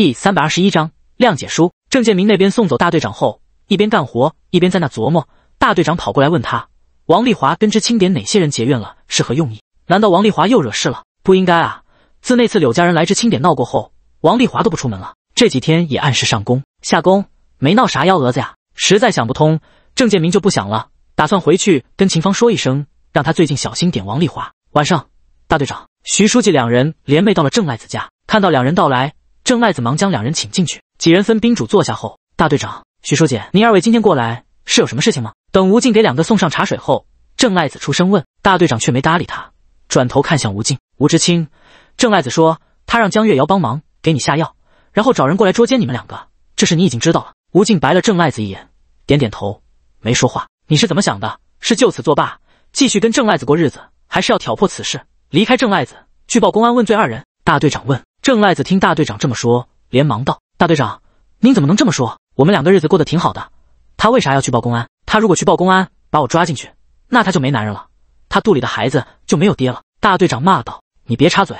第三百二十一章谅解书。郑建明那边送走大队长后，一边干活一边在那琢磨。大队长跑过来问他：“王丽华跟之清点哪些人结怨了？是何用意？难道王丽华又惹事了？不应该啊！自那次柳家人来之清点闹过后，王丽华都不出门了。这几天也按时上工下工，没闹啥幺蛾子呀。实在想不通，郑建明就不想了，打算回去跟秦芳说一声，让他最近小心点王丽华。晚上，大队长、徐书记两人联袂到了郑赖子家，看到两人到来。郑赖子忙将两人请进去，几人分宾主坐下后，大队长、徐书记，您二位今天过来是有什么事情吗？等吴静给两个送上茶水后，郑赖子出声问，大队长却没搭理他，转头看向吴静。吴知青，郑赖子说：“他让江月瑶帮忙给你下药，然后找人过来捉奸你们两个，这事你已经知道了。”吴静白了郑赖子一眼，点点头，没说话。你是怎么想的？是就此作罢，继续跟郑赖子过日子，还是要挑破此事，离开郑赖子，去报公安问罪？二人，大队长问。郑赖子听大队长这么说，连忙道：“大队长，您怎么能这么说？我们两个日子过得挺好的。他为啥要去报公安？他如果去报公安，把我抓进去，那他就没男人了，他肚里的孩子就没有爹了。”大队长骂道：“你别插嘴，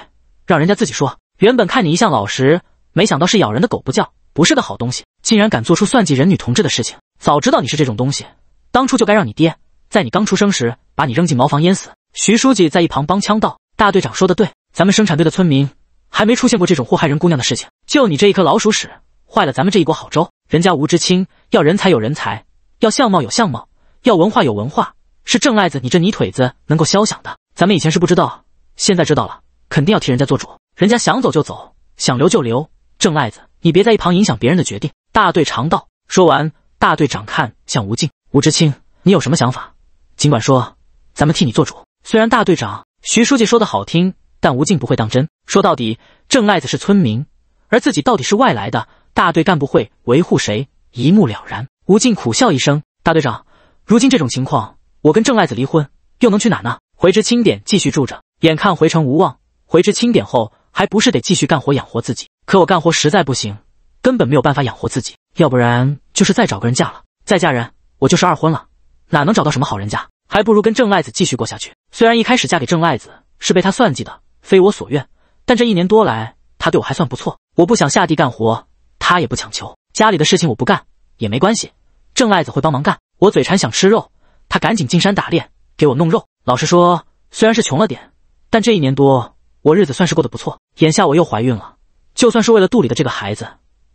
让人家自己说。原本看你一向老实，没想到是咬人的狗不叫，不是个好东西，竟然敢做出算计人女同志的事情。早知道你是这种东西，当初就该让你爹在你刚出生时把你扔进茅房淹死。”徐书记在一旁帮腔道：“大队长说的对，咱们生产队的村民。”还没出现过这种祸害人姑娘的事情，就你这一颗老鼠屎坏了咱们这一锅好粥。人家吴知青要人才有人才，要相貌有相貌，要文化有文化，是郑赖子你这泥腿子能够消想的。咱们以前是不知道，现在知道了，肯定要替人家做主。人家想走就走，想留就留。郑赖子，你别在一旁影响别人的决定。大队长道。说完，大队长看向吴静、吴知青：“你有什么想法，尽管说，咱们替你做主。虽然大队长、徐书记说的好听。”但吴静不会当真。说到底，郑赖子是村民，而自己到底是外来的，大队干部会维护谁，一目了然。吴静苦笑一声：“大队长，如今这种情况，我跟郑赖子离婚，又能去哪呢？”回之清点，继续住着。眼看回城无望，回之清点后，还不是得继续干活养活自己？可我干活实在不行，根本没有办法养活自己。要不然就是再找个人嫁了。再嫁人，我就是二婚了，哪能找到什么好人家？还不如跟郑赖子继续过下去。虽然一开始嫁给郑赖子是被他算计的。非我所愿，但这一年多来，他对我还算不错。我不想下地干活，他也不强求。家里的事情我不干也没关系，郑赖子会帮忙干。我嘴馋想吃肉，他赶紧进山打猎给我弄肉。老实说，虽然是穷了点，但这一年多我日子算是过得不错。眼下我又怀孕了，就算是为了肚里的这个孩子，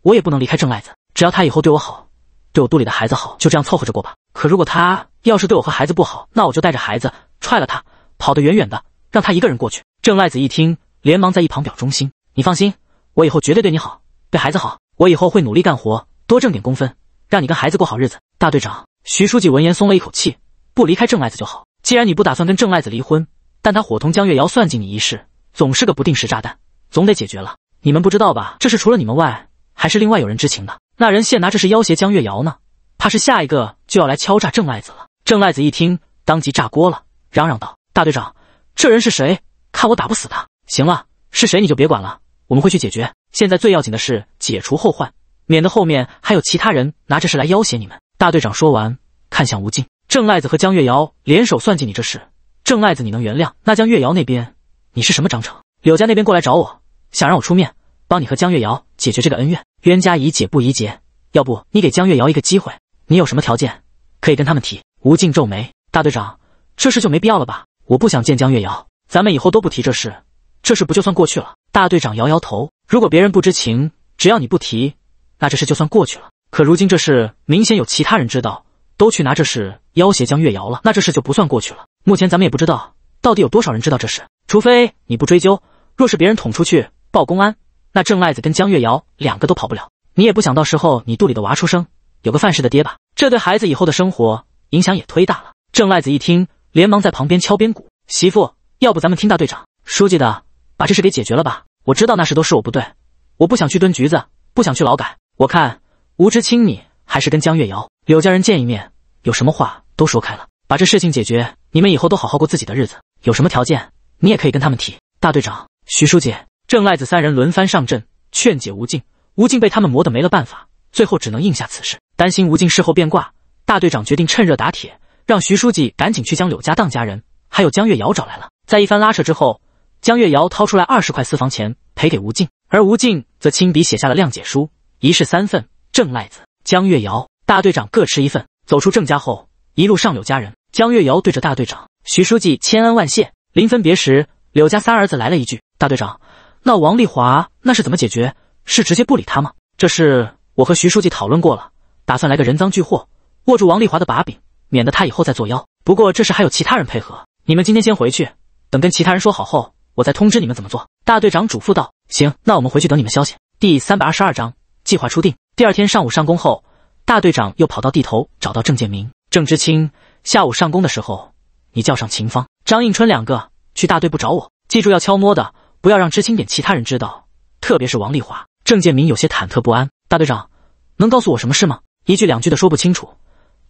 我也不能离开郑赖子。只要他以后对我好，对我肚里的孩子好，就这样凑合着过吧。可如果他要是对我和孩子不好，那我就带着孩子踹了他，跑得远远的，让他一个人过去。郑赖子一听，连忙在一旁表忠心：“你放心，我以后绝对对你好，对孩子好。我以后会努力干活，多挣点工分，让你跟孩子过好日子。”大队长徐书记闻言松了一口气：“不离开郑赖子就好。既然你不打算跟郑赖子离婚，但他伙同江月瑶算计你一事，总是个不定时炸弹，总得解决了。你们不知道吧？这事除了你们外，还是另外有人知情的。那人现拿这事要挟江月瑶呢，怕是下一个就要来敲诈郑赖子了。”郑赖子一听，当即炸锅了，嚷嚷道：“大队长，这人是谁？”看我打不死他！行了，是谁你就别管了，我们会去解决。现在最要紧的是解除后患，免得后面还有其他人拿这事来要挟你们。大队长说完，看向吴静，郑赖子和江月瑶，联手算计你这事。郑赖子，你能原谅？那江月瑶那边，你是什么章程？柳家那边过来找我，想让我出面帮你和江月瑶解决这个恩怨。冤家宜解不宜结，要不你给江月瑶一个机会，你有什么条件可以跟他们提？吴静皱眉，大队长，这事就没必要了吧？我不想见江月瑶。咱们以后都不提这事，这事不就算过去了？大队长摇摇头。如果别人不知情，只要你不提，那这事就算过去了。可如今这事明显有其他人知道，都去拿这事要挟江月瑶了，那这事就不算过去了。目前咱们也不知道到底有多少人知道这事，除非你不追究。若是别人捅出去报公安，那郑赖子跟江月瑶两个都跑不了。你也不想到时候你肚里的娃出生，有个范式的爹吧？这对孩子以后的生活影响也忒大了。郑赖子一听，连忙在旁边敲边鼓，媳妇。要不咱们听大队长、书记的，把这事给解决了吧？我知道那时都是我不对，我不想去蹲局子，不想去劳改。我看吴知青，你还是跟江月瑶、柳家人见一面，有什么话都说开了，把这事情解决。你们以后都好好过自己的日子，有什么条件你也可以跟他们提。大队长、徐书记、郑赖子三人轮番上阵劝解吴静，吴静被他们磨得没了办法，最后只能应下此事。担心吴静事后变卦，大队长决定趁热打铁，让徐书记赶紧去将柳家当家人还有江月瑶找来了。在一番拉扯之后，江月瑶掏出来二十块私房钱赔给吴静，而吴静则亲笔写下了谅解书，一式三份，郑赖子、江月瑶、大队长各持一份。走出郑家后，一路上柳家人，江月瑶对着大队长、徐书记千恩万谢。临分别时，柳家三儿子来了一句：“大队长，那王丽华那是怎么解决？是直接不理他吗？”“这事我和徐书记讨论过了，打算来个人赃俱获，握住王丽华的把柄，免得他以后再作妖。不过这事还有其他人配合，你们今天先回去。”等跟其他人说好后，我再通知你们怎么做。大队长嘱咐道：“行，那我们回去等你们消息。”第三百二十二章计划初定。第二天上午上工后，大队长又跑到地头找到郑建明、郑知青。下午上工的时候，你叫上秦芳、张应春两个去大队部找我，记住要悄摸的，不要让知青点其他人知道，特别是王丽华。郑建明有些忐忑不安：“大队长，能告诉我什么事吗？”一句两句的说不清楚，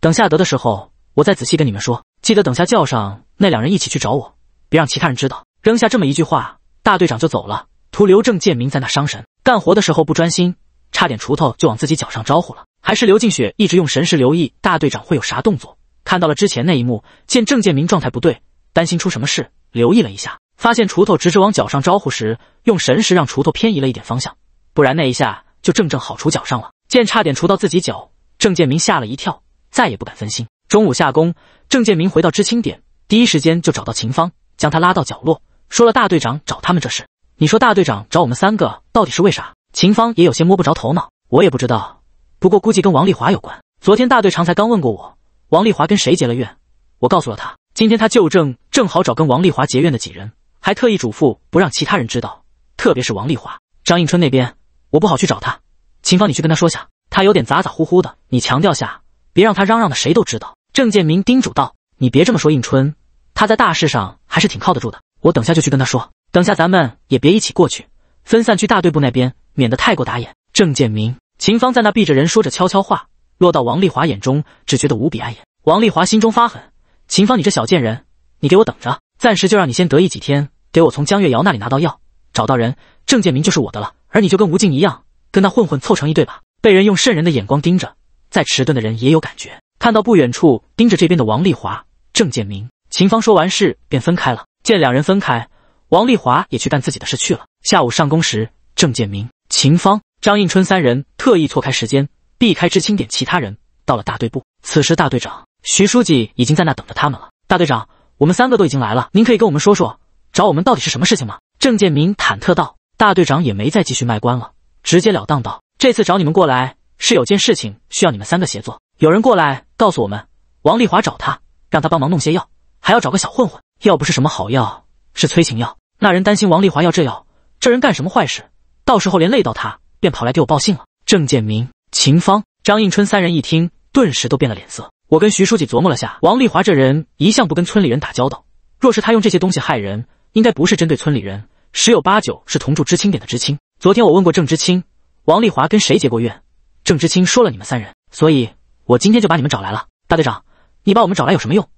等下得的时候我再仔细跟你们说。记得等下叫上那两人一起去找我。别让其他人知道，扔下这么一句话，大队长就走了，图留郑建明在那伤神。干活的时候不专心，差点锄头就往自己脚上招呼了。还是刘静雪一直用神识留意大队长会有啥动作，看到了之前那一幕，见郑建明状态不对，担心出什么事，留意了一下，发现锄头直直往脚上招呼时，用神识让锄头偏移了一点方向，不然那一下就正正好锄脚上了。见差点锄到自己脚，郑建明吓了一跳，再也不敢分心。中午下工，郑建明回到知青点，第一时间就找到秦芳。将他拉到角落，说了大队长找他们这事。你说大队长找我们三个到底是为啥？秦芳也有些摸不着头脑。我也不知道，不过估计跟王丽华有关。昨天大队长才刚问过我，王丽华跟谁结了怨？我告诉了他。今天他就正正好找跟王丽华结怨的几人，还特意嘱咐不让其他人知道，特别是王丽华、张应春那边，我不好去找他。秦芳，你去跟他说下，他有点咋咋呼呼的，你强调下，别让他嚷嚷的谁都知道。郑建明叮嘱道：“你别这么说应春。”他在大事上还是挺靠得住的，我等下就去跟他说。等下咱们也别一起过去，分散去大队部那边，免得太过打眼。郑建明、秦芳在那闭着人说着悄悄话，落到王丽华眼中，只觉得无比碍眼。王丽华心中发狠：秦芳，你这小贱人，你给我等着！暂时就让你先得意几天，给我从江月瑶那里拿到药，找到人，郑建明就是我的了，而你就跟吴静一样，跟那混混凑成一对吧。被人用渗人的眼光盯着，再迟钝的人也有感觉。看到不远处盯着这边的王丽华、郑建明。秦芳说完事便分开了。见两人分开，王丽华也去干自己的事去了。下午上工时，郑建明、秦芳、张应春三人特意错开时间，避开知青点其他人，到了大队部。此时，大队长徐书记已经在那等着他们了。大队长，我们三个都已经来了，您可以跟我们说说，找我们到底是什么事情吗？郑建明忐忑道。大队长也没再继续卖关了，直截了当道：“这次找你们过来是有件事情需要你们三个协作。有人过来告诉我们，王丽华找他，让他帮忙弄些药。”还要找个小混混，要不是什么好药，是催情药。那人担心王丽华要这药，这人干什么坏事，到时候连累到他，便跑来给我报信了。郑建明、秦芳、张应春三人一听，顿时都变了脸色。我跟徐书记琢磨了下，王丽华这人一向不跟村里人打交道，若是他用这些东西害人，应该不是针对村里人，十有八九是同住知青点的知青。昨天我问过郑知青，王丽华跟谁结过怨？郑知青说了你们三人，所以我今天就把你们找来了。大队长，你把我们找来有什么用？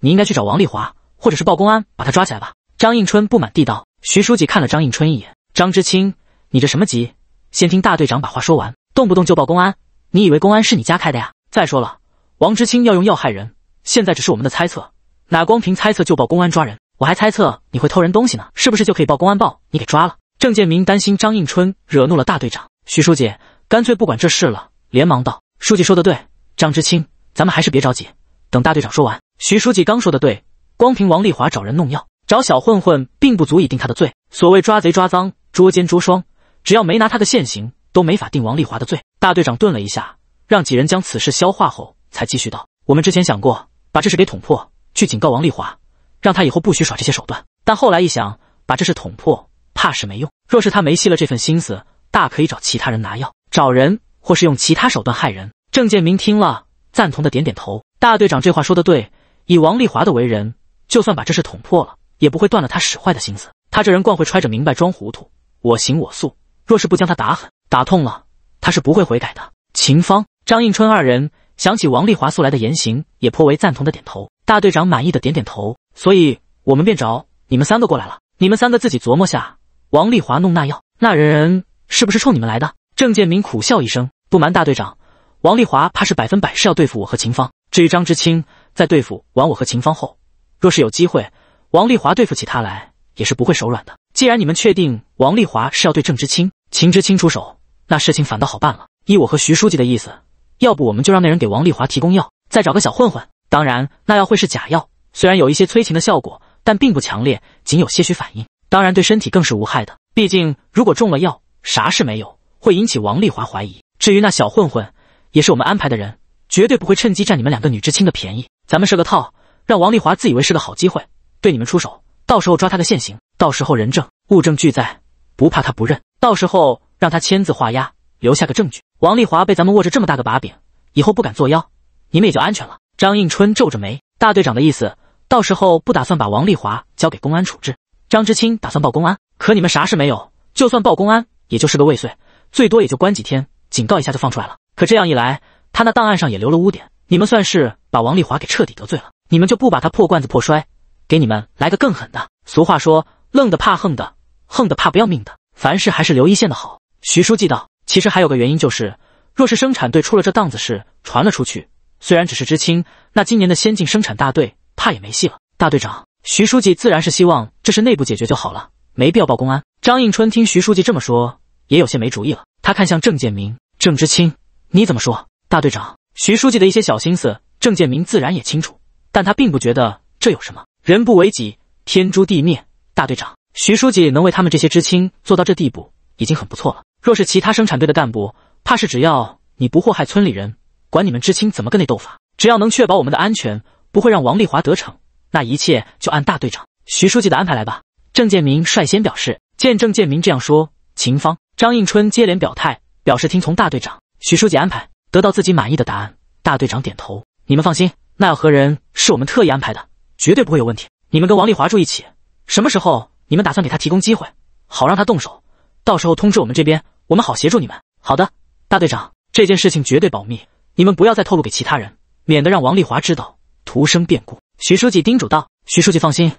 你应该去找王丽华，或者是报公安把他抓起来吧。张应春不满地道。徐书记看了张应春一眼：“张知青，你这什么急？先听大队长把话说完，动不动就报公安，你以为公安是你家开的呀？再说了，王知青要用要害人，现在只是我们的猜测，哪光凭猜测就报公安抓人？我还猜测你会偷人东西呢，是不是就可以报公安报你给抓了？”郑建明担心张应春惹怒了大队长，徐书记干脆不管这事了，连忙道：“书记说的对，张知青，咱们还是别着急，等大队长说完。”徐书记刚说的对，光凭王丽华找人弄药，找小混混，并不足以定他的罪。所谓抓贼抓赃，捉奸捉双，只要没拿他的现行，都没法定王丽华的罪。大队长顿了一下，让几人将此事消化后，才继续道：“我们之前想过把这事给捅破，去警告王丽华，让他以后不许耍这些手段。但后来一想，把这事捅破，怕是没用。若是他没息了这份心思，大可以找其他人拿药、找人，或是用其他手段害人。”郑建明听了，赞同的点点头。大队长这话说的对。以王丽华的为人，就算把这事捅破了，也不会断了他使坏的心思。他这人惯会揣着明白装糊涂，我行我素。若是不将他打狠打痛了，他是不会悔改的。秦芳、张映春二人想起王丽华素来的言行，也颇为赞同的点头。大队长满意的点点头，所以我们便找你们三个过来了。你们三个自己琢磨下，王丽华弄那药，那人是不是冲你们来的？郑建明苦笑一声，不瞒大队长，王丽华怕是百分百是要对付我和秦芳。至于张之清。在对付完我和秦芳后，若是有机会，王丽华对付起他来也是不会手软的。既然你们确定王丽华是要对郑知青、秦知青出手，那事情反倒好办了。依我和徐书记的意思，要不我们就让那人给王丽华提供药，再找个小混混。当然，那药会是假药，虽然有一些催情的效果，但并不强烈，仅有些许反应。当然，对身体更是无害的。毕竟，如果中了药，啥事没有，会引起王丽华怀疑。至于那小混混，也是我们安排的人，绝对不会趁机占你们两个女知青的便宜。咱们设个套，让王丽华自以为是个好机会，对你们出手，到时候抓他的现行，到时候人证物证俱在，不怕他不认。到时候让他签字画押，留下个证据。王丽华被咱们握着这么大个把柄，以后不敢作妖，你们也就安全了。张应春皱着眉，大队长的意思，到时候不打算把王丽华交给公安处置。张之清打算报公安，可你们啥事没有，就算报公安，也就是个未遂，最多也就关几天，警告一下就放出来了。可这样一来，他那档案上也留了污点。你们算是把王丽华给彻底得罪了，你们就不把他破罐子破摔，给你们来个更狠的。俗话说，愣的怕横的，横的怕不要命的，凡事还是留一线的好。徐书记道：“其实还有个原因，就是若是生产队出了这档子事，传了出去，虽然只是知青，那今年的先进生产大队怕也没戏了。”大队长徐书记自然是希望这事内部解决就好了，没必要报公安。张应春听徐书记这么说，也有些没主意了。他看向郑建明：“郑知青，你怎么说？”大队长。徐书记的一些小心思，郑建明自然也清楚，但他并不觉得这有什么。人不为己，天诛地灭。大队长，徐书记能为他们这些知青做到这地步，已经很不错了。若是其他生产队的干部，怕是只要你不祸害村里人，管你们知青怎么跟那斗法，只要能确保我们的安全，不会让王丽华得逞，那一切就按大队长徐书记的安排来吧。郑建明率先表示，见郑建明这样说，秦芳、张应春接连表态，表示听从大队长徐书记安排。得到自己满意的答案，大队长点头。你们放心，那要何人是我们特意安排的，绝对不会有问题。你们跟王丽华住一起，什么时候你们打算给他提供机会，好让他动手？到时候通知我们这边，我们好协助你们。好的，大队长，这件事情绝对保密，你们不要再透露给其他人，免得让王丽华知道，徒生变故。徐书记叮嘱道：“徐书记放心，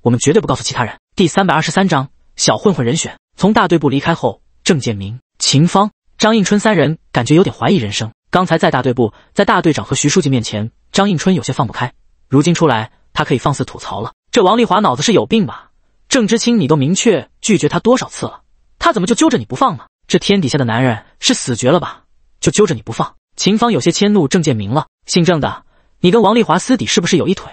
我们绝对不告诉其他人。”第三百二十三章小混混人选。从大队部离开后，郑建明、秦芳。张应春三人感觉有点怀疑人生。刚才在大队部，在大队长和徐书记面前，张应春有些放不开。如今出来，他可以放肆吐槽了。这王丽华脑子是有病吧？郑知青，你都明确拒绝他多少次了，他怎么就揪着你不放呢？这天底下的男人是死绝了吧？就揪着你不放。秦芳有些迁怒郑建明了。姓郑的，你跟王丽华私底是不是有一腿？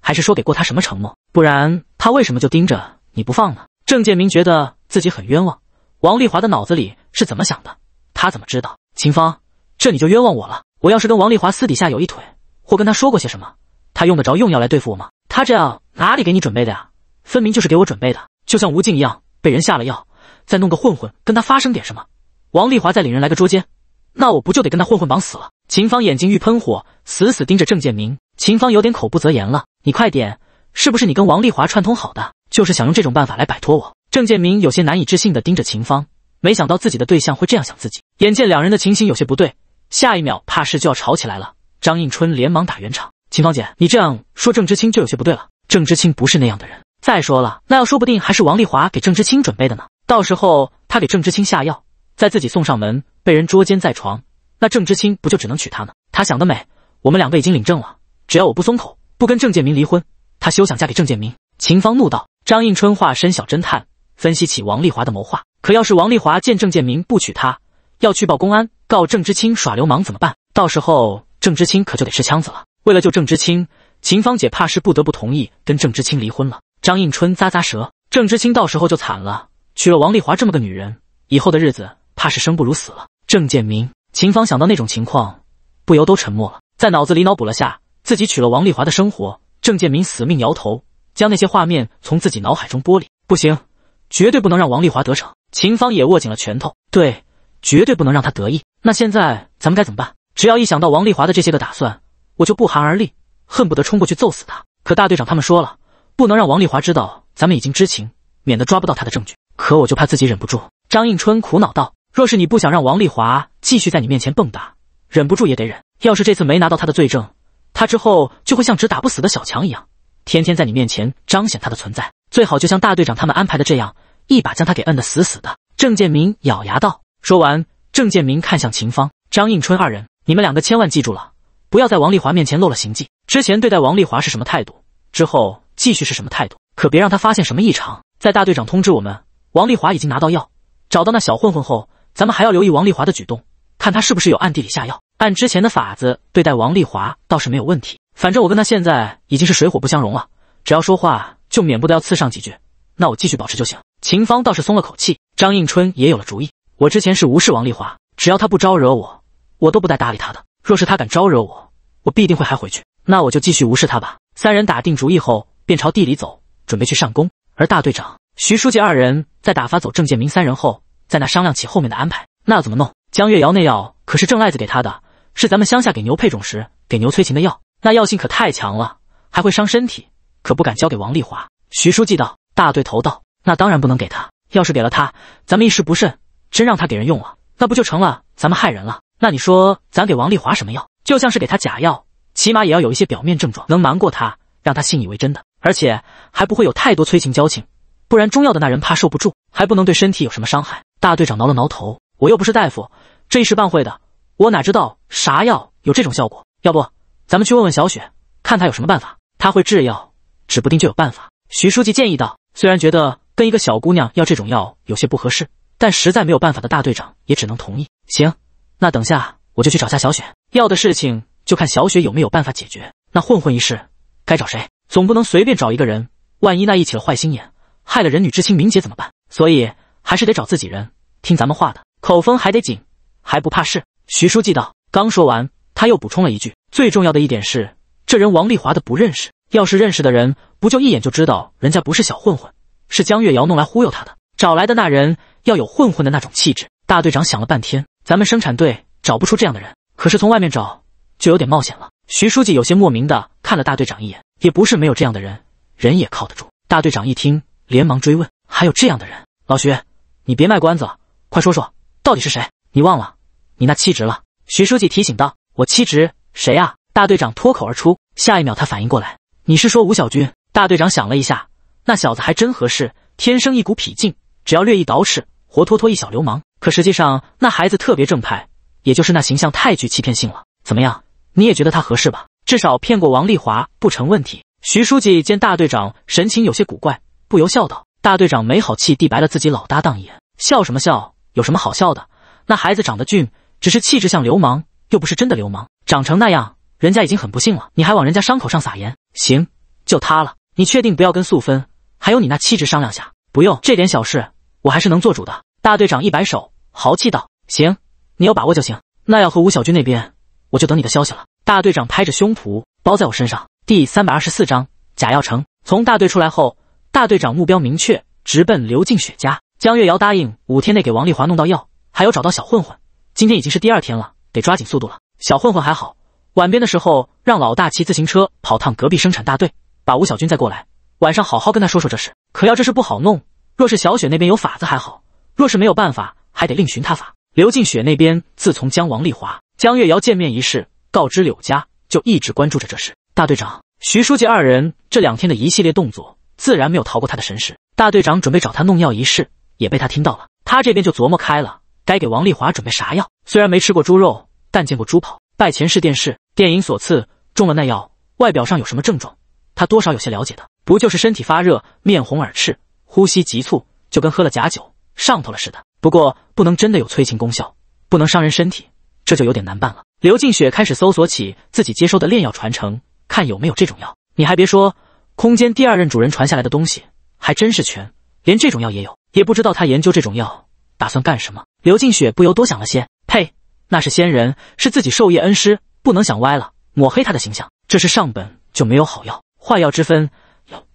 还是说给过他什么承诺？不然他为什么就盯着你不放呢？郑建明觉得自己很冤枉。王丽华的脑子里是怎么想的？他怎么知道？秦芳，这你就冤枉我了。我要是跟王丽华私底下有一腿，或跟他说过些什么，他用得着用药来对付我吗？他这样哪里给你准备的呀？分明就是给我准备的，就像吴静一样，被人下了药，再弄个混混跟他发生点什么，王丽华再领人来个捉奸，那我不就得跟他混混绑死了？秦芳眼睛欲喷火，死死盯着郑建明。秦芳有点口不择言了，你快点，是不是你跟王丽华串通好的，就是想用这种办法来摆脱我？郑建明有些难以置信的盯着秦芳。没想到自己的对象会这样想自己，眼见两人的情形有些不对，下一秒怕是就要吵起来了。张映春连忙打圆场：“秦芳姐，你这样说郑知青就有些不对了。郑知青不是那样的人。再说了，那药说不定还是王丽华给郑知青准备的呢。到时候他给郑知青下药，在自己送上门被人捉奸在床，那郑知青不就只能娶她呢？他想得美！我们两个已经领证了，只要我不松口，不跟郑建明离婚，他休想嫁给郑建明。”秦芳怒道。张映春化身小侦探，分析起王丽华的谋划。可要是王丽华见郑建明不娶她，要去报公安告郑知青耍流氓怎么办？到时候郑知青可就得吃枪子了。为了救郑知青，秦芳姐怕是不得不同意跟郑知青离婚了。张映春咂咂舌，郑知青到时候就惨了，娶了王丽华这么个女人，以后的日子怕是生不如死了。郑建明、秦芳想到那种情况，不由都沉默了，在脑子里脑补了下自己娶了王丽华的生活。郑建明死命摇头，将那些画面从自己脑海中剥离，不行，绝对不能让王丽华得逞。秦芳也握紧了拳头，对，绝对不能让他得意。那现在咱们该怎么办？只要一想到王丽华的这些个打算，我就不寒而栗，恨不得冲过去揍死他。可大队长他们说了，不能让王丽华知道咱们已经知情，免得抓不到他的证据。可我就怕自己忍不住。张映春苦恼道：“若是你不想让王丽华继续在你面前蹦跶，忍不住也得忍。要是这次没拿到他的罪证，他之后就会像只打不死的小强一样，天天在你面前彰显他的存在。最好就像大队长他们安排的这样。”一把将他给摁得死死的。郑建明咬牙道。说完，郑建明看向秦芳、张应春二人：“你们两个千万记住了，不要在王丽华面前露了形迹。之前对待王丽华是什么态度，之后继续是什么态度，可别让他发现什么异常。在大队长通知我们王丽华已经拿到药，找到那小混混后，咱们还要留意王丽华的举动，看他是不是有暗地里下药。按之前的法子对待王丽华倒是没有问题，反正我跟他现在已经是水火不相容了，只要说话就免不得要刺上几句。那我继续保持就行。”秦芳倒是松了口气，张应春也有了主意。我之前是无视王丽华，只要她不招惹我，我都不带搭理她的。若是她敢招惹我，我必定会还回去。那我就继续无视他吧。三人打定主意后，便朝地里走，准备去上工。而大队长徐书记二人在打发走郑建明三人后，在那商量起后面的安排。那要怎么弄？江月瑶那药可是郑赖子给他的，是咱们乡下给牛配种时给牛催情的药，那药性可太强了，还会伤身体，可不敢交给王丽华。徐书记道，大队头道。那当然不能给他，要是给了他，咱们一时不慎，真让他给人用了，那不就成了咱们害人了？那你说咱给王丽华什么药？就像是给他假药，起码也要有一些表面症状，能瞒过他，让他信以为真。的，而且还不会有太多催情交情，不然中药的那人怕受不住，还不能对身体有什么伤害。大队长挠了挠头，我又不是大夫，这一时半会的，我哪知道啥药有这种效果？要不咱们去问问小雪，看她有什么办法？她会制药，指不定就有办法。徐书记建议道，虽然觉得。跟一个小姑娘要这种药有些不合适，但实在没有办法的大队长也只能同意。行，那等下我就去找下小雪，要的事情就看小雪有没有办法解决。那混混一事该找谁？总不能随便找一个人，万一那一起了坏心眼，害了人女知青明姐怎么办？所以还是得找自己人，听咱们话的，口风还得紧，还不怕事。徐书记道。刚说完，他又补充了一句：最重要的一点是，这人王丽华的不认识，要是认识的人，不就一眼就知道人家不是小混混？是江月瑶弄来忽悠他的，找来的那人要有混混的那种气质。大队长想了半天，咱们生产队找不出这样的人，可是从外面找就有点冒险了。徐书记有些莫名的看了大队长一眼，也不是没有这样的人，人也靠得住。大队长一听，连忙追问：“还有这样的人？老徐，你别卖关子了，快说说到底是谁？你忘了你那妻侄了？”徐书记提醒道：“我妻侄谁呀？”大队长脱口而出，下一秒他反应过来：“你是说吴小军？”大队长想了一下。那小子还真合适，天生一股痞劲，只要略一捯饬，活脱脱一小流氓。可实际上，那孩子特别正派，也就是那形象太具欺骗性了。怎么样，你也觉得他合适吧？至少骗过王丽华不成问题。徐书记见大队长神情有些古怪，不由笑道：“大队长没好气地白了自己老搭档一眼，笑什么笑？有什么好笑的？那孩子长得俊，只是气质像流氓，又不是真的流氓。长成那样，人家已经很不幸了，你还往人家伤口上撒盐。行，就他了。你确定不要跟素芬？”还有你那气质商量下，不用这点小事，我还是能做主的。大队长一摆手，豪气道：“行，你有把握就行。那要和吴小军那边，我就等你的消息了。”大队长拍着胸脯：“包在我身上。”第三百二十四章假药成。从大队出来后，大队长目标明确，直奔刘静雪家。江月瑶答应五天内给王丽华弄到药，还有找到小混混。今天已经是第二天了，得抓紧速度了。小混混还好，晚边的时候让老大骑自行车跑趟隔壁生产大队，把吴小军再过来。晚上好好跟他说说这事，可要这事不好弄。若是小雪那边有法子还好，若是没有办法，还得另寻他法。刘静雪那边自从将王丽华、江月瑶见面一事告知柳家，就一直关注着这事。大队长、徐书记二人这两天的一系列动作，自然没有逃过他的神识。大队长准备找他弄药一事，也被他听到了。他这边就琢磨开了，该给王丽华准备啥药。虽然没吃过猪肉，但见过猪跑。拜前世电视、电影所赐，中了那药，外表上有什么症状，他多少有些了解的。不就是身体发热、面红耳赤、呼吸急促，就跟喝了假酒上头了似的？不过不能真的有催情功效，不能伤人身体，这就有点难办了。刘静雪开始搜索起自己接收的炼药传承，看有没有这种药。你还别说，空间第二任主人传下来的东西还真是全，连这种药也有。也不知道他研究这种药打算干什么。刘静雪不由多想了些。呸，那是仙人，是自己授业恩师，不能想歪了，抹黑他的形象。这是上本就没有好药、坏药之分。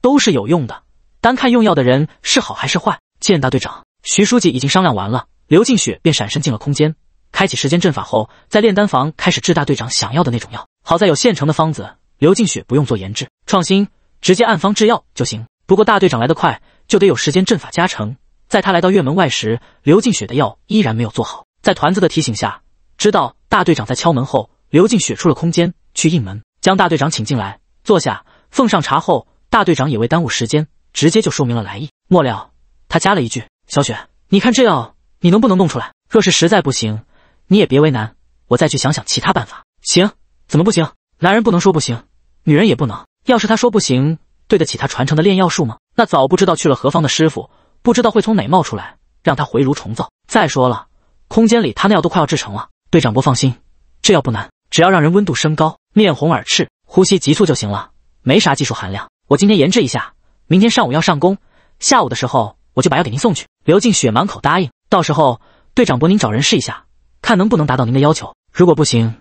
都是有用的。单看用药的人是好还是坏？见大队长，徐书记已经商量完了。刘静雪便闪身进了空间，开启时间阵法后，在炼丹房开始制大队长想要的那种药。好在有现成的方子，刘静雪不用做研制创新，直接按方制药就行。不过大队长来得快，就得有时间阵法加成。在他来到院门外时，刘静雪的药依然没有做好。在团子的提醒下，知道大队长在敲门后，刘静雪出了空间，去应门，将大队长请进来，坐下，奉上茶后。大队长也未耽误时间，直接就说明了来意。末了，他加了一句：“小雪，你看这药你能不能弄出来？若是实在不行，你也别为难我，再去想想其他办法。”“行，怎么不行？男人不能说不行，女人也不能。要是他说不行，对得起他传承的炼药术吗？那早不知道去了何方的师傅，不知道会从哪冒出来，让他回炉重造。再说了，空间里他那药都快要制成了。队长不放心，这药不难，只要让人温度升高，面红耳赤，呼吸急促就行了，没啥技术含量。”我今天研制一下，明天上午要上工，下午的时候我就把药给您送去。刘静雪满口答应。到时候队长伯您找人试一下，看能不能达到您的要求。如果不行，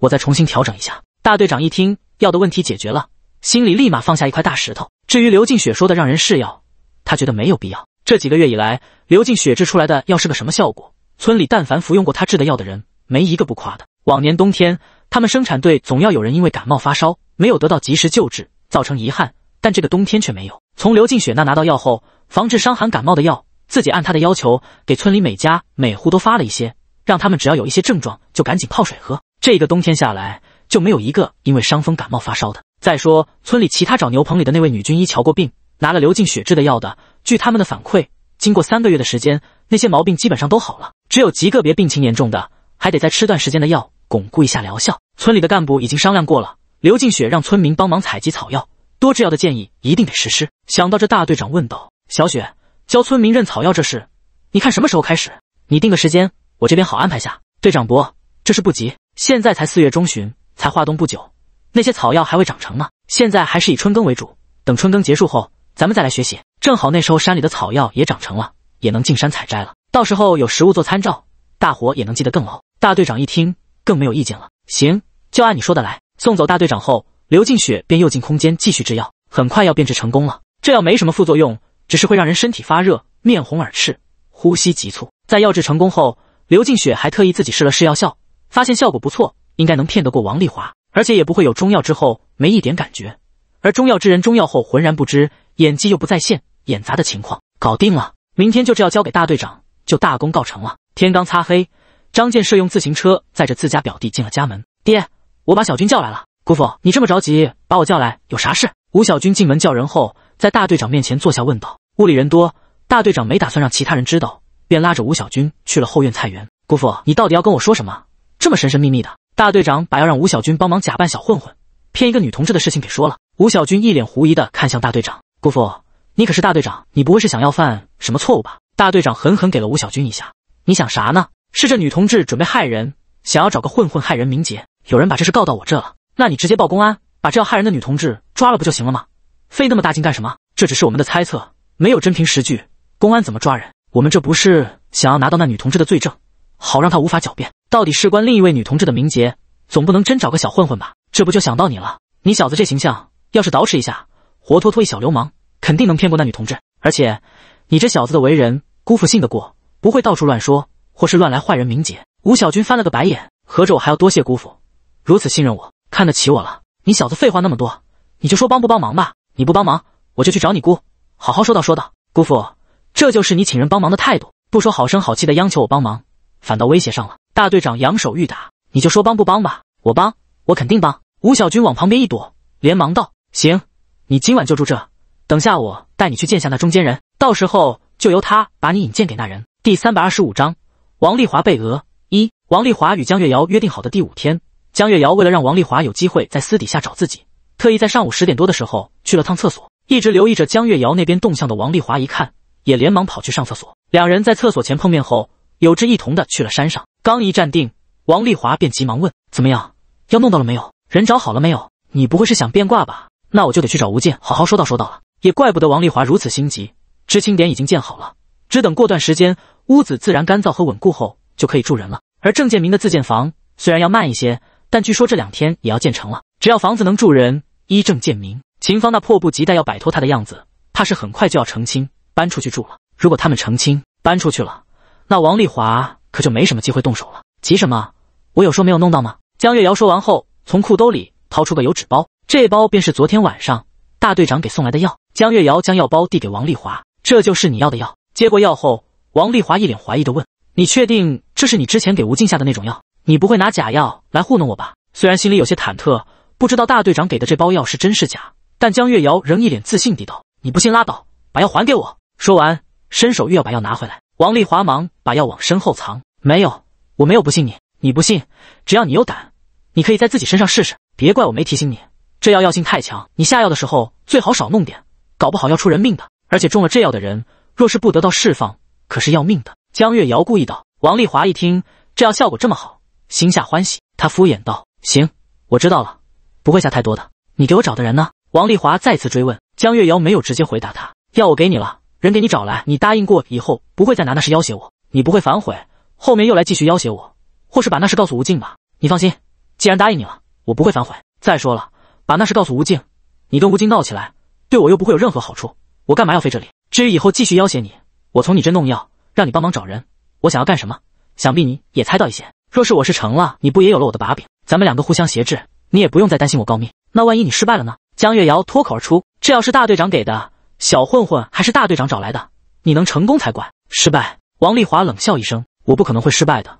我再重新调整一下。大队长一听药的问题解决了，心里立马放下一块大石头。至于刘静雪说的让人试药，他觉得没有必要。这几个月以来，刘静雪制出来的药是个什么效果？村里但凡服用过他制的药的人，没一个不夸的。往年冬天，他们生产队总要有人因为感冒发烧，没有得到及时救治。造成遗憾，但这个冬天却没有。从刘静雪那拿到药后，防治伤寒感冒的药，自己按她的要求给村里每家每户都发了一些，让他们只要有一些症状就赶紧泡水喝。这个冬天下来就没有一个因为伤风感冒发烧的。再说村里其他找牛棚里的那位女军医瞧过病，拿了刘静雪制的药的，据他们的反馈，经过三个月的时间，那些毛病基本上都好了，只有极个别病情严重的还得再吃段时间的药巩固一下疗效。村里的干部已经商量过了。刘静雪让村民帮忙采集草药，多制药的建议一定得实施。想到这，大队长问道：“小雪，教村民认草药这事，你看什么时候开始？你定个时间，我这边好安排下。”队长伯，这事不急，现在才四月中旬，才化冬不久，那些草药还未长成呢。现在还是以春耕为主，等春耕结束后，咱们再来学习，正好那时候山里的草药也长成了，也能进山采摘了。到时候有实物做参照，大伙也能记得更牢。大队长一听，更没有意见了。行，就按你说的来。送走大队长后，刘静雪便又进空间继续制药，很快药变质成功了。这药没什么副作用，只是会让人身体发热、面红耳赤、呼吸急促。在药制成功后，刘静雪还特意自己试了试药效，发现效果不错，应该能骗得过王丽华，而且也不会有中药之后没一点感觉，而中药之人中药后浑然不知，演技又不在线，演砸的情况。搞定了，明天就这药交给大队长，就大功告成了。天刚擦黑，张建设用自行车载着自家表弟进了家门，爹。我把小军叫来了，姑父，你这么着急把我叫来，有啥事？吴小军进门叫人后，在大队长面前坐下，问道：“屋里人多，大队长没打算让其他人知道，便拉着吴小军去了后院菜园。姑父，你到底要跟我说什么？这么神神秘秘的？”大队长把要让吴小军帮忙假扮小混混，骗一个女同志的事情给说了。吴小军一脸狐疑的看向大队长，姑父，你可是大队长，你不会是想要犯什么错误吧？大队长狠狠给了吴小军一下：“你想啥呢？是这女同志准备害人，想要找个混混害人，明杰。”有人把这事告到我这了，那你直接报公安，把这要害人的女同志抓了不就行了吗？费那么大劲干什么？这只是我们的猜测，没有真凭实据，公安怎么抓人？我们这不是想要拿到那女同志的罪证，好让她无法狡辩。到底事关另一位女同志的名节，总不能真找个小混混吧？这不就想到你了？你小子这形象，要是捯饬一下，活脱脱一小流氓，肯定能骗过那女同志。而且，你这小子的为人，姑父信得过，不会到处乱说或是乱来坏人名节。吴小军翻了个白眼，合着我还要多谢姑父。如此信任我，看得起我了。你小子废话那么多，你就说帮不帮忙吧。你不帮忙，我就去找你姑，好好说道说道。姑父，这就是你请人帮忙的态度，不说好声好气的央求我帮忙，反倒威胁上了。大队长扬手欲打，你就说帮不帮吧。我帮，我肯定帮。吴小军往旁边一躲，连忙道：行，你今晚就住这，等下我带你去见下那中间人，到时候就由他把你引荐给那人。第三百二十五章，王丽华被讹一。王丽华与江月瑶约定好的第五天。江月瑶为了让王丽华有机会在私底下找自己，特意在上午十点多的时候去了趟厕所，一直留意着江月瑶那边动向的王丽华一看，也连忙跑去上厕所。两人在厕所前碰面后，有志一同的去了山上。刚一站定，王丽华便急忙问：“怎么样？药弄到了没有？人找好了没有？你不会是想变卦吧？那我就得去找吴健好好说道说道了。”也怪不得王丽华如此心急，知青点已经建好了，只等过段时间屋子自然干燥和稳固后，就可以住人了。而郑建明的自建房虽然要慢一些。但据说这两天也要建成了，只要房子能住人，依正建明，秦芳那迫不及待要摆脱他的样子，怕是很快就要成亲，搬出去住了。如果他们成亲，搬出去了，那王丽华可就没什么机会动手了。急什么？我有说没有弄到吗？江月瑶说完后，从裤兜里掏出个油纸包，这包便是昨天晚上大队长给送来的药。江月瑶将药包递给王丽华，这就是你要的药。接过药后，王丽华一脸怀疑的问：“你确定这是你之前给吴静下的那种药？”你不会拿假药来糊弄我吧？虽然心里有些忐忑，不知道大队长给的这包药是真是假，但江月瑶仍一脸自信地道：“你不信拉倒，把药还给我。”说完，伸手欲要把药拿回来。王丽华忙把药往身后藏：“没有，我没有不信你。你不信，只要你有胆，你可以在自己身上试试。别怪我没提醒你，这药药性太强，你下药的时候最好少弄点，搞不好要出人命的。而且中了这药的人，若是不得到释放，可是要命的。”江月瑶故意道。王丽华一听，这药效果这么好。心下欢喜，他敷衍道：“行，我知道了，不会下太多的。你给我找的人呢？”王丽华再次追问。江月瑶没有直接回答他，要我给你了，人给你找来，你答应过以后不会再拿那事要挟我，你不会反悔，后面又来继续要挟我，或是把那事告诉吴静吧？你放心，既然答应你了，我不会反悔。再说了，把那事告诉吴静，你跟吴静闹起来，对我又不会有任何好处，我干嘛要费这里？至于以后继续要挟你，我从你这弄药，让你帮忙找人，我想要干什么，想必你也猜到一些。若是我是成了，你不也有了我的把柄？咱们两个互相挟制，你也不用再担心我告密。那万一你失败了呢？江月瑶脱口而出：“这要是大队长给的小混混，还是大队长找来的，你能成功才怪。”失败？王丽华冷笑一声：“我不可能会失败的，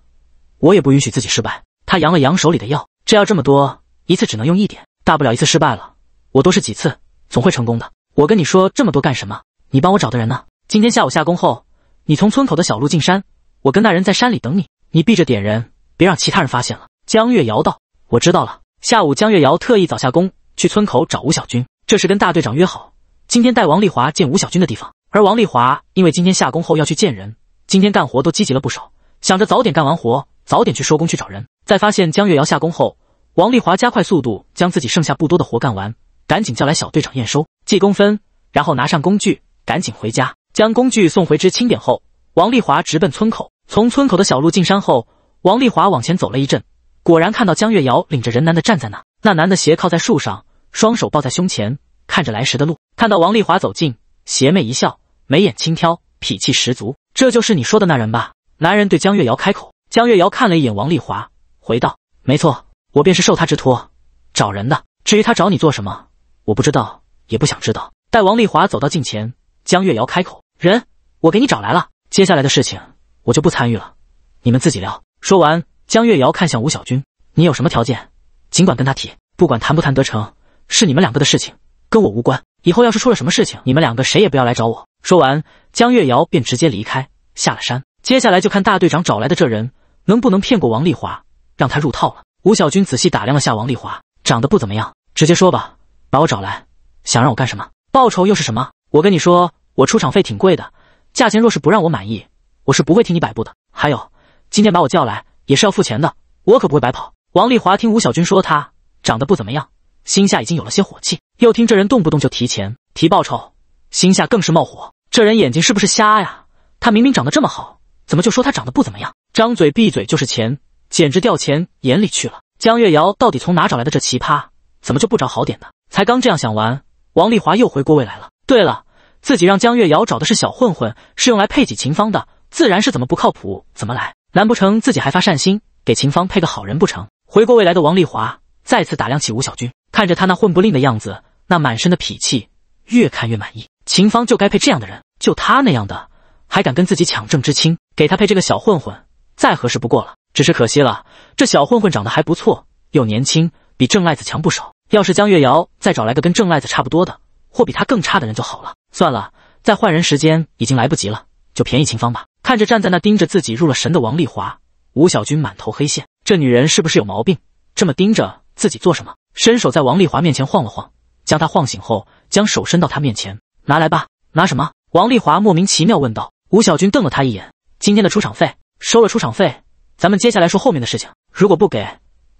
我也不允许自己失败。”他扬了扬手里的药：“这药这么多，一次只能用一点，大不了一次失败了，我多试几次，总会成功的。”我跟你说这么多干什么？你帮我找的人呢？今天下午下工后，你从村口的小路进山，我跟那人在山里等你，你避着点人。别让其他人发现了。江月瑶道：“我知道了。”下午，江月瑶特意早下工，去村口找吴小军。这是跟大队长约好，今天带王丽华见吴小军的地方。而王丽华因为今天下工后要去见人，今天干活都积极了不少，想着早点干完活，早点去收工去找人。在发现江月瑶下工后，王丽华加快速度，将自己剩下不多的活干完，赶紧叫来小队长验收记工分，然后拿上工具，赶紧回家将工具送回知清点后，王丽华直奔村口，从村口的小路进山后。王丽华往前走了一阵，果然看到江月瑶领着人男的站在那。那男的斜靠在树上，双手抱在胸前，看着来时的路。看到王丽华走近，邪魅一笑，眉眼轻挑，痞气十足。这就是你说的那人吧？男人对江月瑶开口。江月瑶看了一眼王丽华，回道：“没错，我便是受他之托，找人的。至于他找你做什么，我不知道，也不想知道。”待王丽华走到近前，江月瑶开口：“人，我给你找来了。接下来的事情，我就不参与了，你们自己聊。”说完，江月瑶看向吴小军：“你有什么条件，尽管跟他提。不管谈不谈得成，是你们两个的事情，跟我无关。以后要是出了什么事情，你们两个谁也不要来找我。”说完，江月瑶便直接离开，下了山。接下来就看大队长找来的这人能不能骗过王丽华，让他入套了。吴小军仔细打量了下王丽华，长得不怎么样。直接说吧，把我找来，想让我干什么？报酬又是什么？我跟你说，我出场费挺贵的，价钱若是不让我满意，我是不会听你摆布的。还有。今天把我叫来也是要付钱的，我可不会白跑。王丽华听吴小军说他长得不怎么样，心下已经有了些火气，又听这人动不动就提钱提报酬，心下更是冒火。这人眼睛是不是瞎呀？他明明长得这么好，怎么就说他长得不怎么样？张嘴闭嘴就是钱，简直掉钱眼里去了。江月瑶到底从哪找来的这奇葩？怎么就不找好点的？才刚这样想完，王丽华又回过味来了。对了，自己让江月瑶找的是小混混，是用来配给秦芳的，自然是怎么不靠谱怎么来。难不成自己还发善心给秦芳配个好人不成？回过未来的王丽华再次打量起吴小军，看着他那混不吝的样子，那满身的痞气，越看越满意。秦芳就该配这样的人，就他那样的还敢跟自己抢郑知青，给他配这个小混混再合适不过了。只是可惜了，这小混混长得还不错，又年轻，比郑赖子强不少。要是江月瑶再找来个跟郑赖子差不多的，或比他更差的人就好了。算了，再换人时间已经来不及了，就便宜秦芳吧。看着站在那盯着自己入了神的王丽华，吴小军满头黑线，这女人是不是有毛病？这么盯着自己做什么？伸手在王丽华面前晃了晃，将她晃醒后，将手伸到她面前，拿来吧。拿什么？王丽华莫名其妙问道。吴小军瞪了他一眼，今天的出场费收了。出场费，咱们接下来说后面的事情。如果不给，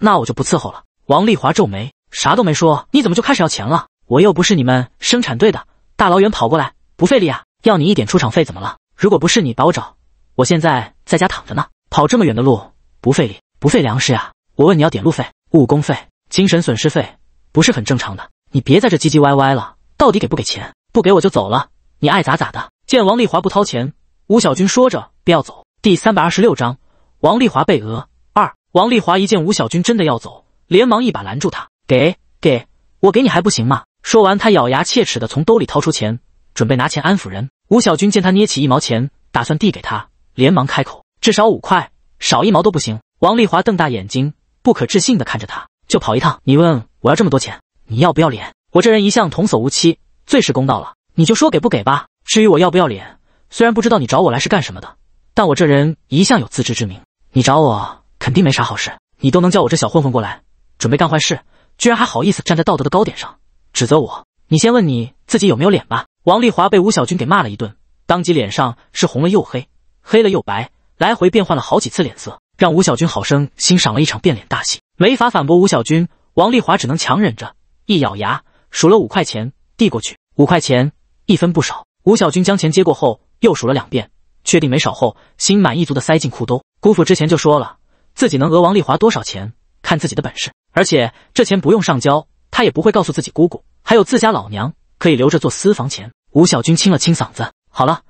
那我就不伺候了。王丽华皱眉，啥都没说，你怎么就开始要钱了？我又不是你们生产队的，大老远跑过来不费力啊？要你一点出场费怎么了？如果不是你把我找，我现在在家躺着呢。跑这么远的路，不费力，不费粮食呀。我问你要点路费、误工费、精神损失费，不是很正常的？你别在这唧唧歪歪了，到底给不给钱？不给我就走了，你爱咋咋的。见王丽华不掏钱，吴小军说着便要走。第三百二十六章，王丽华被讹二。王丽华一见吴小军真的要走，连忙一把拦住他：“给给，我给你还不行吗？”说完，他咬牙切齿的从兜里掏出钱，准备拿钱安抚人。吴小军见他捏起一毛钱，打算递给他，连忙开口：“至少五块，少一毛都不行。”王丽华瞪大眼睛，不可置信地看着他：“就跑一趟，你问我要这么多钱，你要不要脸？我这人一向童叟无欺，最是公道了。你就说给不给吧。至于我要不要脸，虽然不知道你找我来是干什么的，但我这人一向有自知之明。你找我肯定没啥好事，你都能叫我这小混混过来准备干坏事，居然还好意思站在道德的高点上指责我？你先问你自己有没有脸吧。”王丽华被吴小军给骂了一顿，当即脸上是红了又黑，黑了又白，来回变换了好几次脸色，让吴小军好生欣赏了一场变脸大戏。没法反驳吴小军，王丽华只能强忍着，一咬牙，数了五块钱，递过去五块钱，一分不少。吴小军将钱接过后，又数了两遍，确定没少后，心满意足的塞进裤兜。姑父之前就说了，自己能讹王丽华多少钱，看自己的本事，而且这钱不用上交，他也不会告诉自己姑姑，还有自家老娘。可以留着做私房钱。吴小军清了清嗓子，好了，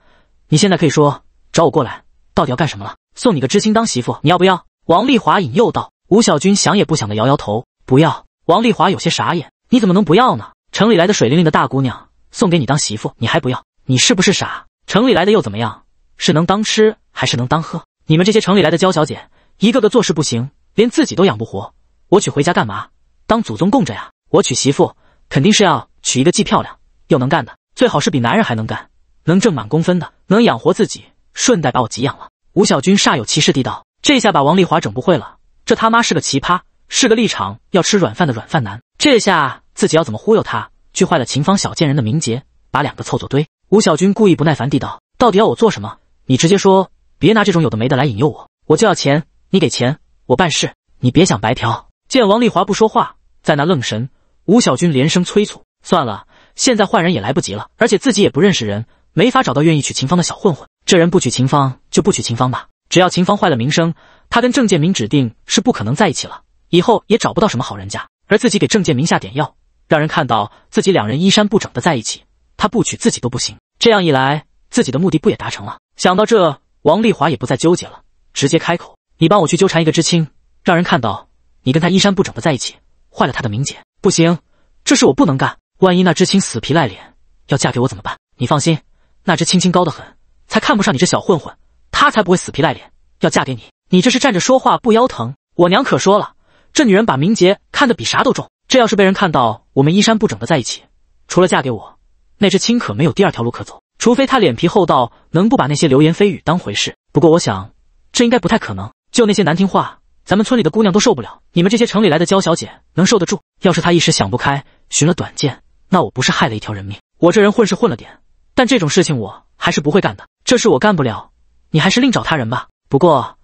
你现在可以说找我过来到底要干什么了？送你个知青当媳妇，你要不要？王丽华引诱道。吴小军想也不想的摇摇头，不要。王丽华有些傻眼，你怎么能不要呢？城里来的水灵灵的大姑娘送给你当媳妇，你还不要？你是不是傻？城里来的又怎么样？是能当吃还是能当喝？你们这些城里来的娇小姐，一个个做事不行，连自己都养不活，我娶回家干嘛？当祖宗供着呀！我娶媳妇肯定是要娶一个既漂亮。又能干的，最好是比男人还能干，能挣满工分的，能养活自己，顺带把我给养了。吴小军煞有其事地道：“这下把王丽华整不会了，这他妈是个奇葩，是个立场要吃软饭的软饭男。这下自己要怎么忽悠他，去坏了秦芳小贱人的名节，把两个凑作堆。”吴小军故意不耐烦地道：“到底要我做什么？你直接说，别拿这种有的没的来引诱我。我就要钱，你给钱，我办事。你别想白嫖。”见王丽华不说话，在那愣神，吴小军连声催促：“算了。”现在换人也来不及了，而且自己也不认识人，没法找到愿意娶秦芳的小混混。这人不娶秦芳就不娶秦芳吧，只要秦芳坏了名声，他跟郑建明指定是不可能在一起了，以后也找不到什么好人家。而自己给郑建明下点药，让人看到自己两人衣衫不整的在一起，他不娶自己都不行。这样一来，自己的目的不也达成了？想到这，王丽华也不再纠结了，直接开口：“你帮我去纠缠一个知青，让人看到你跟他衣衫不整的在一起，坏了他的名节。”不行，这事我不能干。万一那知青死皮赖脸要嫁给我怎么办？你放心，那只青青高得很，才看不上你这小混混，她才不会死皮赖脸要嫁给你。你这是站着说话不腰疼。我娘可说了，这女人把名节看得比啥都重。这要是被人看到我们衣衫不整的在一起，除了嫁给我，那知青可没有第二条路可走。除非她脸皮厚到能不把那些流言蜚语当回事。不过我想，这应该不太可能。就那些难听话，咱们村里的姑娘都受不了，你们这些城里来的娇小姐能受得住？要是她一时想不开，寻了短见。那我不是害了一条人命？我这人混是混了点，但这种事情我还是不会干的。这事我干不了，你还是另找他人吧。不过，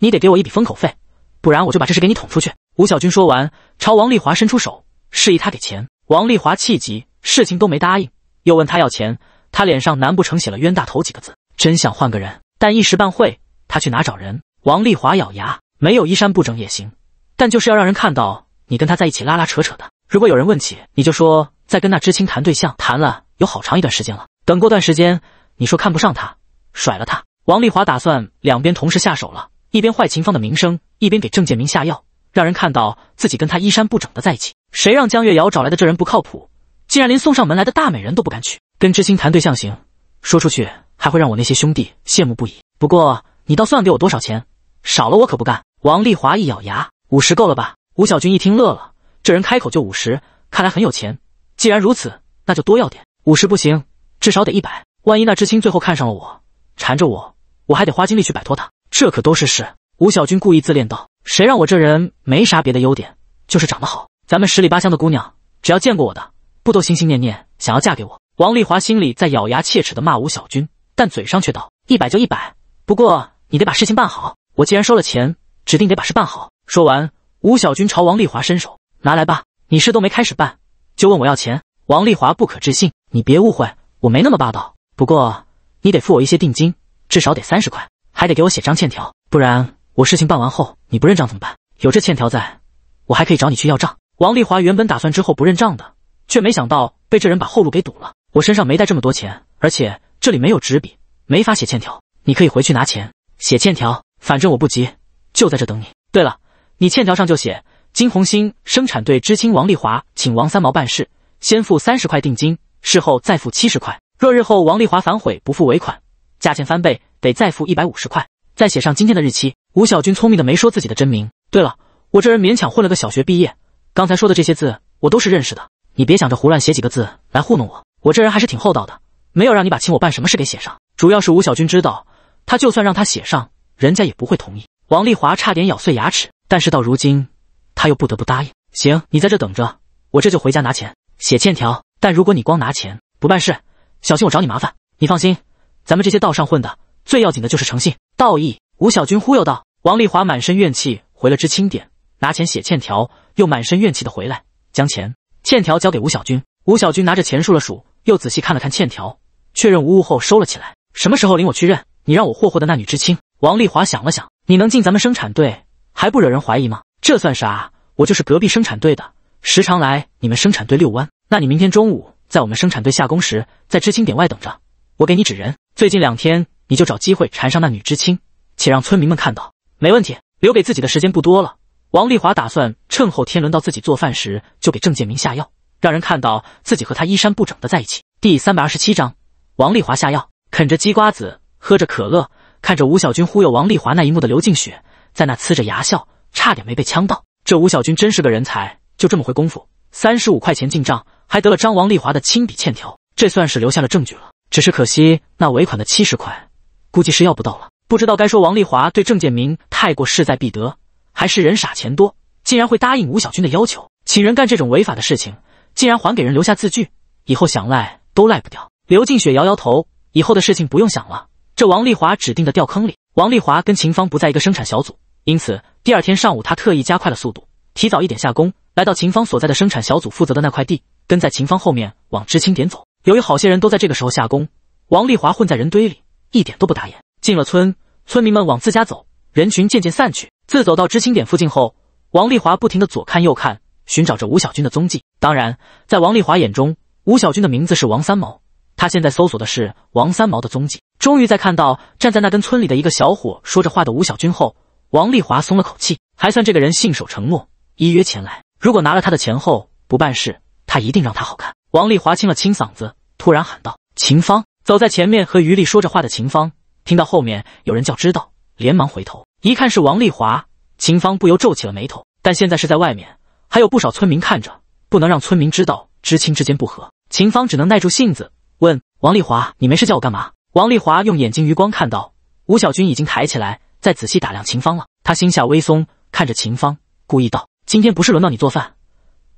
你得给我一笔封口费，不然我就把这事给你捅出去。吴小军说完，朝王丽华伸出手，示意他给钱。王丽华气急，事情都没答应，又问他要钱，他脸上难不成写了“冤大头”几个字？真想换个人，但一时半会他去哪找人？王丽华咬牙，没有衣衫不整也行，但就是要让人看到你跟他在一起拉拉扯扯的。如果有人问起，你就说。在跟那知青谈对象，谈了有好长一段时间了。等过段时间，你说看不上他，甩了他。王丽华打算两边同时下手了，一边坏秦芳的名声，一边给郑建明下药，让人看到自己跟他衣衫不整的在一起。谁让江月瑶找来的这人不靠谱，竟然连送上门来的大美人都不敢娶。跟知青谈对象行，说出去还会让我那些兄弟羡慕不已。不过你倒算给我多少钱？少了我可不干。王丽华一咬牙，五十够了吧？吴小军一听乐了，这人开口就五十，看来很有钱。既然如此，那就多要点五十不行，至少得一百。万一那知青最后看上了我，缠着我，我还得花精力去摆脱他，这可都是事。吴小军故意自恋道：“谁让我这人没啥别的优点，就是长得好。咱们十里八乡的姑娘，只要见过我的，不都心心念念想要嫁给我？”王丽华心里在咬牙切齿的骂吴小军，但嘴上却道：“一百就一百，不过你得把事情办好。我既然收了钱，指定得把事办好。”说完，吴小军朝王丽华伸手：“拿来吧，你事都没开始办。”就问我要钱，王丽华不可置信。你别误会，我没那么霸道。不过你得付我一些定金，至少得三十块，还得给我写张欠条，不然我事情办完后你不认账怎么办？有这欠条在，我还可以找你去要账。王丽华原本打算之后不认账的，却没想到被这人把后路给堵了。我身上没带这么多钱，而且这里没有纸笔，没法写欠条。你可以回去拿钱写欠条，反正我不急，就在这等你。对了，你欠条上就写。金红星生产队知青王丽华请王三毛办事，先付三十块定金，事后再付七十块。若日后王丽华反悔不付尾款，价钱翻倍，得再付一百五十块。再写上今天的日期。吴小军聪明的没说自己的真名。对了，我这人勉强混了个小学毕业，刚才说的这些字我都是认识的。你别想着胡乱写几个字来糊弄我。我这人还是挺厚道的，没有让你把请我办什么事给写上。主要是吴小军知道，他就算让他写上，人家也不会同意。王丽华差点咬碎牙齿，但是到如今。他又不得不答应。行，你在这等着，我这就回家拿钱写欠条。但如果你光拿钱不办事，小心我找你麻烦。你放心，咱们这些道上混的，最要紧的就是诚信道义。吴小军忽悠道。王丽华满身怨气回了知青点，拿钱写欠条，又满身怨气的回来，将钱欠条交给吴小军。吴小军拿着钱数了数，又仔细看了看欠条，确认无误后收了起来。什么时候领我去认你让我霍霍的那女知青？王丽华想了想，你能进咱们生产队，还不惹人怀疑吗？这算啥？我就是隔壁生产队的，时常来你们生产队遛弯。那你明天中午在我们生产队下工时，在知青点外等着，我给你指人。最近两天，你就找机会缠上那女知青，且让村民们看到。没问题，留给自己的时间不多了。王丽华打算趁后天轮到自己做饭时，就给郑建明下药，让人看到自己和他衣衫不整的在一起。第三百二十七章，王丽华下药，啃着鸡瓜子，喝着可乐，看着吴小军忽悠王丽华那一幕的刘静雪，在那呲着牙笑。差点没被呛到，这吴小军真是个人才，就这么回功夫，三十五块钱进账，还得了张王丽华的亲笔欠条，这算是留下了证据了。只是可惜那尾款的七十块，估计是要不到了。不知道该说王丽华对郑建明太过势在必得，还是人傻钱多，竟然会答应吴小军的要求，请人干这种违法的事情，竟然还给人留下字据，以后想赖都赖不掉。刘静雪摇摇头，以后的事情不用想了，这王丽华指定的掉坑里。王丽华跟秦芳不在一个生产小组。因此，第二天上午，他特意加快了速度，提早一点下工，来到秦芳所在的生产小组负责的那块地，跟在秦芳后面往知青点走。由于好些人都在这个时候下工，王丽华混在人堆里一点都不打眼。进了村，村民们往自家走，人群渐渐散去。自走到知青点附近后，王丽华不停地左看右看，寻找着吴小军的踪迹。当然，在王丽华眼中，吴小军的名字是王三毛，他现在搜索的是王三毛的踪迹。终于在看到站在那跟村里的一个小伙说着话的吴小军后。王丽华松了口气，还算这个人信守承诺，依约前来。如果拿了他的钱后不办事，他一定让他好看。王丽华清了清嗓子，突然喊道：“秦芳！”走在前面和于丽说着话的秦芳听到后面有人叫“知道”，连忙回头一看是王丽华。秦芳不由皱起了眉头。但现在是在外面，还有不少村民看着，不能让村民知道知青之间不和。秦芳只能耐住性子问王丽华：“你没事叫我干嘛？”王丽华用眼睛余光看到吴小军已经抬起来。再仔细打量秦芳了，他心下微松，看着秦芳，故意道：“今天不是轮到你做饭，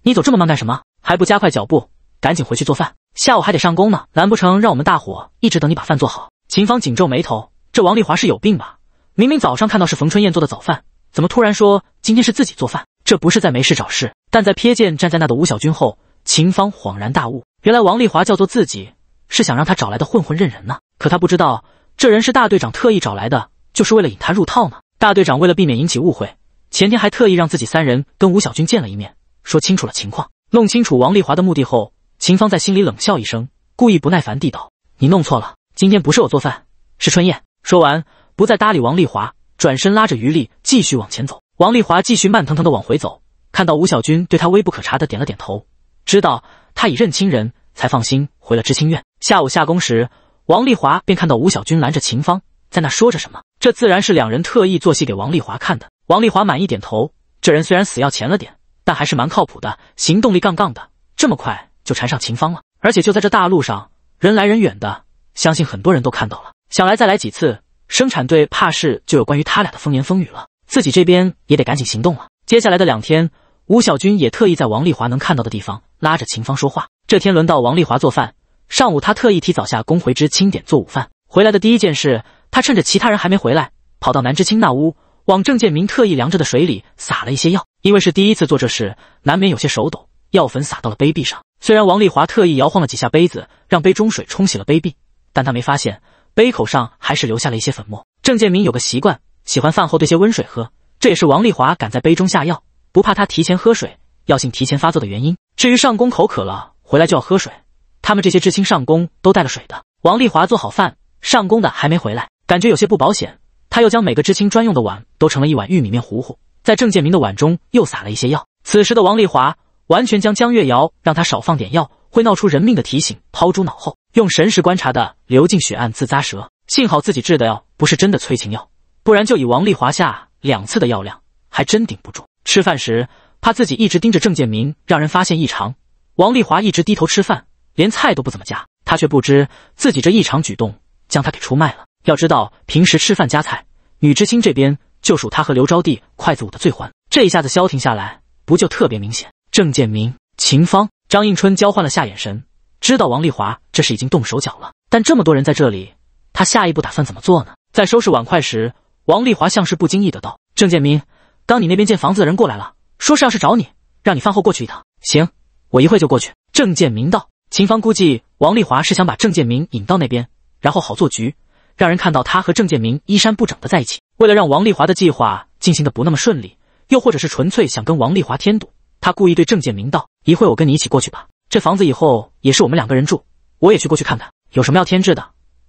你走这么慢干什么？还不加快脚步，赶紧回去做饭，下午还得上工呢。难不成让我们大伙一直等你把饭做好？”秦芳紧皱眉头：“这王丽华是有病吧？明明早上看到是冯春燕做的早饭，怎么突然说今天是自己做饭？这不是在没事找事？”但在瞥见站在那的吴小军后，秦芳恍然大悟：原来王丽华叫做自己，是想让他找来的混混认人呢。可他不知道，这人是大队长特意找来的。就是为了引他入套呢。大队长为了避免引起误会，前天还特意让自己三人跟吴小军见了一面，说清楚了情况。弄清楚王丽华的目的后，秦芳在心里冷笑一声，故意不耐烦地道：“你弄错了，今天不是我做饭，是春燕。”说完，不再搭理王丽华，转身拉着余力继续往前走。王丽华继续慢腾腾地往回走，看到吴小军对他微不可察地点了点头，知道他已认清人，才放心回了知青院。下午下工时，王丽华便看到吴小军拦着秦芳。在那说着什么？这自然是两人特意做戏给王丽华看的。王丽华满意点头。这人虽然死要钱了点，但还是蛮靠谱的，行动力杠杠的，这么快就缠上秦芳了。而且就在这大路上，人来人远的，相信很多人都看到了。想来再来几次，生产队怕是就有关于他俩的风言风语了。自己这边也得赶紧行动了。接下来的两天，吴小军也特意在王丽华能看到的地方拉着秦芳说话。这天轮到王丽华做饭，上午他特意提早下工回之清点做午饭，回来的第一件事。他趁着其他人还没回来，跑到南知青那屋，往郑建明特意凉着的水里撒了一些药。因为是第一次做这事，难免有些手抖，药粉撒到了杯壁上。虽然王丽华特意摇晃了几下杯子，让杯中水冲洗了杯壁，但他没发现杯口上还是留下了一些粉末。郑建明有个习惯，喜欢饭后兑些温水喝，这也是王丽华敢在杯中下药，不怕他提前喝水，药性提前发作的原因。至于上工口渴了回来就要喝水，他们这些知青上工都带了水的。王丽华做好饭，上工的还没回来。感觉有些不保险，他又将每个知青专用的碗都盛了一碗玉米面糊糊，在郑建明的碗中又撒了一些药。此时的王丽华完全将江月瑶让他少放点药会闹出人命的提醒抛诸脑后，用神识观察的刘静雪暗自咂舌，幸好自己制的药不是真的催情药，不然就以王丽华下两次的药量，还真顶不住。吃饭时怕自己一直盯着郑建明让人发现异常，王丽华一直低头吃饭，连菜都不怎么夹。他却不知自己这异常举动将他给出卖了。要知道，平时吃饭夹菜，女知青这边就属她和刘招娣筷子舞的最欢。这一下子消停下来，不就特别明显？郑建明、秦芳、张应春交换了下眼神，知道王丽华这是已经动手脚了。但这么多人在这里，他下一步打算怎么做呢？在收拾碗筷时，王丽华像是不经意的道：“郑建明，刚你那边建房子的人过来了，说是要是找你，让你饭后过去一趟。行，我一会就过去。”郑建明道。秦芳估计王丽华是想把郑建明引到那边，然后好做局。让人看到他和郑建明衣衫不整的在一起。为了让王丽华的计划进行的不那么顺利，又或者是纯粹想跟王丽华添堵，他故意对郑建明道：“一会我跟你一起过去吧，这房子以后也是我们两个人住，我也去过去看看，有什么要添置的，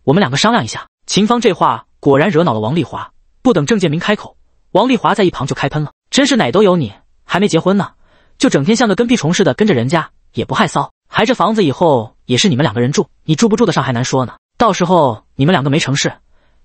我们两个商量一下。”秦芳这话果然惹恼了王丽华，不等郑建明开口，王丽华在一旁就开喷了：“真是哪都有，你还没结婚呢，就整天像个跟屁虫似的跟着人家，也不害臊！还这房子以后也是你们两个人住，你住不住得上还难说呢。”到时候你们两个没成事，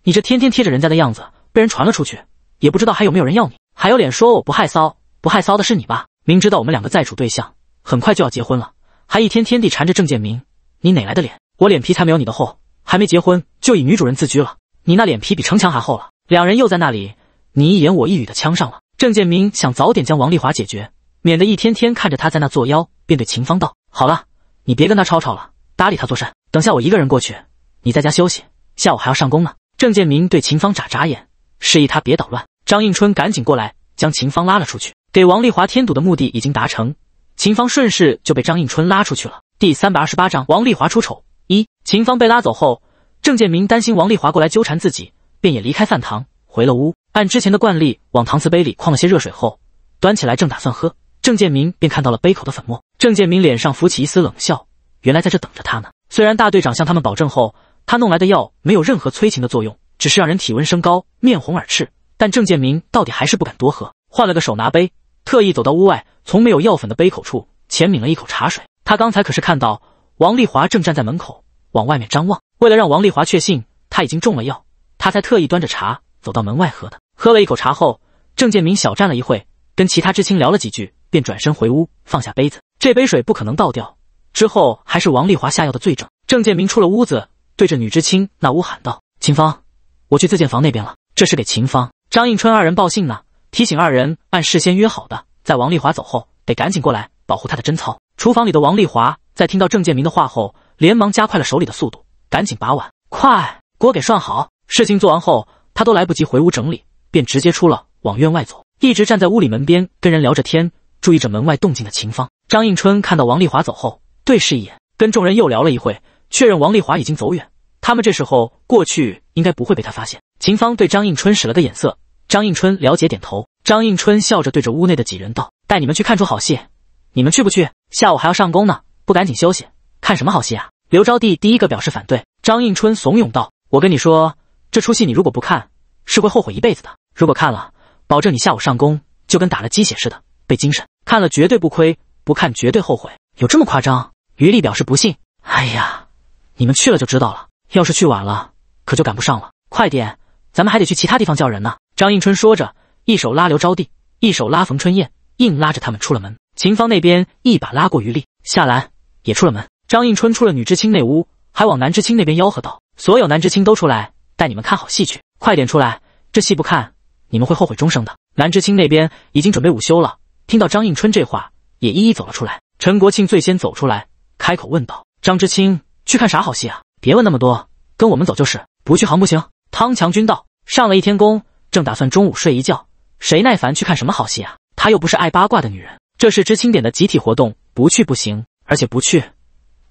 你这天天贴着人家的样子被人传了出去，也不知道还有没有人要你。还有脸说我不害臊？不害臊的是你吧？明知道我们两个在处对象，很快就要结婚了，还一天天地缠着郑建明，你哪来的脸？我脸皮才没有你的厚，还没结婚就以女主人自居了。你那脸皮比城墙还厚了。两人又在那里你一言我一语的呛上了。郑建明想早点将王丽华解决，免得一天天看着她在那作妖，便对秦芳道：“好了，你别跟他吵吵了，搭理他作甚？等下我一个人过去。”你在家休息，下午还要上工呢。郑建明对秦芳眨眨眼，示意他别捣乱。张应春赶紧过来，将秦芳拉了出去。给王丽华添堵的目的已经达成，秦芳顺势就被张应春拉出去了。第三百二十八章王丽华出丑一。秦芳被拉走后，郑建明担心王丽华过来纠缠自己，便也离开饭堂，回了屋。按之前的惯例，往搪瓷杯里框了些热水后，端起来正打算喝，郑建明便看到了杯口的粉末。郑建明脸上浮起一丝冷笑，原来在这等着他呢。虽然大队长向他们保证后，他弄来的药没有任何催情的作用，只是让人体温升高、面红耳赤。但郑建明到底还是不敢多喝，换了个手拿杯，特意走到屋外，从没有药粉的杯口处浅抿了一口茶水。他刚才可是看到王丽华正站在门口往外面张望。为了让王丽华确信他已经中了药，他才特意端着茶走到门外喝的。喝了一口茶后，郑建明小站了一会，跟其他知青聊了几句，便转身回屋放下杯子。这杯水不可能倒掉，之后还是王丽华下药的罪证。郑建明出了屋子。对着女知青那屋喊道：“秦芳，我去自建房那边了，这是给秦芳、张应春二人报信呢，提醒二人按事先约好的，在王丽华走后得赶紧过来保护她的贞操。”厨房里的王丽华在听到郑建明的话后，连忙加快了手里的速度，赶紧把碗、筷、锅给涮好。事情做完后，她都来不及回屋整理，便直接出了，往院外走。一直站在屋里门边跟人聊着天，注意着门外动静的秦芳、张应春看到王丽华走后，对视一眼，跟众人又聊了一会。确认王丽华已经走远，他们这时候过去应该不会被他发现。秦芳对张映春使了个眼色，张映春了解点头。张映春笑着对着屋内的几人道：“带你们去看出好戏，你们去不去？下午还要上工呢，不赶紧休息，看什么好戏啊？”刘招娣第一个表示反对。张映春怂恿道：“我跟你说，这出戏你如果不看，是会后悔一辈子的。如果看了，保证你下午上工就跟打了鸡血似的，倍精神。看了绝对不亏，不看绝对后悔。有这么夸张？”余力表示不信。哎呀。你们去了就知道了，要是去晚了，可就赶不上了。快点，咱们还得去其他地方叫人呢。张应春说着，一手拉刘招娣，一手拉冯春燕，硬拉着他们出了门。秦芳那边一把拉过余丽，夏兰也出了门。张应春出了女知青那屋，还往男知青那边吆喝道：“所有男知青都出来，带你们看好戏去！快点出来，这戏不看，你们会后悔终生的。”男知青那边已经准备午休了，听到张应春这话，也一一走了出来。陈国庆最先走出来，开口问道：“张知青。”去看啥好戏啊！别问那么多，跟我们走就是。不去行不行？汤强军道。上了一天工，正打算中午睡一觉，谁耐烦去看什么好戏啊？她又不是爱八卦的女人。这是知青点的集体活动，不去不行。而且不去，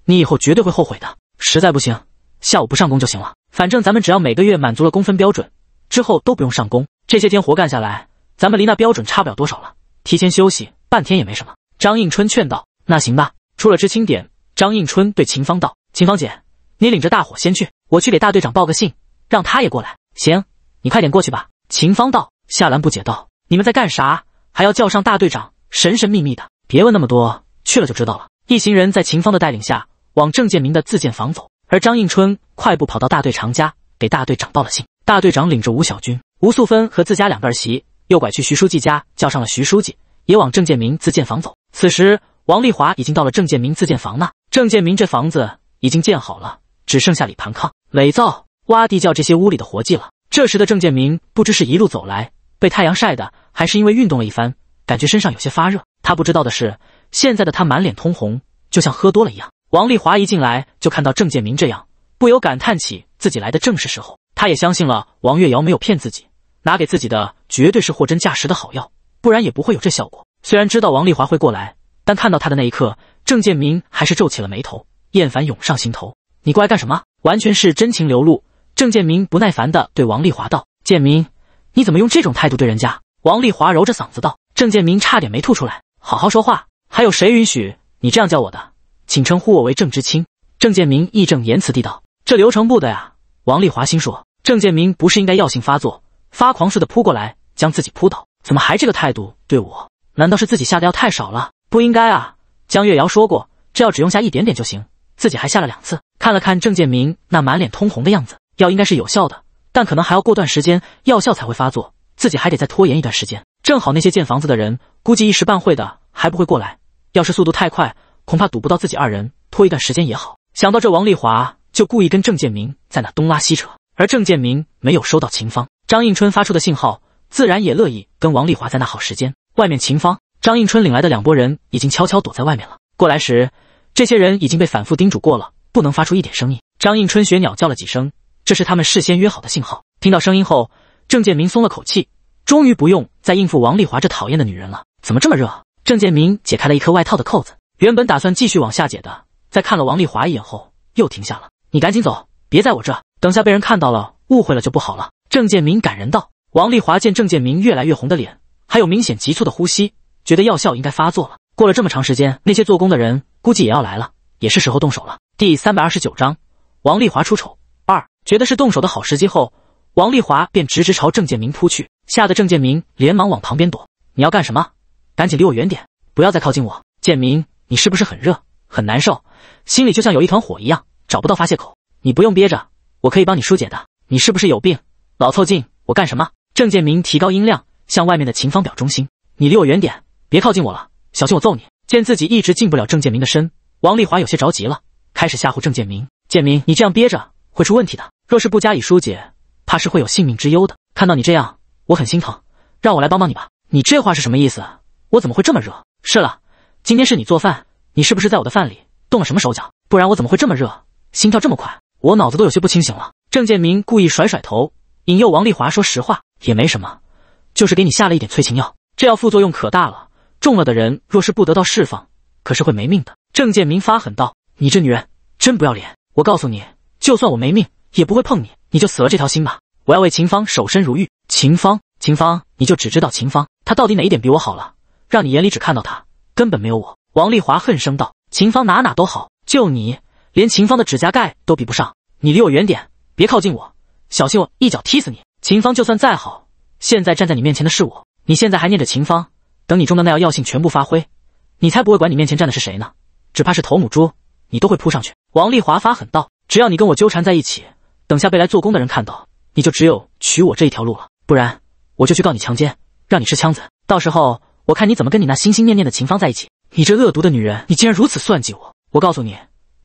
你以后绝对会后悔的。实在不行，下午不上工就行了。反正咱们只要每个月满足了工分标准，之后都不用上工。这些天活干下来，咱们离那标准差不了多少了。提前休息半天也没什么。张应春劝道。那行吧。出了知青点，张应春对秦芳道。秦芳姐，你领着大伙先去，我去给大队长报个信，让他也过来。行，你快点过去吧。秦芳道。夏兰不解道：“你们在干啥？还要叫上大队长？神神秘秘的，别问那么多，去了就知道了。”一行人在秦芳的带领下往郑建明的自建房走，而张应春快步跑到大队长家给大队长报了信。大队长领着吴小军、吴素芬和自家两个儿媳，又拐去徐书记家叫上了徐书记，也往郑建明自建房走。此时，王丽华已经到了郑建明自建房那。郑建明这房子。已经建好了，只剩下里盘炕、垒灶、挖地窖这些屋里的活计了。这时的郑建明不知是一路走来被太阳晒的，还是因为运动了一番，感觉身上有些发热。他不知道的是，现在的他满脸通红，就像喝多了一样。王丽华一进来就看到郑建明这样，不由感叹起自己来的正是时候。他也相信了王月瑶没有骗自己，拿给自己的绝对是货真价实的好药，不然也不会有这效果。虽然知道王丽华会过来，但看到他的那一刻，郑建明还是皱起了眉头。厌烦涌上心头，你过来干什么？完全是真情流露。郑建明不耐烦地对王丽华道：“建明，你怎么用这种态度对人家？”王丽华揉着嗓子道：“郑建明差点没吐出来，好好说话！还有谁允许你这样叫我的？请称呼我为郑知青。”郑建明义正言辞地道：“这流程不的呀！”王丽华心说：“郑建明不是应该药性发作、发狂似的扑过来将自己扑倒，怎么还这个态度对我？难道是自己下的药太少了？不应该啊！江月瑶说过，这药只用下一点点就行。”自己还下了两次，看了看郑建明那满脸通红的样子，药应该是有效的，但可能还要过段时间药效才会发作，自己还得再拖延一段时间。正好那些建房子的人估计一时半会的还不会过来，要是速度太快，恐怕堵不到自己二人，拖一段时间也好。想到这，王丽华就故意跟郑建明在那东拉西扯，而郑建明没有收到秦芳、张应春发出的信号，自然也乐意跟王丽华在那耗时间。外面，秦芳、张应春领来的两拨人已经悄悄躲在外面了，过来时。这些人已经被反复叮嘱过了，不能发出一点声音。张映春雪鸟叫了几声，这是他们事先约好的信号。听到声音后，郑建明松了口气，终于不用再应付王丽华这讨厌的女人了。怎么这么热？郑建明解开了一颗外套的扣子，原本打算继续往下解的，在看了王丽华一眼后又停下了。你赶紧走，别在我这，等下被人看到了，误会了就不好了。郑建明感人道。王丽华见郑建明越来越红的脸，还有明显急促的呼吸，觉得药效应该发作了。过了这么长时间，那些做工的人。估计也要来了，也是时候动手了。第三百二十九章，王丽华出丑二，觉得是动手的好时机后，王丽华便直直朝郑建明扑去，吓得郑建明连忙往旁边躲。你要干什么？赶紧离我远点，不要再靠近我！建明，你是不是很热，很难受，心里就像有一团火一样，找不到发泄口？你不用憋着，我可以帮你疏解的。你是不是有病？老凑近我干什么？郑建明提高音量向外面的秦芳表忠心：你离我远点，别靠近我了，小心我揍你！见自己一直进不了郑建明的身，王丽华有些着急了，开始吓唬郑建明：“建明，你这样憋着会出问题的。若是不加以疏解，怕是会有性命之忧的。看到你这样，我很心疼，让我来帮帮你吧。”你这话是什么意思？我怎么会这么热？是了，今天是你做饭，你是不是在我的饭里动了什么手脚？不然我怎么会这么热，心跳这么快，我脑子都有些不清醒了。郑建明故意甩甩头，引诱王丽华说实话：“也没什么，就是给你下了一点催情药。这药副作用可大了。”中了的人若是不得到释放，可是会没命的。郑建明发狠道：“你这女人真不要脸！我告诉你，就算我没命，也不会碰你。你就死了这条心吧！我要为秦芳守身如玉。”秦芳，秦芳，你就只知道秦芳，她到底哪一点比我好了？让你眼里只看到她，根本没有我。王丽华恨声道：“秦芳哪哪都好，就你连秦芳的指甲盖都比不上。你离我远点，别靠近我，小心我一脚踢死你。秦芳就算再好，现在站在你面前的是我，你现在还念着秦芳？”等你中的那药药性全部发挥，你才不会管你面前站的是谁呢？只怕是头母猪，你都会扑上去。王丽华发狠道：“只要你跟我纠缠在一起，等下被来做工的人看到，你就只有娶我这一条路了。不然，我就去告你强奸，让你吃枪子。到时候，我看你怎么跟你那心心念念的秦芳在一起！你这恶毒的女人，你竟然如此算计我！我告诉你，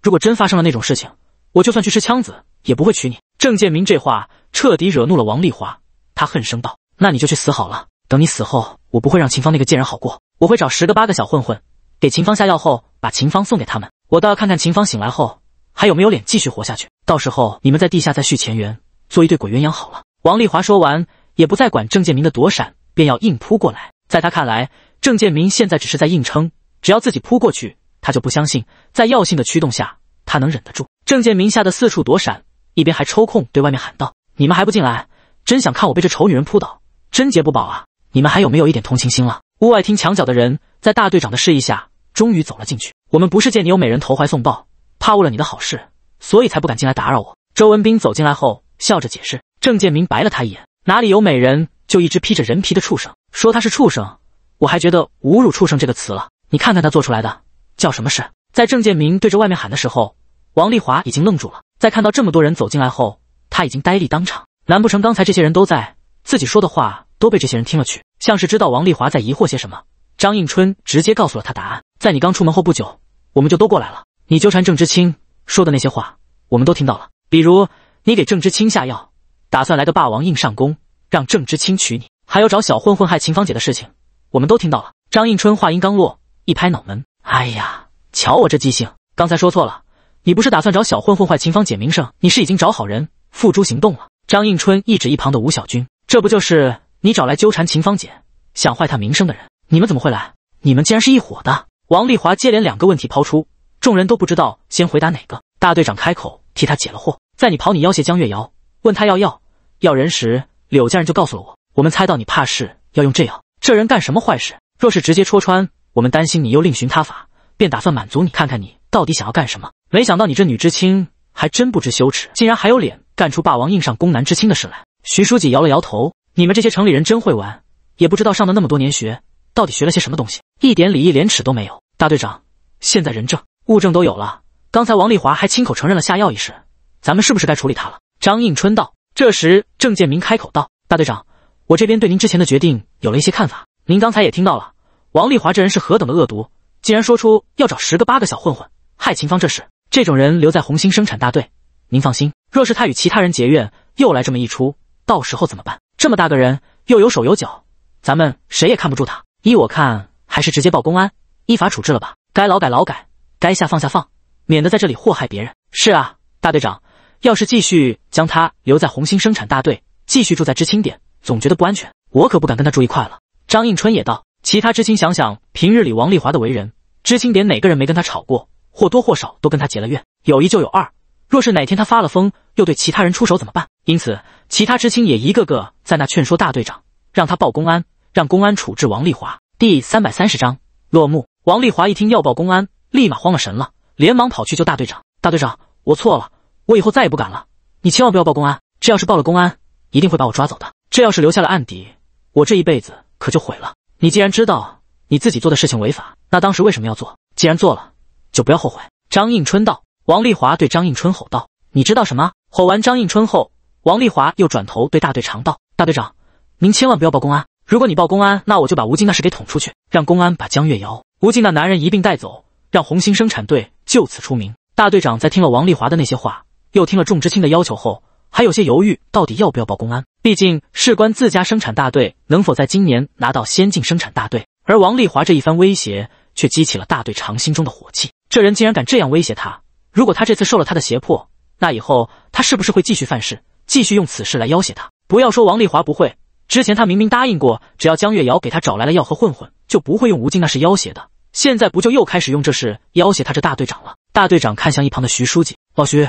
如果真发生了那种事情，我就算去吃枪子，也不会娶你。”郑建明这话彻底惹怒了王丽华，她恨声道：“那你就去死好了。”等你死后，我不会让秦芳那个贱人好过。我会找十个八个小混混，给秦芳下药后，把秦芳送给他们。我倒要看看秦芳醒来后还有没有脸继续活下去。到时候你们在地下再续前缘，做一对鬼鸳鸯好了。王丽华说完，也不再管郑建明的躲闪，便要硬扑过来。在他看来，郑建明现在只是在硬撑，只要自己扑过去，他就不相信在药性的驱动下，他能忍得住。郑建明吓得四处躲闪，一边还抽空对外面喊道：“你们还不进来？真想看我被这丑女人扑倒，贞洁不保啊！”你们还有没有一点同情心了？屋外听墙角的人在大队长的示意下，终于走了进去。我们不是见你有美人投怀送抱，怕误了你的好事，所以才不敢进来打扰我。周文斌走进来后，笑着解释。郑建明白了他一眼：“哪里有美人，就一只披着人皮的畜生。说他是畜生，我还觉得侮辱畜生这个词了。你看看他做出来的叫什么事？”在郑建明对着外面喊的时候，王丽华已经愣住了。在看到这么多人走进来后，他已经呆立当场。难不成刚才这些人都在自己说的话都被这些人听了去？像是知道王丽华在疑惑些什么，张映春直接告诉了他答案。在你刚出门后不久，我们就都过来了。你纠缠郑知青说的那些话，我们都听到了。比如你给郑知青下药，打算来个霸王硬上弓，让郑知青娶你；还有找小混混害秦芳姐的事情，我们都听到了。张映春话音刚落，一拍脑门：“哎呀，瞧我这记性，刚才说错了。你不是打算找小混混坏秦芳姐名声，你是已经找好人付诸行动了。”张映春一指一旁的吴小军：“这不就是？”你找来纠缠秦芳姐、想坏她名声的人，你们怎么会来？你们竟然是一伙的！王丽华接连两个问题抛出，众人都不知道先回答哪个。大队长开口替他解了惑，在你跑你要挟江月瑶，问他要药要人时，柳家人就告诉了我。我们猜到你怕是要用这药，这人干什么坏事？若是直接戳穿，我们担心你又另寻他法，便打算满足你，看看你到底想要干什么。没想到你这女知青还真不知羞耻，竟然还有脸干出霸王硬上弓男知青的事来。徐书记摇了摇头。你们这些城里人真会玩，也不知道上了那么多年学，到底学了些什么东西，一点礼义廉耻都没有。大队长，现在人证物证都有了，刚才王丽华还亲口承认了下药一事，咱们是不是该处理他了？张应春道。这时，郑建明开口道：“大队长，我这边对您之前的决定有了一些看法。您刚才也听到了，王丽华这人是何等的恶毒，竟然说出要找十个八个小混混害秦芳这事。这种人留在红星生产大队，您放心。若是他与其他人结怨，又来这么一出，到时候怎么办？”这么大个人，又有手有脚，咱们谁也看不住他。依我看，还是直接报公安，依法处置了吧。该劳改劳改，该下放下放，免得在这里祸害别人。是啊，大队长，要是继续将他留在红星生产大队，继续住在知青点，总觉得不安全。我可不敢跟他住一块了。张应春也道。其他知青想想，平日里王丽华的为人，知青点哪个人没跟他吵过，或多或少都跟他结了怨。有一就有二。若是哪天他发了疯，又对其他人出手怎么办？因此，其他知青也一个个在那劝说大队长，让他报公安，让公安处置王丽华。第三百三十章落幕。王丽华一听要报公安，立马慌了神了，连忙跑去救大队长。大队长，我错了，我以后再也不敢了。你千万不要报公安，这要是报了公安，一定会把我抓走的。这要是留下了案底，我这一辈子可就毁了。你既然知道你自己做的事情违法，那当时为什么要做？既然做了，就不要后悔。张应春道。王丽华对张映春吼道：“你知道什么？”吼完张映春后，王丽华又转头对大队长道：“大队长，您千万不要报公安。如果你报公安，那我就把吴静那事给捅出去，让公安把江月瑶、吴静那男人一并带走，让红星生产队就此出名。”大队长在听了王丽华的那些话，又听了众知青的要求后，还有些犹豫，到底要不要报公安？毕竟事关自家生产大队能否在今年拿到先进生产大队。而王丽华这一番威胁，却激起了大队长心中的火气。这人竟然敢这样威胁他！如果他这次受了他的胁迫，那以后他是不是会继续犯事，继续用此事来要挟他？不要说王丽华不会，之前他明明答应过，只要江月瑶给他找来了药和混混，就不会用吴静那是要挟的。现在不就又开始用这事要挟他这大队长了？大队长看向一旁的徐书记：“老徐，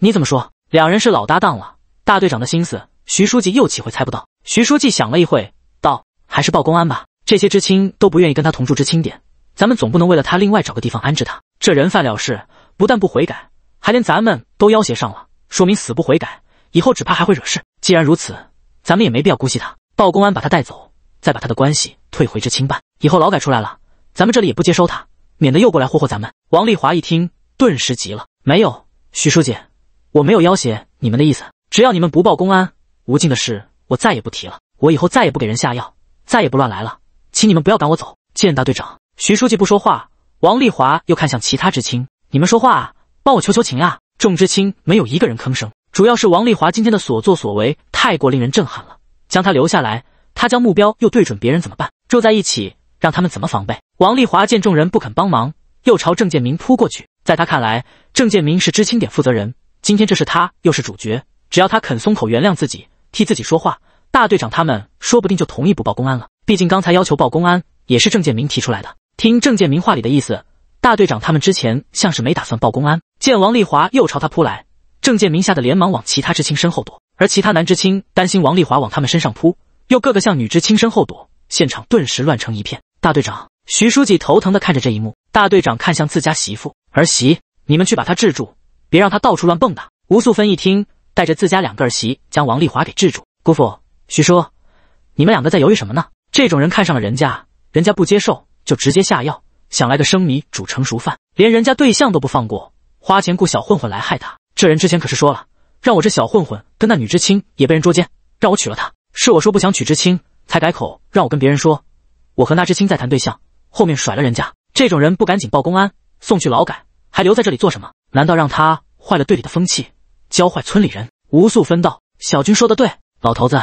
你怎么说？”两人是老搭档了，大队长的心思，徐书记又岂会猜不到？徐书记想了一会，道：“还是报公安吧。这些知青都不愿意跟他同住知青点，咱们总不能为了他另外找个地方安置他。这人犯了事。”不但不悔改，还连咱们都要挟上了，说明死不悔改，以后只怕还会惹事。既然如此，咱们也没必要姑息他，报公安把他带走，再把他的关系退回至清办。以后劳改出来了，咱们这里也不接收他，免得又过来霍霍咱们。王丽华一听，顿时急了：“没有，徐书记，我没有要挟你们的意思，只要你们不报公安，吴静的事我再也不提了。我以后再也不给人下药，再也不乱来了，请你们不要赶我走。”见大队长，徐书记不说话，王丽华又看向其他知青。你们说话啊，帮我求求情啊！众知青没有一个人吭声，主要是王丽华今天的所作所为太过令人震撼了。将他留下来，他将目标又对准别人怎么办？住在一起，让他们怎么防备？王丽华见众人不肯帮忙，又朝郑建明扑过去。在他看来，郑建明是知青点负责人，今天这是他又是主角，只要他肯松口原谅自己，替自己说话，大队长他们说不定就同意不报公安了。毕竟刚才要求报公安也是郑建明提出来的，听郑建明话里的意思。大队长他们之前像是没打算报公安，见王丽华又朝他扑来，郑建明吓得连忙往其他知青身后躲，而其他男知青担心王丽华往他们身上扑，又各个向女知青身后躲，现场顿时乱成一片。大队长、徐书记头疼的看着这一幕，大队长看向自家媳妇儿媳，你们去把他制住，别让他到处乱蹦跶。吴素芬一听，带着自家两个儿媳将王丽华给制住。姑父、徐叔，你们两个在犹豫什么呢？这种人看上了人家，人家不接受，就直接下药。想来个生米煮成熟饭，连人家对象都不放过，花钱雇小混混来害他。这人之前可是说了，让我这小混混跟那女知青也被人捉奸，让我娶了她。是我说不想娶知青，才改口让我跟别人说，我和那知青在谈对象，后面甩了人家。这种人不赶紧报公安送去劳改，还留在这里做什么？难道让他坏了队里的风气，教坏村里人？吴素芬道：“小军说的对，老头子，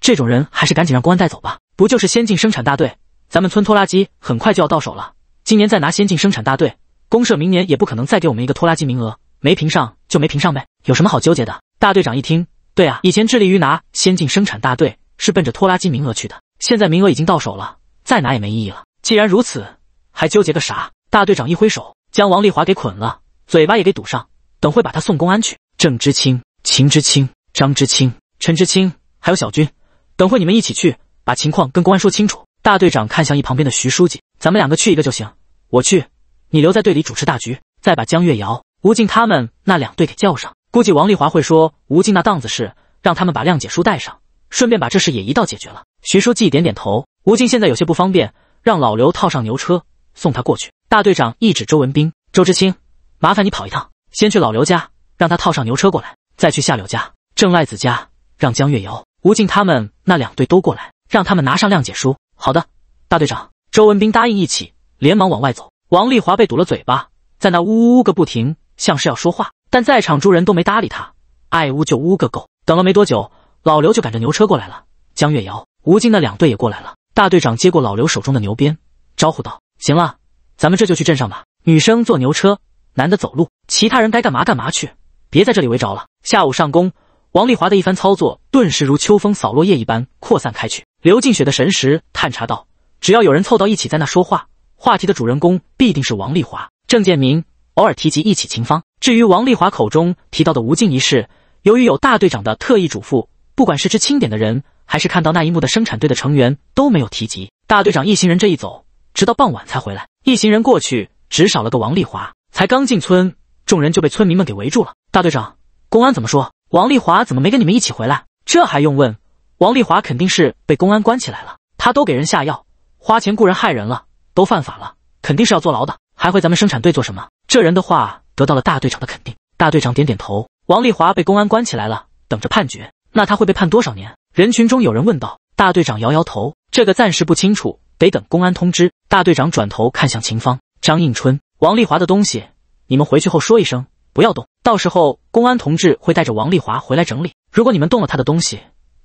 这种人还是赶紧让公安带走吧。不就是先进生产大队，咱们村拖拉机很快就要到手了。”今年再拿先进生产大队，公社明年也不可能再给我们一个拖拉机名额，没评上就没评上呗，有什么好纠结的？大队长一听，对啊，以前致力于拿先进生产大队是奔着拖拉机名额去的，现在名额已经到手了，再拿也没意义了。既然如此，还纠结个啥？大队长一挥手，将王丽华给捆了，嘴巴也给堵上，等会把他送公安去。郑知青、秦知青、张知青、陈知青，还有小军，等会你们一起去，把情况跟公安说清楚。大队长看向一旁边的徐书记：“咱们两个去一个就行，我去，你留在队里主持大局，再把江月瑶、吴静他们那两队给叫上。估计王丽华会说吴静那档子事，让他们把谅解书带上，顺便把这事也一道解决了。”徐书记点点头。吴静现在有些不方便，让老刘套上牛车送他过去。大队长一指周文斌：“周知青，麻烦你跑一趟，先去老刘家，让他套上牛车过来，再去夏柳家、郑赖子家，让江月瑶、吴静他们那两队都过来，让他们拿上谅解书。”好的，大队长周文斌答应一起，连忙往外走。王丽华被堵了嘴巴，在那呜呜呜个不停，像是要说话，但在场诸人都没搭理他，爱呜就呜个够。等了没多久，老刘就赶着牛车过来了。江月瑶、吴京的两队也过来了。大队长接过老刘手中的牛鞭，招呼道：“行了，咱们这就去镇上吧。女生坐牛车，男的走路，其他人该干嘛干嘛去，别在这里围着了。下午上工。”王丽华的一番操作，顿时如秋风扫落叶一般扩散开去。刘静雪的神识探查到，只要有人凑到一起在那说话，话题的主人公必定是王丽华、郑建明，偶尔提及一起秦芳。至于王丽华口中提到的吴静一事，由于有大队长的特意嘱咐，不管是知清点的人，还是看到那一幕的生产队的成员都没有提及。大队长一行人这一走，直到傍晚才回来。一行人过去，只少了个王丽华。才刚进村，众人就被村民们给围住了。大队长，公安怎么说？王丽华怎么没跟你们一起回来？这还用问？王丽华肯定是被公安关起来了，他都给人下药，花钱雇人害人了，都犯法了，肯定是要坐牢的，还回咱们生产队做什么？这人的话得到了大队长的肯定，大队长点点头。王丽华被公安关起来了，等着判决，那他会被判多少年？人群中有人问道。大队长摇摇头，这个暂时不清楚，得等公安通知。大队长转头看向秦芳、张应春、王丽华的东西，你们回去后说一声，不要动，到时候公安同志会带着王丽华回来整理，如果你们动了他的东西。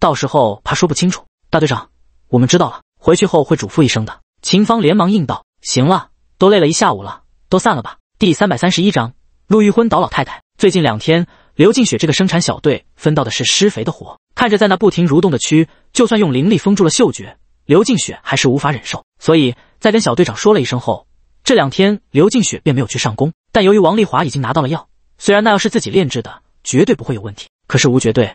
到时候怕说不清楚，大队长，我们知道了，回去后会嘱咐一声的。秦芳连忙应道：“行了，都累了一下午了，都散了吧。”第三百三十一章，陆玉昏倒。老太太最近两天，刘静雪这个生产小队分到的是施肥的活。看着在那不停蠕动的蛆，就算用灵力封住了嗅觉，刘静雪还是无法忍受。所以在跟小队长说了一声后，这两天刘静雪便没有去上工。但由于王丽华已经拿到了药，虽然那药是自己炼制的，绝对不会有问题，可是无绝对。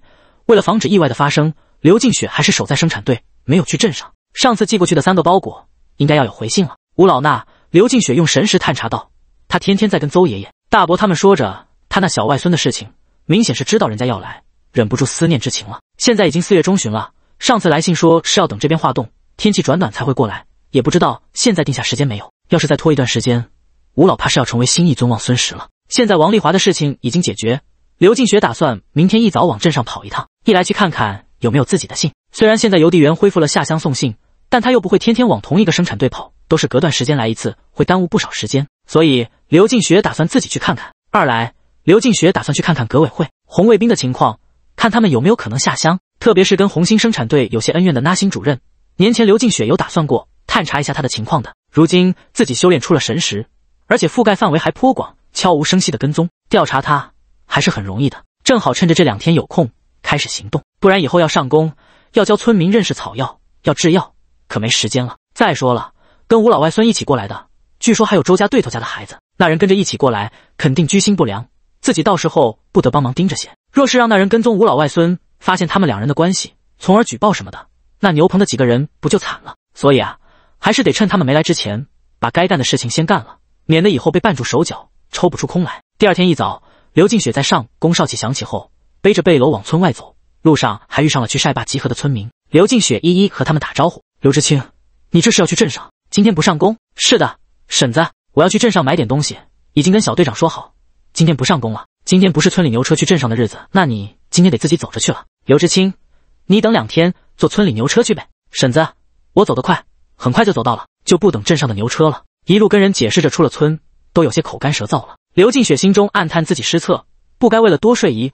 为了防止意外的发生，刘静雪还是守在生产队，没有去镇上。上次寄过去的三个包裹，应该要有回信了。吴老那，刘静雪用神识探查道：“他天天在跟邹爷爷、大伯他们说着他那小外孙的事情，明显是知道人家要来，忍不住思念之情了。现在已经四月中旬了，上次来信说是要等这边化冻，天气转暖才会过来，也不知道现在定下时间没有。要是再拖一段时间，吴老怕是要成为新一尊望孙石了。”现在王丽华的事情已经解决，刘静雪打算明天一早往镇上跑一趟。一来去看看有没有自己的信，虽然现在邮递员恢复了下乡送信，但他又不会天天往同一个生产队跑，都是隔段时间来一次，会耽误不少时间。所以刘静雪打算自己去看看。二来，刘静雪打算去看看革委会红卫兵的情况，看他们有没有可能下乡，特别是跟红星生产队有些恩怨的拉新主任，年前刘静雪有打算过探查一下他的情况的。如今自己修炼出了神识，而且覆盖范围还颇广，悄无声息的跟踪调查他还是很容易的。正好趁着这两天有空。开始行动，不然以后要上工，要教村民认识草药，要制药，可没时间了。再说了，跟吴老外孙一起过来的，据说还有周家对头家的孩子，那人跟着一起过来，肯定居心不良，自己到时候不得帮忙盯着些。若是让那人跟踪吴老外孙，发现他们两人的关系，从而举报什么的，那牛棚的几个人不就惨了？所以啊，还是得趁他们没来之前，把该干的事情先干了，免得以后被绊住手脚，抽不出空来。第二天一早，刘静雪在上宫少奇响起后。背着背篓往村外走，路上还遇上了去晒坝集合的村民。刘静雪一一和他们打招呼。刘知清，你这是要去镇上？今天不上工？是的，婶子，我要去镇上买点东西，已经跟小队长说好，今天不上工了。今天不是村里牛车去镇上的日子，那你今天得自己走着去了。刘知清，你等两天坐村里牛车去呗。婶子，我走得快，很快就走到了，就不等镇上的牛车了。一路跟人解释着，出了村都有些口干舌燥了。刘静雪心中暗叹自己失策，不该为了多睡一。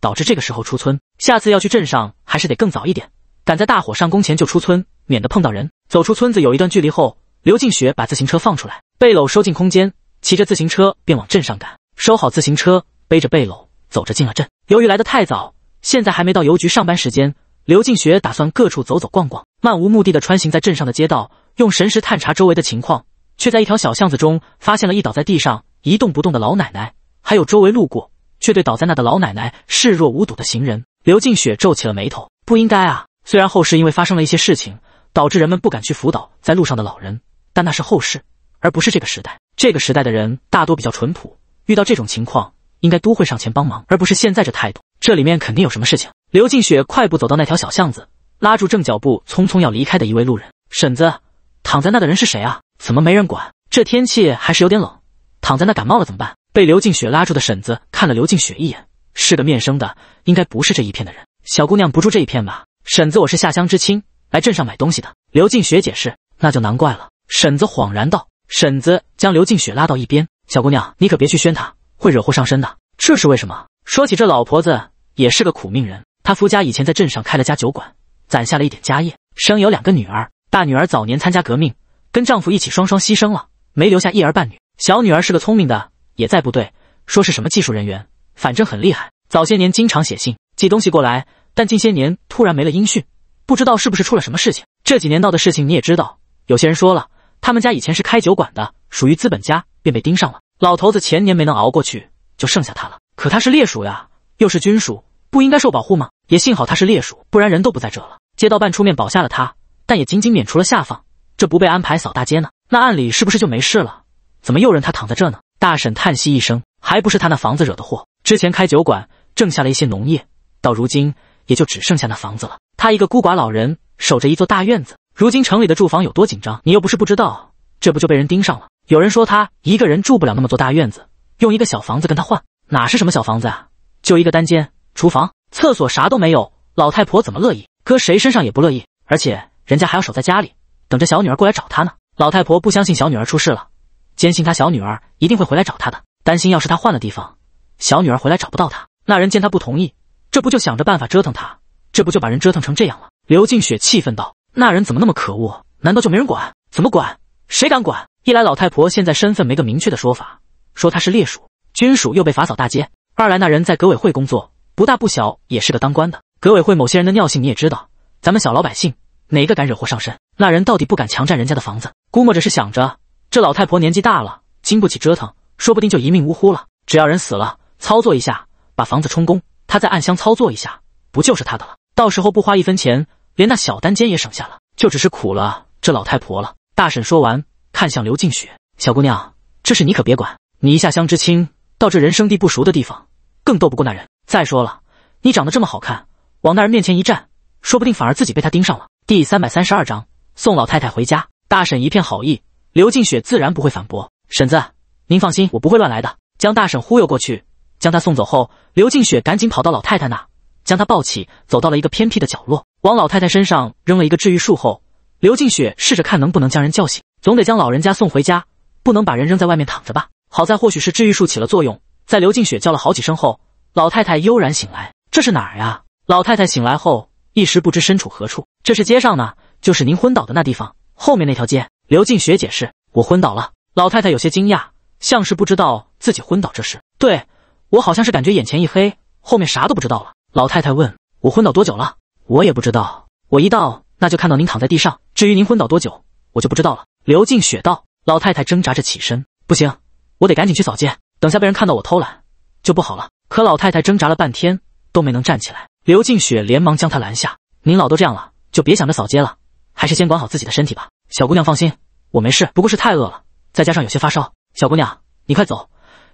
导致这个时候出村，下次要去镇上还是得更早一点，赶在大伙上工前就出村，免得碰到人。走出村子有一段距离后，刘静雪把自行车放出来，背篓收进空间，骑着自行车便往镇上赶。收好自行车，背着背篓，走着进了镇。由于来得太早，现在还没到邮局上班时间，刘静雪打算各处走走逛逛，漫无目的的穿行在镇上的街道，用神识探查周围的情况，却在一条小巷子中发现了一倒在地上一动不动的老奶奶，还有周围路过。却对倒在那的老奶奶视若无睹的行人，刘静雪皱起了眉头。不应该啊！虽然后世因为发生了一些事情，导致人们不敢去辅导在路上的老人，但那是后世，而不是这个时代。这个时代的人大多比较淳朴，遇到这种情况，应该都会上前帮忙，而不是现在这态度。这里面肯定有什么事情。刘静雪快步走到那条小巷子，拉住正脚步匆匆要离开的一位路人：“婶子，躺在那的人是谁啊？怎么没人管？这天气还是有点冷，躺在那感冒了怎么办？”被刘静雪拉住的婶子看了刘静雪一眼，是个面生的，应该不是这一片的人。小姑娘不住这一片吧？婶子，我是下乡知青，来镇上买东西的。刘静雪解释。那就难怪了。婶子恍然道。婶子将刘静雪拉到一边，小姑娘，你可别去宣她，会惹祸上身的。这是为什么？说起这老婆子也是个苦命人，她夫家以前在镇上开了家酒馆，攒下了一点家业，生有两个女儿。大女儿早年参加革命，跟丈夫一起双双牺牲了，没留下一儿半女。小女儿是个聪明的。也在部队，说是什么技术人员，反正很厉害。早些年经常写信寄东西过来，但近些年突然没了音讯，不知道是不是出了什么事情。这几年闹的事情你也知道，有些人说了，他们家以前是开酒馆的，属于资本家，便被盯上了。老头子前年没能熬过去，就剩下他了。可他是烈属呀，又是军属，不应该受保护吗？也幸好他是烈属，不然人都不在这了。街道办出面保下了他，但也仅仅免除了下放，这不被安排扫大街呢？那按理是不是就没事了？怎么又任他躺在这呢？大婶叹息一声，还不是他那房子惹的祸。之前开酒馆挣下了一些农业，到如今也就只剩下那房子了。他一个孤寡老人守着一座大院子，如今城里的住房有多紧张，你又不是不知道。这不就被人盯上了？有人说他一个人住不了那么座大院子，用一个小房子跟他换，哪是什么小房子啊？就一个单间，厨房、厕所啥都没有，老太婆怎么乐意？搁谁身上也不乐意。而且人家还要守在家里，等着小女儿过来找他呢。老太婆不相信小女儿出事了。坚信他小女儿一定会回来找他的，担心要是他换了地方，小女儿回来找不到他。那人见他不同意，这不就想着办法折腾他，这不就把人折腾成这样了？刘静雪气愤道：“那人怎么那么可恶？难道就没人管？怎么管？谁敢管？一来老太婆现在身份没个明确的说法，说她是烈属、军属，又被罚扫大街；二来那人在革委会工作，不大不小，也是个当官的。革委会某些人的尿性你也知道，咱们小老百姓哪个敢惹祸上身？那人到底不敢强占人家的房子，估摸着是想着……这老太婆年纪大了，经不起折腾，说不定就一命呜呼了。只要人死了，操作一下，把房子充公，她再暗箱操作一下，不就是她的了？到时候不花一分钱，连那小单间也省下了，就只是苦了这老太婆了。大婶说完，看向刘静雪，小姑娘，这事你可别管。你一下乡知青，到这人生地不熟的地方，更斗不过那人。再说了，你长得这么好看，往那人面前一站，说不定反而自己被他盯上了。第三百三十二章，送老太太回家。大婶一片好意。刘静雪自然不会反驳，婶子，您放心，我不会乱来的。将大婶忽悠过去，将她送走后，刘静雪赶紧跑到老太太那，将她抱起，走到了一个偏僻的角落，往老太太身上扔了一个治愈术。后，刘静雪试着看能不能将人叫醒，总得将老人家送回家，不能把人扔在外面躺着吧。好在或许是治愈术起了作用，在刘静雪叫了好几声后，老太太悠然醒来。这是哪儿呀？老太太醒来后一时不知身处何处，这是街上呢，就是您昏倒的那地方，后面那条街。刘静雪解释：“我昏倒了。”老太太有些惊讶，像是不知道自己昏倒这事。对我好像是感觉眼前一黑，后面啥都不知道了。老太太问我昏倒多久了，我也不知道。我一到那就看到您躺在地上，至于您昏倒多久，我就不知道了。刘静雪道。老太太挣扎着起身：“不行，我得赶紧去扫街，等下被人看到我偷懒就不好了。”可老太太挣扎了半天都没能站起来。刘静雪连忙将她拦下：“您老都这样了，就别想着扫街了，还是先管好自己的身体吧。”小姑娘放心，我没事，不过是太饿了，再加上有些发烧。小姑娘，你快走，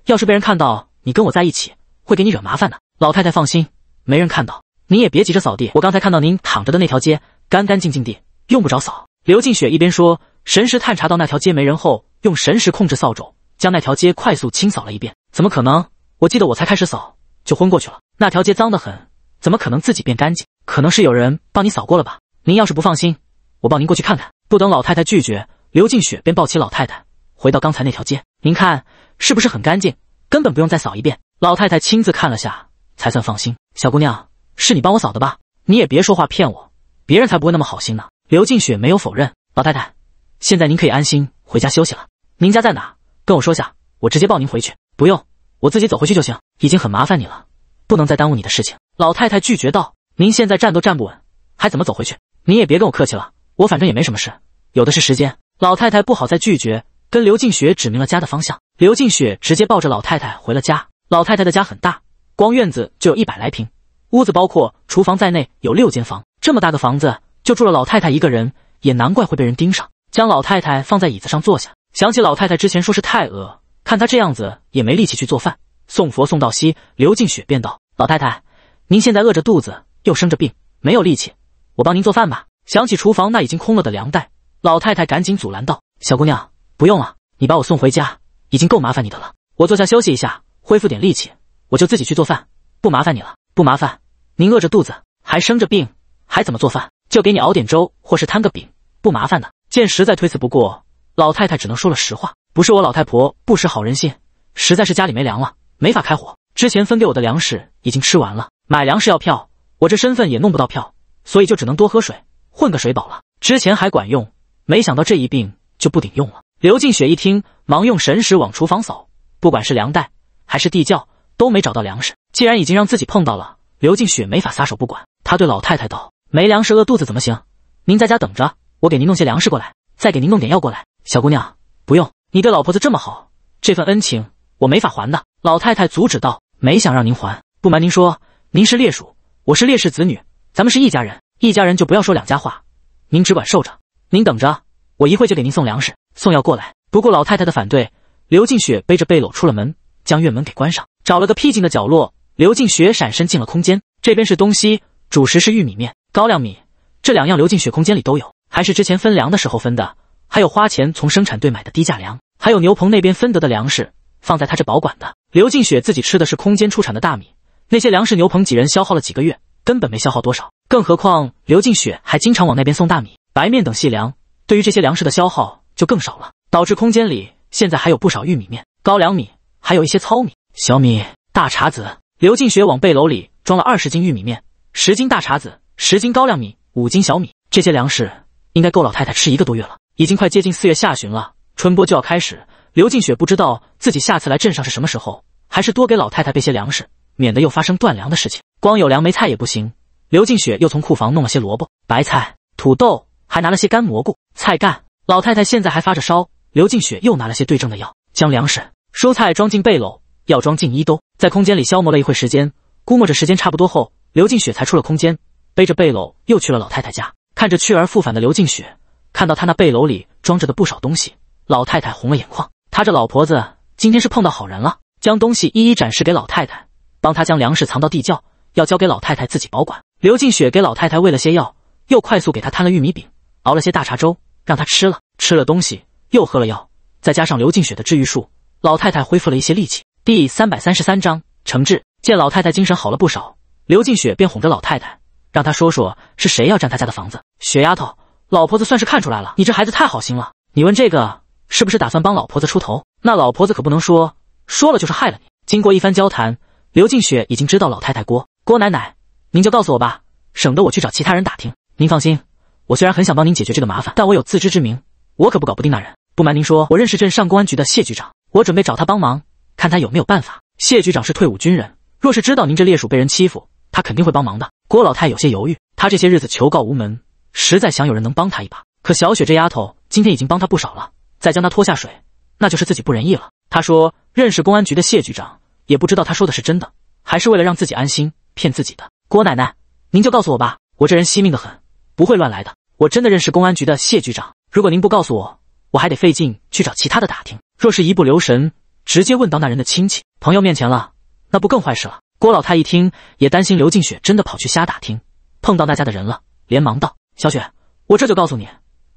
要是被人看到你跟我在一起，会给你惹麻烦的。老太太放心，没人看到，您也别急着扫地。我刚才看到您躺着的那条街干干净净的，用不着扫。刘静雪一边说，神识探查到那条街没人后，用神识控制扫帚，将那条街快速清扫了一遍。怎么可能？我记得我才开始扫，就昏过去了。那条街脏得很，怎么可能自己变干净？可能是有人帮你扫过了吧。您要是不放心，我帮您过去看看。不等老太太拒绝，刘静雪便抱起老太太回到刚才那条街。您看是不是很干净？根本不用再扫一遍。老太太亲自看了下，才算放心。小姑娘，是你帮我扫的吧？你也别说话骗我，别人才不会那么好心呢。刘静雪没有否认。老太太，现在您可以安心回家休息了。您家在哪？跟我说下，我直接抱您回去。不用，我自己走回去就行。已经很麻烦你了，不能再耽误你的事情。老太太拒绝道：“您现在站都站不稳，还怎么走回去？您也别跟我客气了。”我反正也没什么事，有的是时间。老太太不好再拒绝，跟刘静雪指明了家的方向。刘静雪直接抱着老太太回了家。老太太的家很大，光院子就有一百来平，屋子包括厨房在内有六间房。这么大个房子，就住了老太太一个人，也难怪会被人盯上。将老太太放在椅子上坐下，想起老太太之前说是太饿，看她这样子也没力气去做饭，送佛送到西。刘静雪便道：“老太太，您现在饿着肚子，又生着病，没有力气，我帮您做饭吧。”想起厨房那已经空了的粮袋，老太太赶紧阻拦道：“小姑娘，不用了，你把我送回家已经够麻烦你的了。我坐下休息一下，恢复点力气，我就自己去做饭，不麻烦你了。不麻烦，您饿着肚子还生着病，还怎么做饭？就给你熬点粥或是摊个饼，不麻烦的。”见实在推辞不过，老太太只能说了实话：“不是我老太婆不识好人心，实在是家里没粮了，没法开火。之前分给我的粮食已经吃完了，买粮食要票，我这身份也弄不到票，所以就只能多喝水。”混个水饱了，之前还管用，没想到这一病就不顶用了。刘静雪一听，忙用神识往厨房扫，不管是粮袋还是地窖，都没找到粮食。既然已经让自己碰到了，刘静雪没法撒手不管。她对老太太道：“没粮食，饿肚子怎么行？您在家等着，我给您弄些粮食过来，再给您弄点药过来。”小姑娘，不用，你对老婆子这么好，这份恩情我没法还的。”老太太阻止道：“没想让您还，不瞒您说，您是烈属，我是烈士子女，咱们是一家人。”一家人就不要说两家话，您只管受着，您等着，我一会就给您送粮食、送药过来。不顾老太太的反对，刘静雪背着背篓出了门，将院门给关上，找了个僻静的角落。刘静雪闪身进了空间。这边是东西，主食是玉米面、高粱米，这两样刘静雪空间里都有，还是之前分粮的时候分的。还有花钱从生产队买的低价粮，还有牛棚那边分得的粮食，放在他这保管的。刘静雪自己吃的是空间出产的大米，那些粮食牛棚几人消耗了几个月，根本没消耗多少。更何况刘静雪还经常往那边送大米、白面等细粮，对于这些粮食的消耗就更少了，导致空间里现在还有不少玉米面、高粱米，还有一些糙米、小米、大碴子。刘静雪往背篓里装了二十斤玉米面、十斤大碴子、十斤高粱米、五斤小米，这些粮食应该够老太太吃一个多月了。已经快接近四月下旬了，春播就要开始。刘静雪不知道自己下次来镇上是什么时候，还是多给老太太备些粮食，免得又发生断粮的事情。光有粮没菜也不行。刘静雪又从库房弄了些萝卜、白菜、土豆，还拿了些干蘑菇、菜干。老太太现在还发着烧，刘静雪又拿了些对症的药，将粮食、蔬菜装进背篓，药装进衣兜，在空间里消磨了一会时间。估摸着时间差不多后，刘静雪才出了空间，背着背篓又去了老太太家。看着去而复返的刘静雪，看到她那背篓里装着的不少东西，老太太红了眼眶。她这老婆子今天是碰到好人了。将东西一一展示给老太太，帮她将粮食藏到地窖，要交给老太太自己保管。刘静雪给老太太喂了些药，又快速给她摊了玉米饼，熬了些大茶粥，让她吃了。吃了东西，又喝了药，再加上刘静雪的治愈术，老太太恢复了一些力气。第三百三十三章，惩治。见老太太精神好了不少，刘静雪便哄着老太太，让她说说是谁要占她家的房子。雪丫头，老婆子算是看出来了，你这孩子太好心了。你问这个，是不是打算帮老婆子出头？那老婆子可不能说，说了就是害了你。经过一番交谈，刘静雪已经知道老太太郭郭奶奶。您就告诉我吧，省得我去找其他人打听。您放心，我虽然很想帮您解决这个麻烦，但我有自知之明，我可不搞不定那人。不瞒您说，我认识镇上公安局的谢局长，我准备找他帮忙，看他有没有办法。谢局长是退伍军人，若是知道您这猎鼠被人欺负，他肯定会帮忙的。郭老太有些犹豫，她这些日子求告无门，实在想有人能帮她一把。可小雪这丫头今天已经帮她不少了，再将她拖下水，那就是自己不仁义了。她说认识公安局的谢局长，也不知道他说的是真的，还是为了让自己安心骗自己的。郭奶奶，您就告诉我吧，我这人惜命的很，不会乱来的。我真的认识公安局的谢局长，如果您不告诉我，我还得费劲去找其他的打听。若是一不留神，直接问到那人的亲戚朋友面前了，那不更坏事了。郭老太一听，也担心刘静雪真的跑去瞎打听，碰到那家的人了，连忙道：“小雪，我这就告诉你，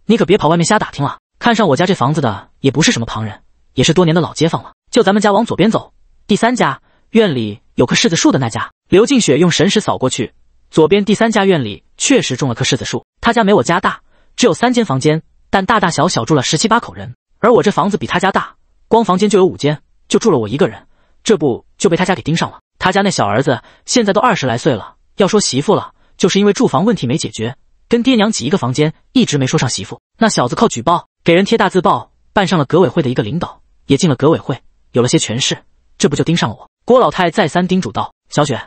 你可别跑外面瞎打听了。看上我家这房子的，也不是什么旁人，也是多年的老街坊了。就咱们家往左边走，第三家院里有棵柿子树的那家。”刘静雪用神识扫过去，左边第三家院里确实种了棵柿子树。他家没我家大，只有三间房间，但大大小小住了十七八口人。而我这房子比他家大，光房间就有五间，就住了我一个人。这不就被他家给盯上了？他家那小儿子现在都二十来岁了，要说媳妇了，就是因为住房问题没解决，跟爹娘挤一个房间，一直没说上媳妇。那小子靠举报给人贴大字报，办上了革委会的一个领导，也进了革委会，有了些权势，这不就盯上了我？郭老太再三叮嘱道：“小雪。”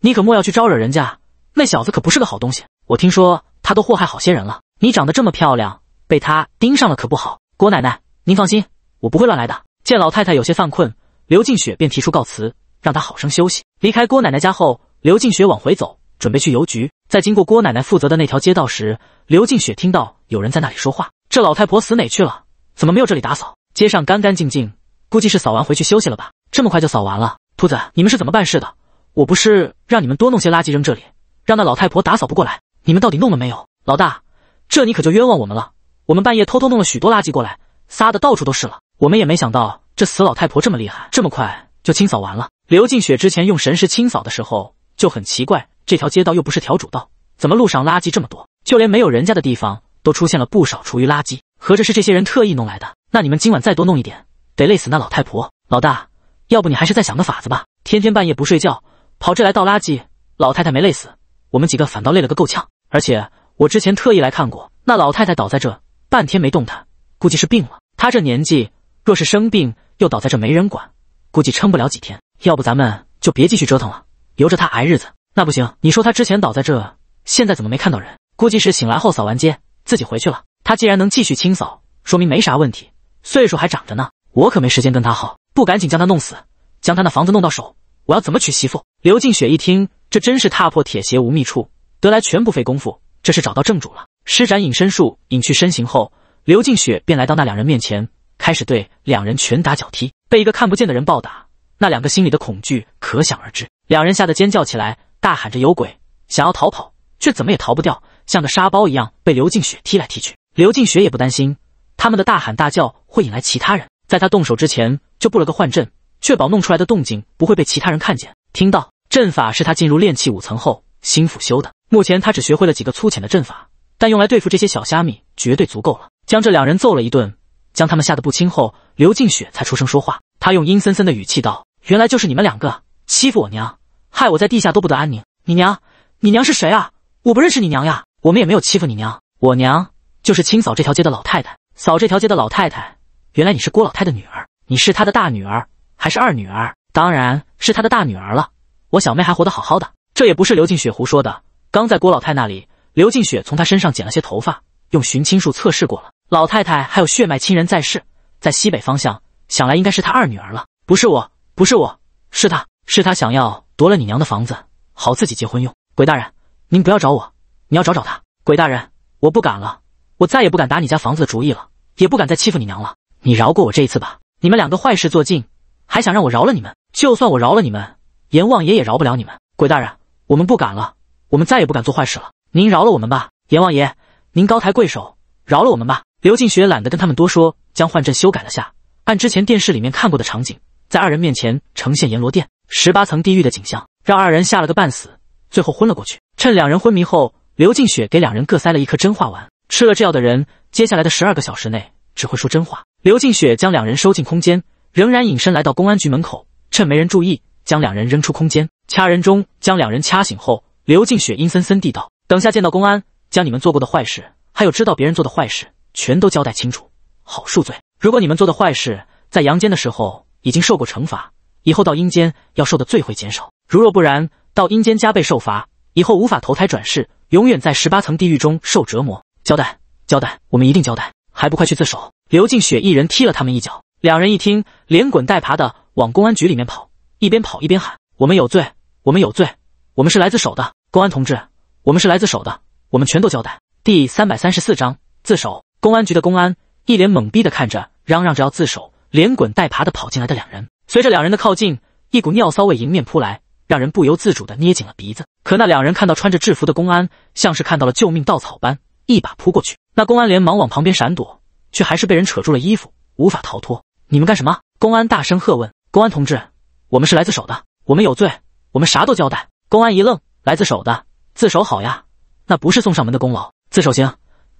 你可莫要去招惹人家，那小子可不是个好东西。我听说他都祸害好些人了。你长得这么漂亮，被他盯上了可不好。郭奶奶，您放心，我不会乱来的。见老太太有些犯困，刘静雪便提出告辞，让她好生休息。离开郭奶奶家后，刘静雪往回走，准备去邮局。在经过郭奶奶负责的那条街道时，刘静雪听到有人在那里说话。这老太婆死哪去了？怎么没有这里打扫？街上干干净净，估计是扫完回去休息了吧？这么快就扫完了？兔子，你们是怎么办事的？我不是让你们多弄些垃圾扔这里，让那老太婆打扫不过来。你们到底弄了没有？老大，这你可就冤枉我们了。我们半夜偷偷弄了许多垃圾过来，撒的到处都是了。我们也没想到这死老太婆这么厉害，这么快就清扫完了。刘静雪之前用神识清扫的时候就很奇怪，这条街道又不是条主道，怎么路上垃圾这么多？就连没有人家的地方都出现了不少厨余垃圾，合着是这些人特意弄来的。那你们今晚再多弄一点，得累死那老太婆。老大，要不你还是再想个法子吧，天天半夜不睡觉。跑这来倒垃圾，老太太没累死，我们几个反倒累了个够呛。而且我之前特意来看过，那老太太倒在这半天没动弹，估计是病了。她这年纪，若是生病又倒在这没人管，估计撑不了几天。要不咱们就别继续折腾了，由着她挨日子。那不行，你说她之前倒在这，现在怎么没看到人？估计是醒来后扫完街自己回去了。她既然能继续清扫，说明没啥问题，岁数还长着呢。我可没时间跟她耗，不赶紧将她弄死，将她那房子弄到手。我要怎么娶媳妇？刘静雪一听，这真是踏破铁鞋无觅处，得来全不费功夫，这是找到正主了。施展隐身术隐去身形后，刘静雪便来到那两人面前，开始对两人拳打脚踢。被一个看不见的人暴打，那两个心里的恐惧可想而知，两人吓得尖叫起来，大喊着有鬼，想要逃跑，却怎么也逃不掉，像个沙包一样被刘静雪踢来踢去。刘静雪也不担心他们的大喊大叫会引来其他人，在他动手之前就布了个幻阵。确保弄出来的动静不会被其他人看见、听到。阵法是他进入炼气五层后新辅修的，目前他只学会了几个粗浅的阵法，但用来对付这些小虾米绝对足够了。将这两人揍了一顿，将他们吓得不轻后，刘静雪才出声说话。他用阴森森的语气道：“原来就是你们两个欺负我娘，害我在地下都不得安宁。你娘，你娘是谁啊？我不认识你娘呀。我们也没有欺负你娘，我娘就是清扫这条街的老太太。扫这条街的老太太，原来你是郭老太的女儿，你是她的大女儿。”还是二女儿，当然是他的大女儿了。我小妹还活得好好的，这也不是刘静雪胡说的。刚在郭老太那里，刘静雪从她身上剪了些头发，用寻亲术测试过了。老太太还有血脉亲人在世，在西北方向，想来应该是她二女儿了。不是我，不是我，是他，是他想要夺了你娘的房子，好自己结婚用。鬼大人，您不要找我，你要找找他。鬼大人，我不敢了，我再也不敢打你家房子的主意了，也不敢再欺负你娘了。你饶过我这一次吧，你们两个坏事做尽。还想让我饶了你们？就算我饶了你们，阎王爷也饶不了你们。鬼大人，我们不敢了，我们再也不敢做坏事了。您饶了我们吧，阎王爷，您高抬贵手，饶了我们吧。刘静雪懒得跟他们多说，将幻阵修改了下，按之前电视里面看过的场景，在二人面前呈现阎罗殿十八层地狱的景象，让二人吓了个半死，最后昏了过去。趁两人昏迷后，刘静雪给两人各塞了一颗真话丸，吃了这药的人，接下来的十二个小时内只会说真话。刘静雪将两人收进空间。仍然隐身来到公安局门口，趁没人注意，将两人扔出空间。掐人中将两人掐醒后，刘静雪阴森森地道：“等下见到公安，将你们做过的坏事，还有知道别人做的坏事，全都交代清楚，好恕罪。如果你们做的坏事在阳间的时候已经受过惩罚，以后到阴间要受的罪会减少；如若不然，到阴间加倍受罚，以后无法投胎转世，永远在十八层地狱中受折磨。”交代，交代，我们一定交代，还不快去自首！刘静雪一人踢了他们一脚。两人一听，连滚带爬的往公安局里面跑，一边跑一边喊：“我们有罪，我们有罪，我们是来自首的公安同志，我们是来自首的，我们全都交代。”第三百三十四章自首。公安局的公安一脸懵逼的看着，嚷嚷着要自首，连滚带爬的跑进来的两人。随着两人的靠近，一股尿骚味迎面扑来，让人不由自主的捏紧了鼻子。可那两人看到穿着制服的公安，像是看到了救命稻草般，一把扑过去。那公安连忙往旁边闪躲，却还是被人扯住了衣服，无法逃脱。你们干什么？公安大声喝问。公安同志，我们是来自首的，我们有罪，我们啥都交代。公安一愣，来自首的，自首好呀，那不是送上门的功劳。自首行，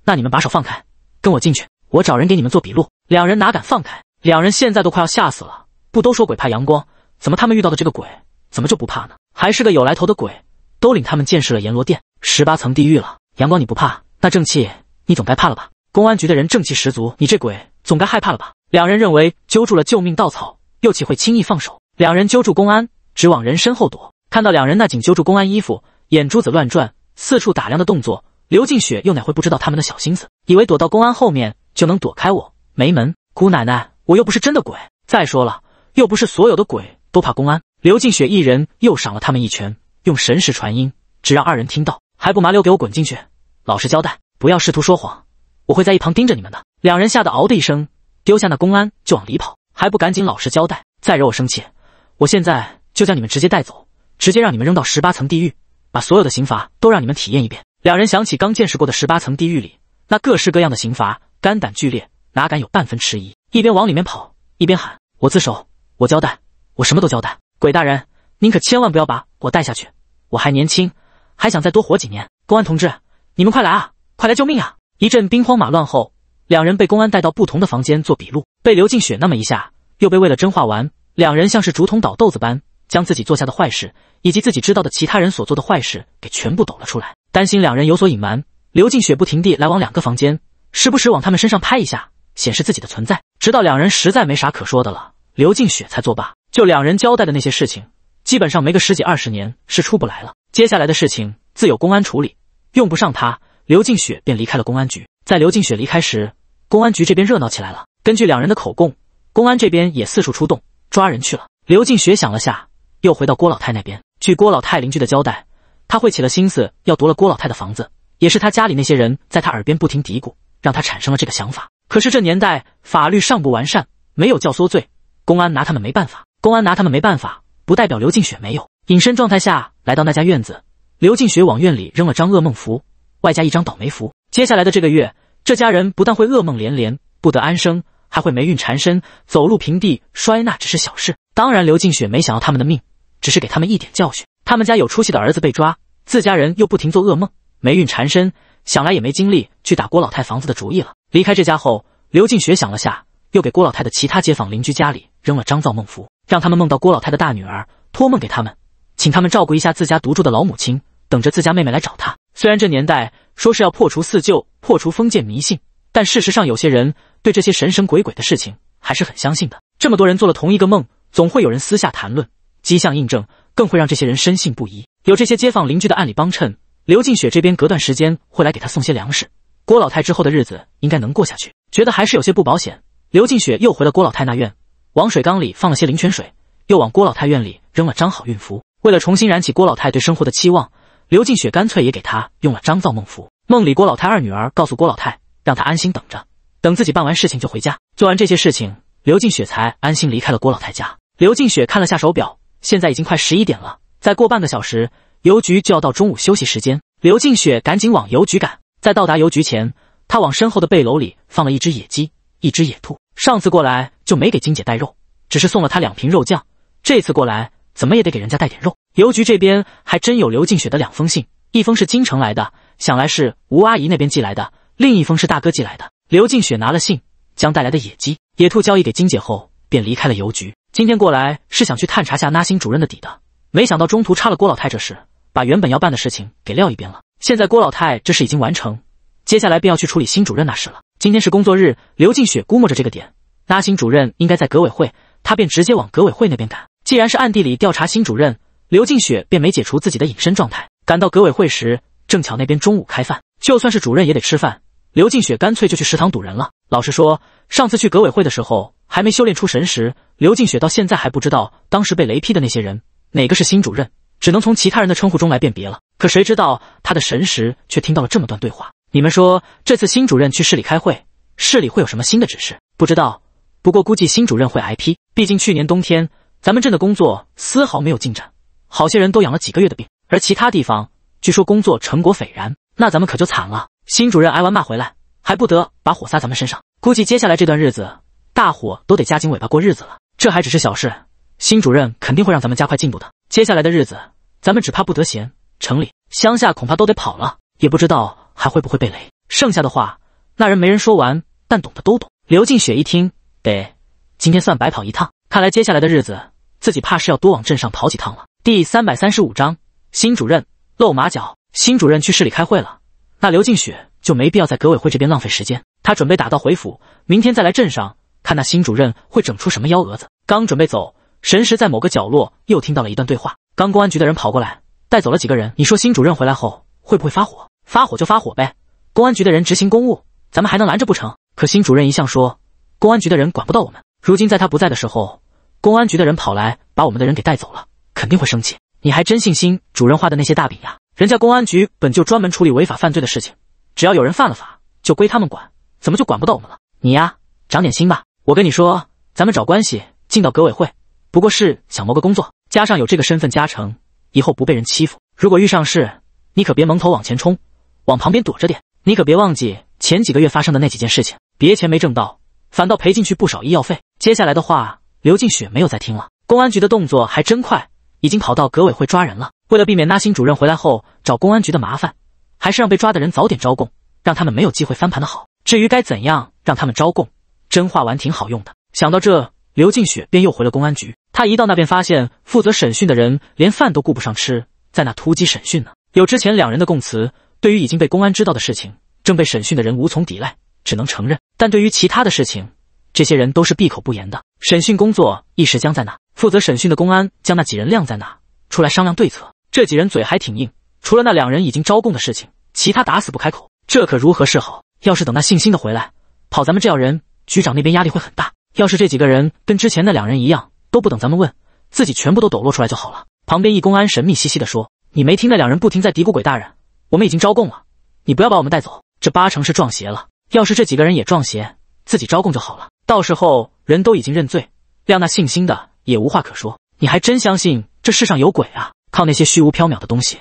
那你们把手放开，跟我进去，我找人给你们做笔录。两人哪敢放开？两人现在都快要吓死了。不都说鬼怕阳光，怎么他们遇到的这个鬼怎么就不怕呢？还是个有来头的鬼，都领他们见识了阎罗殿十八层地狱了。阳光你不怕，那正气你总该怕了吧？公安局的人正气十足，你这鬼总该害怕了吧？两人认为揪住了救命稻草，又岂会轻易放手？两人揪住公安，直往人身后躲。看到两人那紧揪住公安衣服，眼珠子乱转，四处打量的动作，刘静雪又哪会不知道他们的小心思？以为躲到公安后面就能躲开我？没门！姑奶奶，我又不是真的鬼。再说了，又不是所有的鬼都怕公安。刘静雪一人又赏了他们一拳，用神识传音，只让二人听到，还不麻溜给我滚进去，老实交代，不要试图说谎。我会在一旁盯着你们的。两人吓得嗷的一声，丢下那公安就往里跑，还不赶紧老实交代！再惹我生气，我现在就将你们直接带走，直接让你们扔到十八层地狱，把所有的刑罚都让你们体验一遍。两人想起刚见识过的十八层地狱里那各式各样的刑罚，肝胆俱裂，哪敢有半分迟疑，一边往里面跑，一边喊：“我自首，我交代，我什么都交代。鬼大人，您可千万不要把我带下去，我还年轻，还想再多活几年。公安同志，你们快来啊，快来救命啊！”一阵兵荒马乱后，两人被公安带到不同的房间做笔录。被刘静雪那么一下，又被为了真话完，两人像是竹筒倒豆子般，将自己做下的坏事，以及自己知道的其他人所做的坏事给全部抖了出来。担心两人有所隐瞒，刘静雪不停地来往两个房间，时不时往他们身上拍一下，显示自己的存在。直到两人实在没啥可说的了，刘静雪才作罢。就两人交代的那些事情，基本上没个十几二十年是出不来了。接下来的事情自有公安处理，用不上他。刘静雪便离开了公安局。在刘静雪离开时，公安局这边热闹起来了。根据两人的口供，公安这边也四处出动抓人去了。刘静雪想了下，又回到郭老太那边。据郭老太邻居的交代，他会起了心思要夺了郭老太的房子，也是他家里那些人在他耳边不停嘀咕，让他产生了这个想法。可是这年代法律尚不完善，没有教唆罪，公安拿他们没办法。公安拿他们没办法，不代表刘静雪没有隐身状态下来到那家院子。刘静雪往院里扔了张噩梦符。外加一张倒霉符，接下来的这个月，这家人不但会噩梦连连，不得安生，还会霉运缠身，走路平地摔那只是小事。当然，刘静雪没想要他们的命，只是给他们一点教训。他们家有出息的儿子被抓，自家人又不停做噩梦，霉运缠身，想来也没精力去打郭老太房子的主意了。离开这家后，刘静雪想了下，又给郭老太的其他街坊邻居家里扔了张造梦符，让他们梦到郭老太的大女儿，托梦给他们，请他们照顾一下自家独住的老母亲，等着自家妹妹来找他。虽然这年代说是要破除四旧、破除封建迷信，但事实上有些人对这些神神鬼鬼的事情还是很相信的。这么多人做了同一个梦，总会有人私下谈论，迹象印证，更会让这些人深信不疑。有这些街坊邻居的暗里帮衬，刘静雪这边隔段时间会来给他送些粮食。郭老太之后的日子应该能过下去，觉得还是有些不保险。刘静雪又回了郭老太那院，往水缸里放了些灵泉水，又往郭老太院里扔了张好孕符，为了重新燃起郭老太对生活的期望。刘静雪干脆也给他用了张造梦符。梦里，郭老太二女儿告诉郭老太，让她安心等着，等自己办完事情就回家。做完这些事情，刘静雪才安心离开了郭老太家。刘静雪看了下手表，现在已经快十一点了，再过半个小时，邮局就要到中午休息时间。刘静雪赶紧往邮局赶。在到达邮局前，她往身后的背篓里放了一只野鸡、一只野兔。上次过来就没给金姐带肉，只是送了她两瓶肉酱。这次过来，怎么也得给人家带点肉。邮局这边还真有刘静雪的两封信，一封是京城来的，想来是吴阿姨那边寄来的；另一封是大哥寄来的。刘静雪拿了信，将带来的野鸡、野兔交易给金姐后，便离开了邮局。今天过来是想去探查下那新主任的底的，没想到中途插了郭老太这事，把原本要办的事情给撂一边了。现在郭老太这事已经完成，接下来便要去处理新主任那事了。今天是工作日，刘静雪估摸着这个点，那新主任应该在革委会，她便直接往革委会那边赶。既然是暗地里调查新主任，刘静雪便没解除自己的隐身状态，赶到革委会时，正巧那边中午开饭，就算是主任也得吃饭。刘静雪干脆就去食堂堵人了。老实说，上次去革委会的时候还没修炼出神识，刘静雪到现在还不知道当时被雷劈的那些人哪个是新主任，只能从其他人的称呼中来辨别了。可谁知道他的神识却听到了这么段对话：“你们说这次新主任去市里开会，市里会有什么新的指示？不知道，不过估计新主任会挨批，毕竟去年冬天咱们镇的工作丝毫没有进展。”好些人都养了几个月的病，而其他地方据说工作成果斐然，那咱们可就惨了。新主任挨完骂回来，还不得把火撒咱们身上？估计接下来这段日子，大伙都得夹紧尾巴过日子了。这还只是小事，新主任肯定会让咱们加快进度的。接下来的日子，咱们只怕不得闲，城里乡下恐怕都得跑了，也不知道还会不会被雷。剩下的话，那人没人说完，但懂的都懂。刘静雪一听，得，今天算白跑一趟。看来接下来的日子，自己怕是要多往镇上跑几趟了。第三百三十五章新主任露马脚。新主任去市里开会了，那刘静雪就没必要在革委会这边浪费时间。他准备打道回府，明天再来镇上看那新主任会整出什么幺蛾子。刚准备走，神石在某个角落又听到了一段对话。刚公安局的人跑过来，带走了几个人。你说新主任回来后会不会发火？发火就发火呗，公安局的人执行公务，咱们还能拦着不成？可新主任一向说公安局的人管不到我们。如今在他不在的时候，公安局的人跑来把我们的人给带走了。肯定会生气，你还真信心主任画的那些大饼呀？人家公安局本就专门处理违法犯罪的事情，只要有人犯了法，就归他们管，怎么就管不到我们了？你呀，长点心吧！我跟你说，咱们找关系进到革委会，不过是想谋个工作，加上有这个身份加成，以后不被人欺负。如果遇上事，你可别蒙头往前冲，往旁边躲着点。你可别忘记前几个月发生的那几件事情，别钱没挣到，反倒赔进去不少医药费。接下来的话，刘静雪没有再听了。公安局的动作还真快。已经跑到革委会抓人了。为了避免那新主任回来后找公安局的麻烦，还是让被抓的人早点招供，让他们没有机会翻盘的好。至于该怎样让他们招供，真话玩挺好用的。想到这，刘静雪便又回了公安局。她一到那便发现，负责审讯的人连饭都顾不上吃，在那突击审讯呢。有之前两人的供词，对于已经被公安知道的事情，正被审讯的人无从抵赖，只能承认；但对于其他的事情，这些人都是闭口不言的。审讯工作一时僵在那。负责审讯的公安将那几人晾在那，出来商量对策。这几人嘴还挺硬，除了那两人已经招供的事情，其他打死不开口。这可如何是好？要是等那姓辛的回来，跑咱们这要人，局长那边压力会很大。要是这几个人跟之前那两人一样，都不等咱们问，自己全部都抖落出来就好了。旁边一公安神秘兮兮的说：“你没听那两人不停在嘀咕，鬼大人，我们已经招供了，你不要把我们带走。这八成是撞邪了。要是这几个人也撞邪，自己招供就好了。到时候人都已经认罪，晾那姓辛的。”也无话可说，你还真相信这世上有鬼啊？靠那些虚无缥缈的东西，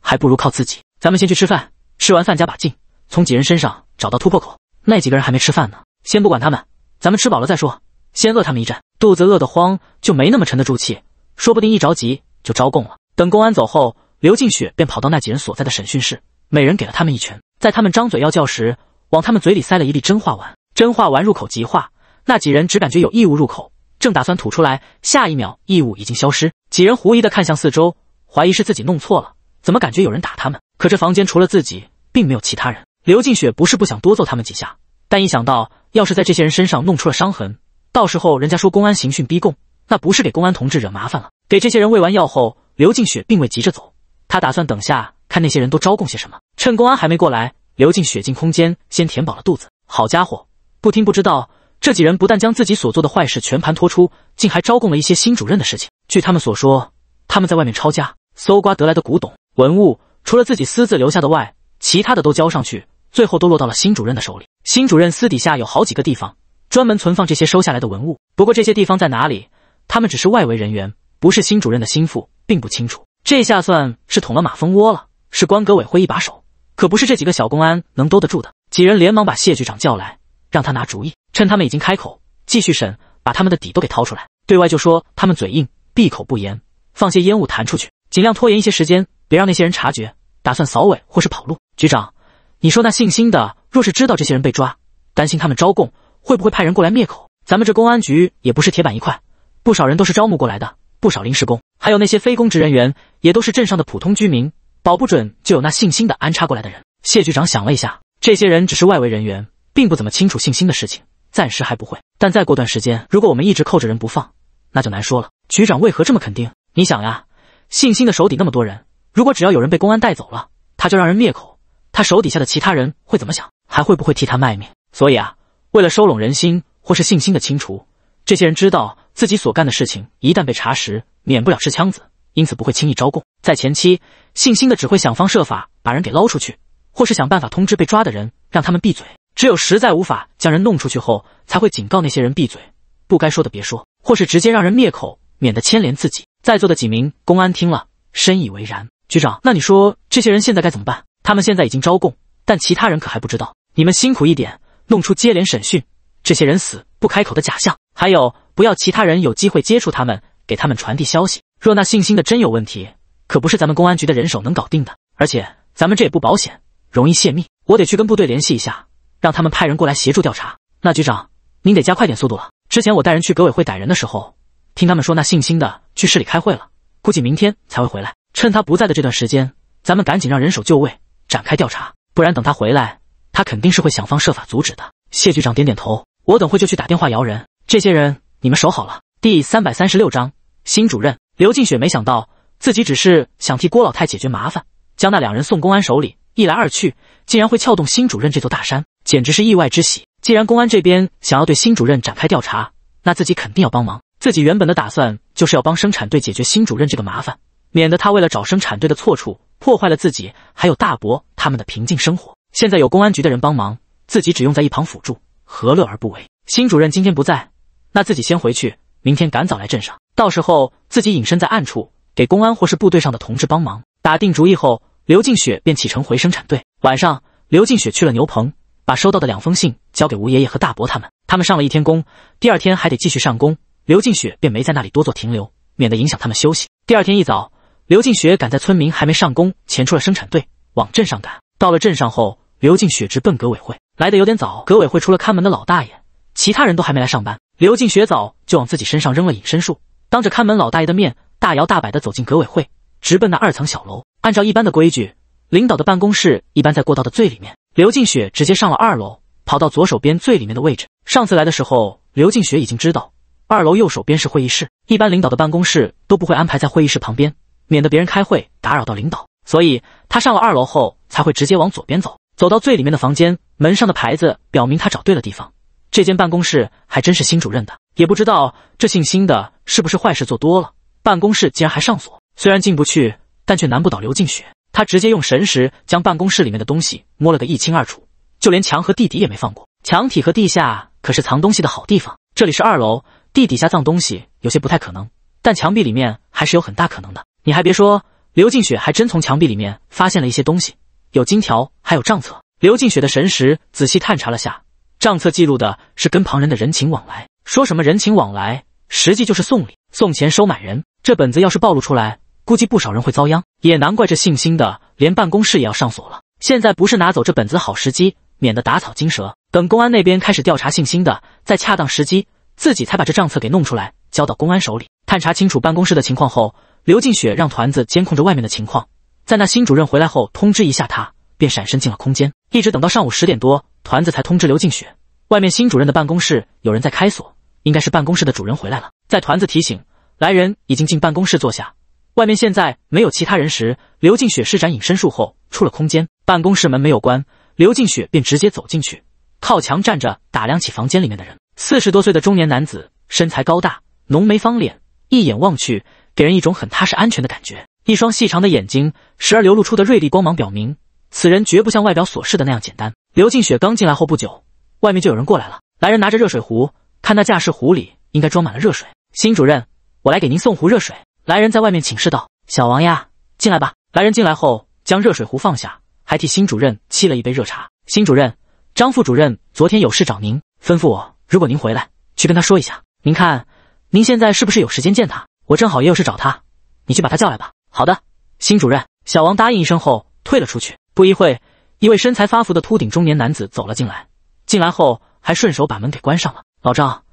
还不如靠自己。咱们先去吃饭，吃完饭加把劲，从几人身上找到突破口。那几个人还没吃饭呢，先不管他们，咱们吃饱了再说。先饿他们一阵，肚子饿得慌就没那么沉得住气，说不定一着急就招供了。等公安走后，刘静雪便跑到那几人所在的审讯室，每人给了他们一拳，在他们张嘴要叫时，往他们嘴里塞了一粒真话丸。真话丸入口即化，那几人只感觉有异物入口。正打算吐出来，下一秒异物已经消失。几人狐疑的看向四周，怀疑是自己弄错了。怎么感觉有人打他们？可这房间除了自己，并没有其他人。刘静雪不是不想多揍他们几下，但一想到要是在这些人身上弄出了伤痕，到时候人家说公安刑讯逼供，那不是给公安同志惹麻烦了。给这些人喂完药后，刘静雪并未急着走，她打算等下看那些人都招供些什么。趁公安还没过来，刘静雪进空间先填饱了肚子。好家伙，不听不知道。这几人不但将自己所做的坏事全盘托出，竟还招供了一些新主任的事情。据他们所说，他们在外面抄家搜刮得来的古董文物，除了自己私自留下的外，其他的都交上去，最后都落到了新主任的手里。新主任私底下有好几个地方专门存放这些收下来的文物，不过这些地方在哪里，他们只是外围人员，不是新主任的心腹，并不清楚。这下算是捅了马蜂窝了，是关革委会一把手，可不是这几个小公安能兜得住的。几人连忙把谢局长叫来。让他拿主意，趁他们已经开口，继续审，把他们的底都给掏出来。对外就说他们嘴硬，闭口不言，放些烟雾弹出去，尽量拖延一些时间，别让那些人察觉，打算扫尾或是跑路。局长，你说那姓辛的，若是知道这些人被抓，担心他们招供，会不会派人过来灭口？咱们这公安局也不是铁板一块，不少人都是招募过来的，不少临时工，还有那些非公职人员，也都是镇上的普通居民，保不准就有那姓辛的安插过来的人。谢局长想了一下，这些人只是外围人员。并不怎么清楚信心的事情，暂时还不会。但再过段时间，如果我们一直扣着人不放，那就难说了。局长为何这么肯定？你想呀，信心的手底那么多人，如果只要有人被公安带走了，他就让人灭口，他手底下的其他人会怎么想？还会不会替他卖命？所以啊，为了收拢人心或是信心的清除，这些人知道自己所干的事情一旦被查实，免不了吃枪子，因此不会轻易招供。在前期，信心的只会想方设法把人给捞出去，或是想办法通知被抓的人，让他们闭嘴。只有实在无法将人弄出去后，才会警告那些人闭嘴，不该说的别说，或是直接让人灭口，免得牵连自己。在座的几名公安听了，深以为然。局长，那你说这些人现在该怎么办？他们现在已经招供，但其他人可还不知道。你们辛苦一点，弄出接连审讯这些人死不开口的假象，还有不要其他人有机会接触他们，给他们传递消息。若那姓辛的真有问题，可不是咱们公安局的人手能搞定的，而且咱们这也不保险，容易泄密。我得去跟部队联系一下。让他们派人过来协助调查。那局长，您得加快点速度了。之前我带人去革委会逮人的时候，听他们说那姓辛的去市里开会了，估计明天才会回来。趁他不在的这段时间，咱们赶紧让人手就位，展开调查。不然等他回来，他肯定是会想方设法阻止的。谢局长点点头，我等会就去打电话摇人。这些人你们守好了。第三百三十六章新主任刘静雪没想到，自己只是想替郭老太解决麻烦，将那两人送公安手里，一来二去，竟然会撬动新主任这座大山。简直是意外之喜！既然公安这边想要对新主任展开调查，那自己肯定要帮忙。自己原本的打算就是要帮生产队解决新主任这个麻烦，免得他为了找生产队的错处，破坏了自己还有大伯他们的平静生活。现在有公安局的人帮忙，自己只用在一旁辅助，何乐而不为？新主任今天不在，那自己先回去，明天赶早来镇上，到时候自己隐身在暗处，给公安或是部队上的同志帮忙。打定主意后，刘静雪便启程回生产队。晚上，刘静雪去了牛棚。把收到的两封信交给吴爷爷和大伯他们，他们上了一天工，第二天还得继续上工。刘静雪便没在那里多做停留，免得影响他们休息。第二天一早，刘静雪赶在村民还没上工前出了生产队，往镇上赶。到了镇上后，刘静雪直奔革委会，来的有点早。革委会除了看门的老大爷，其他人都还没来上班。刘静雪早就往自己身上扔了隐身术，当着看门老大爷的面，大摇大摆地走进革委会，直奔那二层小楼。按照一般的规矩，领导的办公室一般在过道的最里面。刘静雪直接上了二楼，跑到左手边最里面的位置。上次来的时候，刘静雪已经知道，二楼右手边是会议室，一般领导的办公室都不会安排在会议室旁边，免得别人开会打扰到领导。所以她上了二楼后，才会直接往左边走，走到最里面的房间，门上的牌子表明她找对了地方。这间办公室还真是新主任的，也不知道这姓新的是不是坏事做多了，办公室竟然还上锁，虽然进不去，但却难不倒刘静雪。他直接用神识将办公室里面的东西摸了个一清二楚，就连墙和地底也没放过。墙体和地下可是藏东西的好地方。这里是二楼，地底下藏东西有些不太可能，但墙壁里面还是有很大可能的。你还别说，刘静雪还真从墙壁里面发现了一些东西，有金条，还有账册。刘静雪的神识仔细探查了下，账册记录的是跟旁人的人情往来，说什么人情往来，实际就是送礼、送钱收买人。这本子要是暴露出来，估计不少人会遭殃。也难怪这姓辛的连办公室也要上锁了。现在不是拿走这本子好时机，免得打草惊蛇。等公安那边开始调查姓辛的，在恰当时机，自己才把这账册给弄出来，交到公安手里，探查清楚办公室的情况后，刘静雪让团子监控着外面的情况，在那新主任回来后通知一下他，便闪身进了空间。一直等到上午十点多，团子才通知刘静雪，外面新主任的办公室有人在开锁，应该是办公室的主人回来了。在团子提醒，来人已经进办公室坐下。外面现在没有其他人时，刘静雪施展隐身术后出了空间办公室门没有关，刘静雪便直接走进去，靠墙站着打量起房间里面的人。四十多岁的中年男子，身材高大，浓眉方脸，一眼望去给人一种很踏实安全的感觉。一双细长的眼睛，时而流露出的锐利光芒表明，此人绝不像外表所示的那样简单。刘静雪刚进来后不久，外面就有人过来了。来人拿着热水壶，看那架势，壶里应该装满了热水。新主任，我来给您送壶热水。来人在外面请示道：“小王呀，进来吧。”来人进来后，将热水壶放下，还替新主任沏了一杯热茶。新主任、张副主任昨天有事找您，吩咐我，如果您回来，去跟他说一下。您看，您现在是不是有时间见他？我正好也有事找他，你去把他叫来吧。好的，新主任。小王答应一声后退了出去。不一会，一位身材发福的秃顶中年男子走了进来，进来后还顺手把门给关上了。老张，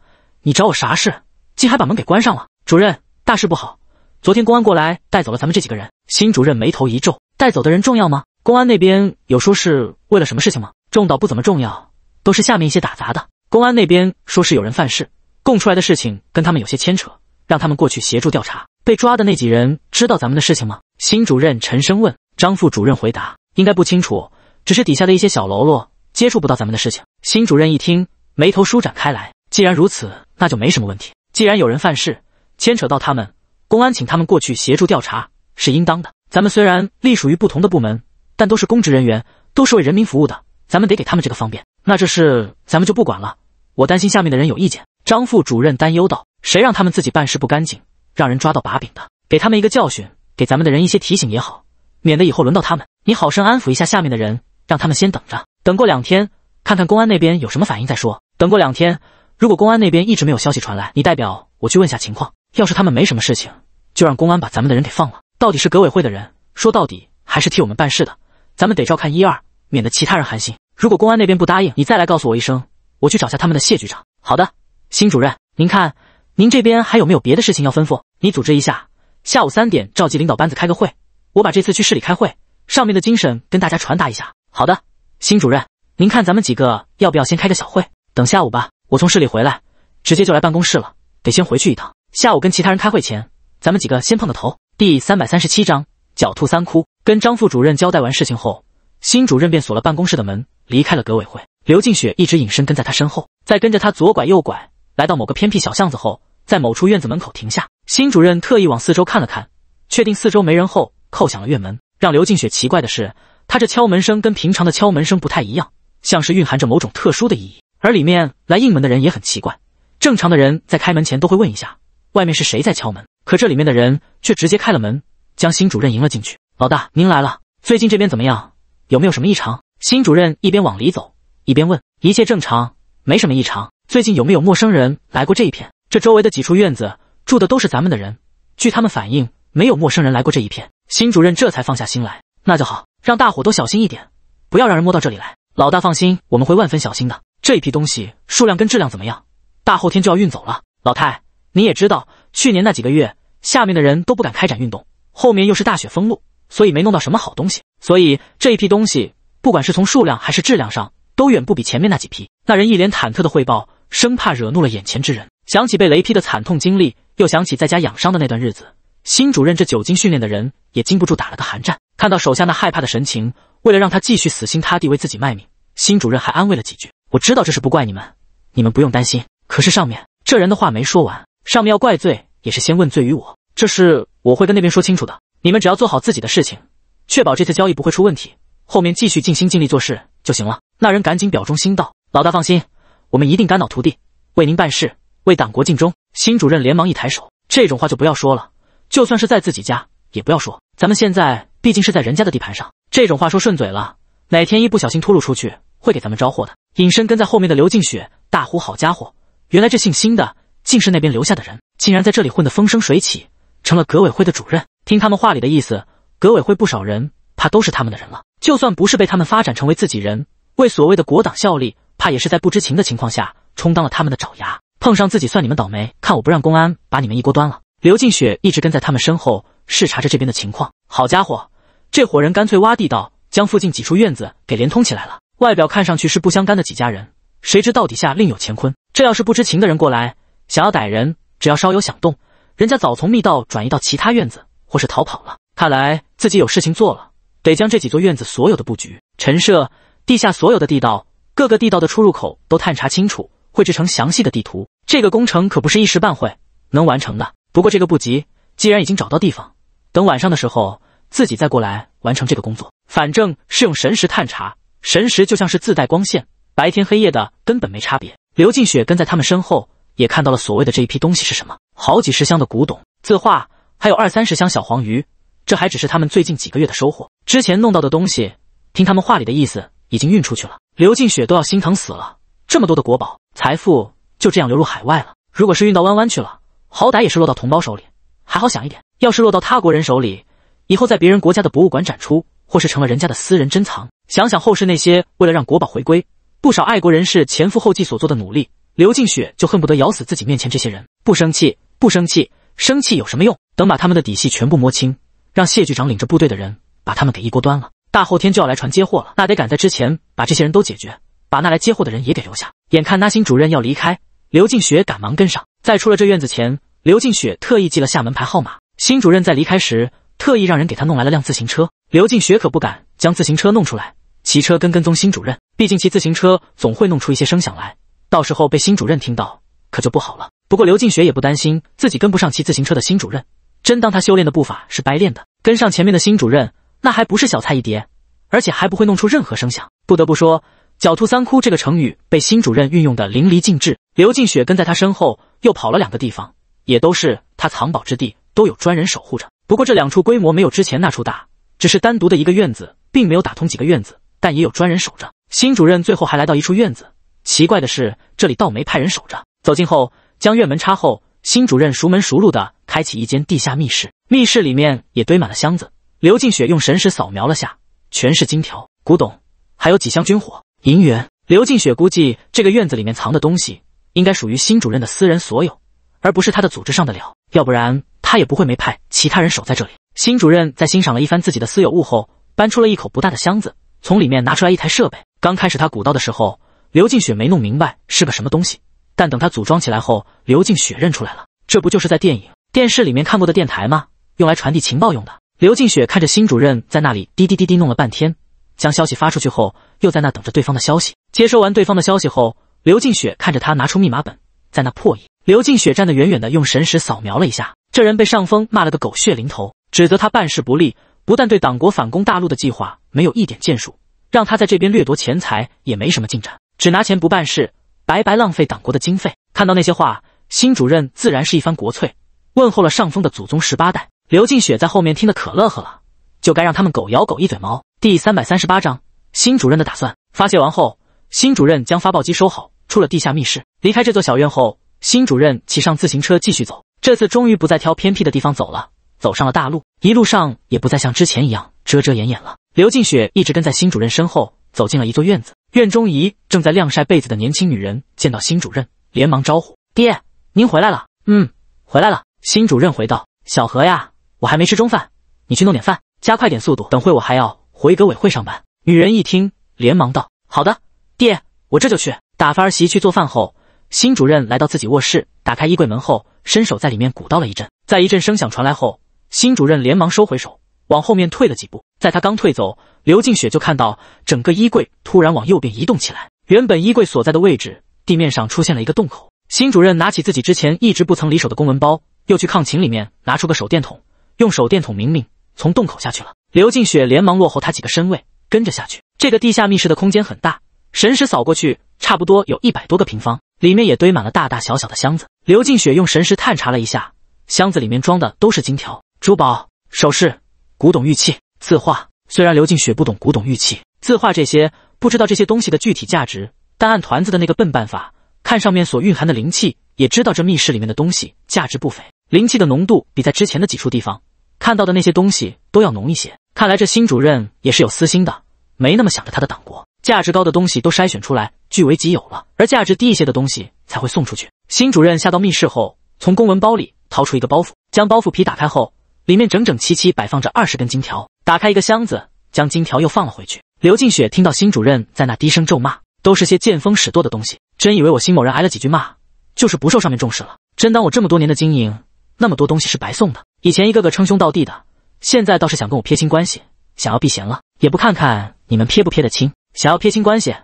你找我啥事？竟还把门给关上了？主任，大事不好！昨天公安过来带走了咱们这几个人。新主任眉头一皱：“带走的人重要吗？公安那边有说是为了什么事情吗？”重倒不怎么重要，都是下面一些打杂的。公安那边说是有人犯事，供出来的事情跟他们有些牵扯，让他们过去协助调查。被抓的那几人知道咱们的事情吗？新主任沉声问。张副主任回答：“应该不清楚，只是底下的一些小喽啰接触不到咱们的事情。”新主任一听，眉头舒展开来：“既然如此，那就没什么问题。既然有人犯事，牵扯到他们。”公安请他们过去协助调查是应当的。咱们虽然隶属于不同的部门，但都是公职人员，都是为人民服务的。咱们得给他们这个方便。那这事咱们就不管了。我担心下面的人有意见。张副主任担忧道：“谁让他们自己办事不干净，让人抓到把柄的？给他们一个教训，给咱们的人一些提醒也好，免得以后轮到他们。你好生安抚一下下面的人，让他们先等着。等过两天，看看公安那边有什么反应再说。等过两天，如果公安那边一直没有消息传来，你代表我去问下情况。”要是他们没什么事情，就让公安把咱们的人给放了。到底是革委会的人，说到底还是替我们办事的，咱们得照看一二，免得其他人寒心。如果公安那边不答应，你再来告诉我一声，我去找下他们的谢局长。好的，新主任，您看您这边还有没有别的事情要吩咐？你组织一下，下午三点召集领导班子开个会，我把这次去市里开会上面的精神跟大家传达一下。好的，新主任，您看咱们几个要不要先开个小会？等下午吧，我从市里回来直接就来办公室了，得先回去一趟。下午跟其他人开会前，咱们几个先碰个头。第三百三十七章狡兔三窟。跟张副主任交代完事情后，新主任便锁了办公室的门，离开了革委会。刘静雪一直隐身跟在他身后，在跟着他左拐右拐，来到某个偏僻小巷子后，在某处院子门口停下。新主任特意往四周看了看，确定四周没人后，叩响了院门。让刘静雪奇怪的是，他这敲门声跟平常的敲门声不太一样，像是蕴含着某种特殊的意义。而里面来应门的人也很奇怪，正常的人在开门前都会问一下。外面是谁在敲门？可这里面的人却直接开了门，将新主任迎了进去。老大，您来了。最近这边怎么样？有没有什么异常？新主任一边往里走，一边问：“一切正常，没什么异常。最近有没有陌生人来过这一片？这周围的几处院子住的都是咱们的人，据他们反映，没有陌生人来过这一片。”新主任这才放下心来：“那就好，让大伙都小心一点，不要让人摸到这里来。”老大放心，我们会万分小心的。这一批东西数量跟质量怎么样？大后天就要运走了，老太。你也知道，去年那几个月，下面的人都不敢开展运动，后面又是大雪封路，所以没弄到什么好东西。所以这一批东西，不管是从数量还是质量上，都远不比前面那几批。那人一脸忐忑的汇报，生怕惹怒了眼前之人。想起被雷劈的惨痛经历，又想起在家养伤的那段日子，新主任这久经训练的人也禁不住打了个寒战。看到手下那害怕的神情，为了让他继续死心塌地为自己卖命，新主任还安慰了几句：“我知道这事不怪你们，你们不用担心。”可是上面这人的话没说完。上面要怪罪也是先问罪于我，这事我会跟那边说清楚的。你们只要做好自己的事情，确保这次交易不会出问题，后面继续尽心尽力做事就行了。那人赶紧表忠心道：“老大放心，我们一定肝脑涂地，为您办事，为党国尽忠。”新主任连忙一抬手：“这种话就不要说了，就算是在自己家也不要说。咱们现在毕竟是在人家的地盘上，这种话说顺嘴了，哪天一不小心秃露出去，会给咱们招祸的。”隐身跟在后面的刘静雪大呼：“好家伙，原来这姓辛的！”竟是那边留下的人，竟然在这里混得风生水起，成了革委会的主任。听他们话里的意思，革委会不少人怕都是他们的人了。就算不是被他们发展成为自己人，为所谓的国党效力，怕也是在不知情的情况下充当了他们的爪牙。碰上自己，算你们倒霉！看我不让公安把你们一锅端了。刘静雪一直跟在他们身后视察着这边的情况。好家伙，这伙人干脆挖地道，将附近几处院子给连通起来了。外表看上去是不相干的几家人，谁知到底下另有乾坤。这要是不知情的人过来，想要逮人，只要稍有响动，人家早从密道转移到其他院子，或是逃跑了。看来自己有事情做了，得将这几座院子所有的布局、陈设、地下所有的地道、各个地道的出入口都探查清楚，绘制成详细的地图。这个工程可不是一时半会能完成的。不过这个不急，既然已经找到地方，等晚上的时候自己再过来完成这个工作。反正是用神识探查，神识就像是自带光线，白天黑夜的根本没差别。刘静雪跟在他们身后。也看到了所谓的这一批东西是什么？好几十箱的古董、字画，还有二三十箱小黄鱼。这还只是他们最近几个月的收获，之前弄到的东西，听他们话里的意思，已经运出去了。刘静雪都要心疼死了，这么多的国宝财富就这样流入海外了。如果是运到弯弯去了，好歹也是落到同胞手里，还好想一点。要是落到他国人手里，以后在别人国家的博物馆展出，或是成了人家的私人珍藏，想想后世那些为了让国宝回归，不少爱国人士前赴后继所做的努力。刘静雪就恨不得咬死自己面前这些人，不生气，不生气，生气有什么用？等把他们的底细全部摸清，让谢局长领着部队的人把他们给一锅端了。大后天就要来船接货了，那得赶在之前把这些人都解决，把那来接货的人也给留下。眼看那新主任要离开，刘静雪赶忙跟上。在出了这院子前，刘静雪特意记了下门牌号码。新主任在离开时特意让人给他弄来了辆自行车，刘静雪可不敢将自行车弄出来骑车跟跟踪新主任，毕竟骑自行车总会弄出一些声响来。到时候被新主任听到，可就不好了。不过刘静雪也不担心自己跟不上骑自行车的新主任，真当他修炼的步伐是白练的，跟上前面的新主任那还不是小菜一碟，而且还不会弄出任何声响。不得不说，“狡兔三窟”这个成语被新主任运用的淋漓尽致。刘静雪跟在他身后，又跑了两个地方，也都是他藏宝之地，都有专人守护着。不过这两处规模没有之前那处大，只是单独的一个院子，并没有打通几个院子，但也有专人守着。新主任最后还来到一处院子。奇怪的是，这里倒没派人守着。走进后，将院门插后，新主任熟门熟路的开启一间地下密室。密室里面也堆满了箱子。刘静雪用神识扫描了下，全是金条、古董，还有几箱军火、银元。刘静雪估计，这个院子里面藏的东西应该属于新主任的私人所有，而不是他的组织上的了，要不然他也不会没派其他人守在这里。新主任在欣赏了一番自己的私有物后，搬出了一口不大的箱子，从里面拿出来一台设备。刚开始他鼓捣的时候。刘静雪没弄明白是个什么东西，但等他组装起来后，刘静雪认出来了，这不就是在电影、电视里面看过的电台吗？用来传递情报用的。刘静雪看着新主任在那里滴滴滴滴弄了半天，将消息发出去后，又在那等着对方的消息。接收完对方的消息后，刘静雪看着他拿出密码本，在那破译。刘静雪站得远远的，用神识扫描了一下，这人被上峰骂了个狗血淋头，指责他办事不力，不但对党国反攻大陆的计划没有一点建树，让他在这边掠夺钱财也没什么进展。只拿钱不办事，白白浪费党国的经费。看到那些话，新主任自然是一番国粹，问候了上峰的祖宗十八代。刘静雪在后面听得可乐呵了，就该让他们狗咬狗一嘴毛。第三百三十八章新主任的打算。发泄完后，新主任将发报机收好，出了地下密室。离开这座小院后，新主任骑上自行车继续走。这次终于不再挑偏僻的地方走了，走上了大路。一路上也不再像之前一样遮遮掩掩了。刘静雪一直跟在新主任身后。走进了一座院子，院中一正在晾晒被子的年轻女人见到新主任，连忙招呼：“爹，您回来了。”“嗯，回来了。”新主任回道：“小何呀，我还没吃中饭，你去弄点饭，加快点速度，等会我还要回革委会上班。”女人一听，连忙道：“好的，爹，我这就去。”打发儿媳去做饭后，新主任来到自己卧室，打开衣柜门后，伸手在里面鼓捣了一阵，在一阵声响传来后，新主任连忙收回手。往后面退了几步，在他刚退走，刘静雪就看到整个衣柜突然往右边移动起来。原本衣柜所在的位置，地面上出现了一个洞口。新主任拿起自己之前一直不曾离手的公文包，又去炕琴里面拿出个手电筒，用手电筒明明从洞口下去了。刘静雪连忙落后他几个身位，跟着下去。这个地下密室的空间很大，神识扫过去，差不多有一百多个平方，里面也堆满了大大小小的箱子。刘静雪用神识探查了一下，箱子里面装的都是金条、珠宝、首饰。古董玉器、字画，虽然刘静雪不懂古董玉器、字画这些，不知道这些东西的具体价值，但按团子的那个笨办法，看上面所蕴含的灵气，也知道这密室里面的东西价值不菲，灵气的浓度比在之前的几处地方看到的那些东西都要浓一些。看来这新主任也是有私心的，没那么想着他的党国，价值高的东西都筛选出来据为己有了，而价值低一些的东西才会送出去。新主任下到密室后，从公文包里掏出一个包袱，将包袱皮打开后。里面整整齐齐摆放着二十根金条，打开一个箱子，将金条又放了回去。刘静雪听到新主任在那低声咒骂：“都是些见风使舵的东西，真以为我辛某人挨了几句骂，就是不受上面重视了？真当我这么多年的经营，那么多东西是白送的？以前一个个称兄道弟的，现在倒是想跟我撇清关系，想要避嫌了，也不看看你们撇不撇得清？想要撇清关系，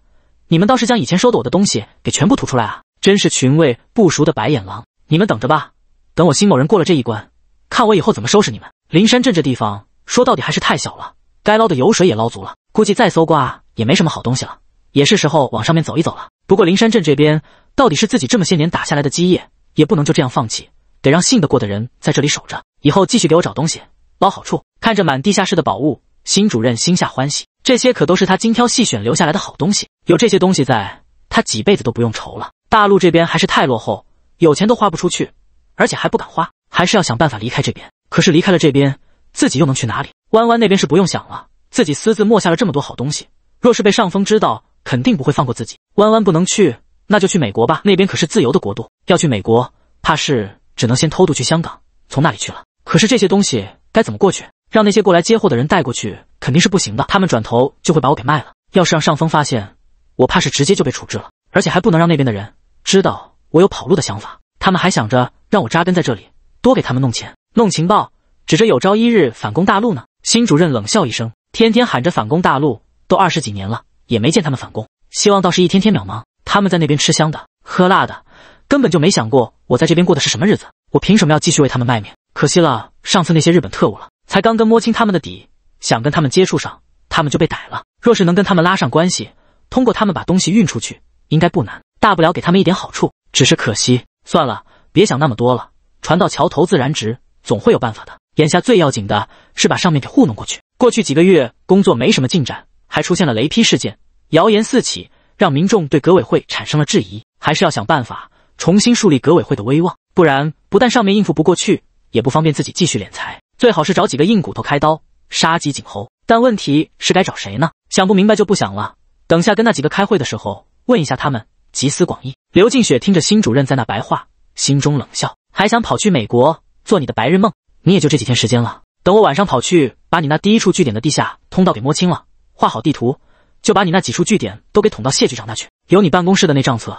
你们倒是将以前收的我的东西给全部吐出来啊！真是群位不熟的白眼狼，你们等着吧，等我辛某人过了这一关。”看我以后怎么收拾你们！灵山镇这地方说到底还是太小了，该捞的油水也捞足了，估计再搜刮也没什么好东西了，也是时候往上面走一走了。不过灵山镇这边到底是自己这么些年打下来的基业，也不能就这样放弃，得让信得过的人在这里守着，以后继续给我找东西捞好处。看着满地下室的宝物，新主任心下欢喜，这些可都是他精挑细选留下来的好东西，有这些东西在，他几辈子都不用愁了。大陆这边还是太落后，有钱都花不出去，而且还不敢花。还是要想办法离开这边。可是离开了这边，自己又能去哪里？弯弯那边是不用想了。自己私自摸下了这么多好东西，若是被上峰知道，肯定不会放过自己。弯弯不能去，那就去美国吧。那边可是自由的国度。要去美国，怕是只能先偷渡去香港，从那里去了。可是这些东西该怎么过去？让那些过来接货的人带过去，肯定是不行的。他们转头就会把我给卖了。要是让上峰发现，我怕是直接就被处置了。而且还不能让那边的人知道我有跑路的想法。他们还想着让我扎根在这里。多给他们弄钱、弄情报，指着有朝一日反攻大陆呢。新主任冷笑一声，天天喊着反攻大陆，都二十几年了，也没见他们反攻，希望倒是一天天渺茫。他们在那边吃香的喝辣的，根本就没想过我在这边过的是什么日子。我凭什么要继续为他们卖命？可惜了，上次那些日本特务了，才刚跟摸清他们的底，想跟他们接触上，他们就被逮了。若是能跟他们拉上关系，通过他们把东西运出去，应该不难。大不了给他们一点好处。只是可惜，算了，别想那么多了。船到桥头自然直，总会有办法的。眼下最要紧的是把上面给糊弄过去。过去几个月工作没什么进展，还出现了雷劈事件，谣言四起，让民众对革委会产生了质疑。还是要想办法重新树立革委会的威望，不然不但上面应付不过去，也不方便自己继续敛财。最好是找几个硬骨头开刀，杀鸡儆猴。但问题是该找谁呢？想不明白就不想了。等下跟那几个开会的时候问一下他们，集思广益。刘静雪听着新主任在那白话，心中冷笑。还想跑去美国做你的白日梦？你也就这几天时间了。等我晚上跑去把你那第一处据点的地下通道给摸清了，画好地图，就把你那几处据点都给捅到谢局长那去。有你办公室的那账册，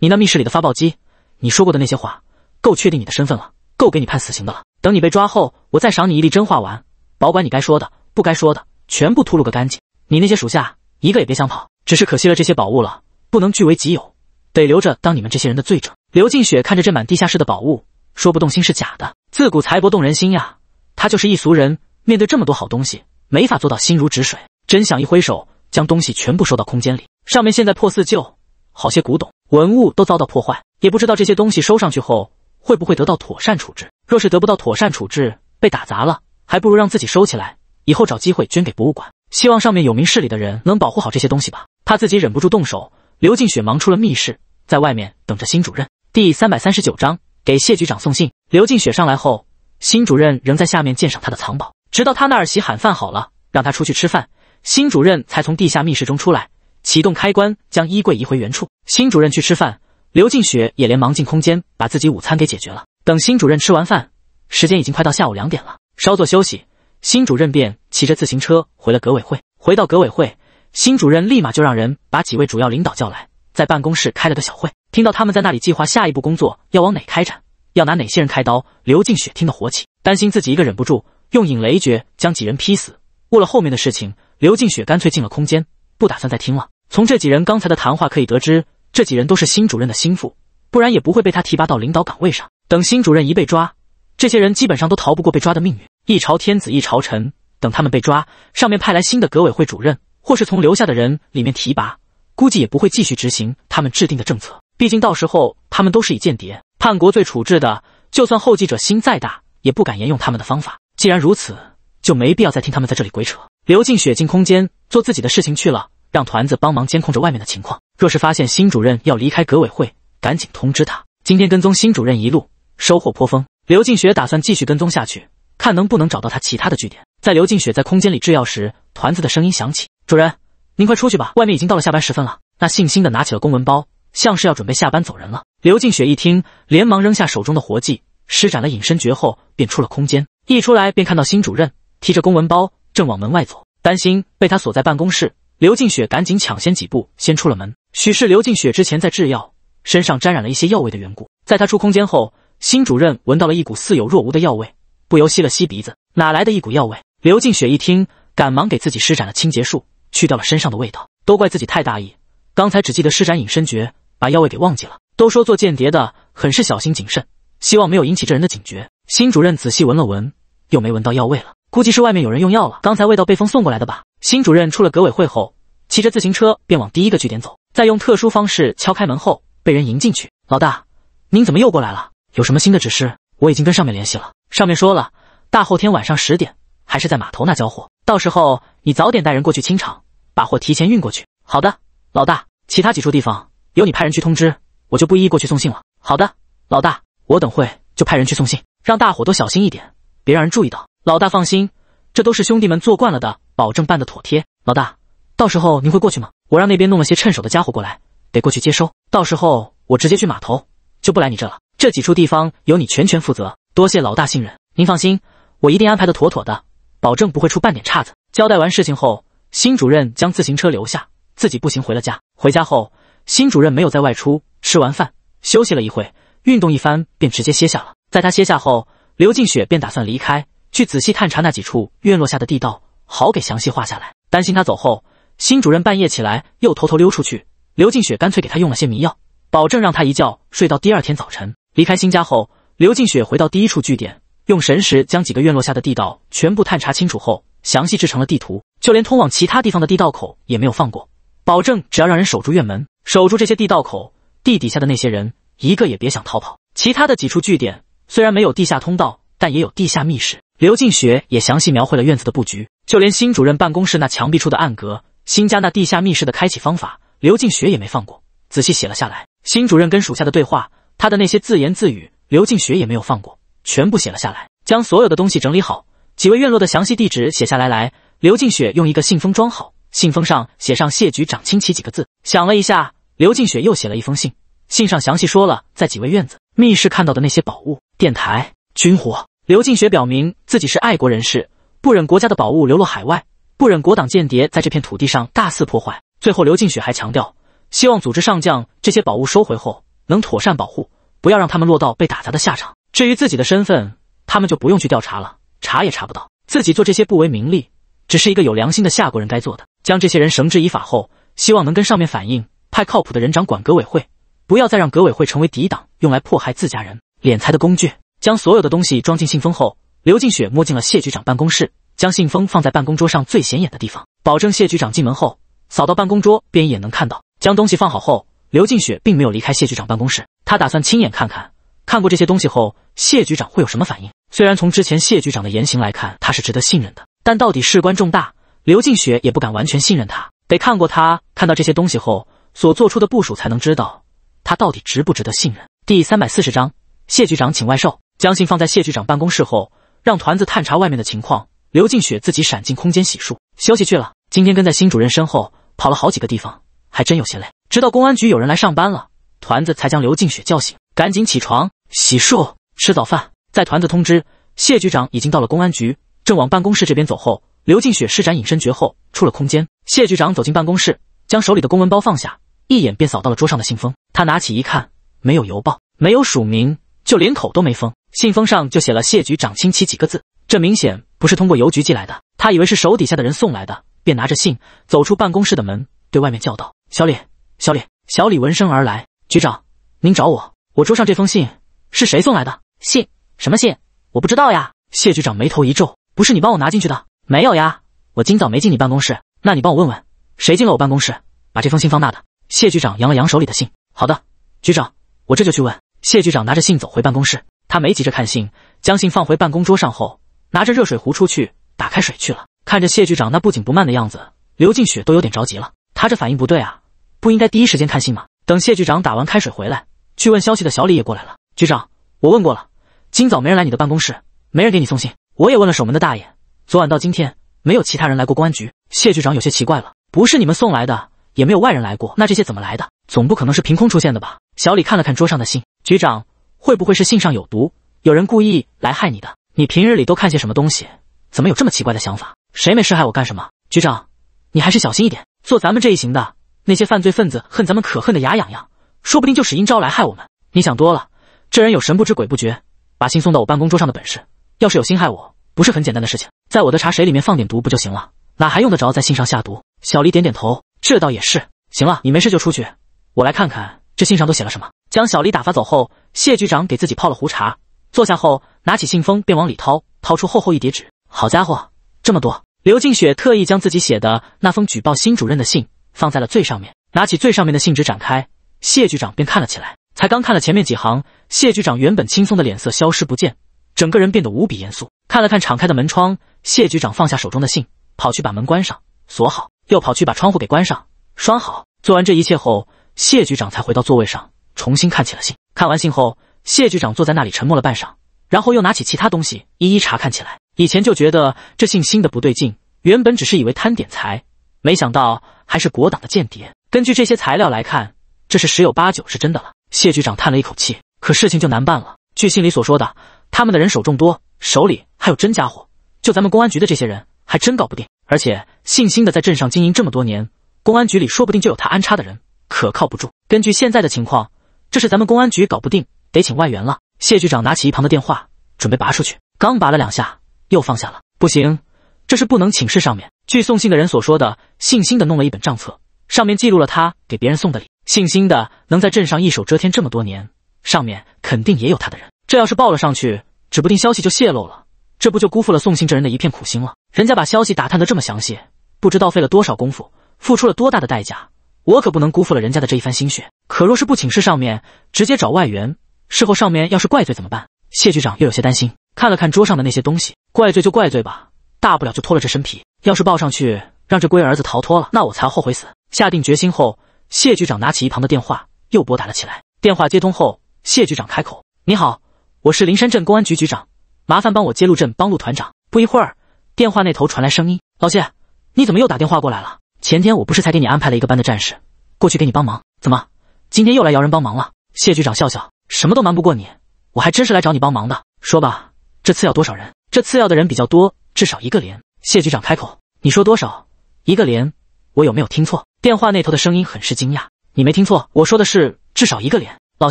你那密室里的发报机，你说过的那些话，够确定你的身份了，够给你判死刑的了。等你被抓后，我再赏你一粒真话丸，保管你该说的、不该说的全部吐露个干净。你那些属下一个也别想跑。只是可惜了这些宝物了，不能据为己有，得留着当你们这些人的罪证。刘静雪看着这满地下室的宝物。说不动心是假的，自古财帛动人心呀。他就是一俗人，面对这么多好东西，没法做到心如止水。真想一挥手，将东西全部收到空间里。上面现在破四旧，好些古董文物都遭到破坏，也不知道这些东西收上去后会不会得到妥善处置。若是得不到妥善处置，被打砸了，还不如让自己收起来，以后找机会捐给博物馆。希望上面有名势理的人能保护好这些东西吧，怕自己忍不住动手。刘静雪忙出了密室，在外面等着新主任。第三百三十九章。给谢局长送信。刘静雪上来后，新主任仍在下面鉴赏他的藏宝，直到他那儿洗喊饭好了，让他出去吃饭，新主任才从地下密室中出来，启动开关，将衣柜移回原处。新主任去吃饭，刘静雪也连忙进空间，把自己午餐给解决了。等新主任吃完饭，时间已经快到下午两点了，稍作休息，新主任便骑着自行车回了革委会。回到革委会，新主任立马就让人把几位主要领导叫来。在办公室开了个小会，听到他们在那里计划下一步工作要往哪开展，要拿哪些人开刀，刘静雪听得火起，担心自己一个忍不住用引雷诀将几人劈死，误了后面的事情。刘静雪干脆进了空间，不打算再听了。从这几人刚才的谈话可以得知，这几人都是新主任的心腹，不然也不会被他提拔到领导岗位上。等新主任一被抓，这些人基本上都逃不过被抓的命运。一朝天子一朝臣，等他们被抓，上面派来新的革委会主任，或是从留下的人里面提拔。估计也不会继续执行他们制定的政策，毕竟到时候他们都是以间谍叛国罪处置的。就算后继者心再大，也不敢沿用他们的方法。既然如此，就没必要再听他们在这里鬼扯，刘静雪进空间做自己的事情去了，让团子帮忙监控着外面的情况。若是发现新主任要离开革委会，赶紧通知他。今天跟踪新主任一路收获颇丰，刘静雪打算继续跟踪下去，看能不能找到他其他的据点。在刘静雪在空间里制药时，团子的声音响起：“主人。”您快出去吧，外面已经到了下班时分了。那信心的拿起了公文包，像是要准备下班走人了。刘静雪一听，连忙扔下手中的活计，施展了隐身诀后便出了空间。一出来便看到新主任提着公文包正往门外走，担心被他锁在办公室，刘静雪赶紧抢先几步先出了门。许是刘静雪之前在制药身上沾染了一些药味的缘故，在她出空间后，新主任闻到了一股似有若无的药味，不由吸了吸鼻子，哪来的一股药味？刘静雪一听，赶忙给自己施展了清洁术。去掉了身上的味道，都怪自己太大意，刚才只记得施展隐身诀，把药味给忘记了。都说做间谍的很是小心谨慎，希望没有引起这人的警觉。新主任仔细闻了闻，又没闻到药味了，估计是外面有人用药了，刚才味道被风送过来的吧。新主任出了革委会后，骑着自行车便往第一个据点走，在用特殊方式敲开门后，被人迎进去。老大，您怎么又过来了？有什么新的指示？我已经跟上面联系了，上面说了，大后天晚上十点，还是在码头那交货。到时候你早点带人过去清场，把货提前运过去。好的，老大。其他几处地方由你派人去通知，我就不一一过去送信了。好的，老大，我等会就派人去送信，让大伙都小心一点，别让人注意到。老大放心，这都是兄弟们做惯了的，保证办得妥帖。老大，到时候您会过去吗？我让那边弄了些趁手的家伙过来，得过去接收。到时候我直接去码头，就不来你这了。这几处地方由你全权负责。多谢老大信任，您放心，我一定安排的妥妥的。保证不会出半点岔子。交代完事情后，新主任将自行车留下，自己步行回了家。回家后，新主任没有再外出。吃完饭，休息了一会，运动一番，便直接歇下了。在他歇下后，刘静雪便打算离开，去仔细探查那几处院落下的地道，好给详细画下来。担心他走后，新主任半夜起来又偷偷溜出去，刘静雪干脆给他用了些迷药，保证让他一觉睡到第二天早晨。离开新家后，刘静雪回到第一处据点。用神识将几个院落下的地道全部探查清楚后，详细制成了地图，就连通往其他地方的地道口也没有放过，保证只要让人守住院门、守住这些地道口，地底下的那些人一个也别想逃跑。其他的几处据点虽然没有地下通道，但也有地下密室。刘静雪也详细描绘了院子的布局，就连新主任办公室那墙壁处的暗格、新家那地下密室的开启方法，刘静雪也没放过，仔细写了下来。新主任跟属下的对话，他的那些自言自语，刘静雪也没有放过。全部写了下来，将所有的东西整理好，几位院落的详细地址写下来。来，刘静雪用一个信封装好，信封上写上“谢局长亲启”几个字。想了一下，刘静雪又写了一封信，信上详细说了在几位院子密室看到的那些宝物、电台、军火。刘静雪表明自己是爱国人士，不忍国家的宝物流落海外，不忍国党间谍在这片土地上大肆破坏。最后，刘静雪还强调，希望组织上将这些宝物收回后能妥善保护，不要让他们落到被打砸的下场。至于自己的身份，他们就不用去调查了，查也查不到。自己做这些不为名利，只是一个有良心的夏国人该做的。将这些人绳之以法后，希望能跟上面反映，派靠谱的人掌管革委会，不要再让革委会成为抵挡用来迫害自家人、敛财的工具。将所有的东西装进信封后，刘静雪摸进了谢局长办公室，将信封放在办公桌上最显眼的地方，保证谢局长进门后扫到办公桌便一眼能看到。将东西放好后，刘静雪并没有离开谢局长办公室，她打算亲眼看看。看过这些东西后，谢局长会有什么反应？虽然从之前谢局长的言行来看，他是值得信任的，但到底事关重大，刘静雪也不敢完全信任他，得看过他看到这些东西后所做出的部署，才能知道他到底值不值得信任。第三百四十章，谢局长请外寿。将信放在谢局长办公室后，让团子探查外面的情况。刘静雪自己闪进空间洗漱休息去了。今天跟在新主任身后跑了好几个地方，还真有些累。直到公安局有人来上班了，团子才将刘静雪叫醒，赶紧起床。洗漱、吃早饭，在团子通知谢局长已经到了公安局，正往办公室这边走后，刘静雪施展隐身诀后出了空间。谢局长走进办公室，将手里的公文包放下，一眼便扫到了桌上的信封。他拿起一看，没有邮报，没有署名，就连口都没封，信封上就写了“谢局长亲戚”几个字。这明显不是通过邮局寄来的。他以为是手底下的人送来的，便拿着信走出办公室的门，对外面叫道：“小李，小李，小李！”闻声而来，局长，您找我？我桌上这封信。是谁送来的信？什么信？我不知道呀。谢局长眉头一皱：“不是你帮我拿进去的？没有呀，我今早没进你办公室。那你帮我问问，谁进了我办公室？把这封信放那的。”谢局长扬了扬手里的信：“好的，局长，我这就去问。”谢局长拿着信走回办公室，他没急着看信，将信放回办公桌上后，拿着热水壶出去打开水去了。看着谢局长那不紧不慢的样子，刘静雪都有点着急了。他这反应不对啊，不应该第一时间看信吗？等谢局长打完开水回来，去问消息的小李也过来了。局长，我问过了，今早没人来你的办公室，没人给你送信。我也问了守门的大爷，昨晚到今天没有其他人来过公安局。谢局长有些奇怪了，不是你们送来的，也没有外人来过，那这些怎么来的？总不可能是凭空出现的吧？小李看了看桌上的信，局长，会不会是信上有毒？有人故意来害你的？你平日里都看些什么东西？怎么有这么奇怪的想法？谁没事害我干什么？局长，你还是小心一点。做咱们这一行的，那些犯罪分子恨咱们可恨的牙痒痒，说不定就使阴招来害我们。你想多了。这人有神不知鬼不觉把信送到我办公桌上的本事，要是有心害我，不是很简单的事情，在我的茶水里面放点毒不就行了？哪还用得着在信上下毒？小黎点点头，这倒也是。行了，你没事就出去，我来看看这信上都写了什么。将小黎打发走后，谢局长给自己泡了壶茶，坐下后拿起信封便往里掏，掏出厚厚一叠纸。好家伙，这么多！刘静雪特意将自己写的那封举报新主任的信放在了最上面，拿起最上面的信纸展开，谢局长便看了起来。才刚看了前面几行，谢局长原本轻松的脸色消失不见，整个人变得无比严肃。看了看敞开的门窗，谢局长放下手中的信，跑去把门关上，锁好，又跑去把窗户给关上，拴好。做完这一切后，谢局长才回到座位上，重新看起了信。看完信后，谢局长坐在那里沉默了半晌，然后又拿起其他东西一一查看起来。以前就觉得这信新的不对劲，原本只是以为贪点财，没想到还是国党的间谍。根据这些材料来看，这是十有八九是真的了。谢局长叹了一口气，可事情就难办了。据信里所说的，他们的人手众多，手里还有真家伙，就咱们公安局的这些人，还真搞不定。而且，信心的在镇上经营这么多年，公安局里说不定就有他安插的人，可靠不住。根据现在的情况，这是咱们公安局搞不定，得请外援了。谢局长拿起一旁的电话，准备拔出去，刚拔了两下，又放下了。不行，这是不能请示上面。据送信的人所说的，信心的弄了一本账册，上面记录了他给别人送的礼。姓辛的能在镇上一手遮天这么多年，上面肯定也有他的人。这要是报了上去，指不定消息就泄露了。这不就辜负了宋信这人的一片苦心了？人家把消息打探得这么详细，不知道费了多少功夫，付出了多大的代价。我可不能辜负了人家的这一番心血。可若是不请示上面，直接找外援，事后上面要是怪罪怎么办？谢局长又有些担心，看了看桌上的那些东西，怪罪就怪罪吧，大不了就脱了这身皮。要是报上去让这龟儿子逃脱了，那我才后悔死。下定决心后。谢局长拿起一旁的电话，又拨打了起来。电话接通后，谢局长开口：“你好，我是灵山镇公安局局长，麻烦帮我接陆镇帮陆团长。”不一会儿，电话那头传来声音：“老谢，你怎么又打电话过来了？前天我不是才给你安排了一个班的战士过去给你帮忙，怎么今天又来摇人帮忙了？”谢局长笑笑：“什么都瞒不过你，我还真是来找你帮忙的。说吧，这次要多少人？这次要的人比较多，至少一个连。”谢局长开口：“你说多少？一个连？我有没有听错？”电话那头的声音很是惊讶：“你没听错，我说的是至少一个连，老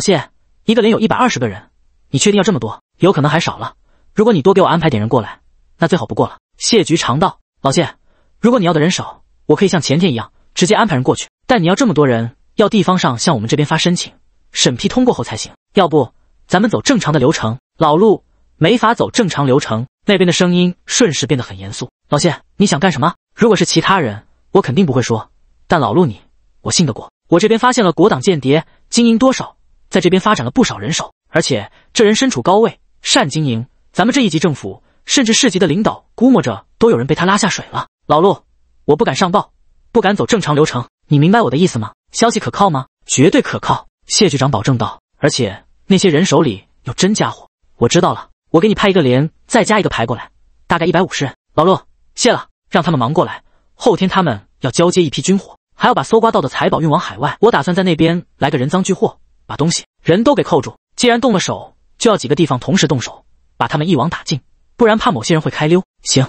谢，一个连有一百二十个人，你确定要这么多？有可能还少了。如果你多给我安排点人过来，那最好不过了。”谢局长道：“老谢，如果你要的人少，我可以像前天一样直接安排人过去。但你要这么多人，要地方上向我们这边发申请，审批通过后才行。要不咱们走正常的流程？老陆没法走正常流程。”那边的声音瞬时变得很严肃：“老谢，你想干什么？如果是其他人，我肯定不会说。”但老陆，你我信得过。我这边发现了国党间谍，经营多少，在这边发展了不少人手，而且这人身处高位，善经营。咱们这一级政府，甚至市级的领导，估摸着都有人被他拉下水了。老陆，我不敢上报，不敢走正常流程，你明白我的意思吗？消息可靠吗？绝对可靠。谢局长保证道。而且那些人手里有真家伙。我知道了，我给你派一个连，再加一个排过来，大概一百五十人。老陆，谢了，让他们忙过来。后天他们要交接一批军火。还要把搜刮到的财宝运往海外，我打算在那边来个人赃俱获，把东西人都给扣住。既然动了手，就要几个地方同时动手，把他们一网打尽，不然怕某些人会开溜。行，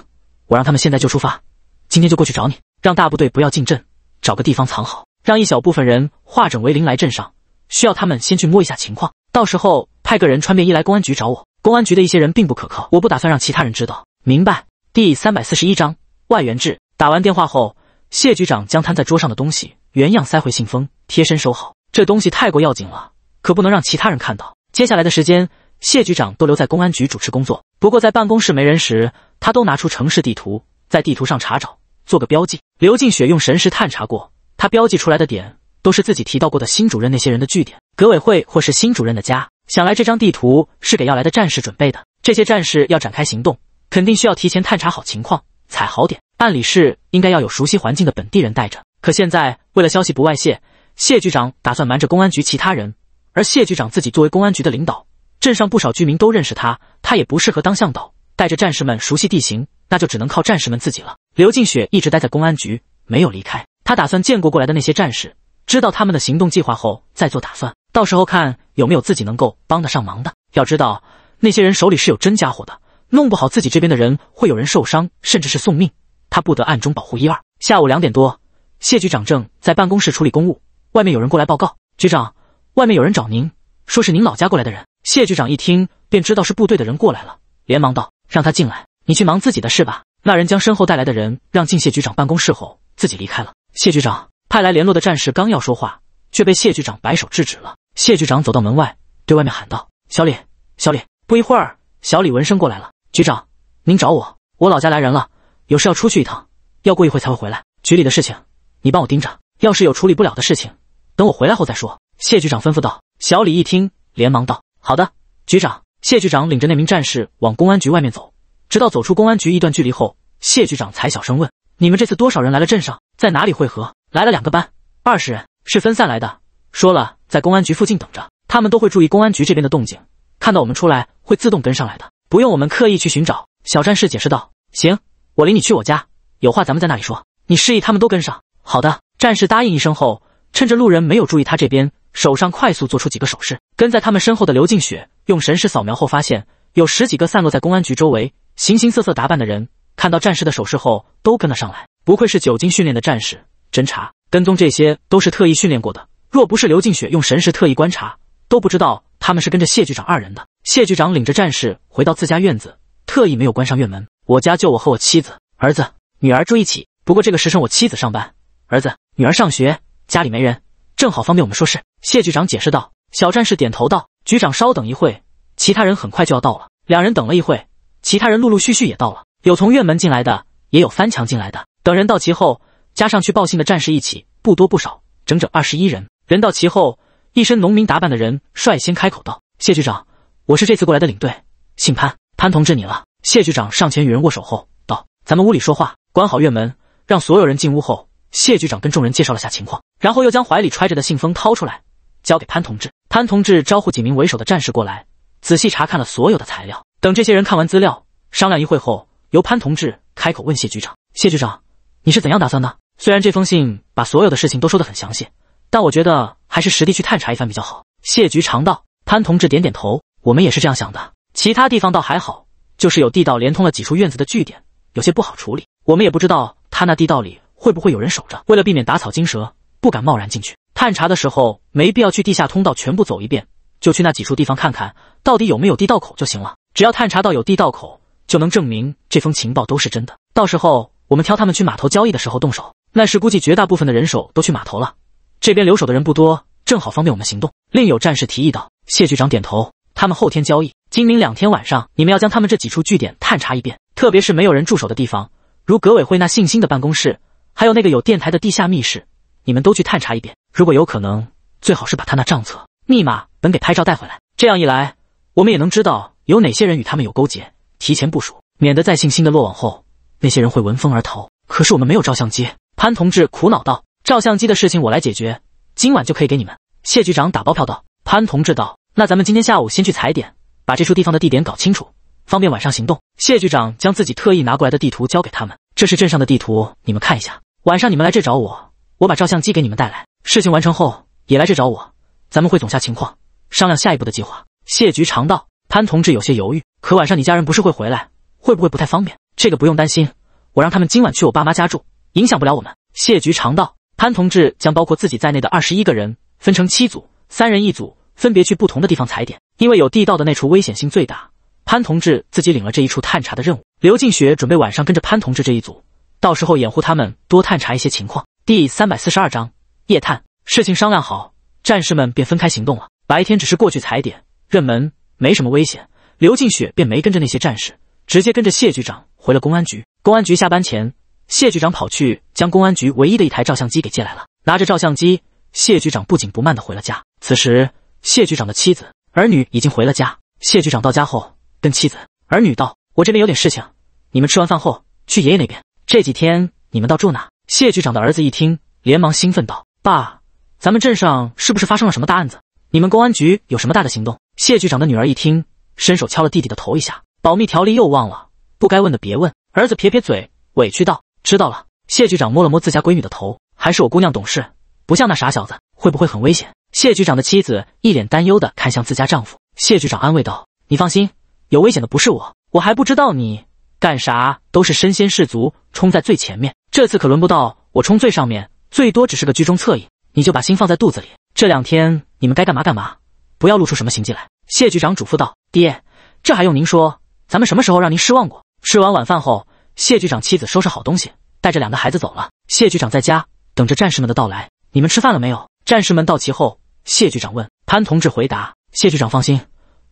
我让他们现在就出发，今天就过去找你，让大部队不要进镇，找个地方藏好，让一小部分人化整为零来镇上，需要他们先去摸一下情况，到时候派个人穿便衣来公安局找我。公安局的一些人并不可靠，我不打算让其他人知道。明白。第三百四十一章外援制。打完电话后。谢局长将摊在桌上的东西原样塞回信封，贴身收好。这东西太过要紧了，可不能让其他人看到。接下来的时间，谢局长都留在公安局主持工作。不过在办公室没人时，他都拿出城市地图，在地图上查找，做个标记。刘静雪用神识探查过，他标记出来的点都是自己提到过的新主任那些人的据点、革委会或是新主任的家。想来这张地图是给要来的战士准备的。这些战士要展开行动，肯定需要提前探查好情况，踩好点。按理是应该要有熟悉环境的本地人带着，可现在为了消息不外泄，谢局长打算瞒着公安局其他人，而谢局长自己作为公安局的领导，镇上不少居民都认识他，他也不适合当向导，带着战士们熟悉地形，那就只能靠战士们自己了。刘静雪一直待在公安局，没有离开，他打算见过过来的那些战士，知道他们的行动计划后再做打算，到时候看有没有自己能够帮得上忙的。要知道那些人手里是有真家伙的，弄不好自己这边的人会有人受伤，甚至是送命。他不得暗中保护一二。下午两点多，谢局长正在办公室处理公务，外面有人过来报告：“局长，外面有人找您，说是您老家过来的人。”谢局长一听便知道是部队的人过来了，连忙道：“让他进来，你去忙自己的事吧。”那人将身后带来的人让进谢局长办公室后，自己离开了。谢局长派来联络的战士刚要说话，却被谢局长摆手制止了。谢局长走到门外，对外面喊道：“小李，小李！”不一会儿，小李闻声过来了：“局长，您找我？我老家来人了。”有事要出去一趟，要过一会才会回来。局里的事情你帮我盯着，要是有处理不了的事情，等我回来后再说。谢局长吩咐道。小李一听，连忙道：“好的，局长。”谢局长领着那名战士往公安局外面走，直到走出公安局一段距离后，谢局长才小声问：“你们这次多少人来了镇上？在哪里汇合？”“来了两个班，二十人，是分散来的，说了在公安局附近等着。他们都会注意公安局这边的动静，看到我们出来会自动跟上来的，不用我们刻意去寻找。”小战士解释道。“行。”我领你去我家，有话咱们在那里说。你示意他们都跟上。好的，战士答应一声后，趁着路人没有注意他这边，手上快速做出几个手势。跟在他们身后的刘静雪用神识扫描后发现，有十几个散落在公安局周围，形形色色打扮的人。看到战士的手势后，都跟了上来。不愧是久经训练的战士，侦查跟踪这些都是特意训练过的。若不是刘静雪用神识特意观察，都不知道他们是跟着谢局长二人的。谢局长领着战士回到自家院子，特意没有关上院门。我家就我和我妻子、儿子、女儿住一起。不过这个时辰，我妻子上班，儿子、女儿上学，家里没人，正好方便我们说事。谢局长解释道。小战士点头道：“局长，稍等一会，其他人很快就要到了。”两人等了一会，其他人陆陆续续也到了，有从院门进来的，也有翻墙进来的。等人到齐后，加上去报信的战士一起，不多不少，整整二十一人。人到齐后，一身农民打扮的人率先开口道：“谢局长，我是这次过来的领队，姓潘，潘同志，你了。”谢局长上前与人握手后，道：“咱们屋里说话，关好院门，让所有人进屋后。”谢局长跟众人介绍了下情况，然后又将怀里揣着的信封掏出来，交给潘同志。潘同志招呼几名为首的战士过来，仔细查看了所有的材料。等这些人看完资料，商量一会后，由潘同志开口问谢局长：“谢局长，你是怎样打算的？虽然这封信把所有的事情都说得很详细，但我觉得还是实地去探查一番比较好。”谢局长道。潘同志点点头：“我们也是这样想的。其他地方倒还好。”就是有地道连通了几处院子的据点，有些不好处理。我们也不知道他那地道里会不会有人守着。为了避免打草惊蛇，不敢贸然进去探查的时候，没必要去地下通道全部走一遍，就去那几处地方看看，到底有没有地道口就行了。只要探查到有地道口，就能证明这封情报都是真的。到时候我们挑他们去码头交易的时候动手。那时估计绝大部分的人手都去码头了，这边留守的人不多，正好方便我们行动。另有战士提议道：“谢局长点头。”他们后天交易，今明两天晚上，你们要将他们这几处据点探查一遍，特别是没有人驻守的地方，如革委会那姓辛的办公室，还有那个有电台的地下密室，你们都去探查一遍。如果有可能，最好是把他那账册、密码本给拍照带回来，这样一来，我们也能知道有哪些人与他们有勾结，提前部署，免得在信心的落网后，那些人会闻风而逃。可是我们没有照相机，潘同志苦恼道：“照相机的事情我来解决，今晚就可以给你们。”谢局长打包票道。潘同志道。那咱们今天下午先去踩点，把这处地方的地点搞清楚，方便晚上行动。谢局长将自己特意拿过来的地图交给他们，这是镇上的地图，你们看一下。晚上你们来这找我，我把照相机给你们带来。事情完成后也来这找我，咱们汇总下情况，商量下一步的计划。谢局长道。潘同志有些犹豫，可晚上你家人不是会回来，会不会不太方便？这个不用担心，我让他们今晚去我爸妈家住，影响不了我们。谢局长道。潘同志将包括自己在内的二十一个人分成七组，三人一组。分别去不同的地方踩点，因为有地道的那处危险性最大。潘同志自己领了这一处探查的任务，刘静雪准备晚上跟着潘同志这一组，到时候掩护他们多探查一些情况。第三百四十二章夜探。事情商量好，战士们便分开行动了。白天只是过去踩点、认门，没什么危险。刘静雪便没跟着那些战士，直接跟着谢局长回了公安局。公安局下班前，谢局长跑去将公安局唯一的一台照相机给借来了。拿着照相机，谢局长不紧不慢地回了家。此时。谢局长的妻子儿女已经回了家。谢局长到家后，跟妻子儿女道：“我这边有点事情，你们吃完饭后去爷爷那边。这几天你们到住哪？”谢局长的儿子一听，连忙兴奋道：“爸，咱们镇上是不是发生了什么大案子？你们公安局有什么大的行动？”谢局长的女儿一听，伸手敲了弟弟的头一下：“保密条例又忘了，不该问的别问。”儿子撇撇嘴，委屈道：“知道了。”谢局长摸了摸自家闺女的头：“还是我姑娘懂事，不像那傻小子。会不会很危险？”谢局长的妻子一脸担忧的看向自家丈夫。谢局长安慰道：“你放心，有危险的不是我，我还不知道你干啥都是身先士卒，冲在最前面。这次可轮不到我冲最上面，最多只是个居中侧翼，你就把心放在肚子里，这两天你们该干嘛干嘛，不要露出什么行迹来。”谢局长嘱咐道：“爹，这还用您说？咱们什么时候让您失望过？”吃完晚饭后，谢局长妻子收拾好东西，带着两个孩子走了。谢局长在家等着战士们的到来。你们吃饭了没有？战士们到齐后。谢局长问潘同志：“回答。”谢局长放心，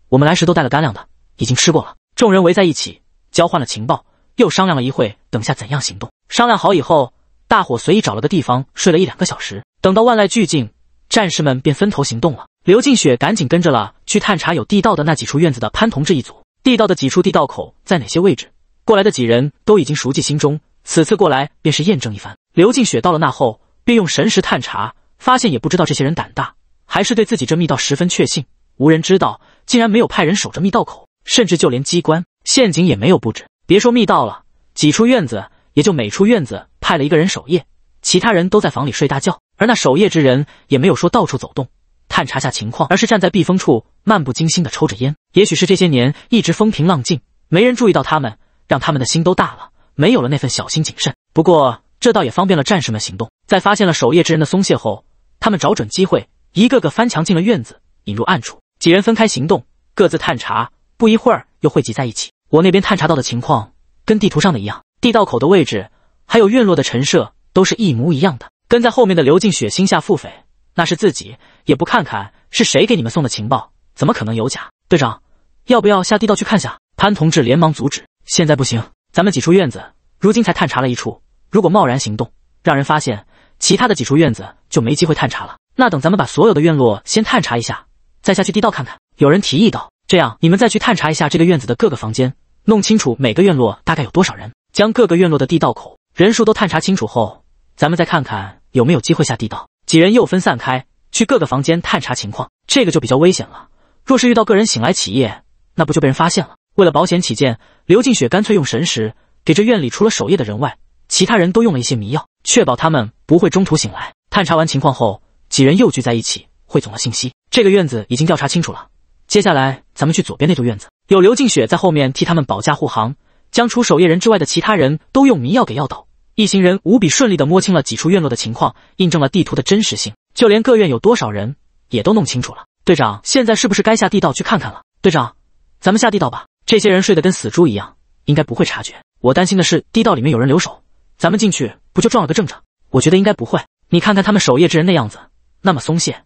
我们来时都带了干粮的，已经吃过了。众人围在一起交换了情报，又商量了一会，等下怎样行动。商量好以后，大伙随意找了个地方睡了一两个小时。等到万籁俱静，战士们便分头行动了。刘静雪赶紧跟着了去探查有地道的那几处院子的潘同志一组。地道的几处地道口在哪些位置？过来的几人都已经熟记心中，此次过来便是验证一番。刘静雪到了那后，便用神识探查，发现也不知道这些人胆大。还是对自己这密道十分确信，无人知道，竟然没有派人守着密道口，甚至就连机关陷阱也没有布置。别说密道了，几处院子也就每处院子派了一个人守夜，其他人都在房里睡大觉。而那守夜之人也没有说到处走动探查下情况，而是站在避风处漫不经心的抽着烟。也许是这些年一直风平浪静，没人注意到他们，让他们的心都大了，没有了那份小心谨慎。不过这倒也方便了战士们行动。在发现了守夜之人的松懈后，他们找准机会。一个个翻墙进了院子，引入暗处。几人分开行动，各自探查。不一会儿，又汇集在一起。我那边探查到的情况跟地图上的一样，地道口的位置还有院落的陈设都是一模一样的。跟在后面的刘静雪心下腹诽：那是自己也不看看是谁给你们送的情报，怎么可能有假？队长，要不要下地道去看下？潘同志连忙阻止：现在不行，咱们几处院子，如今才探查了一处，如果贸然行动，让人发现，其他的几处院子就没机会探查了。那等咱们把所有的院落先探查一下，再下去地道看看。有人提议道：“这样，你们再去探查一下这个院子的各个房间，弄清楚每个院落大概有多少人。将各个院落的地道口人数都探查清楚后，咱们再看看有没有机会下地道。”几人又分散开，去各个房间探查情况。这个就比较危险了，若是遇到个人醒来起夜，那不就被人发现了？为了保险起见，刘静雪干脆用神识给这院里除了守夜的人外，其他人都用了一些迷药，确保他们不会中途醒来。探查完情况后。几人又聚在一起，汇总了信息。这个院子已经调查清楚了，接下来咱们去左边那座院子。有刘静雪在后面替他们保驾护航，将除守夜人之外的其他人都用迷药给药倒。一行人无比顺利地摸清了几处院落的情况，印证了地图的真实性，就连各院有多少人也都弄清楚了。队长，现在是不是该下地道去看看了？队长，咱们下地道吧。这些人睡得跟死猪一样，应该不会察觉。我担心的是地道里面有人留守，咱们进去不就撞了个正着？我觉得应该不会。你看看他们守夜之人的样子。那么松懈，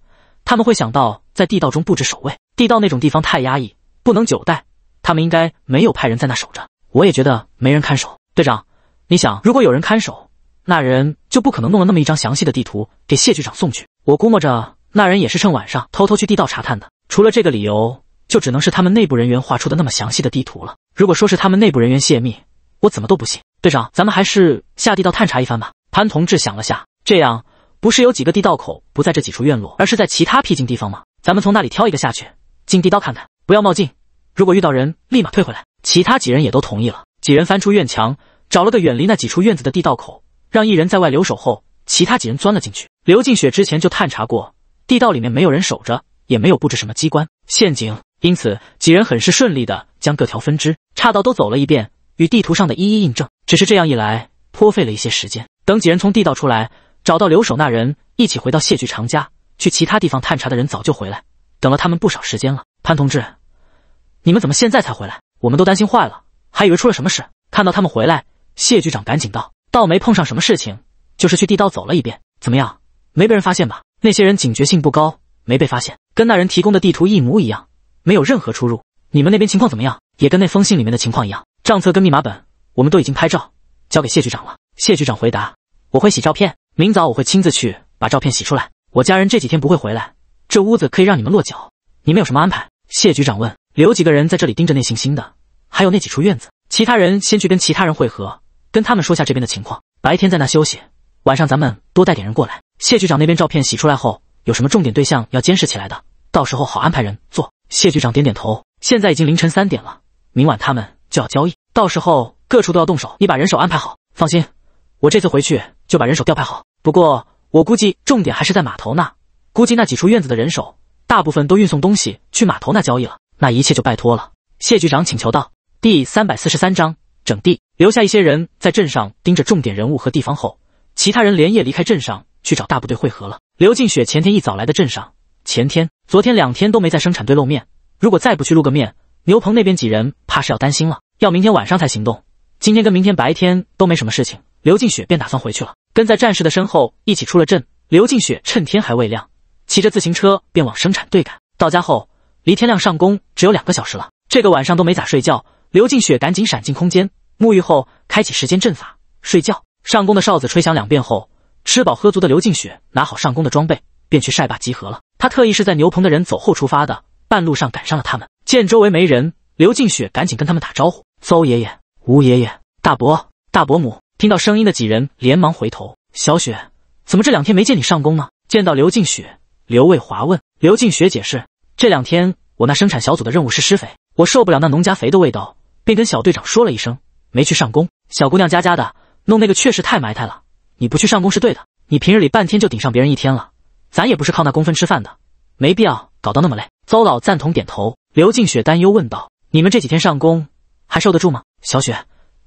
他们会想到在地道中布置守卫。地道那种地方太压抑，不能久待。他们应该没有派人在那守着。我也觉得没人看守。队长，你想，如果有人看守，那人就不可能弄了那么一张详细的地图给谢局长送去。我估摸着那人也是趁晚上偷偷去地道查探的。除了这个理由，就只能是他们内部人员画出的那么详细的地图了。如果说是他们内部人员泄密，我怎么都不信。队长，咱们还是下地道探查一番吧。潘同志想了下，这样。不是有几个地道口不在这几处院落，而是在其他僻静地方吗？咱们从那里挑一个下去，进地道看看。不要冒进，如果遇到人，立马退回来。其他几人也都同意了。几人翻出院墙，找了个远离那几处院子的地道口，让一人在外留守，后其他几人钻了进去。刘静雪之前就探查过，地道里面没有人守着，也没有布置什么机关陷阱，因此几人很是顺利的将各条分支岔道都走了一遍，与地图上的一一印证。只是这样一来，颇费了一些时间。等几人从地道出来。找到留守那人，一起回到谢局长家。去其他地方探查的人早就回来，等了他们不少时间了。潘同志，你们怎么现在才回来？我们都担心坏了，还以为出了什么事。看到他们回来，谢局长赶紧道：“倒没碰上什么事情，就是去地道走了一遍。怎么样，没被人发现吧？那些人警觉性不高，没被发现。跟那人提供的地图一模一样，没有任何出入。你们那边情况怎么样？也跟那封信里面的情况一样。账册跟密码本，我们都已经拍照交给谢局长了。”谢局长回答：“我会洗照片。”明早我会亲自去把照片洗出来。我家人这几天不会回来，这屋子可以让你们落脚。你们有什么安排？谢局长问。留几个人在这里盯着那姓辛的，还有那几处院子。其他人先去跟其他人会合，跟他们说下这边的情况。白天在那休息，晚上咱们多带点人过来。谢局长那边照片洗出来后，有什么重点对象要监视起来的，到时候好安排人做。谢局长点点头。现在已经凌晨三点了，明晚他们就要交易，到时候各处都要动手，你把人手安排好，放心。我这次回去就把人手调派好，不过我估计重点还是在码头那，估计那几处院子的人手大部分都运送东西去码头那交易了。那一切就拜托了，谢局长请求道。第三百四十三章整地留下一些人在镇上盯着重点人物和地方后，其他人连夜离开镇上去找大部队汇合了。刘静雪前天一早来的镇上，前天、昨天两天都没在生产队露面，如果再不去露个面，牛棚那边几人怕是要担心了。要明天晚上才行动，今天跟明天白天都没什么事情。刘静雪便打算回去了，跟在战士的身后一起出了镇。刘静雪趁天还未亮，骑着自行车便往生产队赶。到家后，离天亮上工只有两个小时了。这个晚上都没咋睡觉，刘静雪赶紧闪进空间，沐浴后开启时间阵法睡觉。上工的哨子吹响两遍后，吃饱喝足的刘静雪拿好上工的装备，便去晒坝集合了。他特意是在牛棚的人走后出发的，半路上赶上了他们。见周围没人，刘静雪赶紧跟他们打招呼：“邹爷爷、吴爷爷、大伯、大伯母。”听到声音的几人连忙回头。小雪，怎么这两天没见你上工呢？见到刘静雪，刘卫华问。刘静雪解释：这两天我那生产小组的任务是施肥，我受不了那农家肥的味道，便跟小队长说了一声，没去上工。小姑娘家家的，弄那个确实太埋汰了。你不去上工是对的，你平日里半天就顶上别人一天了，咱也不是靠那工分吃饭的，没必要搞到那么累。邹老赞同点头。刘静雪担忧问道：你们这几天上工还受得住吗？小雪，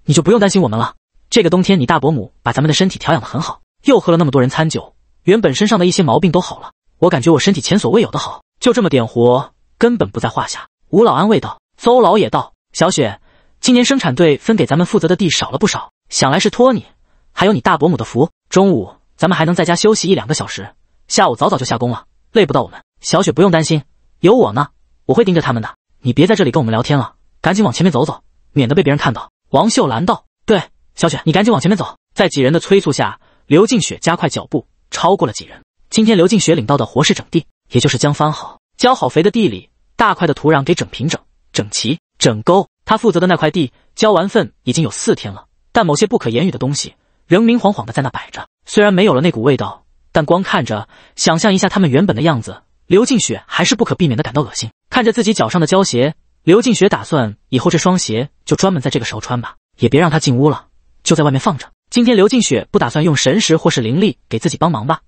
你就不用担心我们了。这个冬天，你大伯母把咱们的身体调养得很好，又喝了那么多人餐酒，原本身上的一些毛病都好了。我感觉我身体前所未有的好，就这么点活根本不在话下。吴老安慰道，邹老也道：“小雪，今年生产队分给咱们负责的地少了不少，想来是托你还有你大伯母的福。中午咱们还能在家休息一两个小时，下午早早就下工了，累不到我们。小雪不用担心，有我呢，我会盯着他们的。你别在这里跟我们聊天了，赶紧往前面走走，免得被别人看到。”王秀兰道：“对。”小雪，你赶紧往前面走。在几人的催促下，刘静雪加快脚步，超过了几人。今天刘静雪领到的活是整地，也就是将翻好、浇好肥的地里大块的土壤给整平整、整齐、整沟。她负责的那块地，浇完粪已经有四天了，但某些不可言语的东西仍明晃晃的在那摆着。虽然没有了那股味道，但光看着，想象一下他们原本的样子，刘静雪还是不可避免的感到恶心。看着自己脚上的胶鞋，刘静雪打算以后这双鞋就专门在这个时候穿吧，也别让他进屋了。就在外面放着。今天刘静雪不打算用神石或是灵力给自己帮忙吧？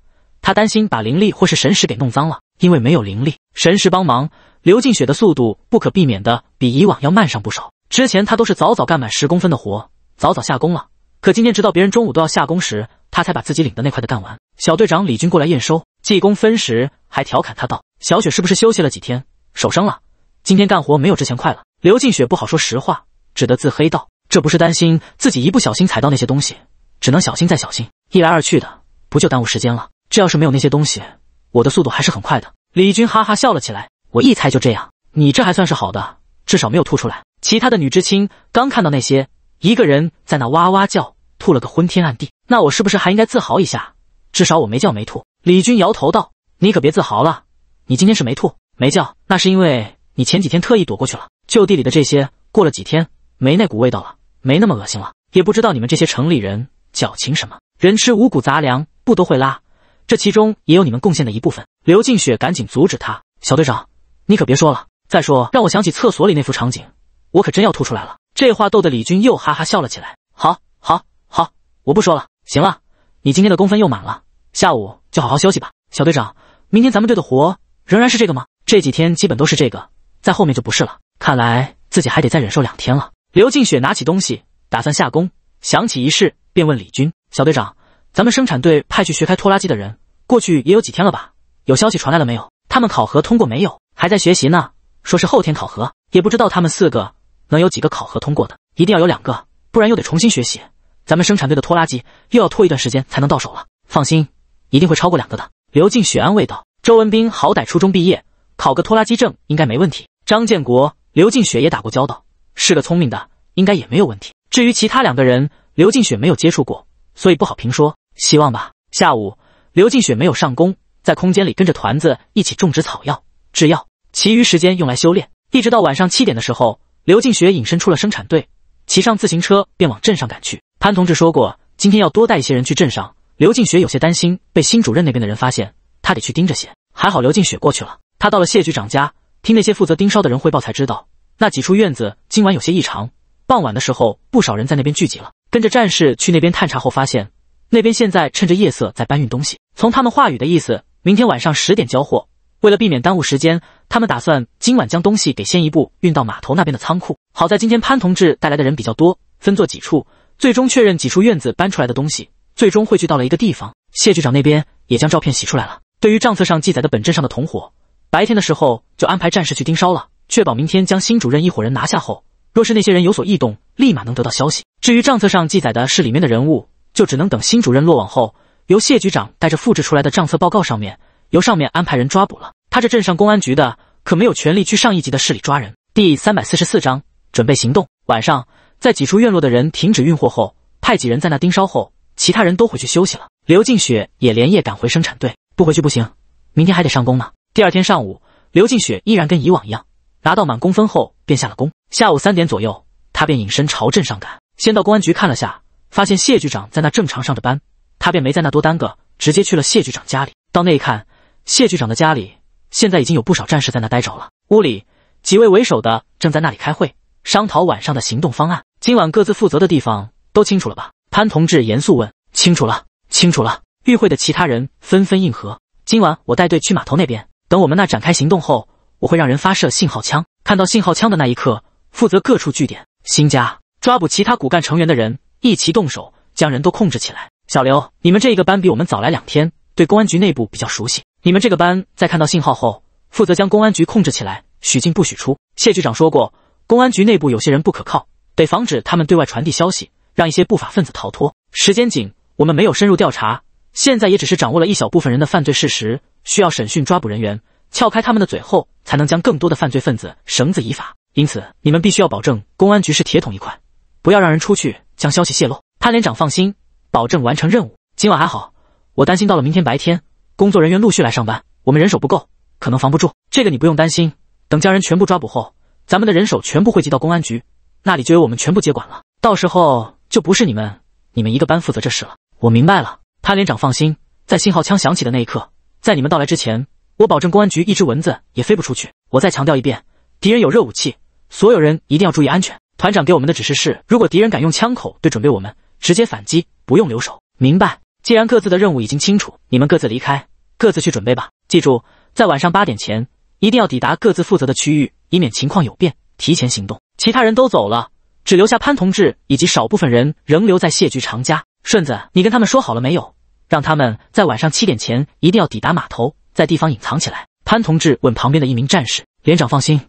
她担心把灵力或是神石给弄脏了。因为没有灵力、神石帮忙，刘静雪的速度不可避免的比以往要慢上不少。之前她都是早早干满十公分的活，早早下工了。可今天直到别人中午都要下工时，她才把自己领的那块的干完。小队长李军过来验收计工分时，还调侃他道：“小雪是不是休息了几天，手生了？今天干活没有之前快了。”刘静雪不好说实话，只得自黑道。这不是担心自己一不小心踩到那些东西，只能小心再小心，一来二去的不就耽误时间了？这要是没有那些东西，我的速度还是很快的。李军哈哈笑了起来。我一猜就这样，你这还算是好的，至少没有吐出来。其他的女知青刚看到那些，一个人在那哇哇叫，吐了个昏天暗地。那我是不是还应该自豪一下？至少我没叫没吐。李军摇头道：“你可别自豪了，你今天是没吐没叫，那是因为你前几天特意躲过去了。就地里的这些，过了几天没那股味道了。”没那么恶心了，也不知道你们这些城里人矫情什么。人吃五谷杂粮不都会拉？这其中也有你们贡献的一部分。刘静雪赶紧阻止他：“小队长，你可别说了。再说让我想起厕所里那幅场景，我可真要吐出来了。”这话逗得李军又哈哈笑了起来。好，好，好，我不说了。行了，你今天的工分又满了，下午就好好休息吧。小队长，明天咱们队的活仍然是这个吗？这几天基本都是这个，在后面就不是了。看来自己还得再忍受两天了。刘静雪拿起东西，打算下工，想起一事，便问李军小队长：“咱们生产队派去学开拖拉机的人，过去也有几天了吧？有消息传来了没有？他们考核通过没有？还在学习呢，说是后天考核，也不知道他们四个能有几个考核通过的。一定要有两个，不然又得重新学习。咱们生产队的拖拉机又要拖一段时间才能到手了。放心，一定会超过两个的。”刘静雪安慰道。周文斌好歹初中毕业，考个拖拉机证应该没问题。张建国、刘静雪也打过交道。是个聪明的，应该也没有问题。至于其他两个人，刘静雪没有接触过，所以不好评说。希望吧。下午，刘静雪没有上工，在空间里跟着团子一起种植草药、制药，其余时间用来修炼，一直到晚上七点的时候，刘静雪隐身出了生产队，骑上自行车便往镇上赶去。潘同志说过，今天要多带一些人去镇上。刘静雪有些担心被新主任那边的人发现，他得去盯着些。还好刘静雪过去了。他到了谢局长家，听那些负责盯梢的人汇报才知道。那几处院子今晚有些异常，傍晚的时候不少人在那边聚集了。跟着战士去那边探查后，发现那边现在趁着夜色在搬运东西。从他们话语的意思，明天晚上十点交货。为了避免耽误时间，他们打算今晚将东西给先一步运到码头那边的仓库。好在今天潘同志带来的人比较多，分作几处，最终确认几处院子搬出来的东西，最终汇聚到了一个地方。谢局长那边也将照片洗出来了。对于账册上记载的本镇上的同伙，白天的时候就安排战士去盯梢了。确保明天将新主任一伙人拿下后，若是那些人有所异动，立马能得到消息。至于账册上记载的是里面的人物，就只能等新主任落网后，由谢局长带着复制出来的账册报告上面，由上面安排人抓捕了。他这镇上公安局的可没有权利去上一级的市里抓人。第三百四十四章准备行动。晚上，在挤出院落的人停止运货后，派几人在那盯梢后，其他人都回去休息了。刘静雪也连夜赶回生产队，不回去不行，明天还得上工呢。第二天上午，刘静雪依然跟以往一样。拿到满工分后，便下了工。下午三点左右，他便隐身朝镇上赶。先到公安局看了下，发现谢局长在那正常上着班，他便没在那多耽搁，直接去了谢局长家里。到那一看，谢局长的家里现在已经有不少战士在那待着了。屋里几位为首的正在那里开会，商讨晚上的行动方案。今晚各自负责的地方都清楚了吧？潘同志严肃问。清楚了，清楚了。与会的其他人纷纷应和。今晚我带队去码头那边，等我们那展开行动后。我会让人发射信号枪。看到信号枪的那一刻，负责各处据点、新家、抓捕其他骨干成员的人一齐动手，将人都控制起来。小刘，你们这一个班比我们早来两天，对公安局内部比较熟悉。你们这个班在看到信号后，负责将公安局控制起来，许进不许出。谢局长说过，公安局内部有些人不可靠，得防止他们对外传递消息，让一些不法分子逃脱。时间紧，我们没有深入调查，现在也只是掌握了一小部分人的犯罪事实，需要审讯、抓捕人员。撬开他们的嘴后，才能将更多的犯罪分子绳之以法。因此，你们必须要保证公安局是铁桶一块，不要让人出去将消息泄露。潘连长放心，保证完成任务。今晚还好，我担心到了明天白天，工作人员陆续来上班，我们人手不够，可能防不住。这个你不用担心，等将人全部抓捕后，咱们的人手全部汇集到公安局，那里就由我们全部接管了。到时候就不是你们你们一个班负责这事了。我明白了，潘连长放心，在信号枪响起的那一刻，在你们到来之前。我保证公安局一只蚊子也飞不出去。我再强调一遍，敌人有热武器，所有人一定要注意安全。团长给我们的指示是，如果敌人敢用枪口对准备我们，直接反击，不用留手。明白？既然各自的任务已经清楚，你们各自离开，各自去准备吧。记住，在晚上八点前一定要抵达各自负责的区域，以免情况有变，提前行动。其他人都走了，只留下潘同志以及少部分人仍留在谢局长家。顺子，你跟他们说好了没有？让他们在晚上七点前一定要抵达码头。在地方隐藏起来。潘同志问旁边的一名战士：“连长，放心，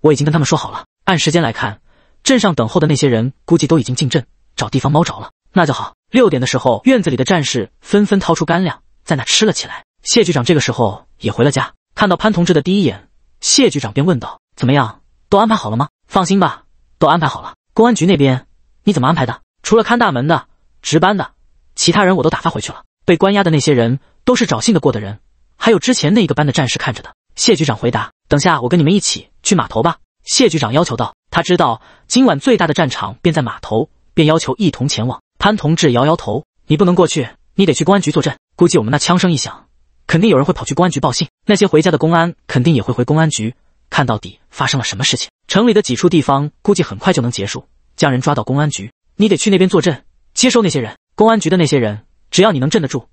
我已经跟他们说好了。按时间来看，镇上等候的那些人估计都已经进镇找地方猫着了。那就好。”六点的时候，院子里的战士纷纷掏出干粮，在那吃了起来。谢局长这个时候也回了家，看到潘同志的第一眼，谢局长便问道：“怎么样，都安排好了吗？”“放心吧，都安排好了。公安局那边你怎么安排的？除了看大门的、值班的，其他人我都打发回去了。被关押的那些人都是找信得过的人。”还有之前那一个班的战士看着的，谢局长回答：“等下我跟你们一起去码头吧。”谢局长要求道：“他知道今晚最大的战场便在码头，便要求一同前往。”潘同志摇摇头：“你不能过去，你得去公安局坐镇。估计我们那枪声一响，肯定有人会跑去公安局报信。那些回家的公安肯定也会回公安局，看到底发生了什么事情。城里的几处地方估计很快就能结束，将人抓到公安局。你得去那边坐镇，接收那些人。公安局的那些人，只要你能镇得住，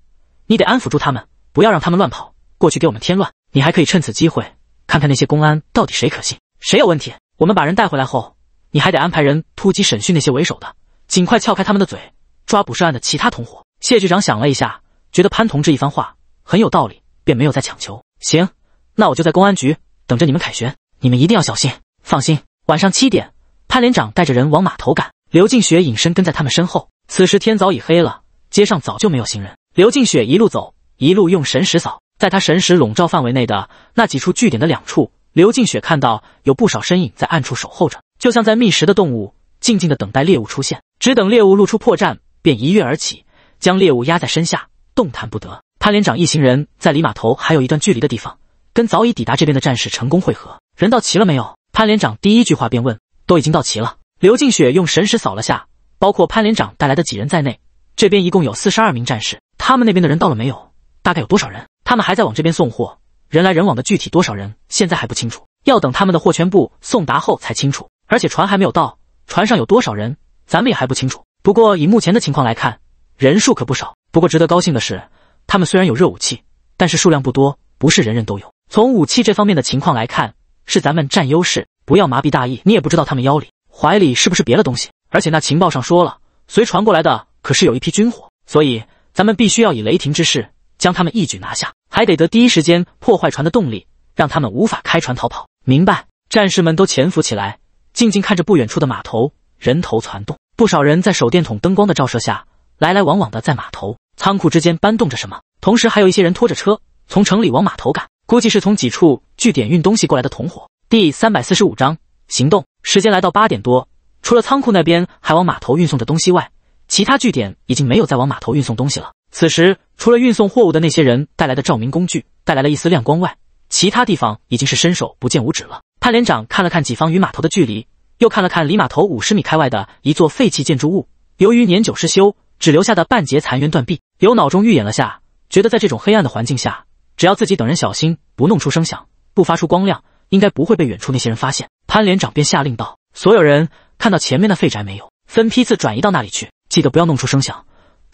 你得安抚住他们，不要让他们乱跑。”过去给我们添乱，你还可以趁此机会看看那些公安到底谁可信，谁有问题。我们把人带回来后，你还得安排人突击审讯那些为首的，尽快撬开他们的嘴，抓捕涉案的其他同伙。谢局长想了一下，觉得潘同志一番话很有道理，便没有再强求。行，那我就在公安局等着你们凯旋。你们一定要小心。放心，晚上七点，潘连长带着人往码头赶，刘静雪隐身跟在他们身后。此时天早已黑了，街上早就没有行人。刘静雪一路走，一路用神识扫。在他神识笼罩范围内的那几处据点的两处，刘静雪看到有不少身影在暗处守候着，就像在觅食的动物，静静的等待猎物出现，只等猎物露出破绽，便一跃而起，将猎物压在身下，动弹不得。潘连长一行人在离码头还有一段距离的地方，跟早已抵达这边的战士成功汇合。人到齐了没有？潘连长第一句话便问。都已经到齐了。刘静雪用神识扫了下，包括潘连长带来的几人在内，这边一共有四十二名战士。他们那边的人到了没有？大概有多少人？他们还在往这边送货，人来人往的具体多少人现在还不清楚，要等他们的货全部送达后才清楚。而且船还没有到，船上有多少人咱们也还不清楚。不过以目前的情况来看，人数可不少。不过值得高兴的是，他们虽然有热武器，但是数量不多，不是人人都有。从武器这方面的情况来看，是咱们占优势。不要麻痹大意，你也不知道他们腰里怀里是不是别的东西。而且那情报上说了，随船过来的可是有一批军火，所以咱们必须要以雷霆之势。将他们一举拿下，还得得第一时间破坏船的动力，让他们无法开船逃跑。明白？战士们都潜伏起来，静静看着不远处的码头，人头攒动，不少人在手电筒灯光的照射下，来来往往的在码头仓库之间搬动着什么，同时还有一些人拖着车从城里往码头赶，估计是从几处据点运东西过来的同伙。第三百四十五章行动。时间来到八点多，除了仓库那边还往码头运送着东西外，其他据点已经没有再往码头运送东西了。此时，除了运送货物的那些人带来的照明工具带来了一丝亮光外，其他地方已经是伸手不见五指了。潘连长看了看己方与码头的距离，又看了看离码头五十米开外的一座废弃建筑物，由于年久失修，只留下的半截残垣断壁。由脑中预演了下，觉得在这种黑暗的环境下，只要自己等人小心，不弄出声响，不发出光亮，应该不会被远处那些人发现。潘连长便下令道：“所有人看到前面的废宅没有？分批次转移到那里去，记得不要弄出声响。”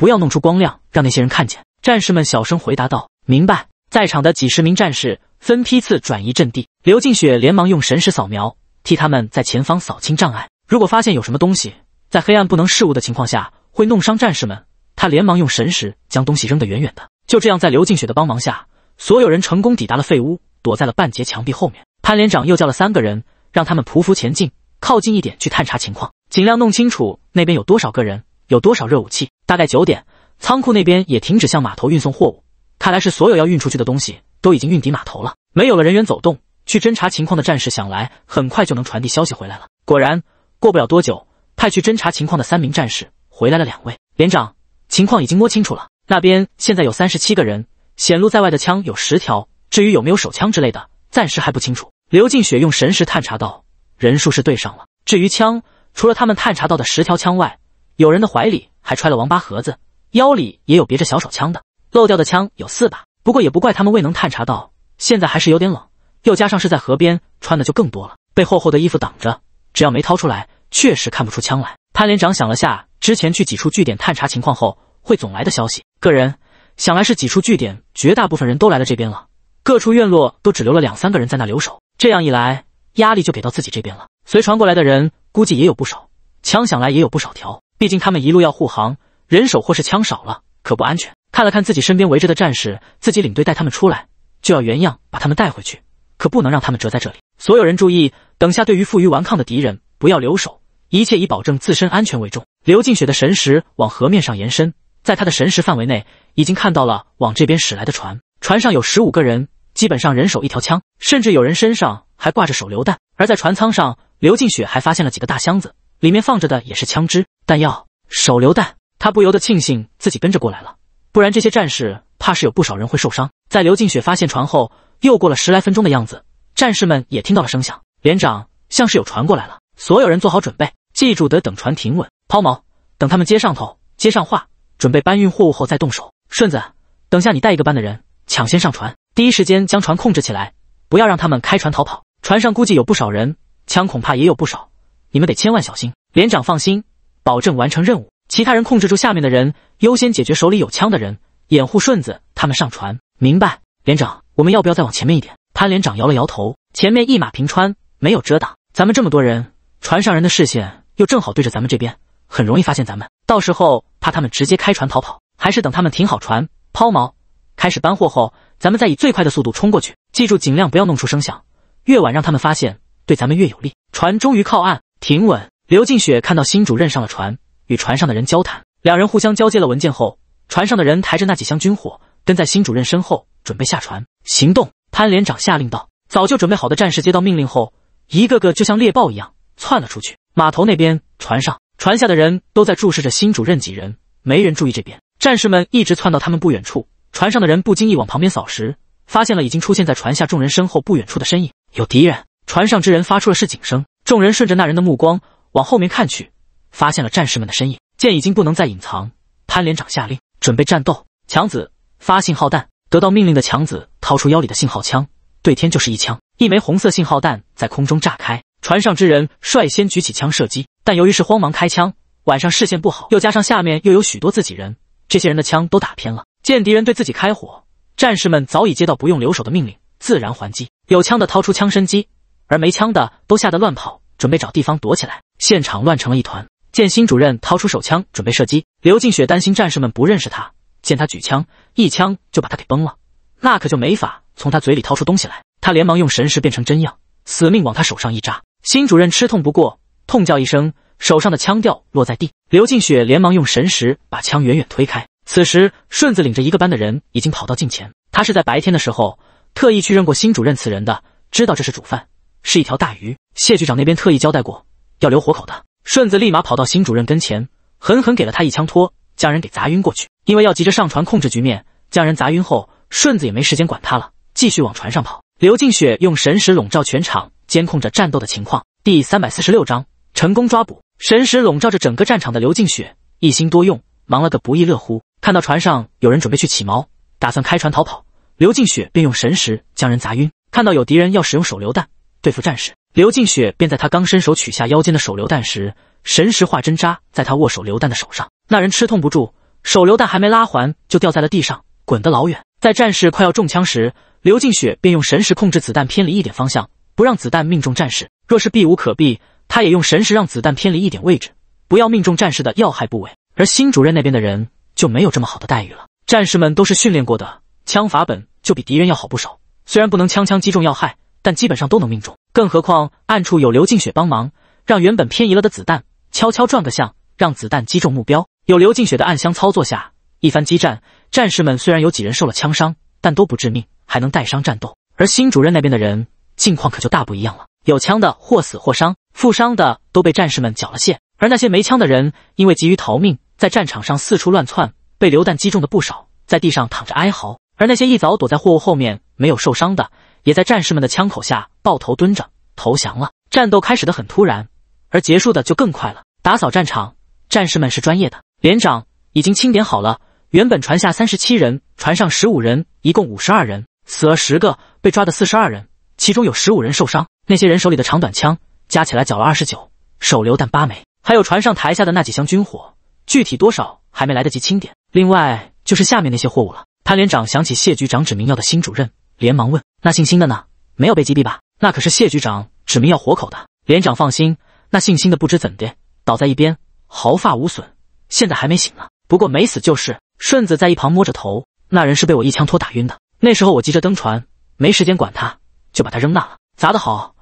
不要弄出光亮，让那些人看见。战士们小声回答道：“明白。”在场的几十名战士分批次转移阵地。刘静雪连忙用神识扫描，替他们在前方扫清障碍。如果发现有什么东西，在黑暗不能视物的情况下会弄伤战士们，他连忙用神识将东西扔得远远的。就这样，在刘静雪的帮忙下，所有人成功抵达了废屋，躲在了半截墙壁后面。潘连长又叫了三个人，让他们匍匐前进，靠近一点去探查情况，尽量弄清楚那边有多少个人，有多少热武器。大概九点，仓库那边也停止向码头运送货物。看来是所有要运出去的东西都已经运抵码头了。没有了人员走动，去侦查情况的战士想来很快就能传递消息回来了。果然，过不了多久，派去侦查情况的三名战士回来了。两位连长，情况已经摸清楚了。那边现在有三十七个人，显露在外的枪有十条。至于有没有手枪之类的，暂时还不清楚。刘静雪用神识探查到，人数是对上了。至于枪，除了他们探查到的十条枪外，有人的怀里还揣了王八盒子，腰里也有别着小手枪的。漏掉的枪有四把，不过也不怪他们未能探查到。现在还是有点冷，又加上是在河边，穿的就更多了，被厚厚的衣服挡着，只要没掏出来，确实看不出枪来。潘连长想了下，之前去几处据点探查情况后，会总来的消息。个人想来是几处据点绝大部分人都来了这边了，各处院落都只留了两三个人在那留守。这样一来，压力就给到自己这边了。随船过来的人估计也有不少，枪想来也有不少条。毕竟他们一路要护航，人手或是枪少了可不安全。看了看自己身边围着的战士，自己领队带他们出来，就要原样把他们带回去，可不能让他们折在这里。所有人注意，等下对于负隅顽抗的敌人不要留守，一切以保证自身安全为重。刘静雪的神识往河面上延伸，在她的神识范围内，已经看到了往这边驶来的船，船上有十五个人，基本上人手一条枪，甚至有人身上还挂着手榴弹。而在船舱上，刘静雪还发现了几个大箱子，里面放着的也是枪支。弹药、手榴弹，他不由得庆幸自己跟着过来了，不然这些战士怕是有不少人会受伤。在刘静雪发现船后，又过了十来分钟的样子，战士们也听到了声响，连长像是有船过来了，所有人做好准备，记住得等船停稳、抛锚，等他们接上头、接上话，准备搬运货物后再动手。顺子，等下你带一个班的人抢先上船，第一时间将船控制起来，不要让他们开船逃跑。船上估计有不少人，枪恐怕也有不少，你们得千万小心。连长放心。保证完成任务。其他人控制住下面的人，优先解决手里有枪的人，掩护顺子他们上船。明白？连长，我们要不要再往前面一点？潘连长摇了摇头。前面一马平川，没有遮挡，咱们这么多人，船上人的视线又正好对着咱们这边，很容易发现咱们。到时候怕他们直接开船逃跑，还是等他们停好船、抛锚、开始搬货后，咱们再以最快的速度冲过去。记住，尽量不要弄出声响，越晚让他们发现，对咱们越有利。船终于靠岸，停稳。刘静雪看到新主任上了船，与船上的人交谈，两人互相交接了文件后，船上的人抬着那几箱军火，跟在新主任身后准备下船行动。潘连长下令道：“早就准备好的战士接到命令后，一个个就像猎豹一样窜了出去。”码头那边，船上、船下的人都在注视着新主任几人，没人注意这边。战士们一直窜到他们不远处，船上的人不经意往旁边扫时，发现了已经出现在船下众人身后不远处的身影，有敌人！船上之人发出了示警声，众人顺着那人的目光。往后面看去，发现了战士们的身影。见已经不能再隐藏，潘连长下令准备战斗。强子发信号弹。得到命令的强子掏出腰里的信号枪，对天就是一枪，一枚红色信号弹在空中炸开。船上之人率先举起枪射击，但由于是慌忙开枪，晚上视线不好，又加上下面又有许多自己人，这些人的枪都打偏了。见敌人对自己开火，战士们早已接到不用留守的命令，自然还击。有枪的掏出枪身机，而没枪的都吓得乱跑，准备找地方躲起来。现场乱成了一团。见新主任掏出手枪准备射击，刘静雪担心战士们不认识他，见他举枪，一枪就把他给崩了，那可就没法从他嘴里掏出东西来。他连忙用神识变成真样，死命往他手上一扎。新主任吃痛不过，痛叫一声，手上的枪掉落在地。刘静雪连忙用神识把枪远远推开。此时，顺子领着一个班的人已经跑到近前。他是在白天的时候特意去认过新主任此人的，知道这是主犯，是一条大鱼。谢局长那边特意交代过。要留活口的顺子立马跑到新主任跟前，狠狠给了他一枪托，将人给砸晕过去。因为要急着上船控制局面，将人砸晕后，顺子也没时间管他了，继续往船上跑。刘静雪用神识笼罩全场，监控着战斗的情况。第三百四十六章成功抓捕。神识笼罩着整个战场的刘静雪一心多用，忙了个不亦乐乎。看到船上有人准备去起锚，打算开船逃跑，刘静雪便用神识将人砸晕。看到有敌人要使用手榴弹对付战士。刘静雪便在他刚伸手取下腰间的手榴弹时，神石化针扎在他握手榴弹的手上。那人吃痛不住，手榴弹还没拉环就掉在了地上，滚得老远。在战士快要中枪时，刘静雪便用神石控制子弹偏离一点方向，不让子弹命中战士。若是避无可避，他也用神石让子弹偏离一点位置，不要命中战士的要害部位。而新主任那边的人就没有这么好的待遇了。战士们都是训练过的，枪法本就比敌人要好不少，虽然不能枪枪击中要害。但基本上都能命中，更何况暗处有刘静雪帮忙，让原本偏移了的子弹悄悄转个向，让子弹击中目标。有刘静雪的暗箱操作下，一番激战，战士们虽然有几人受了枪伤，但都不致命，还能带伤战斗。而新主任那边的人境况可就大不一样了，有枪的或死或伤，负伤的都被战士们缴了械，而那些没枪的人因为急于逃命，在战场上四处乱窜，被流弹击中的不少，在地上躺着哀嚎。而那些一早躲在货物后面没有受伤的，也在战士们的枪口下抱头蹲着投降了。战斗开始的很突然，而结束的就更快了。打扫战场，战士们是专业的。连长已经清点好了，原本船下三十七人，船上十五人，一共五十二人，死了十个，被抓的四十二人，其中有十五人受伤。那些人手里的长短枪加起来缴了二十九，手榴弹八枚，还有船上台下的那几箱军火，具体多少还没来得及清点。另外就是下面那些货物了。潘连长想起谢局长指名要的新主任，连忙问。那姓辛的呢？没有被击毙吧？那可是谢局长指名要活口的。连长放心，那姓辛的不知怎的倒在一边，毫发无损，现在还没醒呢。不过没死就是。顺子在一旁摸着头，那人是被我一枪托打晕的。那时候我急着登船，没时间管他，就把他扔那了。砸得好！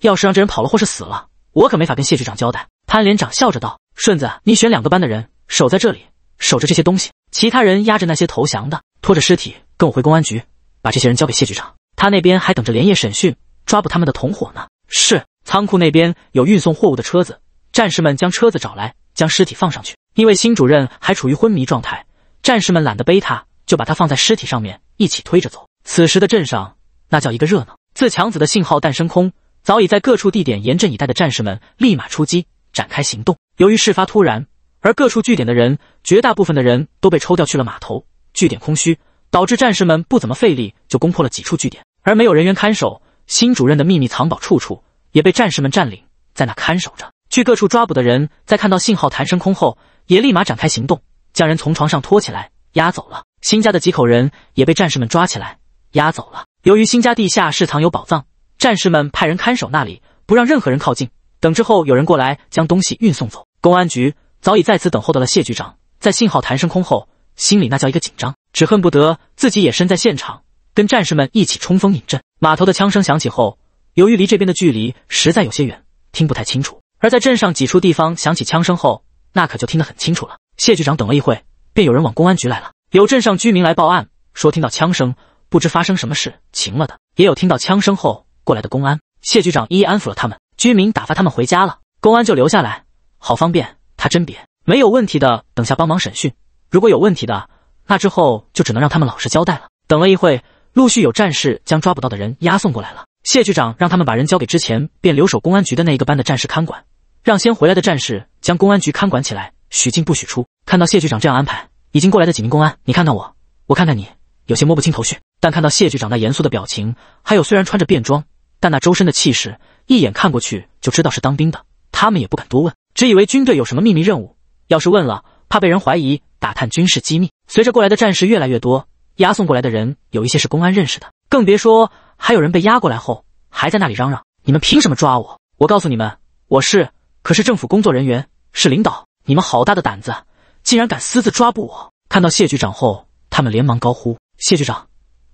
要是让这人跑了或是死了，我可没法跟谢局长交代。潘连长笑着道：“顺子，你选两个班的人守在这里，守着这些东西；其他人压着那些投降的，拖着尸体跟我回公安局，把这些人交给谢局长。”他那边还等着连夜审讯、抓捕他们的同伙呢。是仓库那边有运送货物的车子，战士们将车子找来，将尸体放上去。因为新主任还处于昏迷状态，战士们懒得背他，就把他放在尸体上面，一起推着走。此时的镇上那叫一个热闹。自强子的信号弹升空，早已在各处地点严阵以待的战士们立马出击，展开行动。由于事发突然，而各处据点的人，绝大部分的人都被抽调去了码头，据点空虚，导致战士们不怎么费力就攻破了几处据点。而没有人员看守，新主任的秘密藏宝处处也被战士们占领，在那看守着。去各处抓捕的人，在看到信号弹升空后，也立马展开行动，将人从床上拖起来押走了。新家的几口人也被战士们抓起来押走了。由于新家地下室藏有宝藏，战士们派人看守那里，不让任何人靠近。等之后有人过来将东西运送走。公安局早已在此等候到了谢局长，在信号弹升空后，心里那叫一个紧张，只恨不得自己也身在现场。跟战士们一起冲锋引阵，码头的枪声响起后，由于离这边的距离实在有些远，听不太清楚；而在镇上几处地方响起枪声后，那可就听得很清楚了。谢局长等了一会，便有人往公安局来了。有镇上居民来报案，说听到枪声，不知发生什么事情了的；也有听到枪声后过来的公安。谢局长一一安抚了他们，居民打发他们回家了，公安就留下来，好方便他甄别。没有问题的，等下帮忙审讯；如果有问题的，那之后就只能让他们老实交代了。等了一会。陆续有战士将抓捕到的人押送过来了。谢局长让他们把人交给之前便留守公安局的那一个班的战士看管，让先回来的战士将公安局看管起来，许进不许出。看到谢局长这样安排，已经过来的几名公安，你看看我，我看看你，有些摸不清头绪。但看到谢局长那严肃的表情，还有虽然穿着便装，但那周身的气势，一眼看过去就知道是当兵的，他们也不敢多问，只以为军队有什么秘密任务。要是问了，怕被人怀疑打探军事机密。随着过来的战士越来越多。押送过来的人有一些是公安认识的，更别说还有人被押过来后还在那里嚷嚷：“你们凭什么抓我？我告诉你们，我是可是政府工作人员，是领导。你们好大的胆子，竟然敢私自抓捕我！”看到谢局长后，他们连忙高呼：“谢局长，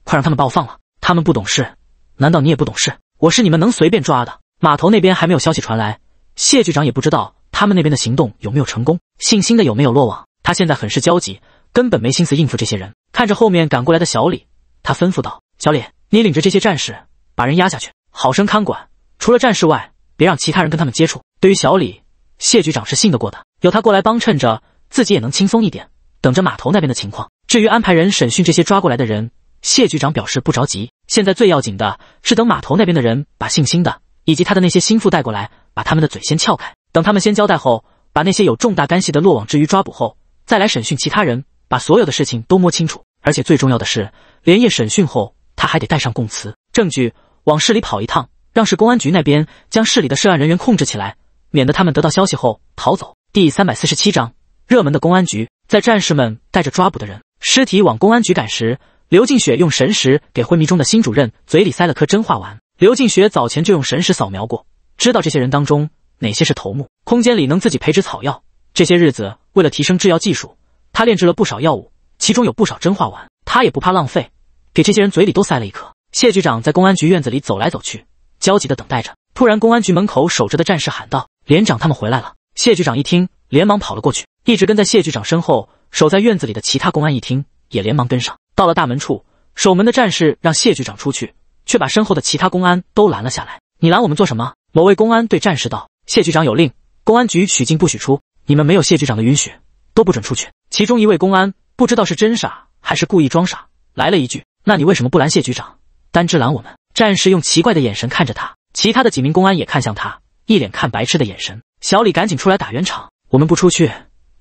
快让他们把我放了！他们不懂事，难道你也不懂事？我是你们能随便抓的？”码头那边还没有消息传来，谢局长也不知道他们那边的行动有没有成功，姓辛的有没有落网。他现在很是焦急，根本没心思应付这些人。看着后面赶过来的小李，他吩咐道：“小李，你领着这些战士把人押下去，好生看管。除了战士外，别让其他人跟他们接触。”对于小李，谢局长是信得过的，有他过来帮衬着，自己也能轻松一点，等着码头那边的情况。至于安排人审讯这些抓过来的人，谢局长表示不着急。现在最要紧的是等码头那边的人把姓辛的以及他的那些心腹带过来，把他们的嘴先撬开。等他们先交代后，把那些有重大干系的落网之鱼抓捕后再来审讯其他人。把所有的事情都摸清楚，而且最重要的是，连夜审讯后，他还得带上供词、证据往市里跑一趟，让市公安局那边将市里的涉案人员控制起来，免得他们得到消息后逃走。第三百四十七章热门的公安局。在战士们带着抓捕的人尸体往公安局赶时，刘静雪用神识给昏迷中的新主任嘴里塞了颗真话丸。刘静雪早前就用神识扫描过，知道这些人当中哪些是头目。空间里能自己培植草药，这些日子为了提升制药技术。他炼制了不少药物，其中有不少真化丸。他也不怕浪费，给这些人嘴里都塞了一颗。谢局长在公安局院子里走来走去，焦急的等待着。突然，公安局门口守着的战士喊道：“连长，他们回来了！”谢局长一听，连忙跑了过去。一直跟在谢局长身后守在院子里的其他公安一听，也连忙跟上。到了大门处，守门的战士让谢局长出去，却把身后的其他公安都拦了下来。“你拦我们做什么？”某位公安对战士道。“谢局长有令，公安局许进不许出，你们没有谢局长的允许。”都不准出去。其中一位公安不知道是真傻还是故意装傻，来了一句：“那你为什么不拦谢局长，单只拦我们？”战士用奇怪的眼神看着他，其他的几名公安也看向他，一脸看白痴的眼神。小李赶紧出来打圆场：“我们不出去，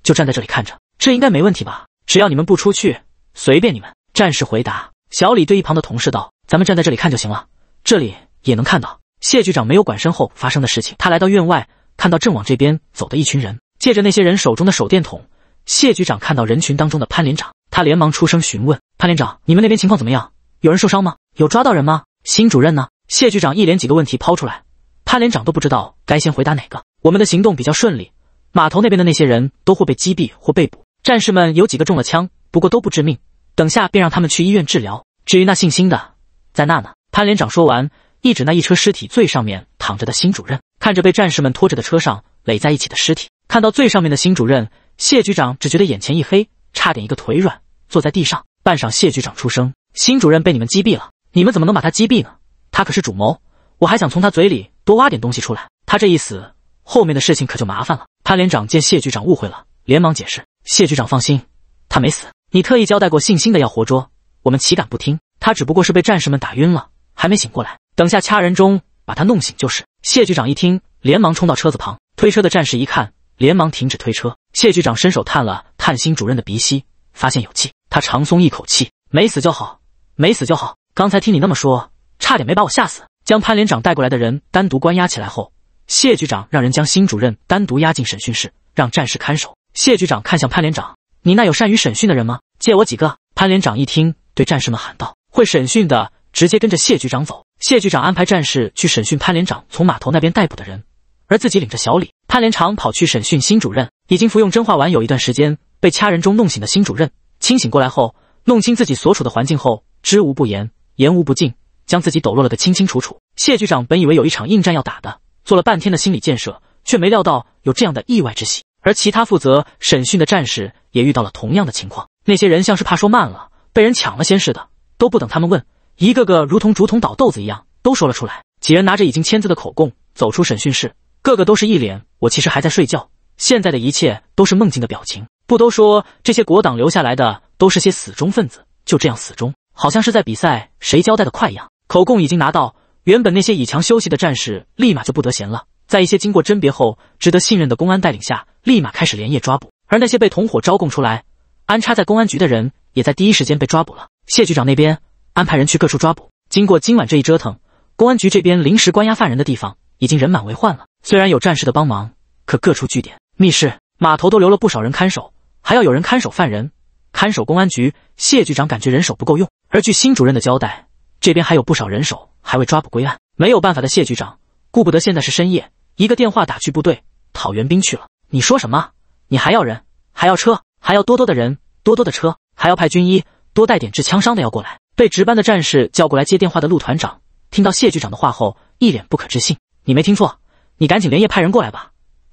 就站在这里看着，这应该没问题吧？只要你们不出去，随便你们。”战士回答。小李对一旁的同事道：“咱们站在这里看就行了，这里也能看到。”谢局长没有管身后发生的事情，他来到院外，看到正往这边走的一群人，借着那些人手中的手电筒。谢局长看到人群当中的潘连长，他连忙出声询问：“潘连长，你们那边情况怎么样？有人受伤吗？有抓到人吗？新主任呢？”谢局长一连几个问题抛出来，潘连长都不知道该先回答哪个。我们的行动比较顺利，码头那边的那些人都会被击毙或被捕。战士们有几个中了枪，不过都不致命，等下便让他们去医院治疗。至于那姓辛的，在那呢。潘连长说完，一指那一车尸体最上面躺着的新主任，看着被战士们拖着的车上垒在一起的尸体，看到最上面的新主任。谢局长只觉得眼前一黑，差点一个腿软，坐在地上。半晌，谢局长出声：“新主任被你们击毙了？你们怎么能把他击毙呢？他可是主谋，我还想从他嘴里多挖点东西出来。他这一死，后面的事情可就麻烦了。”潘连长见谢局长误会了，连忙解释：“谢局长放心，他没死。你特意交代过，信心的要活捉，我们岂敢不听？他只不过是被战士们打晕了，还没醒过来。等下掐人中把他弄醒就是。”谢局长一听，连忙冲到车子旁，推车的战士一看，连忙停止推车。谢局长伸手探了探新主任的鼻息，发现有气，他长松一口气，没死就好，没死就好。刚才听你那么说，差点没把我吓死。将潘连长带过来的人单独关押起来后，谢局长让人将新主任单独押进审讯室，让战士看守。谢局长看向潘连长：“你那有善于审讯的人吗？借我几个。”潘连长一听，对战士们喊道：“会审讯的直接跟着谢局长走。”谢局长安排战士去审讯潘连长从码头那边逮捕的人，而自己领着小李。潘连长跑去审讯新主任。已经服用真话丸有一段时间，被掐人中弄醒的新主任清醒过来后，弄清自己所处的环境后，知无不言，言无不尽，将自己抖落了个清清楚楚。谢局长本以为有一场硬战要打的，做了半天的心理建设，却没料到有这样的意外之喜。而其他负责审讯的战士也遇到了同样的情况，那些人像是怕说慢了被人抢了先似的，都不等他们问，一个个如同竹筒倒豆子一样都说了出来。几人拿着已经签字的口供走出审讯室，个个都是一脸“我其实还在睡觉”。现在的一切都是梦境的表情。不都说这些国党留下来的都是些死忠分子？就这样死忠，好像是在比赛谁交代的快一样。口供已经拿到，原本那些以强休息的战士立马就不得闲了，在一些经过甄别后值得信任的公安带领下，立马开始连夜抓捕。而那些被同伙招供出来安插在公安局的人，也在第一时间被抓捕了。谢局长那边安排人去各处抓捕。经过今晚这一折腾，公安局这边临时关押犯人的地方已经人满为患了。虽然有战士的帮忙。可各处据点、密室、码头都留了不少人看守，还要有人看守犯人、看守公安局。谢局长感觉人手不够用，而据新主任的交代，这边还有不少人手还未抓捕归案。没有办法的谢局长，顾不得现在是深夜，一个电话打去部队讨援兵去了。你说什么？你还要人，还要车，还要多多的人，多多的车，还要派军医，多带点治枪伤的药过来。被值班的战士叫过来接电话的陆团长，听到谢局长的话后，一脸不可置信：“你没听错？你赶紧连夜派人过来吧。”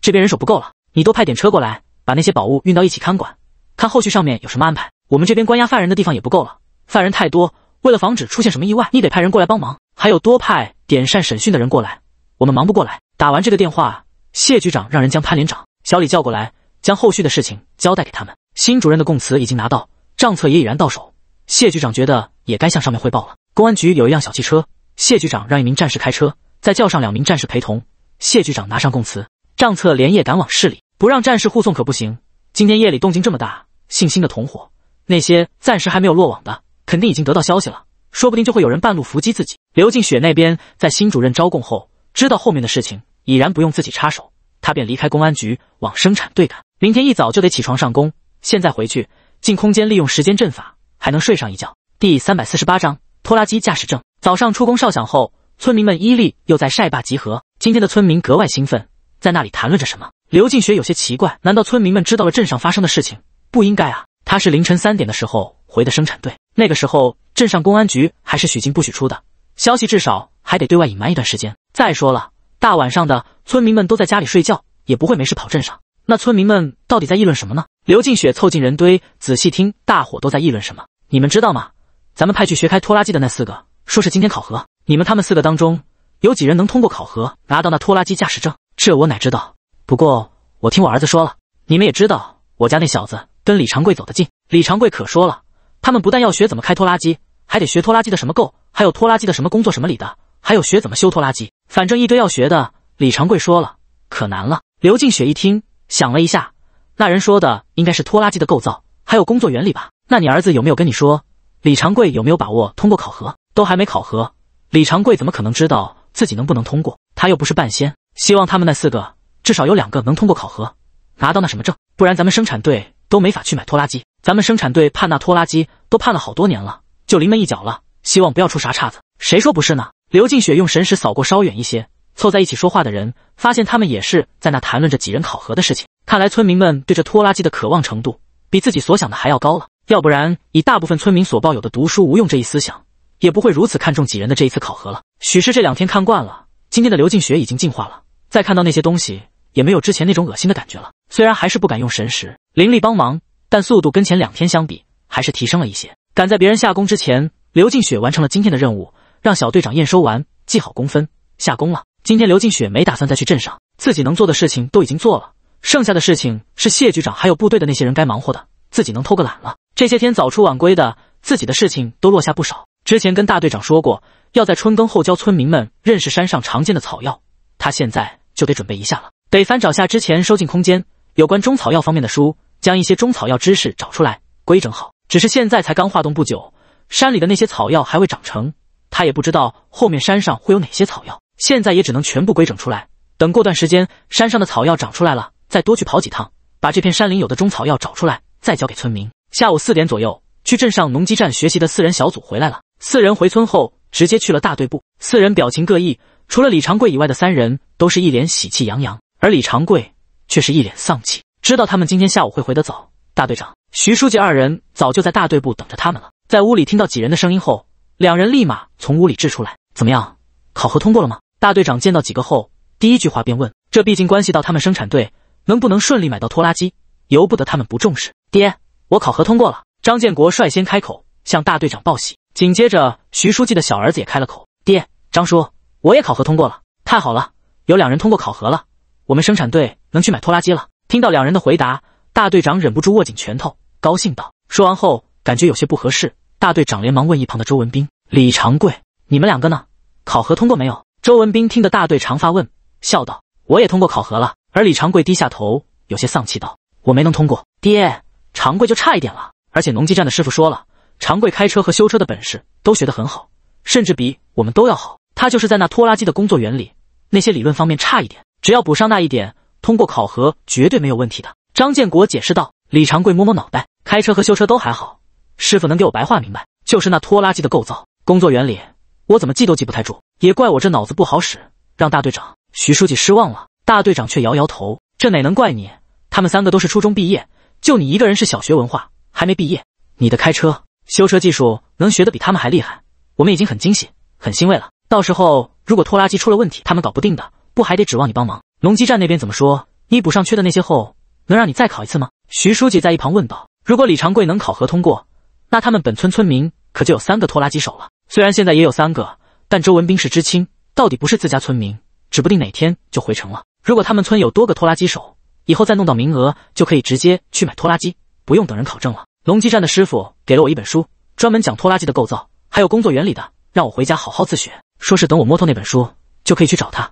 这边人手不够了，你多派点车过来，把那些宝物运到一起看管。看后续上面有什么安排。我们这边关押犯人的地方也不够了，犯人太多，为了防止出现什么意外，你得派人过来帮忙。还有多派点善审讯的人过来，我们忙不过来。打完这个电话，谢局长让人将潘连长、小李叫过来，将后续的事情交代给他们。新主任的供词已经拿到，账册也已然到手。谢局长觉得也该向上面汇报了。公安局有一辆小汽车，谢局长让一名战士开车，再叫上两名战士陪同。谢局长拿上供词。账册连夜赶往市里，不让战士护送可不行。今天夜里动静这么大，姓辛的同伙，那些暂时还没有落网的，肯定已经得到消息了，说不定就会有人半路伏击自己。刘静雪那边在新主任招供后，知道后面的事情已然不用自己插手，她便离开公安局往生产队赶，明天一早就得起床上工，现在回去进空间利用时间阵法，还能睡上一觉。第三百四十八章拖拉机驾驶证。早上出工哨响后，村民们依例又在晒坝集合，今天的村民格外兴奋。在那里谈论着什么？刘静雪有些奇怪，难道村民们知道了镇上发生的事情？不应该啊！他是凌晨三点的时候回的生产队，那个时候镇上公安局还是许进不许出的，消息至少还得对外隐瞒一段时间。再说了，大晚上的村民们都在家里睡觉，也不会没事跑镇上。那村民们到底在议论什么呢？刘静雪凑近人堆，仔细听大伙都在议论什么。你们知道吗？咱们派去学开拖拉机的那四个，说是今天考核，你们他们四个当中有几人能通过考核，拿到那拖拉机驾驶证？这我哪知道？不过我听我儿子说了，你们也知道，我家那小子跟李长贵走得近。李长贵可说了，他们不但要学怎么开拖拉机，还得学拖拉机的什么构，还有拖拉机的什么工作、什么理的，还有学怎么修拖拉机，反正一堆要学的。李长贵说了，可难了。刘静雪一听，想了一下，那人说的应该是拖拉机的构造，还有工作原理吧？那你儿子有没有跟你说？李长贵有没有把握通过考核？都还没考核，李长贵怎么可能知道自己能不能通过？他又不是半仙。希望他们那四个至少有两个能通过考核，拿到那什么证，不然咱们生产队都没法去买拖拉机。咱们生产队盼那拖拉机都盼了好多年了，就临门一脚了，希望不要出啥岔子。谁说不是呢？刘静雪用神识扫过稍远一些凑在一起说话的人，发现他们也是在那谈论着几人考核的事情。看来村民们对这拖拉机的渴望程度比自己所想的还要高了。要不然，以大部分村民所抱有的读书无用这一思想，也不会如此看重几人的这一次考核了。许是这两天看惯了，今天的刘静雪已经进化了。再看到那些东西，也没有之前那种恶心的感觉了。虽然还是不敢用神识灵力帮忙，但速度跟前两天相比，还是提升了一些。赶在别人下工之前，刘静雪完成了今天的任务，让小队长验收完，记好工分，下工了。今天刘静雪没打算再去镇上，自己能做的事情都已经做了，剩下的事情是谢局长还有部队的那些人该忙活的，自己能偷个懒了。这些天早出晚归的，自己的事情都落下不少。之前跟大队长说过，要在春耕后教村民们认识山上常见的草药。他现在就得准备一下了，得翻找下之前收进空间有关中草药方面的书，将一些中草药知识找出来规整好。只是现在才刚化冻不久，山里的那些草药还未长成，他也不知道后面山上会有哪些草药，现在也只能全部规整出来。等过段时间山上的草药长出来了，再多去跑几趟，把这片山林有的中草药找出来，再交给村民。下午四点左右，去镇上农机站学习的四人小组回来了。四人回村后直接去了大队部，四人表情各异。除了李长贵以外的三人都是一脸喜气洋洋，而李长贵却是一脸丧气。知道他们今天下午会回得早，大队长、徐书记二人早就在大队部等着他们了。在屋里听到几人的声音后，两人立马从屋里掷出来。怎么样，考核通过了吗？大队长见到几个后，第一句话便问。这毕竟关系到他们生产队能不能顺利买到拖拉机，由不得他们不重视。爹，我考核通过了。张建国率先开口向大队长报喜，紧接着徐书记的小儿子也开了口。爹，张叔。我也考核通过了，太好了！有两人通过考核了，我们生产队能去买拖拉机了。听到两人的回答，大队长忍不住握紧拳头，高兴道。说完后，感觉有些不合适，大队长连忙问一旁的周文斌、李长贵：“你们两个呢？考核通过没有？”周文斌听得大队长发问，笑道：“我也通过考核了。”而李长贵低下头，有些丧气道：“我没能通过，爹，长贵就差一点了。而且农机站的师傅说了，长贵开车和修车的本事都学得很好，甚至比我们都要好。”他就是在那拖拉机的工作原理，那些理论方面差一点，只要补上那一点，通过考核绝对没有问题的。张建国解释道。李长贵摸摸脑袋，开车和修车都还好，师傅能给我白话明白，就是那拖拉机的构造、工作原理，我怎么记都记不太住，也怪我这脑子不好使，让大队长、徐书记失望了。大队长却摇摇头，这哪能怪你？他们三个都是初中毕业，就你一个人是小学文化，还没毕业。你的开车、修车技术能学得比他们还厉害，我们已经很惊喜、很欣慰了。到时候如果拖拉机出了问题，他们搞不定的，不还得指望你帮忙？农机站那边怎么说？你补上缺的那些后，能让你再考一次吗？徐书记在一旁问道。如果李长贵能考核通过，那他们本村村民可就有三个拖拉机手了。虽然现在也有三个，但周文斌是知青，到底不是自家村民，指不定哪天就回城了。如果他们村有多个拖拉机手，以后再弄到名额，就可以直接去买拖拉机，不用等人考证了。农机站的师傅给了我一本书，专门讲拖拉机的构造还有工作原理的，让我回家好好自学。说是等我摸透那本书，就可以去找他，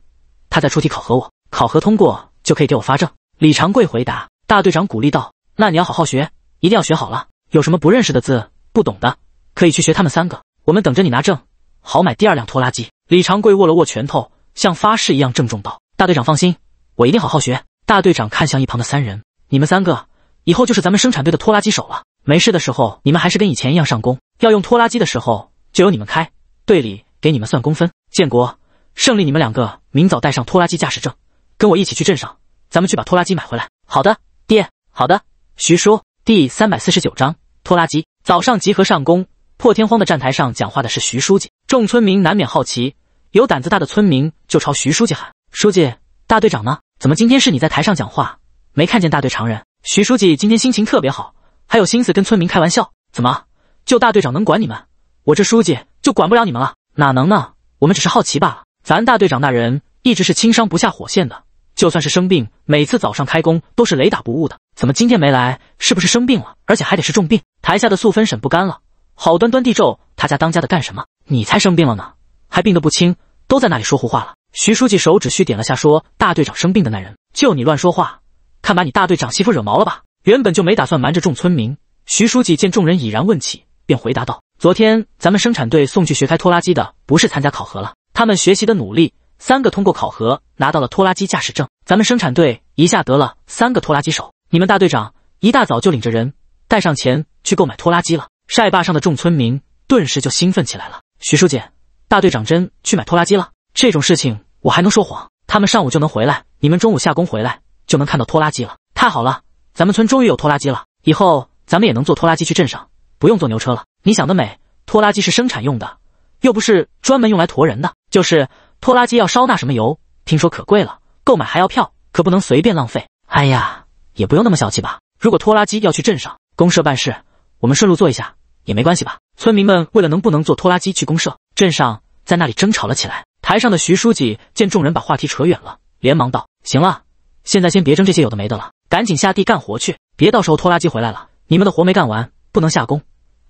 他再出题考核我，考核通过就可以给我发证。李长贵回答，大队长鼓励道：“那你要好好学，一定要学好了。有什么不认识的字、不懂的，可以去学他们三个。我们等着你拿证，好买第二辆拖拉机。”李长贵握了握拳头，像发誓一样郑重道：“大队长放心，我一定好好学。”大队长看向一旁的三人：“你们三个以后就是咱们生产队的拖拉机手了。没事的时候，你们还是跟以前一样上工。要用拖拉机的时候，就由你们开。队里。”给你们算工分，建国、胜利，你们两个明早带上拖拉机驾驶证，跟我一起去镇上，咱们去把拖拉机买回来。好的，爹。好的，徐叔。第三百四十九章拖拉机。早上集合上工，破天荒的站台上讲话的是徐书记，众村民难免好奇，有胆子大的村民就朝徐书记喊：“书记，大队长呢？怎么今天是你在台上讲话，没看见大队长人？”徐书记今天心情特别好，还有心思跟村民开玩笑。怎么，就大队长能管你们，我这书记就管不了你们了？哪能呢？我们只是好奇罢了。咱大队长那人一直是轻伤不下火线的，就算是生病，每次早上开工都是雷打不误的。怎么今天没来？是不是生病了？而且还得是重病？台下的素芬婶不干了，好端端地咒他家当家的干什么？你才生病了呢，还病得不轻，都在那里说胡话了。徐书记手指虚点了下，说：“大队长生病的那人，就你乱说话，看把你大队长媳妇惹毛了吧？”原本就没打算瞒着众村民，徐书记见众人已然问起，便回答道。昨天咱们生产队送去学开拖拉机的，不是参加考核了。他们学习的努力，三个通过考核拿到了拖拉机驾驶证。咱们生产队一下得了三个拖拉机手。你们大队长一大早就领着人带上钱去购买拖拉机了。晒坝上的众村民顿时就兴奋起来了。徐书记，大队长真去买拖拉机了？这种事情我还能说谎？他们上午就能回来，你们中午下工回来就能看到拖拉机了。太好了，咱们村终于有拖拉机了，以后咱们也能坐拖拉机去镇上，不用坐牛车了。你想得美！拖拉机是生产用的，又不是专门用来驮人的。就是拖拉机要烧那什么油，听说可贵了，购买还要票，可不能随便浪费。哎呀，也不用那么小气吧？如果拖拉机要去镇上公社办事，我们顺路坐一下也没关系吧？村民们为了能不能坐拖拉机去公社、镇上，在那里争吵了起来。台上的徐书记见众人把话题扯远了，连忙道：“行了，现在先别争这些有的没的了，赶紧下地干活去，别到时候拖拉机回来了，你们的活没干完，不能下工。”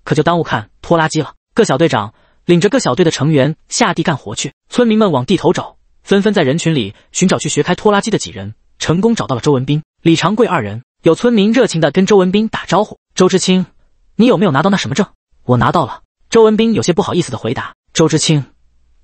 可就耽误看拖拉机了。各小队长领着各小队的成员下地干活去。村民们往地头找，纷纷在人群里寻找去学开拖拉机的几人。成功找到了周文斌、李长贵二人。有村民热情地跟周文斌打招呼：“周知青，你有没有拿到那什么证？”“我拿到了。”周文斌有些不好意思地回答。“周知青，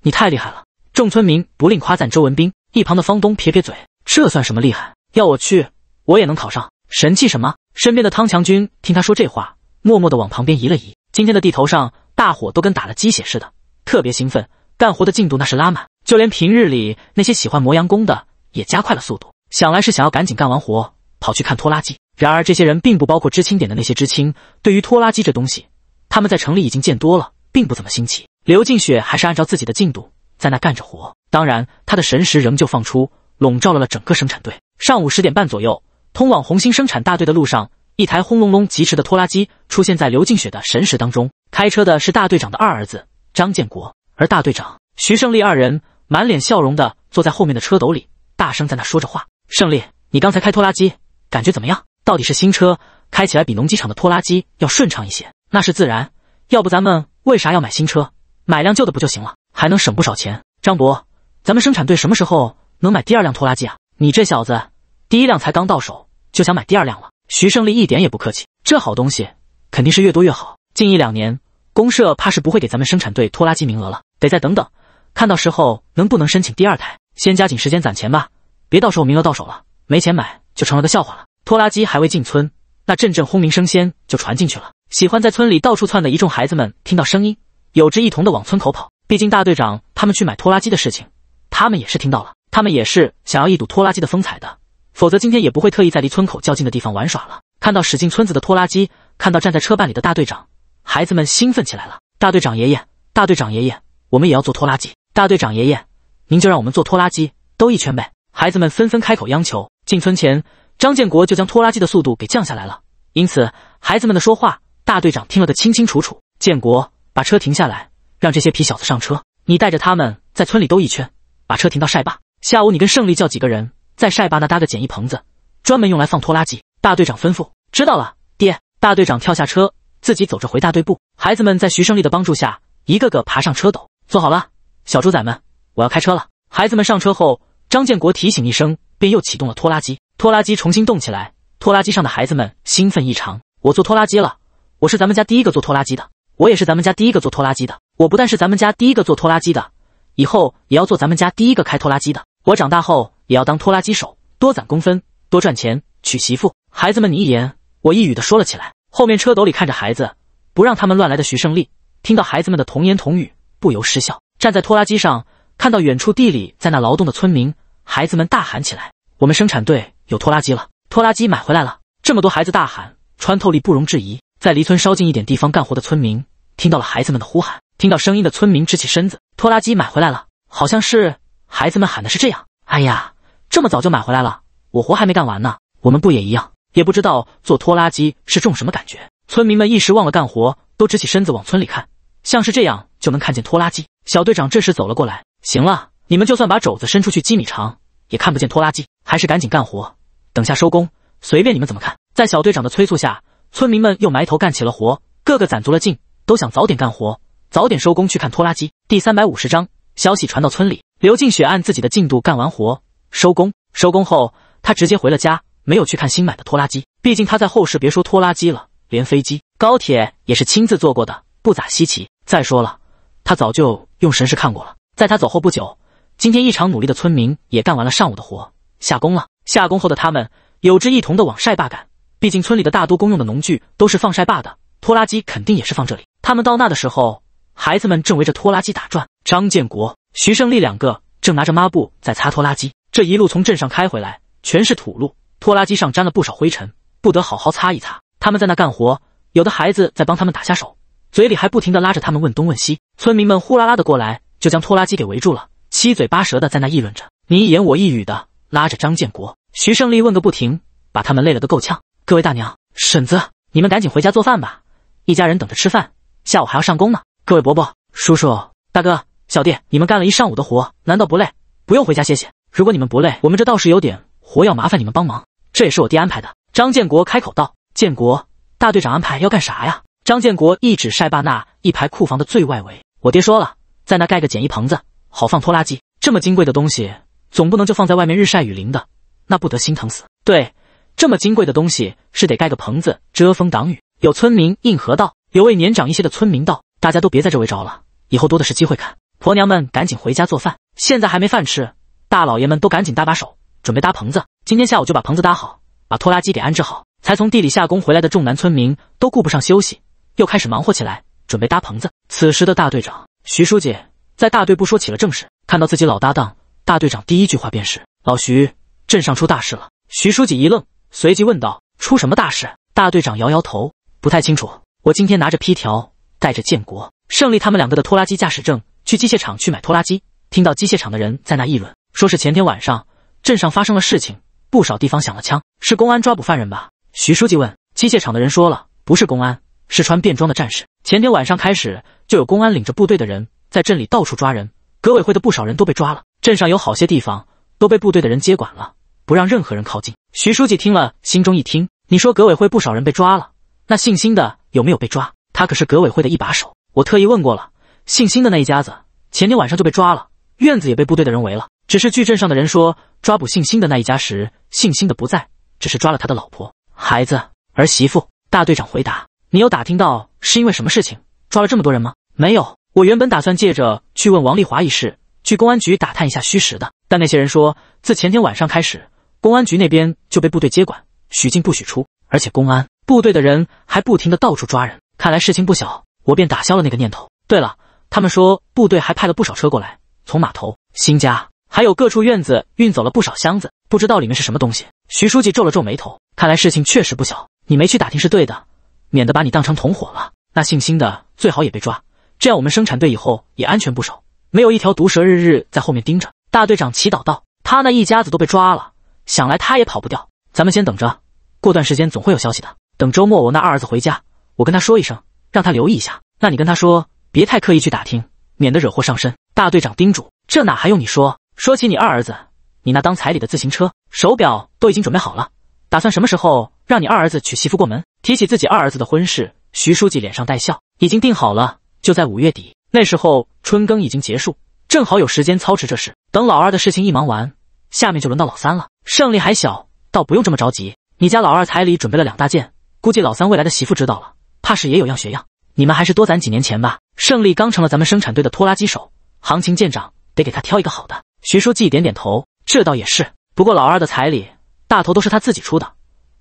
你太厉害了！”众村民不吝夸赞周文斌。一旁的方东撇撇嘴：“这算什么厉害？要我去，我也能考上。神气什么？”身边的汤强军听他说这话，默默地往旁边移了移。今天的地头上，大伙都跟打了鸡血似的，特别兴奋，干活的进度那是拉满。就连平日里那些喜欢磨洋工的，也加快了速度，想来是想要赶紧干完活，跑去看拖拉机。然而，这些人并不包括知青点的那些知青，对于拖拉机这东西，他们在城里已经见多了，并不怎么新奇。刘静雪还是按照自己的进度在那干着活，当然，她的神识仍旧放出，笼罩了了整个生产队。上午十点半左右，通往红星生产大队的路上。一台轰隆隆疾驰的拖拉机出现在刘静雪的神识当中。开车的是大队长的二儿子张建国，而大队长徐胜利二人满脸笑容的坐在后面的车斗里，大声在那说着话：“胜利，你刚才开拖拉机感觉怎么样？到底是新车，开起来比农机厂的拖拉机要顺畅一些。那是自然，要不咱们为啥要买新车？买辆旧的不就行了？还能省不少钱。张博，咱们生产队什么时候能买第二辆拖拉机啊？你这小子，第一辆才刚到手就想买第二辆了。”徐胜利一点也不客气，这好东西肯定是越多越好。近一两年，公社怕是不会给咱们生产队拖拉机名额了，得再等等，看到时候能不能申请第二台，先加紧时间攒钱吧，别到时候名额到手了，没钱买就成了个笑话了。拖拉机还未进村，那阵阵轰鸣声先就传进去了。喜欢在村里到处窜的一众孩子们听到声音，有志一同的往村口跑。毕竟大队长他们去买拖拉机的事情，他们也是听到了，他们也是想要一睹拖拉机的风采的。否则今天也不会特意在离村口较近的地方玩耍了。看到驶进村子的拖拉机，看到站在车办里的大队长，孩子们兴奋起来了。大队长爷爷，大队长爷爷，我们也要坐拖拉机。大队长爷爷，您就让我们坐拖拉机兜一圈呗。孩子们纷纷开口央求。进村前，张建国就将拖拉机的速度给降下来了，因此孩子们的说话，大队长听了个清清楚楚。建国，把车停下来，让这些皮小子上车。你带着他们在村里兜一圈，把车停到晒坝。下午你跟胜利叫几个人。在晒吧，那搭个简易棚子，专门用来放拖拉机。大队长吩咐：“知道了，爹。”大队长跳下车，自己走着回大队部。孩子们在徐胜利的帮助下，一个个爬上车斗，坐好了。小猪崽们，我要开车了。孩子们上车后，张建国提醒一声，便又启动了拖拉机。拖拉机重新动起来，拖拉机上的孩子们兴奋异常。我坐拖拉机了，我是咱们家第一个坐拖拉机的。我也是咱们家第一个坐拖拉机的。我不但是咱们家第一个坐拖拉机的，以后也要做咱们家第一个开拖拉机的。我长大后。也要当拖拉机手，多攒工分，多赚钱，娶媳妇。孩子们你一言我一语的说了起来。后面车斗里看着孩子不让他们乱来的徐胜利，听到孩子们的童言童语，不由失笑。站在拖拉机上，看到远处地里在那劳动的村民，孩子们大喊起来：“我们生产队有拖拉机了，拖拉机买回来了！”这么多孩子大喊，穿透力不容置疑。在离村稍近一点地方干活的村民听到了孩子们的呼喊，听到声音的村民直起身子：“拖拉机买回来了！”好像是孩子们喊的是这样。哎呀！这么早就买回来了，我活还没干完呢。我们不也一样？也不知道坐拖拉机是种什么感觉。村民们一时忘了干活，都直起身子往村里看，像是这样就能看见拖拉机。小队长这时走了过来：“行了，你们就算把肘子伸出去几米长，也看不见拖拉机。还是赶紧干活，等下收工，随便你们怎么看。”在小队长的催促下，村民们又埋头干起了活，个个攒足了劲，都想早点干活，早点收工去看拖拉机。第三百五十章，消息传到村里，刘静雪按自己的进度干完活。收工，收工后他直接回了家，没有去看新买的拖拉机。毕竟他在后世别说拖拉机了，连飞机、高铁也是亲自坐过的，不咋稀奇。再说了，他早就用神识看过了。在他走后不久，今天异常努力的村民也干完了上午的活，下工了。下工后的他们有志一同的往晒坝赶，毕竟村里的大多公用的农具都是放晒坝的，拖拉机肯定也是放这里。他们到那的时候，孩子们正围着拖拉机打转，张建国、徐胜利两个正拿着抹布在擦拖拉机。这一路从镇上开回来，全是土路，拖拉机上沾了不少灰尘，不得好好擦一擦。他们在那干活，有的孩子在帮他们打下手，嘴里还不停的拉着他们问东问西。村民们呼啦啦的过来，就将拖拉机给围住了，七嘴八舌的在那议论着，你一言我一语的拉着张建国、徐胜利问个不停，把他们累了个够呛。各位大娘、婶子，你们赶紧回家做饭吧，一家人等着吃饭，下午还要上工呢。各位伯伯、叔叔、大哥、小弟，你们干了一上午的活，难道不累？不用回家歇歇？如果你们不累，我们这倒是有点活要麻烦你们帮忙，这也是我爹安排的。”张建国开口道。“建国，大队长安排要干啥呀？”张建国一指晒坝那一排库房的最外围，我爹说了，在那盖个简易棚子，好放拖拉机。这么金贵的东西，总不能就放在外面日晒雨淋的，那不得心疼死？对，这么金贵的东西是得盖个棚子遮风挡雨。”有村民应和道。有位年长一些的村民道：“大家都别在这围着了，以后多的是机会看婆娘们，赶紧回家做饭，现在还没饭吃。”大老爷们都赶紧搭把手，准备搭棚子。今天下午就把棚子搭好，把拖拉机给安置好。才从地里下工回来的众男村民都顾不上休息，又开始忙活起来，准备搭棚子。此时的大队长徐书记在大队部说起了正事。看到自己老搭档大队长，第一句话便是：“老徐，镇上出大事了。”徐书记一愣，随即问道：“出什么大事？”大队长摇摇头，不太清楚。我今天拿着批条，带着建国、胜利他们两个的拖拉机驾驶证，去机械厂去买拖拉机。听到机械厂的人在那议论。说是前天晚上，镇上发生了事情，不少地方响了枪，是公安抓捕犯人吧？徐书记问。机械厂的人说了，不是公安，是穿便装的战士。前天晚上开始，就有公安领着部队的人在镇里到处抓人，革委会的不少人都被抓了。镇上有好些地方都被部队的人接管了，不让任何人靠近。徐书记听了，心中一听，你说革委会不少人被抓了，那姓辛的有没有被抓？他可是革委会的一把手，我特意问过了，姓辛的那一家子前天晚上就被抓了，院子也被部队的人围了。只是矩阵上的人说，抓捕信心的那一家时，信心的不在，只是抓了他的老婆、孩子、儿媳妇。大队长回答：“你有打听到是因为什么事情抓了这么多人吗？”“没有。”我原本打算借着去问王丽华一事，去公安局打探一下虚实的。但那些人说，自前天晚上开始，公安局那边就被部队接管，许进不许出，而且公安部队的人还不停的到处抓人。看来事情不小，我便打消了那个念头。对了，他们说部队还派了不少车过来，从码头新家。还有各处院子运走了不少箱子，不知道里面是什么东西。徐书记皱了皱眉头，看来事情确实不小。你没去打听是对的，免得把你当成同伙了。那姓辛的最好也被抓，这样我们生产队以后也安全不少，没有一条毒蛇日日在后面盯着。大队长祈祷道：“他那一家子都被抓了，想来他也跑不掉。咱们先等着，过段时间总会有消息的。等周末我那二儿子回家，我跟他说一声，让他留意一下。那你跟他说，别太刻意去打听，免得惹祸上身。”大队长叮嘱：“这哪还用你说？”说起你二儿子，你那当彩礼的自行车、手表都已经准备好了，打算什么时候让你二儿子娶媳妇过门？提起自己二儿子的婚事，徐书记脸上带笑，已经定好了，就在五月底。那时候春耕已经结束，正好有时间操持这事。等老二的事情一忙完，下面就轮到老三了。胜利还小，倒不用这么着急。你家老二彩礼准备了两大件，估计老三未来的媳妇知道了，怕是也有样学样。你们还是多攒几年钱吧。胜利刚成了咱们生产队的拖拉机手，行情见涨，得给他挑一个好的。徐书记点点头，这倒也是。不过老二的彩礼大头都是他自己出的，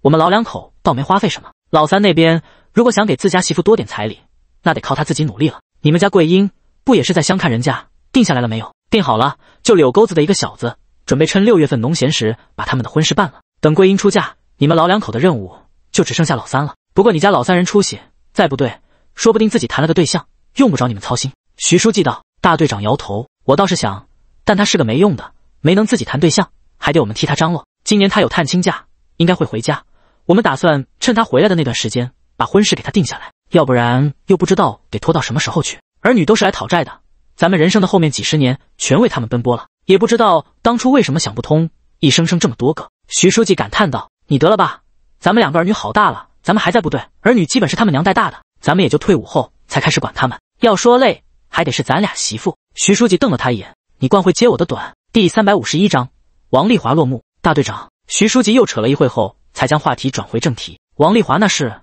我们老两口倒没花费什么。老三那边如果想给自家媳妇多点彩礼，那得靠他自己努力了。你们家桂英不也是在相看人家定下来了没有？定好了，就柳钩子的一个小子，准备趁六月份农闲时把他们的婚事办了。等桂英出嫁，你们老两口的任务就只剩下老三了。不过你家老三人出息再不对，说不定自己谈了个对象，用不着你们操心。徐书记道。大队长摇头，我倒是想。但他是个没用的，没能自己谈对象，还得我们替他张罗。今年他有探亲假，应该会回家。我们打算趁他回来的那段时间，把婚事给他定下来。要不然又不知道得拖到什么时候去。儿女都是来讨债的，咱们人生的后面几十年全为他们奔波了，也不知道当初为什么想不通，一生生这么多个。徐书记感叹道：“你得了吧，咱们两个儿女好大了，咱们还在部队，儿女基本是他们娘带大的，咱们也就退伍后才开始管他们。要说累，还得是咱俩媳妇。”徐书记瞪了他一眼。你惯会揭我的短。第三百五十一章，王丽华落幕。大队长，徐书记又扯了一会后，才将话题转回正题。王丽华那是，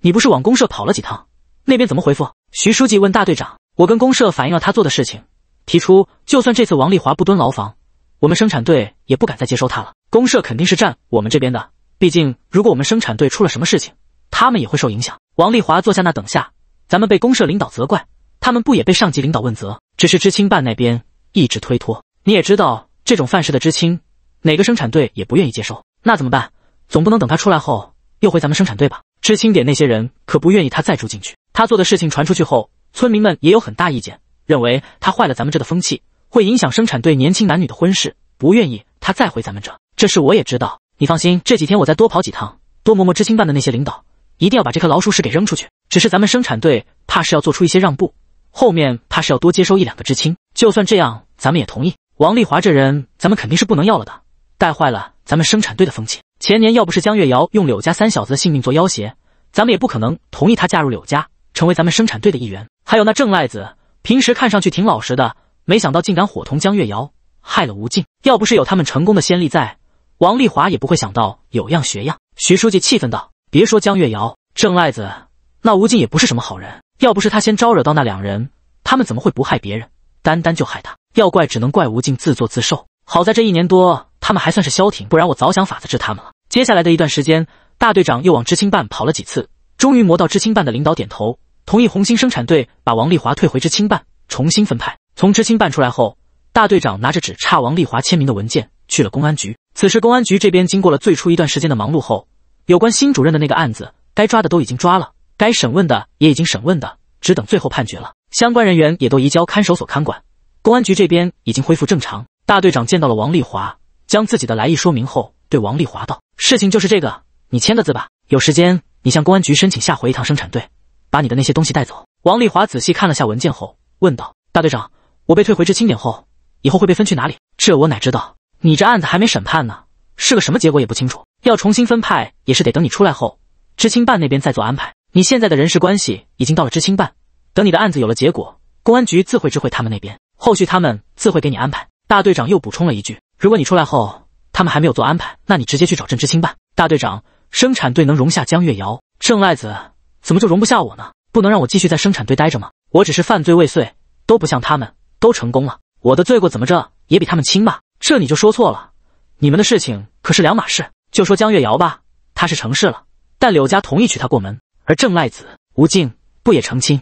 你不是往公社跑了几趟？那边怎么回复？徐书记问大队长：“我跟公社反映了他做的事情，提出就算这次王丽华不蹲牢房，我们生产队也不敢再接收他了。公社肯定是站我们这边的，毕竟如果我们生产队出了什么事情，他们也会受影响。”王丽华坐下，那等下，咱们被公社领导责怪，他们不也被上级领导问责？只是知青办那边。一直推脱，你也知道这种范式的知青，哪个生产队也不愿意接收。那怎么办？总不能等他出来后又回咱们生产队吧？知青点那些人可不愿意他再住进去。他做的事情传出去后，村民们也有很大意见，认为他坏了咱们这的风气，会影响生产队年轻男女的婚事，不愿意他再回咱们这。这事我也知道，你放心，这几天我再多跑几趟，多磨磨知青办的那些领导，一定要把这颗老鼠屎给扔出去。只是咱们生产队怕是要做出一些让步，后面怕是要多接收一两个知青。就算这样，咱们也同意。王丽华这人，咱们肯定是不能要了的，带坏了咱们生产队的风气。前年要不是江月瑶用柳家三小子的性命做要挟，咱们也不可能同意她嫁入柳家，成为咱们生产队的一员。还有那郑赖子，平时看上去挺老实的，没想到竟敢伙同江月瑶害了吴静。要不是有他们成功的先例在，王丽华也不会想到有样学样。徐书记气愤道：“别说江月瑶、郑赖子，那吴静也不是什么好人。要不是他先招惹到那两人，他们怎么会不害别人？”单单就害他，要怪只能怪吴静自作自受。好在这一年多，他们还算是消停，不然我早想法子治他们了。接下来的一段时间，大队长又往知青办跑了几次，终于磨到知青办的领导点头，同意红星生产队把王丽华退回知青办，重新分派。从知青办出来后，大队长拿着纸差王丽华签名的文件去了公安局。此时公安局这边经过了最初一段时间的忙碌后，有关新主任的那个案子，该抓的都已经抓了，该审问的也已经审问的，只等最后判决了。相关人员也都移交看守所看管，公安局这边已经恢复正常。大队长见到了王丽华，将自己的来意说明后，对王丽华道：“事情就是这个，你签个字吧。有时间你向公安局申请下回一趟生产队，把你的那些东西带走。”王丽华仔细看了下文件后，问道：“大队长，我被退回知青点后，以后会被分去哪里？这我哪知道？你这案子还没审判呢，是个什么结果也不清楚。要重新分派也是得等你出来后，知青办那边再做安排。你现在的人事关系已经到了知青办。”等你的案子有了结果，公安局自会知会他们那边，后续他们自会给你安排。大队长又补充了一句：“如果你出来后，他们还没有做安排，那你直接去找郑知青办。”大队长，生产队能容下江月瑶、郑赖子，怎么就容不下我呢？不能让我继续在生产队待着吗？我只是犯罪未遂，都不像他们都成功了，我的罪过怎么着也比他们轻吧？这你就说错了，你们的事情可是两码事。就说江月瑶吧，她是成事了，但柳家同意娶她过门，而郑赖子、吴静不也成亲？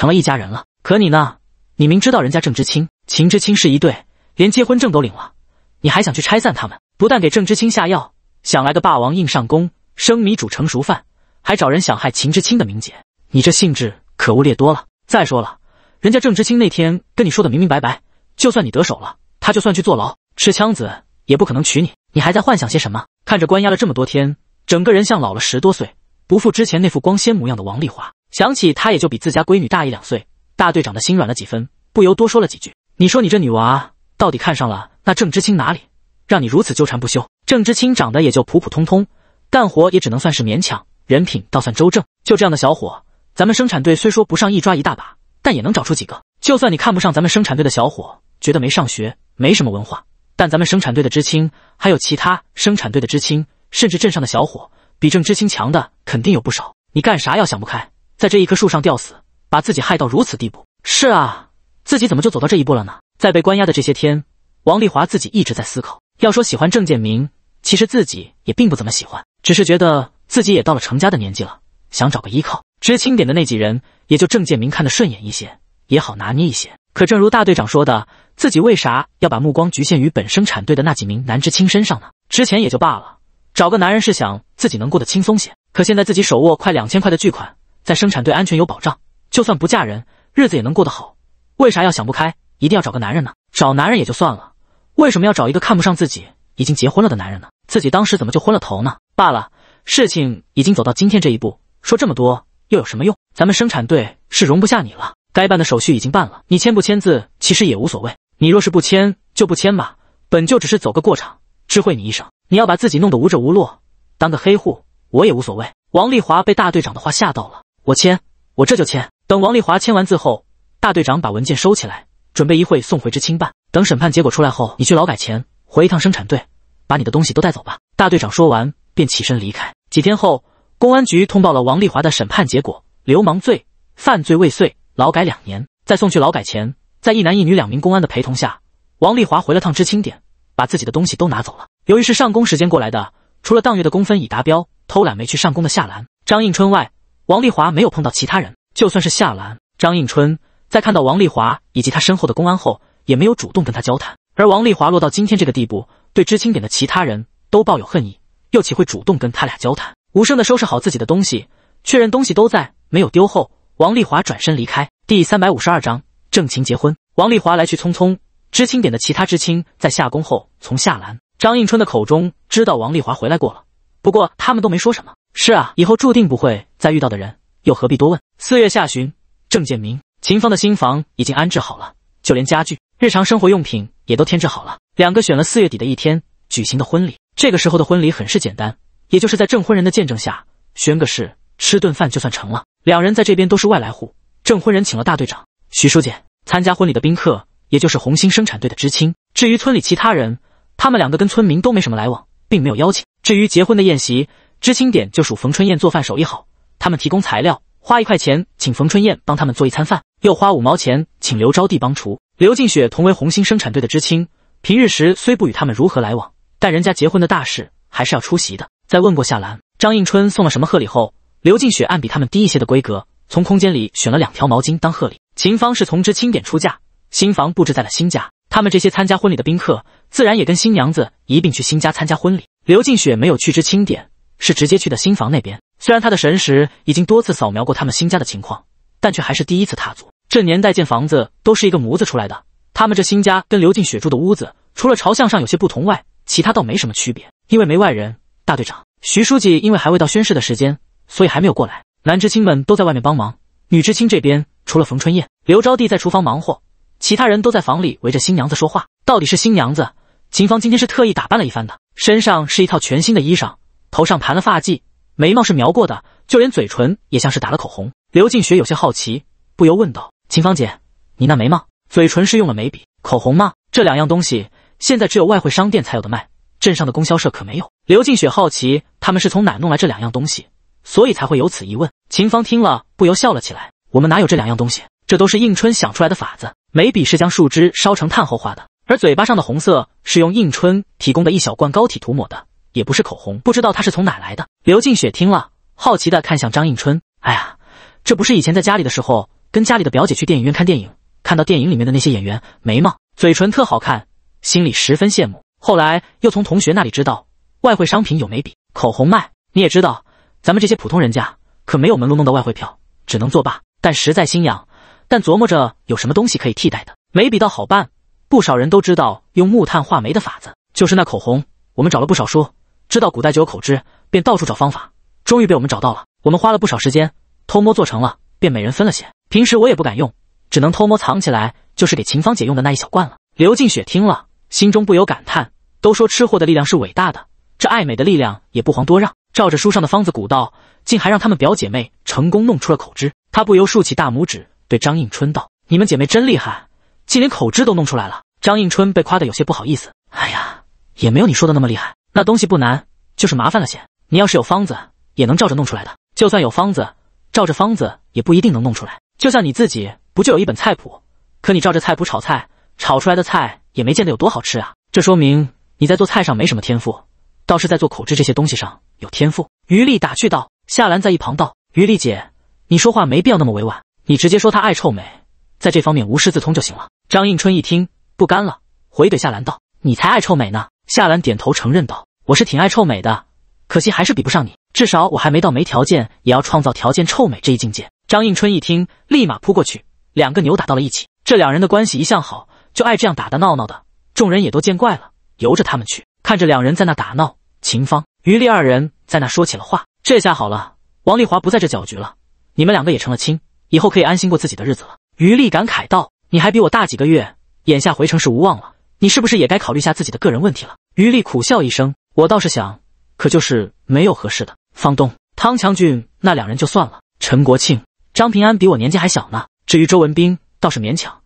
成了一家人了，可你呢？你明知道人家郑知青、秦知青是一对，连结婚证都领了，你还想去拆散他们？不但给郑知青下药，想来个霸王硬上弓，生米煮成熟饭，还找人想害秦知青的名节。你这性质可恶劣多了。再说了，人家郑知青那天跟你说的明明白白，就算你得手了，他就算去坐牢、吃枪子，也不可能娶你。你还在幻想些什么？看着关押了这么多天，整个人像老了十多岁，不复之前那副光鲜模样的王丽华。想起她也就比自家闺女大一两岁，大队长的心软了几分，不由多说了几句：“你说你这女娃到底看上了那郑知青哪里，让你如此纠缠不休？郑知青长得也就普普通通，干活也只能算是勉强，人品倒算周正。就这样的小伙，咱们生产队虽说不上一抓一大把，但也能找出几个。就算你看不上咱们生产队的小伙，觉得没上学，没什么文化，但咱们生产队的知青，还有其他生产队的知青，甚至镇上的小伙，比郑知青强的肯定有不少。你干啥要想不开？”在这一棵树上吊死，把自己害到如此地步。是啊，自己怎么就走到这一步了呢？在被关押的这些天，王丽华自己一直在思考。要说喜欢郑建明，其实自己也并不怎么喜欢，只是觉得自己也到了成家的年纪了，想找个依靠。知青点的那几人，也就郑建明看得顺眼一些，也好拿捏一些。可正如大队长说的，自己为啥要把目光局限于本生产队的那几名男知青身上呢？之前也就罢了，找个男人是想自己能过得轻松些。可现在自己手握快两千块的巨款。在生产队安全有保障，就算不嫁人，日子也能过得好。为啥要想不开，一定要找个男人呢？找男人也就算了，为什么要找一个看不上自己已经结婚了的男人呢？自己当时怎么就昏了头呢？罢了，事情已经走到今天这一步，说这么多又有什么用？咱们生产队是容不下你了，该办的手续已经办了，你签不签字其实也无所谓。你若是不签就不签吧，本就只是走个过场。知会你一声，你要把自己弄得无着无落，当个黑户，我也无所谓。王丽华被大队长的话吓到了。我签，我这就签。等王丽华签完字后，大队长把文件收起来，准备一会送回知青办。等审判结果出来后，你去劳改前回一趟生产队，把你的东西都带走吧。大队长说完，便起身离开。几天后，公安局通报了王丽华的审判结果：流氓罪，犯罪未遂，劳改两年。在送去劳改前，在一男一女两名公安的陪同下，王丽华回了趟知青点，把自己的东西都拿走了。由于是上工时间过来的，除了当月的工分已达标，偷懒没去上工的夏兰、张映春外，王丽华没有碰到其他人，就算是夏兰、张映春，在看到王丽华以及他身后的公安后，也没有主动跟他交谈。而王丽华落到今天这个地步，对知青点的其他人都抱有恨意，又岂会主动跟他俩交谈？无声的收拾好自己的东西，确认东西都在，没有丢后，王丽华转身离开。第三百五十二章郑琴结婚。王丽华来去匆匆，知青点的其他知青在下工后，从夏兰、张映春的口中知道王丽华回来过了，不过他们都没说什么。是啊，以后注定不会再遇到的人，又何必多问？四月下旬，郑建明、秦芳的新房已经安置好了，就连家具、日常生活用品也都添置好了。两个选了四月底的一天举行的婚礼，这个时候的婚礼很是简单，也就是在证婚人的见证下宣个誓，吃顿饭就算成了。两人在这边都是外来户，证婚人请了大队长、徐书记参加婚礼的宾客，也就是红星生产队的知青。至于村里其他人，他们两个跟村民都没什么来往，并没有邀请。至于结婚的宴席。知青点就属冯春燕做饭手艺好，他们提供材料，花一块钱请冯春燕帮他们做一餐饭，又花五毛钱请刘招娣帮厨。刘静雪同为红星生产队的知青，平日时虽不与他们如何来往，但人家结婚的大事还是要出席的。在问过夏兰、张应春送了什么贺礼后，刘静雪按比他们低一些的规格，从空间里选了两条毛巾当贺礼。秦芳是从知青点出嫁，新房布置在了新家，他们这些参加婚礼的宾客自然也跟新娘子一并去新家参加婚礼。刘静雪没有去知青点。是直接去的新房那边。虽然他的神识已经多次扫描过他们新家的情况，但却还是第一次踏足。这年代建房子都是一个模子出来的，他们这新家跟刘静雪住的屋子，除了朝向上有些不同外，其他倒没什么区别。因为没外人，大队长、徐书记因为还未到宣誓的时间，所以还没有过来。男知青们都在外面帮忙，女知青这边除了冯春燕、刘招娣在厨房忙活，其他人都在房里围着新娘子说话。到底是新娘子，秦芳今天是特意打扮了一番的，身上是一套全新的衣裳。头上盘了发髻，眉毛是描过的，就连嘴唇也像是打了口红。刘静雪有些好奇，不由问道：“秦芳姐，你那眉毛、嘴唇是用了眉笔、口红吗？这两样东西现在只有外汇商店才有的卖，镇上的供销社可没有。”刘静雪好奇他们是从哪弄来这两样东西，所以才会有此疑问。秦芳听了，不由笑了起来：“我们哪有这两样东西？这都是应春想出来的法子。眉笔是将树枝烧成炭后画的，而嘴巴上的红色是用应春提供的一小罐膏体涂抹的。”也不是口红，不知道它是从哪来的。刘静雪听了，好奇的看向张映春。哎呀，这不是以前在家里的时候，跟家里的表姐去电影院看电影，看到电影里面的那些演员眉毛、嘴唇特好看，心里十分羡慕。后来又从同学那里知道，外汇商品有眉笔、口红卖。你也知道，咱们这些普通人家可没有门路弄到外汇票，只能作罢。但实在心痒，但琢磨着有什么东西可以替代的。眉笔倒好办，不少人都知道用木炭画眉的法子，就是那口红，我们找了不少书。知道古代就有口脂，便到处找方法，终于被我们找到了。我们花了不少时间，偷摸做成了，便每人分了些。平时我也不敢用，只能偷摸藏起来，就是给秦芳姐用的那一小罐了。刘静雪听了，心中不由感叹：都说吃货的力量是伟大的，这爱美的力量也不遑多让。照着书上的方子鼓捣，竟还让他们表姐妹成功弄出了口脂。她不由竖起大拇指，对张映春道：“你们姐妹真厉害，竟连口脂都弄出来了。”张映春被夸得有些不好意思：“哎呀，也没有你说的那么厉害。”那东西不难，就是麻烦了些。你要是有方子，也能照着弄出来的。就算有方子，照着方子也不一定能弄出来。就像你自己，不就有一本菜谱？可你照着菜谱炒菜，炒出来的菜也没见得有多好吃啊。这说明你在做菜上没什么天赋，倒是在做口汁这些东西上有天赋。余力打趣道。夏兰在一旁道：“余力姐，你说话没必要那么委婉，你直接说她爱臭美，在这方面无师自通就行了。”张映春一听不干了，回怼夏兰道：“你才爱臭美呢！”夏兰点头承认道：“我是挺爱臭美的，可惜还是比不上你。至少我还没到没条件也要创造条件臭美这一境界。”张映春一听，立马扑过去，两个扭打到了一起。这两人的关系一向好，就爱这样打打闹闹的。众人也都见怪了，由着他们去。看着两人在那打闹，秦芳、于丽二人在那说起了话。这下好了，王丽华不在这搅局了，你们两个也成了亲，以后可以安心过自己的日子了。于丽感慨道：“你还比我大几个月，眼下回城是无望了，你是不是也该考虑下自己的个人问题了？”余力苦笑一声，我倒是想，可就是没有合适的。方东、汤强俊那两人就算了。陈国庆、张平安比我年纪还小呢。至于周文斌，倒是勉强，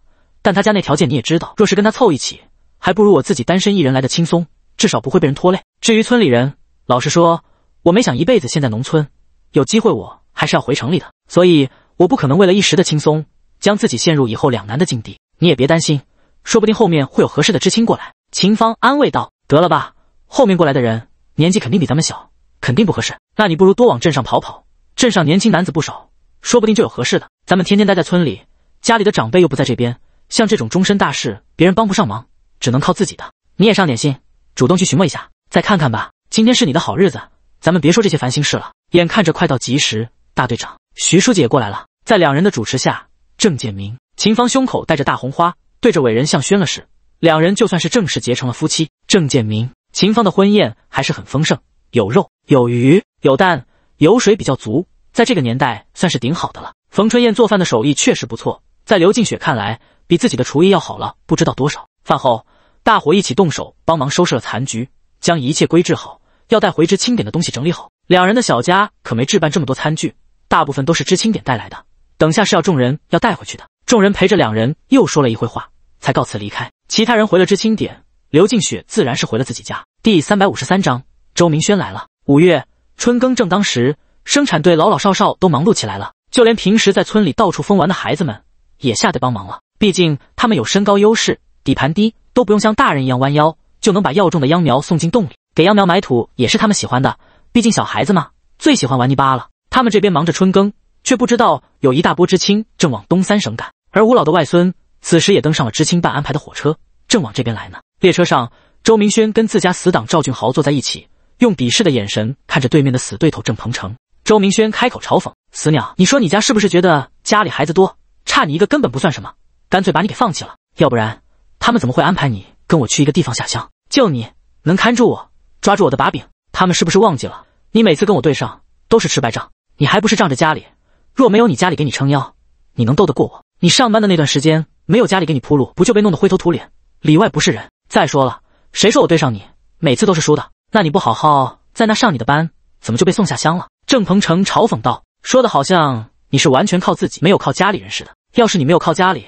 但他家那条件你也知道，若是跟他凑一起，还不如我自己单身一人来的轻松，至少不会被人拖累。至于村里人，老实说，我没想一辈子现在农村，有机会我还是要回城里的，所以我不可能为了一时的轻松，将自己陷入以后两难的境地。你也别担心，说不定后面会有合适的知青过来。”秦芳安慰道。得了吧，后面过来的人年纪肯定比咱们小，肯定不合适。那你不如多往镇上跑跑，镇上年轻男子不少，说不定就有合适的。咱们天天待在村里，家里的长辈又不在这边，像这种终身大事，别人帮不上忙，只能靠自己的。你也上点心，主动去询问一下，再看看吧。今天是你的好日子，咱们别说这些烦心事了。眼看着快到吉时，大队长徐书记也过来了，在两人的主持下，郑建明、秦芳胸口戴着大红花，对着伟人像宣了誓，两人就算是正式结成了夫妻。郑建明、秦芳的婚宴还是很丰盛，有肉、有鱼、有蛋、有水比较足，在这个年代算是顶好的了。冯春燕做饭的手艺确实不错，在刘静雪看来，比自己的厨艺要好了不知道多少。饭后，大伙一起动手帮忙收拾了残局，将一切归置好，要带回知青点的东西整理好。两人的小家可没置办这么多餐具，大部分都是知青点带来的，等下是要众人要带回去的。众人陪着两人又说了一会话，才告辞离开。其他人回了知青点。刘静雪自然是回了自己家。第三百五十三章，周明轩来了。五月春耕正当时，生产队老老少少都忙碌起来了，就连平时在村里到处疯玩的孩子们也下得帮忙了。毕竟他们有身高优势，底盘低，都不用像大人一样弯腰，就能把药种的秧苗送进洞里。给秧苗埋土也是他们喜欢的，毕竟小孩子嘛，最喜欢玩泥巴了。他们这边忙着春耕，却不知道有一大波知青正往东三省赶，而吴老的外孙此时也登上了知青办安排的火车，正往这边来呢。列车上，周明轩跟自家死党赵俊豪坐在一起，用鄙视的眼神看着对面的死对头郑鹏程。周明轩开口嘲讽：“死鸟，你说你家是不是觉得家里孩子多，差你一个根本不算什么，干脆把你给放弃了？要不然他们怎么会安排你跟我去一个地方下乡？就你能看住我，抓住我的把柄，他们是不是忘记了你每次跟我对上都是吃败仗？你还不是仗着家里？若没有你家里给你撑腰，你能斗得过我？你上班的那段时间没有家里给你铺路，不就被弄得灰头土脸，里外不是人？”再说了，谁说我对上你每次都是输的？那你不好好在那上你的班，怎么就被送下乡了？郑鹏程嘲讽道：“说的好像你是完全靠自己，没有靠家里人似的。要是你没有靠家里，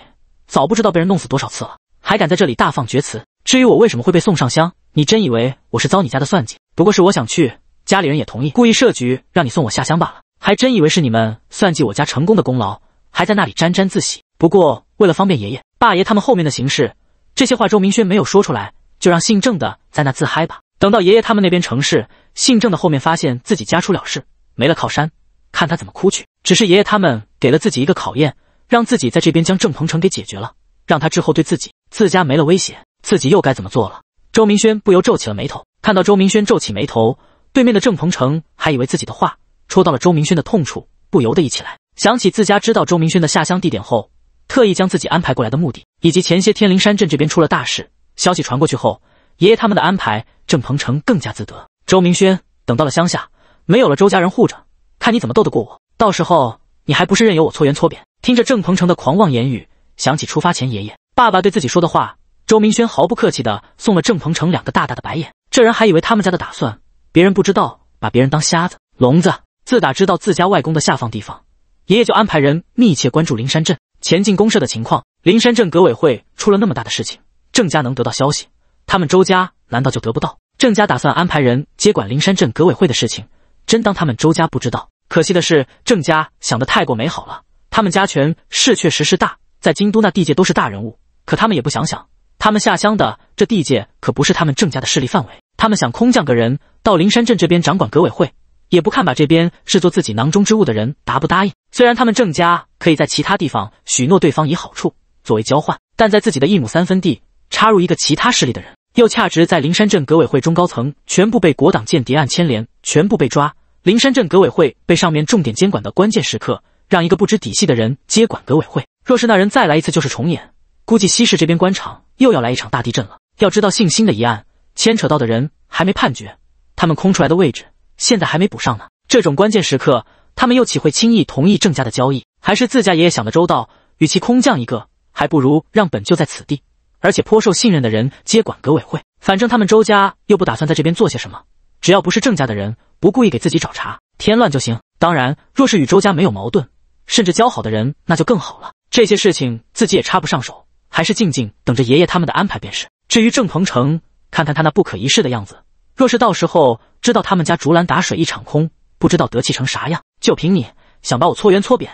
早不知道被人弄死多少次了，还敢在这里大放厥词。至于我为什么会被送上乡，你真以为我是遭你家的算计？不过是我想去，家里人也同意，故意设局让你送我下乡罢了。还真以为是你们算计我家成功的功劳，还在那里沾沾自喜。不过为了方便爷爷、爸爷他们后面的形势。”这些话周明轩没有说出来，就让姓郑的在那自嗨吧。等到爷爷他们那边成事，姓郑的后面发现自己家出了事，没了靠山，看他怎么哭去。只是爷爷他们给了自己一个考验，让自己在这边将郑鹏程给解决了，让他之后对自己自家没了威胁，自己又该怎么做了？周明轩不由皱起了眉头。看到周明轩皱起眉头，对面的郑鹏程还以为自己的话戳到了周明轩的痛处，不由得一起来。想起自家知道周明轩的下乡地点后。特意将自己安排过来的目的，以及前些天灵山镇这边出了大事，消息传过去后，爷爷他们的安排，郑鹏程更加自得。周明轩，等到了乡下，没有了周家人护着，看你怎么斗得过我？到时候你还不是任由我搓圆搓扁？听着郑鹏程的狂妄言语，想起出发前爷爷、爸爸对自己说的话，周明轩毫不客气的送了郑鹏程两个大大的白眼。这人还以为他们家的打算别人不知道，把别人当瞎子聋子。自打知道自家外公的下放地方，爷爷就安排人密切关注灵山镇。前进公社的情况，灵山镇革委会出了那么大的事情，郑家能得到消息，他们周家难道就得不到？郑家打算安排人接管灵山镇革委会的事情，真当他们周家不知道？可惜的是，郑家想的太过美好了。他们家权势确实是大，在京都那地界都是大人物，可他们也不想想，他们下乡的这地界可不是他们郑家的势力范围。他们想空降个人到灵山镇这边掌管革委会。也不看把这边视作自己囊中之物的人答不答应。虽然他们郑家可以在其他地方许诺对方以好处作为交换，但在自己的一亩三分地插入一个其他势力的人，又恰值在灵山镇革委会中高层全部被国党间谍案牵连、全部被抓，灵山镇革委会被上面重点监管的关键时刻，让一个不知底细的人接管革委会，若是那人再来一次就是重演，估计西市这边官场又要来一场大地震了。要知道，姓辛的一案牵扯到的人还没判决，他们空出来的位置。现在还没补上呢，这种关键时刻，他们又岂会轻易同意郑家的交易？还是自家爷爷想的周到，与其空降一个，还不如让本就在此地，而且颇受信任的人接管革委会。反正他们周家又不打算在这边做些什么，只要不是郑家的人，不故意给自己找茬添乱就行。当然，若是与周家没有矛盾，甚至交好的人，那就更好了。这些事情自己也插不上手，还是静静等着爷爷他们的安排便是。至于郑鹏程，看看他那不可一世的样子。若是到时候知道他们家竹篮打水一场空，不知道得气成啥样。就凭你想把我搓圆搓扁，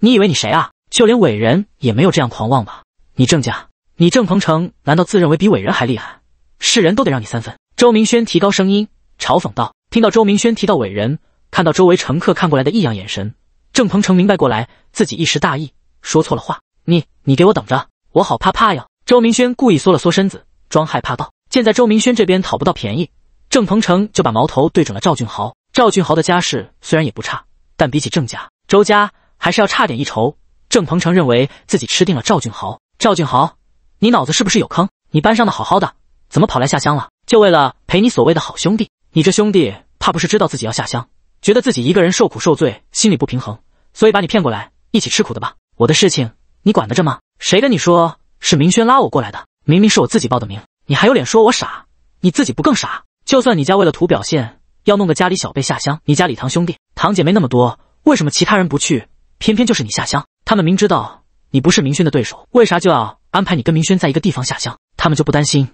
你以为你谁啊？就连伟人也没有这样狂妄吧？你郑家，你郑鹏程，难道自认为比伟人还厉害？世人都得让你三分。周明轩提高声音嘲讽道：“听到周明轩提到伟人，看到周围乘客看过来的异样眼神，郑鹏程明白过来自己一时大意说错了话。你你给我等着，我好怕怕哟！”周明轩故意缩了缩身子，装害怕道：“现在周明轩这边讨不到便宜。”郑鹏程就把矛头对准了赵俊豪。赵俊豪的家世虽然也不差，但比起郑家、周家还是要差点一筹。郑鹏程认为自己吃定了赵俊豪。赵俊豪，你脑子是不是有坑？你班上的好好的，怎么跑来下乡了？就为了陪你所谓的好兄弟？你这兄弟怕不是知道自己要下乡，觉得自己一个人受苦受罪，心里不平衡，所以把你骗过来一起吃苦的吧？我的事情你管得着吗？谁跟你说是明轩拉我过来的？明明是我自己报的名，你还有脸说我傻？你自己不更傻？就算你家为了图表现，要弄个家里小辈下乡，你家里堂兄弟堂姐妹那么多，为什么其他人不去，偏偏就是你下乡？他们明知道你不是明轩的对手，为啥就要安排你跟明轩在一个地方下乡？他们就不担心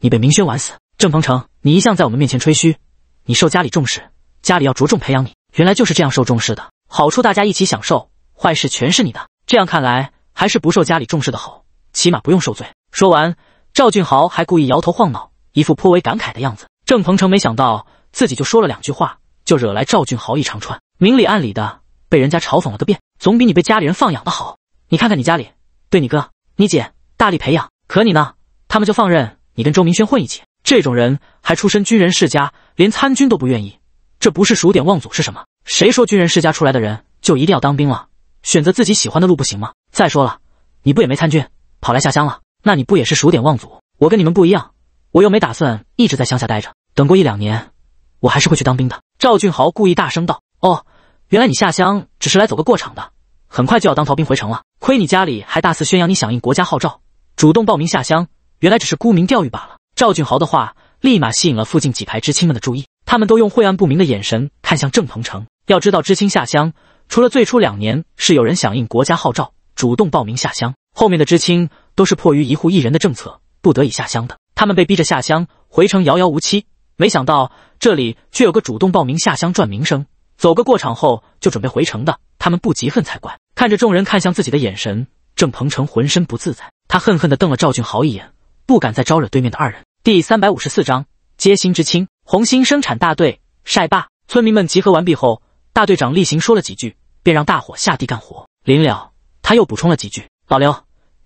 你被明轩玩死？郑鹏程，你一向在我们面前吹嘘，你受家里重视，家里要着重培养你，原来就是这样受重视的，好处大家一起享受，坏事全是你的。这样看来，还是不受家里重视的好，起码不用受罪。说完，赵俊豪还故意摇头晃脑，一副颇为感慨的样子。郑鹏程没想到自己就说了两句话，就惹来赵俊豪一长串明里暗里的被人家嘲讽了个遍。总比你被家里人放养的好。你看看你家里对你哥、你姐大力培养，可你呢？他们就放任你跟周明轩混一起。这种人还出身军人世家，连参军都不愿意，这不是数典忘祖是什么？谁说军人世家出来的人就一定要当兵了？选择自己喜欢的路不行吗？再说了，你不也没参军，跑来下乡了？那你不也是数典忘祖？我跟你们不一样。我又没打算一直在乡下待着，等过一两年，我还是会去当兵的。赵俊豪故意大声道：“哦，原来你下乡只是来走个过场的，很快就要当逃兵回城了。亏你家里还大肆宣扬你响应国家号召，主动报名下乡，原来只是沽名钓誉罢了。”赵俊豪的话立马吸引了附近几排知青们的注意，他们都用晦暗不明的眼神看向郑鹏程。要知道，知青下乡除了最初两年是有人响应国家号召主动报名下乡，后面的知青都是迫于一户一人的政策，不得以下乡的。他们被逼着下乡，回城遥遥无期。没想到这里却有个主动报名下乡赚名声，走个过场后就准备回城的。他们不嫉恨才怪。看着众人看向自己的眼神，郑鹏程浑身不自在。他恨恨地瞪了赵俊豪一眼，不敢再招惹对面的二人。第三百五十四章接心之亲。红星生产大队晒坝，村民们集合完毕后，大队长例行说了几句，便让大伙下地干活。临了，他又补充了几句：“老刘，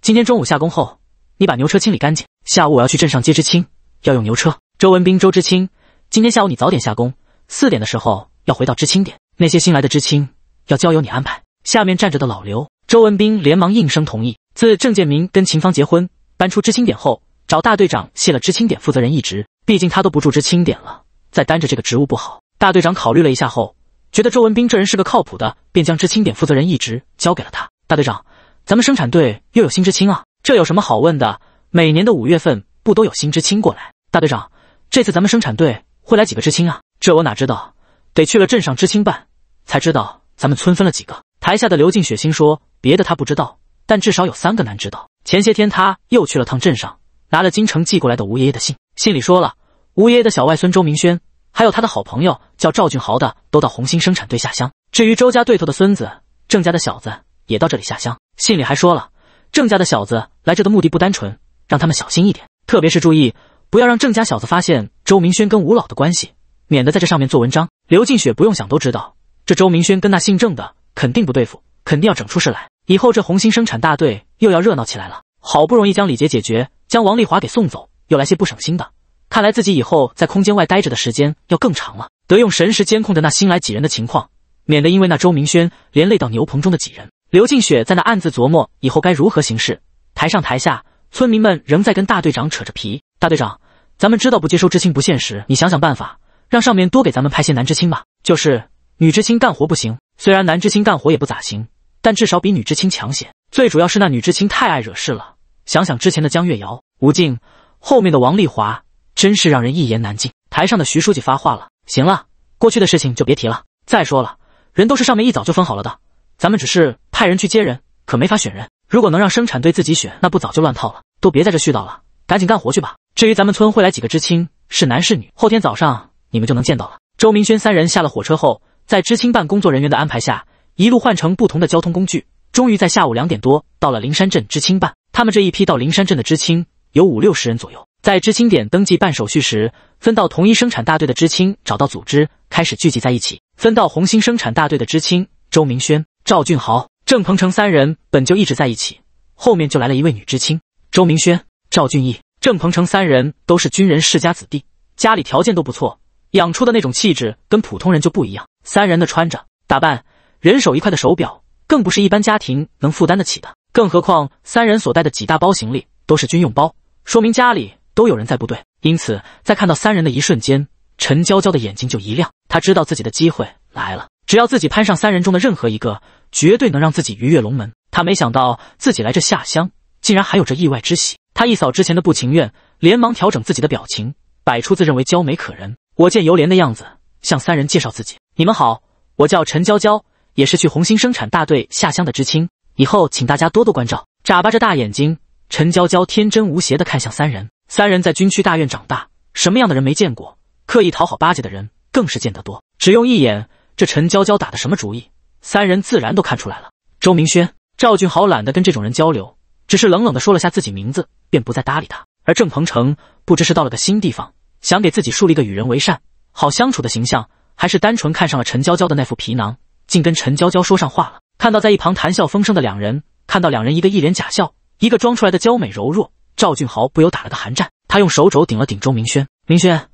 今天中午下工后，你把牛车清理干净。”下午我要去镇上接知青，要用牛车。周文斌，周知青，今天下午你早点下工，四点的时候要回到知青点。那些新来的知青要交由你安排。下面站着的老刘，周文斌连忙应声同意。自郑建明跟秦芳结婚搬出知青点后，找大队长卸了知青点负责人一职，毕竟他都不住知青点了，再担着这个职务不好。大队长考虑了一下后，觉得周文斌这人是个靠谱的，便将知青点负责人一职交给了他。大队长，咱们生产队又有新知青啊？这有什么好问的？每年的五月份不都有新知青过来？大队长，这次咱们生产队会来几个知青啊？这我哪知道？得去了镇上知青办才知道。咱们村分了几个？台下的刘静雪心说：“别的他不知道，但至少有三个男知道。”前些天他又去了趟镇上，拿了京城寄过来的吴爷爷的信，信里说了，吴爷爷的小外孙周明轩，还有他的好朋友叫赵俊豪的，都到红星生产队下乡。至于周家对头的孙子，郑家的小子也到这里下乡。信里还说了，郑家的小子来这的目的不单纯。让他们小心一点，特别是注意不要让郑家小子发现周明轩跟吴老的关系，免得在这上面做文章。刘静雪不用想都知道，这周明轩跟那姓郑的肯定不对付，肯定要整出事来。以后这红星生产大队又要热闹起来了。好不容易将李杰解决，将王丽华给送走，又来些不省心的。看来自己以后在空间外待着的时间要更长了，得用神识监控着那新来几人的情况，免得因为那周明轩连累到牛棚中的几人。刘静雪在那暗自琢磨以后该如何行事。台上台下。村民们仍在跟大队长扯着皮。大队长，咱们知道不接收知青不现实，你想想办法，让上面多给咱们派些男知青吧。就是女知青干活不行，虽然男知青干活也不咋行，但至少比女知青强些。最主要是那女知青太爱惹事了，想想之前的江月瑶、吴静，后面的王丽华，真是让人一言难尽。台上的徐书记发话了：“行了，过去的事情就别提了。再说了，人都是上面一早就分好了的，咱们只是派人去接人，可没法选人。”如果能让生产队自己选，那不早就乱套了？都别在这絮叨了，赶紧干活去吧。至于咱们村会来几个知青，是男是女，后天早上你们就能见到了。周明轩三人下了火车后，在知青办工作人员的安排下，一路换乘不同的交通工具，终于在下午两点多到了灵山镇知青办。他们这一批到灵山镇的知青有五六十人左右，在知青点登记办手续时，分到同一生产大队的知青找到组织，开始聚集在一起；分到红星生产大队的知青，周明轩、赵俊豪。郑鹏程三人本就一直在一起，后面就来了一位女知青，周明轩、赵俊义、郑鹏程三人都是军人世家子弟，家里条件都不错，养出的那种气质跟普通人就不一样。三人的穿着打扮，人手一块的手表，更不是一般家庭能负担得起的。更何况三人所带的几大包行李都是军用包，说明家里都有人在部队。因此，在看到三人的一瞬间，陈娇娇的眼睛就一亮，她知道自己的机会来了，只要自己攀上三人中的任何一个。绝对能让自己鱼跃龙门。他没想到自己来这下乡，竟然还有这意外之喜。他一扫之前的不情愿，连忙调整自己的表情，摆出自认为娇美可人、我见犹怜的样子，向三人介绍自己：“你们好，我叫陈娇娇，也是去红星生产大队下乡的知青，以后请大家多多关照。”眨巴着大眼睛，陈娇娇天真无邪的看向三人。三人在军区大院长大，什么样的人没见过？刻意讨好巴结的人更是见得多。只用一眼，这陈娇娇打的什么主意？三人自然都看出来了。周明轩、赵俊豪懒得跟这种人交流，只是冷冷的说了下自己名字，便不再搭理他。而郑鹏程不知是到了个新地方，想给自己树立个与人为善、好相处的形象，还是单纯看上了陈娇娇的那副皮囊，竟跟陈娇娇说上话了。看到在一旁谈笑风生的两人，看到两人一个一脸假笑，一个装出来的娇美柔弱，赵俊豪不由打了个寒战。他用手肘顶了顶周明轩：“明轩，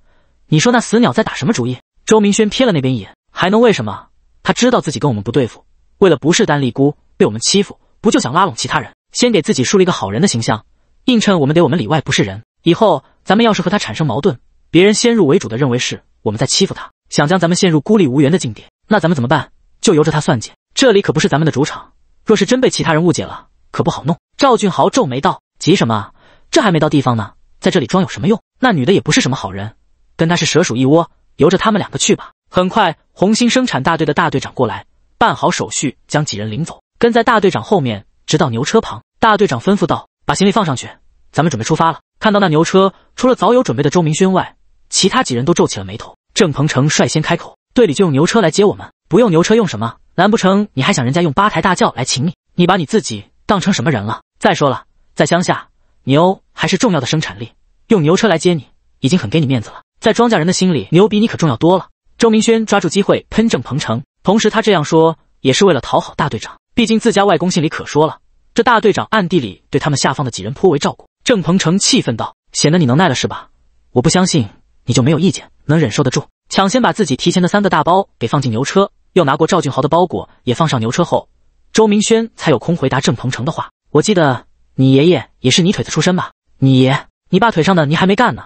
你说那死鸟在打什么主意？”周明轩瞥了那边一眼，还能为什么？他知道自己跟我们不对付，为了不是单立孤被我们欺负，不就想拉拢其他人，先给自己树立一个好人的形象，映衬我们得我们里外不是人。以后咱们要是和他产生矛盾，别人先入为主的认为是我们在欺负他，想将咱们陷入孤立无援的境地，那咱们怎么办？就由着他算计。这里可不是咱们的主场，若是真被其他人误解了，可不好弄。赵俊豪皱眉道：“急什么？这还没到地方呢，在这里装有什么用？那女的也不是什么好人，跟他是蛇鼠一窝，由着他们两个去吧。”很快。红星生产大队的大队长过来，办好手续，将几人领走。跟在大队长后面，直到牛车旁。大队长吩咐道：“把行李放上去，咱们准备出发了。”看到那牛车，除了早有准备的周明轩外，其他几人都皱起了眉头。郑鹏程率先开口：“队里就用牛车来接我们，不用牛车用什么？难不成你还想人家用八抬大轿来请你？你把你自己当成什么人了？再说了，在乡下，牛还是重要的生产力，用牛车来接你，已经很给你面子了。在庄稼人的心里，牛比你可重要多了。”周明轩抓住机会喷郑鹏程，同时他这样说也是为了讨好大队长，毕竟自家外公心里可说了，这大队长暗地里对他们下放的几人颇为照顾。郑鹏程气愤道：“显得你能耐了是吧？我不相信你就没有意见，能忍受得住？”抢先把自己提前的三个大包给放进牛车，又拿过赵俊豪的包裹也放上牛车后，周明轩才有空回答郑鹏程的话：“我记得你爷爷也是泥腿子出身吧？你爷，你爸腿上的泥还没干呢，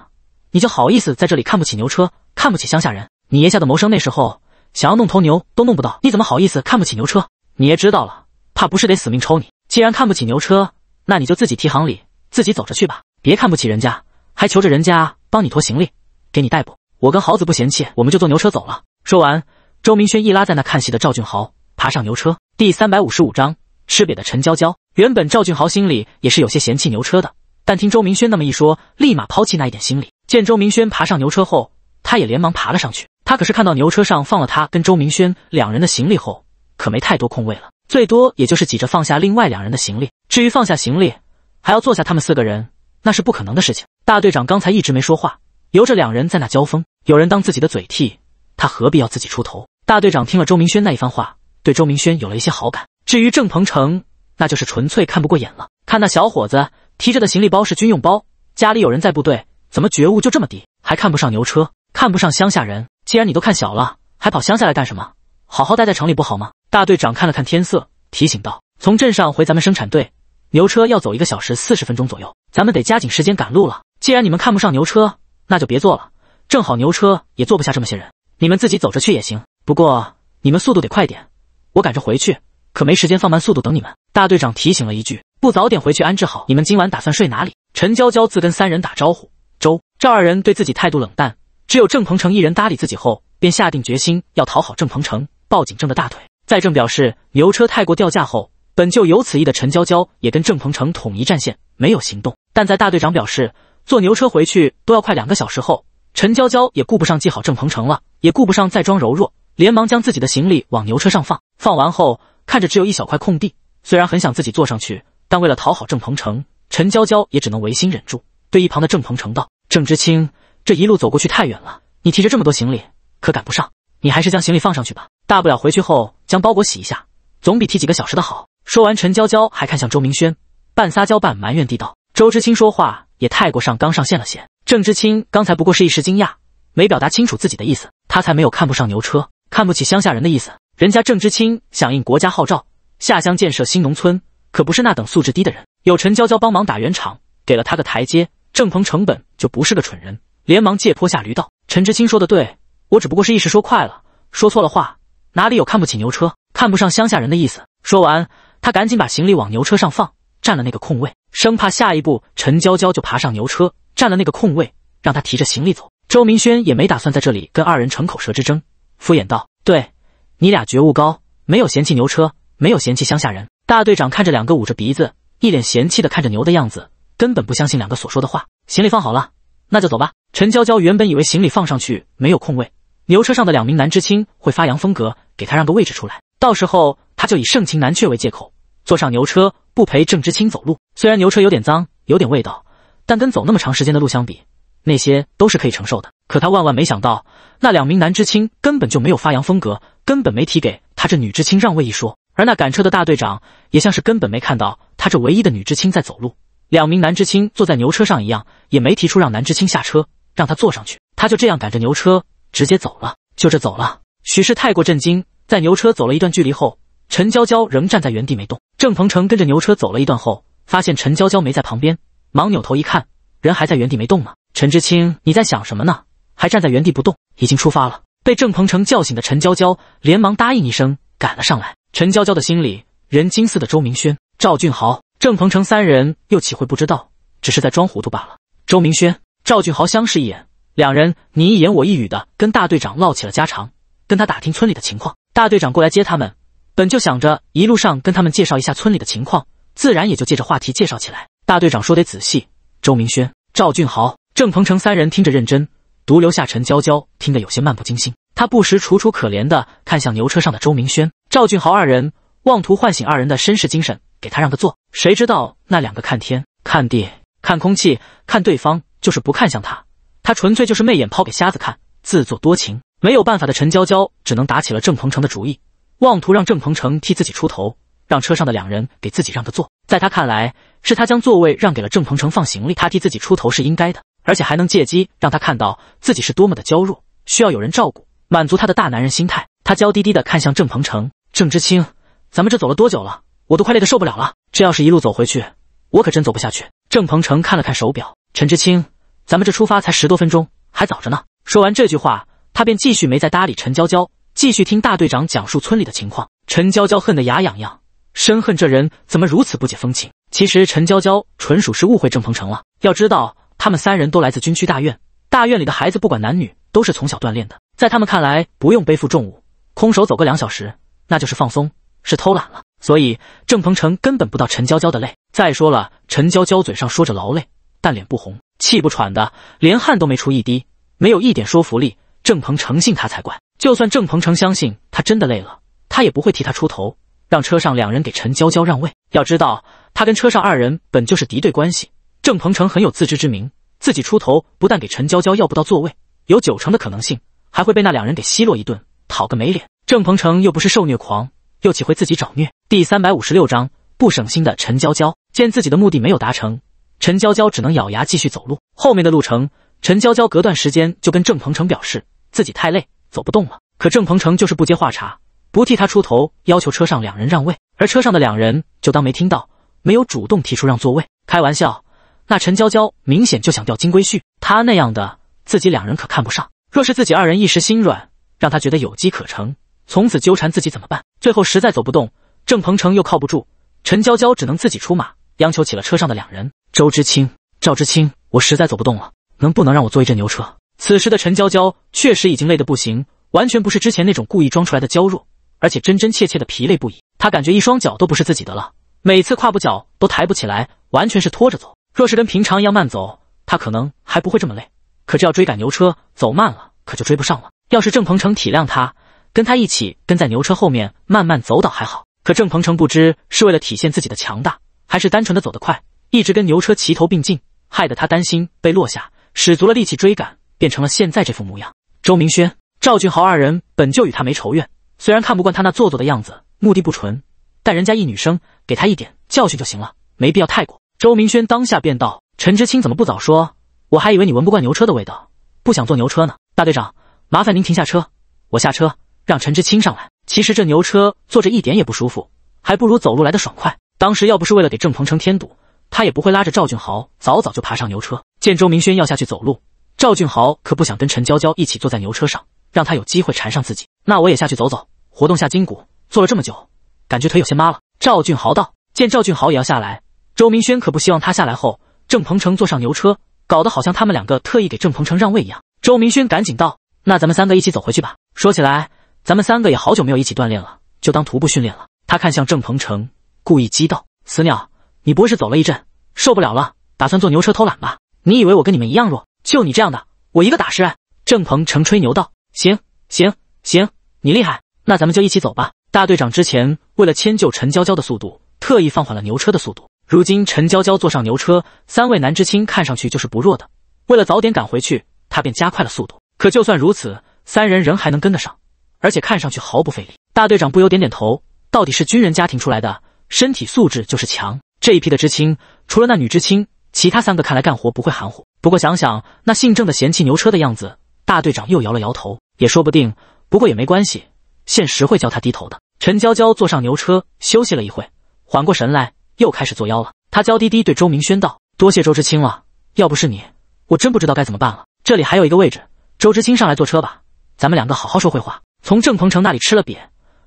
你就好意思在这里看不起牛车，看不起乡下人。”你爷下的谋生那时候，想要弄头牛都弄不到，你怎么好意思看不起牛车？你爷知道了，怕不是得死命抽你。既然看不起牛车，那你就自己提行李，自己走着去吧。别看不起人家，还求着人家帮你拖行李，给你代步。我跟豪子不嫌弃，我们就坐牛车走了。说完，周明轩一拉在那看戏的赵俊豪，爬上牛车。第三百五十五章吃瘪的陈娇娇。原本赵俊豪心里也是有些嫌弃牛车的，但听周明轩那么一说，立马抛弃那一点心理。见周明轩爬上牛车后，他也连忙爬了上去。他可是看到牛车上放了他跟周明轩两人的行李后，可没太多空位了，最多也就是挤着放下另外两人的行李。至于放下行李还要坐下他们四个人，那是不可能的事情。大队长刚才一直没说话，由着两人在那交锋。有人当自己的嘴替，他何必要自己出头？大队长听了周明轩那一番话，对周明轩有了一些好感。至于郑鹏程，那就是纯粹看不过眼了。看那小伙子提着的行李包是军用包，家里有人在部队，怎么觉悟就这么低？还看不上牛车，看不上乡下人。既然你都看小了，还跑乡下来干什么？好好待在城里不好吗？大队长看了看天色，提醒道：“从镇上回咱们生产队，牛车要走一个小时四十分钟左右，咱们得加紧时间赶路了。既然你们看不上牛车，那就别坐了，正好牛车也坐不下这么些人，你们自己走着去也行。不过你们速度得快点，我赶着回去，可没时间放慢速度等你们。”大队长提醒了一句：“不早点回去安置好，你们今晚打算睡哪里？”陈娇娇自跟三人打招呼，周、赵二人对自己态度冷淡。只有郑鹏程一人搭理自己后，便下定决心要讨好郑鹏程，抱紧郑的大腿。在郑表示牛车太过掉价后，本就有此意的陈娇娇也跟郑鹏程统一战线，没有行动。但在大队长表示坐牛车回去都要快两个小时后，陈娇娇也顾不上记好郑鹏程了，也顾不上再装柔弱，连忙将自己的行李往牛车上放。放完后，看着只有一小块空地，虽然很想自己坐上去，但为了讨好郑鹏程，陈娇娇也只能违心忍住，对一旁的郑鹏程道：“郑知青。”这一路走过去太远了，你提着这么多行李可赶不上，你还是将行李放上去吧。大不了回去后将包裹洗一下，总比提几个小时的好。说完，陈娇娇还看向周明轩，半撒娇半埋怨地道：“周知青说话也太过上纲上线了些。郑知青刚才不过是一时惊讶，没表达清楚自己的意思，他才没有看不上牛车、看不起乡下人的意思。人家郑知青响应国家号召，下乡建设新农村，可不是那等素质低的人。有陈娇娇帮忙打圆场，给了他个台阶，郑鹏成本就不是个蠢人。”连忙借坡下驴道：“陈知青说的对，我只不过是一时说快了，说错了话，哪里有看不起牛车、看不上乡下人的意思？”说完，他赶紧把行李往牛车上放，占了那个空位，生怕下一步陈娇娇就爬上牛车，占了那个空位，让他提着行李走。周明轩也没打算在这里跟二人逞口舌之争，敷衍道：“对你俩觉悟高，没有嫌弃牛车，没有嫌弃乡下人。”大队长看着两个捂着鼻子、一脸嫌弃的看着牛的样子，根本不相信两个所说的话。行李放好了，那就走吧。陈娇娇原本以为行李放上去没有空位，牛车上的两名男知青会发扬风格给她让个位置出来，到时候她就以盛情难却为借口坐上牛车，不陪郑知青走路。虽然牛车有点脏，有点味道，但跟走那么长时间的路相比，那些都是可以承受的。可她万万没想到，那两名男知青根本就没有发扬风格，根本没提给他这女知青让位一说。而那赶车的大队长也像是根本没看到她这唯一的女知青在走路，两名男知青坐在牛车上一样，也没提出让男知青下车。让他坐上去，他就这样赶着牛车直接走了，就这走了。许是太过震惊，在牛车走了一段距离后，陈娇娇仍站在原地没动。郑鹏程跟着牛车走了一段后，发现陈娇娇没在旁边，忙扭头一看，人还在原地没动呢。陈知青，你在想什么呢？还站在原地不动？已经出发了。被郑鹏程叫醒的陈娇娇连忙答应一声，赶了上来。陈娇娇的心里，人惊似的周明轩、赵俊豪、郑鹏程三人又岂会不知道，只是在装糊涂罢了。周明轩。赵俊豪相视一眼，两人你一言我一语的跟大队长唠起了家常，跟他打听村里的情况。大队长过来接他们，本就想着一路上跟他们介绍一下村里的情况，自然也就借着话题介绍起来。大队长说得仔细，周明轩、赵俊豪、郑鹏程三人听着认真，独留下陈娇娇听得有些漫不经心。他不时楚楚可怜的看向牛车上的周明轩、赵俊豪二人，妄图唤醒二人的绅士精神，给他让个座。谁知道那两个看天、看地、看空气、看对方。就是不看向他，他纯粹就是媚眼抛给瞎子看，自作多情。没有办法的陈娇娇只能打起了郑鹏程的主意，妄图让郑鹏程替自己出头，让车上的两人给自己让个座。在他看来，是他将座位让给了郑鹏程放行李，他替自己出头是应该的，而且还能借机让他看到自己是多么的娇弱，需要有人照顾，满足他的大男人心态。他娇滴滴的看向郑鹏程，郑知青，咱们这走了多久了？我都快累得受不了了。这要是一路走回去，我可真走不下去。郑鹏程看了看手表。陈知青，咱们这出发才十多分钟，还早着呢。说完这句话，他便继续没再搭理陈娇娇，继续听大队长讲述村里的情况。陈娇娇恨得牙痒痒，深恨这人怎么如此不解风情。其实陈娇娇纯属是误会郑鹏程了。要知道，他们三人都来自军区大院，大院里的孩子不管男女都是从小锻炼的，在他们看来，不用背负重物，空手走个两小时，那就是放松，是偷懒了。所以郑鹏程根本不到陈娇娇的累。再说了，陈娇娇嘴上说着劳累。但脸不红，气不喘的，连汗都没出一滴，没有一点说服力。郑鹏诚信他才怪，就算郑鹏程相信他真的累了，他也不会替他出头，让车上两人给陈娇娇让位。要知道，他跟车上二人本就是敌对关系。郑鹏程很有自知之明，自己出头不但给陈娇娇要不到座位，有九成的可能性还会被那两人给奚落一顿，讨个没脸。郑鹏程又不是受虐狂，又岂会自己找虐？第三百五十六章不省心的陈娇娇见自己的目的没有达成。陈娇娇只能咬牙继续走路。后面的路程，陈娇娇隔段时间就跟郑鹏程表示自己太累，走不动了。可郑鹏程就是不接话茬，不替他出头，要求车上两人让位。而车上的两人就当没听到，没有主动提出让座位。开玩笑，那陈娇娇明显就想钓金龟婿，他那样的自己两人可看不上。若是自己二人一时心软，让他觉得有机可乘，从此纠缠自己怎么办？最后实在走不动，郑鹏程又靠不住，陈娇娇只能自己出马，央求起了车上的两人。周知青，赵知青，我实在走不动了，能不能让我坐一阵牛车？此时的陈娇娇确实已经累得不行，完全不是之前那种故意装出来的娇弱，而且真真切切的疲累不已。她感觉一双脚都不是自己的了，每次跨步脚都抬不起来，完全是拖着走。若是跟平常一样慢走，她可能还不会这么累。可这要追赶牛车，走慢了可就追不上了。要是郑鹏程体谅她，跟她一起跟在牛车后面慢慢走倒还好。可郑鹏程不知是为了体现自己的强大，还是单纯的走得快。一直跟牛车齐头并进，害得他担心被落下，使足了力气追赶，变成了现在这副模样。周明轩、赵俊豪二人本就与他没仇怨，虽然看不惯他那做作的样子，目的不纯，但人家一女生，给他一点教训就行了，没必要太过。周明轩当下便道：“陈知青怎么不早说？我还以为你闻不惯牛车的味道，不想坐牛车呢。”大队长，麻烦您停下车，我下车让陈知青上来。其实这牛车坐着一点也不舒服，还不如走路来的爽快。当时要不是为了给郑鹏程添堵，他也不会拉着赵俊豪早早就爬上牛车。见周明轩要下去走路，赵俊豪可不想跟陈娇娇一起坐在牛车上，让他有机会缠上自己。那我也下去走走，活动下筋骨。坐了这么久，感觉腿有些麻了。赵俊豪道。见赵俊豪也要下来，周明轩可不希望他下来后，郑鹏程坐上牛车，搞得好像他们两个特意给郑鹏程让位一样。周明轩赶紧道：“那咱们三个一起走回去吧。说起来，咱们三个也好久没有一起锻炼了，就当徒步训练了。”他看向郑鹏程，故意激道：“死鸟！”你不会是走了一阵受不了了，打算坐牛车偷懒吧？你以为我跟你们一样弱？就你这样的，我一个打十。郑鹏成吹牛道：“行行行，你厉害，那咱们就一起走吧。”大队长之前为了迁就陈娇娇的速度，特意放缓了牛车的速度。如今陈娇娇坐上牛车，三位男知青看上去就是不弱的。为了早点赶回去，他便加快了速度。可就算如此，三人仍还能跟得上，而且看上去毫不费力。大队长不由点点头，到底是军人家庭出来的，身体素质就是强。这一批的知青，除了那女知青，其他三个看来干活不会含糊。不过想想那姓郑的嫌弃牛车的样子，大队长又摇了摇头，也说不定。不过也没关系，现实会教他低头的。陈娇娇坐上牛车，休息了一会，缓过神来，又开始作妖了。她娇滴滴对周明轩道：“多谢周知青了，要不是你，我真不知道该怎么办了。这里还有一个位置，周知青上来坐车吧，咱们两个好好说会话。”从郑鹏程那里吃了瘪，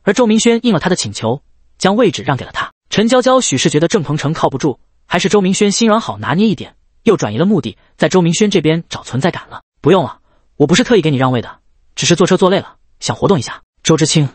而周明轩应了他的请求，将位置让给了他。陈娇娇许是觉得郑鹏程靠不住，还是周明轩心软好拿捏一点，又转移了目的，在周明轩这边找存在感了。不用了，我不是特意给你让位的，只是坐车坐累了，想活动一下。周知青，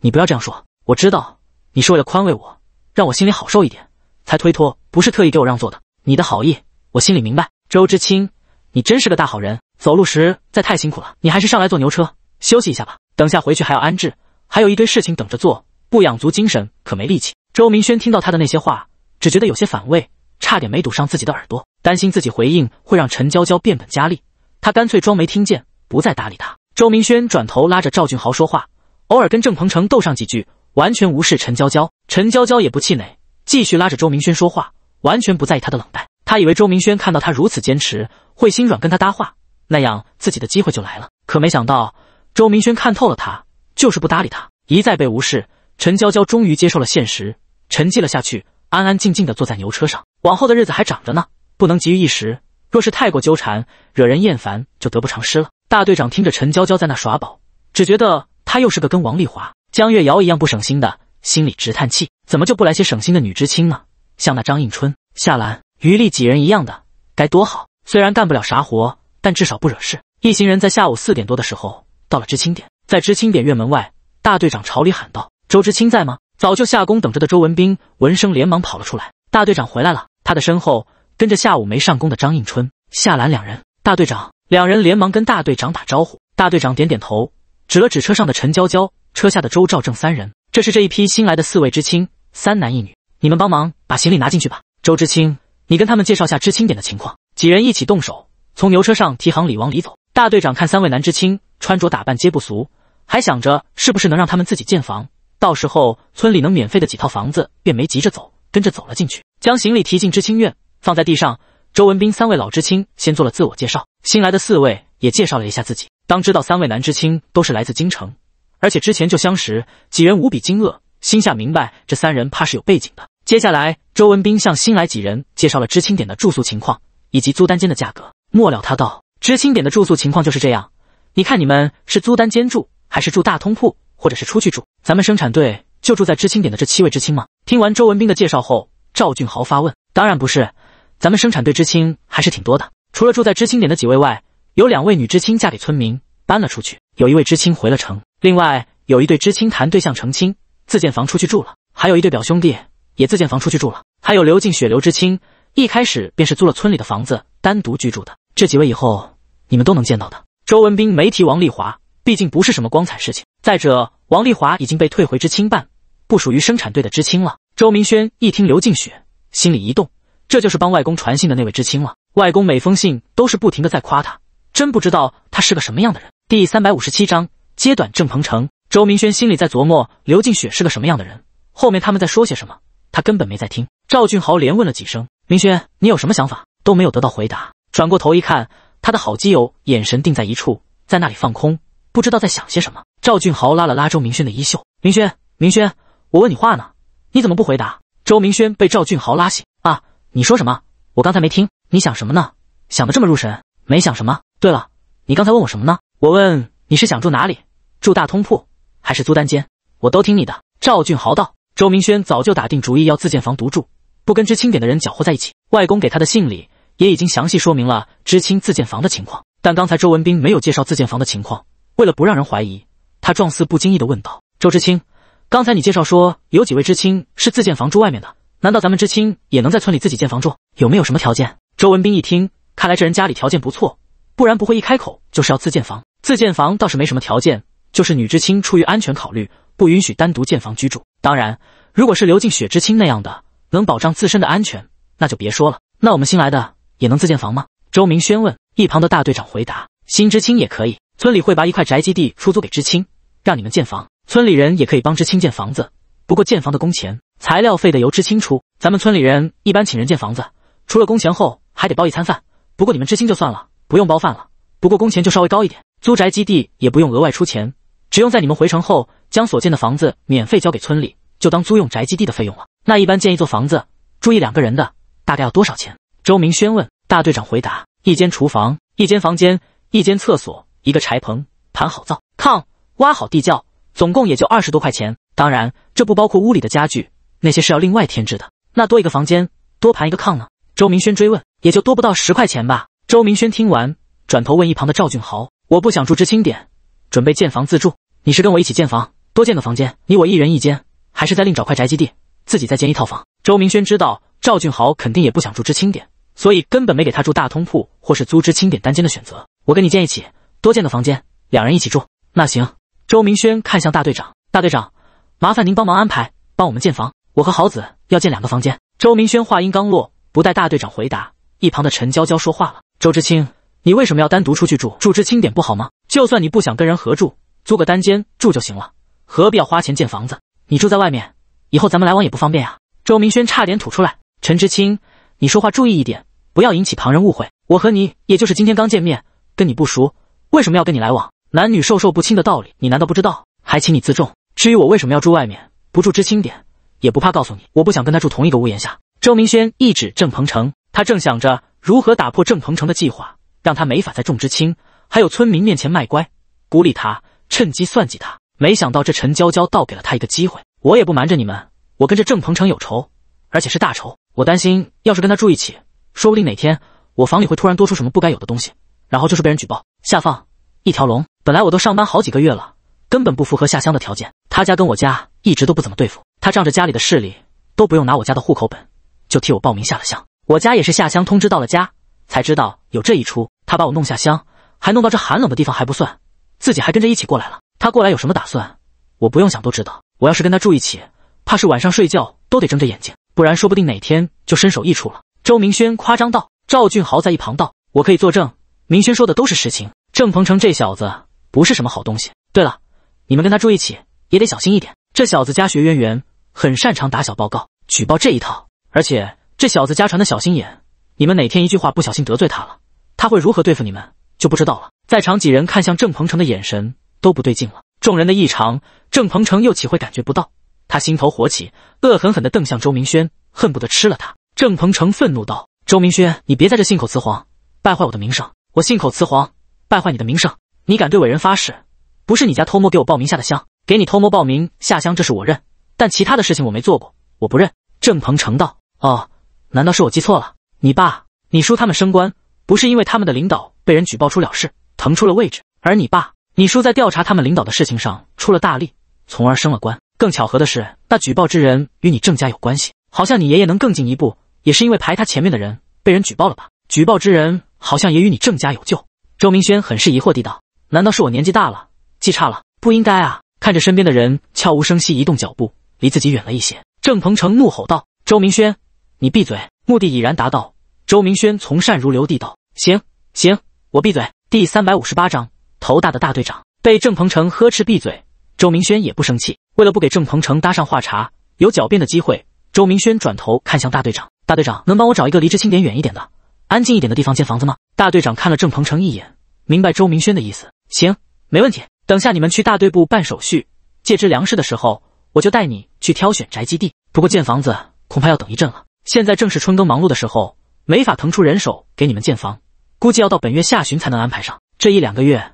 你不要这样说，我知道你是为了宽慰我，让我心里好受一点，才推脱，不是特意给我让座的。你的好意，我心里明白。周知青，你真是个大好人，走路实在太辛苦了，你还是上来坐牛车休息一下吧。等下回去还要安置，还有一堆事情等着做，不养足精神可没力气。周明轩听到他的那些话，只觉得有些反胃，差点没堵上自己的耳朵，担心自己回应会让陈娇娇变本加厉，他干脆装没听见，不再搭理他。周明轩转头拉着赵俊豪说话，偶尔跟郑鹏程斗上几句，完全无视陈娇娇。陈娇娇也不气馁，继续拉着周明轩说话，完全不在意他的冷淡。他以为周明轩看到他如此坚持，会心软跟他搭话，那样自己的机会就来了。可没想到，周明轩看透了他，就是不搭理他，一再被无视，陈娇娇终于接受了现实。沉寂了下去，安安静静的坐在牛车上。往后的日子还长着呢，不能急于一时。若是太过纠缠，惹人厌烦，就得不偿失了。大队长听着陈娇娇在那耍宝，只觉得她又是个跟王丽华、江月瑶一样不省心的，心里直叹气。怎么就不来些省心的女知青呢？像那张映春、夏兰、余丽几人一样的，该多好。虽然干不了啥活，但至少不惹事。一行人在下午四点多的时候到了知青点，在知青点院门外，大队长朝里喊道：“周知青在吗？”早就下工等着的周文斌闻声连忙跑了出来。大队长回来了，他的身后跟着下午没上工的张映春、夏兰两人。大队长两人连忙跟大队长打招呼。大队长点点头，指了指车上的陈娇娇、车下的周兆正三人。这是这一批新来的四位知青，三男一女。你们帮忙把行李拿进去吧。周知青，你跟他们介绍下知青点的情况。几人一起动手，从牛车上提行李往里走。大队长看三位男知青穿着打扮皆不俗，还想着是不是能让他们自己建房。到时候村里能免费的几套房子，便没急着走，跟着走了进去，将行李提进知青院，放在地上。周文斌三位老知青先做了自我介绍，新来的四位也介绍了一下自己。当知道三位男知青都是来自京城，而且之前就相识，几人无比惊愕，心下明白这三人怕是有背景的。接下来，周文斌向新来几人介绍了知青点的住宿情况以及租单间的价格。末了，他道：“知青点的住宿情况就是这样，你看你们是租单间住还是住大通铺？”或者是出去住，咱们生产队就住在知青点的这七位知青吗？听完周文斌的介绍后，赵俊豪发问：“当然不是，咱们生产队知青还是挺多的。除了住在知青点的几位外，有两位女知青嫁给村民搬了出去，有一位知青回了城，另外有一对知青谈对象成亲，自建房出去住了，还有一对表兄弟也自建房出去住了，还有刘进雪刘知青一开始便是租了村里的房子单独居住的。这几位以后你们都能见到的。”周文斌没提王丽华，毕竟不是什么光彩事情。再者，王丽华已经被退回知青办，不属于生产队的知青了。周明轩一听刘静雪，心里一动，这就是帮外公传信的那位知青了。外公每封信都是不停的在夸他，真不知道他是个什么样的人。第三百五十七章揭短郑鹏程。周明轩心里在琢磨刘静雪是个什么样的人，后面他们在说些什么，他根本没在听。赵俊豪连问了几声：“明轩，你有什么想法？”都没有得到回答。转过头一看，他的好基友眼神定在一处，在那里放空。不知道在想些什么。赵俊豪拉了拉周明轩的衣袖：“明轩，明轩，我问你话呢，你怎么不回答？”周明轩被赵俊豪拉醒：“啊，你说什么？我刚才没听。你想什么呢？想的这么入神？没想什么。对了，你刚才问我什么呢？我问你是想住哪里？住大通铺还是租单间？我都听你的。”赵俊豪道：“周明轩早就打定主意要自建房独住，不跟知青点的人搅和在一起。外公给他的信里也已经详细说明了知青自建房的情况，但刚才周文斌没有介绍自建房的情况。”为了不让人怀疑，他状似不经意的问道：“周知青，刚才你介绍说有几位知青是自建房住外面的，难道咱们知青也能在村里自己建房住？有没有什么条件？”周文斌一听，看来这人家里条件不错，不然不会一开口就是要自建房。自建房倒是没什么条件，就是女知青出于安全考虑，不允许单独建房居住。当然，如果是刘静雪知青那样的，能保障自身的安全，那就别说了。那我们新来的也能自建房吗？”周明轩问。一旁的大队长回答：“新知青也可以。”村里会把一块宅基地出租给知青，让你们建房。村里人也可以帮知青建房子，不过建房的工钱、材料费得由知青出。咱们村里人一般请人建房子，除了工钱后还得包一餐饭。不过你们知青就算了，不用包饭了。不过工钱就稍微高一点。租宅基地也不用额外出钱，只用在你们回城后将所建的房子免费交给村里，就当租用宅基地的费用了。那一般建一座房子，住一两个人的，大概要多少钱？周明轩问。大队长回答：一间厨房，一间房间，一间厕所。一个柴棚，盘好灶炕，挖好地窖，总共也就二十多块钱。当然，这不包括屋里的家具，那些是要另外添置的。那多一个房间，多盘一个炕呢？周明轩追问，也就多不到十块钱吧。周明轩听完，转头问一旁的赵俊豪：“我不想住知青点，准备建房自住。你是跟我一起建房，多建个房间，你我一人一间，还是再另找块宅基地，自己再建一套房？”周明轩知道赵俊豪肯定也不想住知青点，所以根本没给他住大通铺或是租知青点单间的选择。我跟你建一起。多建个房间，两人一起住，那行。周明轩看向大队长，大队长，麻烦您帮忙安排，帮我们建房。我和豪子要建两个房间。周明轩话音刚落，不待大队长回答，一旁的陈娇娇说话了：“周知青，你为什么要单独出去住？住知青点不好吗？就算你不想跟人合住，租个单间住就行了，何必要花钱建房子？你住在外面，以后咱们来往也不方便呀。”周明轩差点吐出来：“陈知青，你说话注意一点，不要引起旁人误会。我和你也就是今天刚见面，跟你不熟。”为什么要跟你来往？男女授受不亲的道理，你难道不知道？还请你自重。至于我为什么要住外面，不住知青点，也不怕告诉你，我不想跟他住同一个屋檐下。周明轩一指郑鹏程，他正想着如何打破郑鹏程的计划，让他没法在众知青还有村民面前卖乖，孤立他，趁机算计他。没想到这陈娇娇倒给了他一个机会。我也不瞒着你们，我跟这郑鹏程有仇，而且是大仇。我担心，要是跟他住一起，说不定哪天我房里会突然多出什么不该有的东西，然后就是被人举报。下放一条龙，本来我都上班好几个月了，根本不符合下乡的条件。他家跟我家一直都不怎么对付，他仗着家里的势力，都不用拿我家的户口本，就替我报名下了乡。我家也是下乡通知到了家，才知道有这一出。他把我弄下乡，还弄到这寒冷的地方还不算，自己还跟着一起过来了。他过来有什么打算？我不用想都知道。我要是跟他住一起，怕是晚上睡觉都得睁着眼睛，不然说不定哪天就身首异处了。周明轩夸张道。赵俊豪在一旁道：“我可以作证。”明轩说的都是实情。郑鹏程这小子不是什么好东西。对了，你们跟他住一起也得小心一点。这小子家学渊源，很擅长打小报告、举报这一套。而且这小子家传的小心眼，你们哪天一句话不小心得罪他了，他会如何对付你们就不知道了。在场几人看向郑鹏程的眼神都不对劲了。众人的异常，郑鹏程又岂会感觉不到？他心头火起，恶狠狠地瞪向周明轩，恨不得吃了他。郑鹏程愤怒道：“周明轩，你别在这信口雌黄，败坏我的名声。”我信口雌黄，败坏你的名声。你敢对伟人发誓，不是你家偷摸给我报名下的乡，给你偷摸报名下乡，这是我认。但其他的事情我没做过，我不认。郑鹏程道：“哦，难道是我记错了？你爸、你叔他们升官，不是因为他们的领导被人举报出了事，腾出了位置，而你爸、你叔在调查他们领导的事情上出了大力，从而升了官。更巧合的是，那举报之人与你郑家有关系，好像你爷爷能更进一步，也是因为排他前面的人被人举报了吧？举报之人。”好像也与你郑家有救。”周明轩很是疑惑地道：“难道是我年纪大了记差了？不应该啊！”看着身边的人悄无声息移动脚步，离自己远了一些。郑鹏程怒吼道：“周明轩，你闭嘴！目的已然达到。”周明轩从善如流地道：“行行，我闭嘴。”第三百五十八章头大的大队长被郑鹏程呵斥闭嘴，周明轩也不生气。为了不给郑鹏程搭上话茬，有狡辩的机会，周明轩转头看向大队长：“大队长，能帮我找一个离知青点远一点的？”安静一点的地方建房子吗？大队长看了郑鹏程一眼，明白周明轩的意思。行，没问题。等下你们去大队部办手续、借支粮食的时候，我就带你去挑选宅基地。不过建房子恐怕要等一阵了。现在正是春耕忙碌的时候，没法腾出人手给你们建房，估计要到本月下旬才能安排上。这一两个月，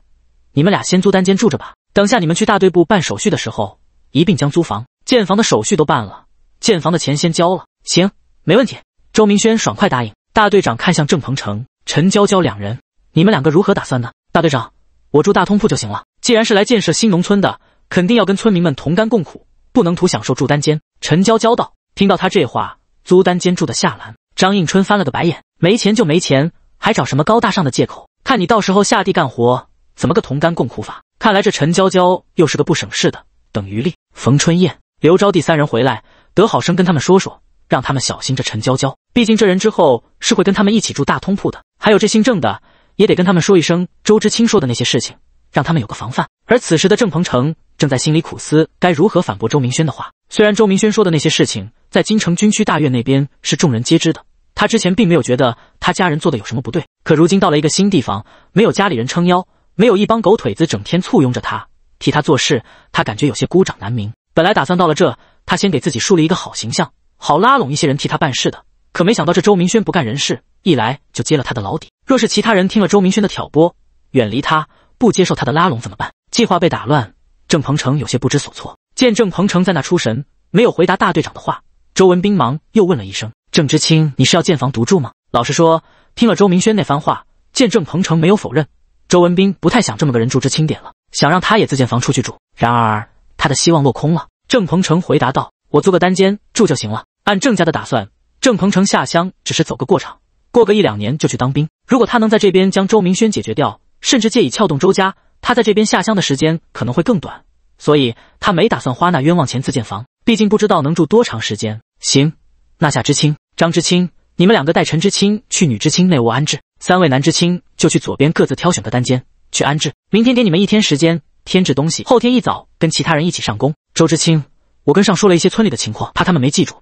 你们俩先租单间住着吧。等下你们去大队部办手续的时候，一并将租房、建房的手续都办了，建房的钱先交了。行，没问题。周明轩爽快答应。大队长看向郑鹏程、陈娇娇两人：“你们两个如何打算呢？”大队长：“我住大通铺就行了。既然是来建设新农村的，肯定要跟村民们同甘共苦，不能图享受住单间。”陈娇娇道。听到他这话，租单间住的夏兰、张映春翻了个白眼：“没钱就没钱，还找什么高大上的借口？看你到时候下地干活，怎么个同甘共苦法？看来这陈娇娇又是个不省事的。”等余力、冯春燕、刘招娣三人回来，得好生跟他们说说，让他们小心这陈娇娇。毕竟这人之后是会跟他们一起住大通铺的，还有这姓郑的也得跟他们说一声周知青说的那些事情，让他们有个防范。而此时的郑鹏程正在心里苦思该如何反驳周明轩的话。虽然周明轩说的那些事情在京城军区大院那边是众人皆知的，他之前并没有觉得他家人做的有什么不对，可如今到了一个新地方，没有家里人撑腰，没有一帮狗腿子整天簇拥着他替他做事，他感觉有些孤掌难鸣。本来打算到了这，他先给自己树立一个好形象，好拉拢一些人替他办事的。可没想到，这周明轩不干人事，一来就揭了他的老底。若是其他人听了周明轩的挑拨，远离他，不接受他的拉拢，怎么办？计划被打乱，郑鹏程有些不知所措。见郑鹏程在那出神，没有回答大队长的话，周文斌忙又问了一声：“郑知青，你是要建房独住吗？”老实说，听了周明轩那番话，见郑鹏程没有否认，周文斌不太想这么个人住知青点了，想让他也自建房出去住。然而他的希望落空了。郑鹏程回答道：“我租个单间住就行了。”按郑家的打算。郑鹏程下乡只是走个过场，过个一两年就去当兵。如果他能在这边将周明轩解决掉，甚至借以撬动周家，他在这边下乡的时间可能会更短。所以他没打算花那冤枉钱自建房，毕竟不知道能住多长时间。行，那夏知青、张知青，你们两个带陈知青去女知青那屋安置，三位男知青就去左边各自挑选个单间去安置。明天给你们一天时间添置东西，后天一早跟其他人一起上工。周知青，我跟上说了一些村里的情况，怕他们没记住，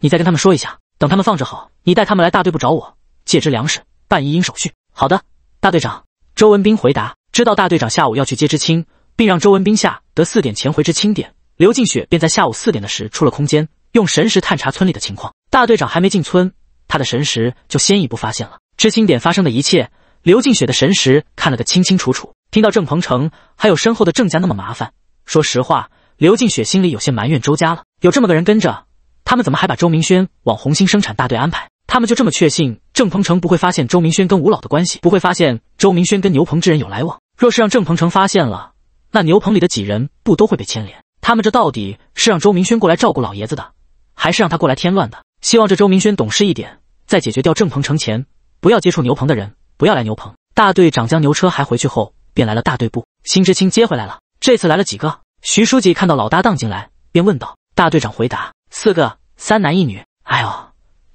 你再跟他们说一下。等他们放置好，你带他们来大队部找我，借支粮食，办移营手续。好的，大队长。周文斌回答，知道大队长下午要去接知青，并让周文斌下得四点前回知青点。刘静雪便在下午四点的时出了空间，用神识探查村里的情况。大队长还没进村，他的神识就先一步发现了知青点发生的一切。刘静雪的神识看了个清清楚楚。听到郑鹏程还有身后的郑家那么麻烦，说实话，刘静雪心里有些埋怨周家了。有这么个人跟着。他们怎么还把周明轩往红星生产大队安排？他们就这么确信郑鹏程不会发现周明轩跟吴老的关系，不会发现周明轩跟牛棚之人有来往？若是让郑鹏程发现了，那牛棚里的几人不都会被牵连？他们这到底是让周明轩过来照顾老爷子的，还是让他过来添乱的？希望这周明轩懂事一点，在解决掉郑鹏程前，不要接触牛棚的人，不要来牛棚。大队长将牛车还回去后，便来了大队部，辛知青接回来了。这次来了几个？徐书记看到老搭档进来，便问道。大队长回答：四个。三男一女，哎呦，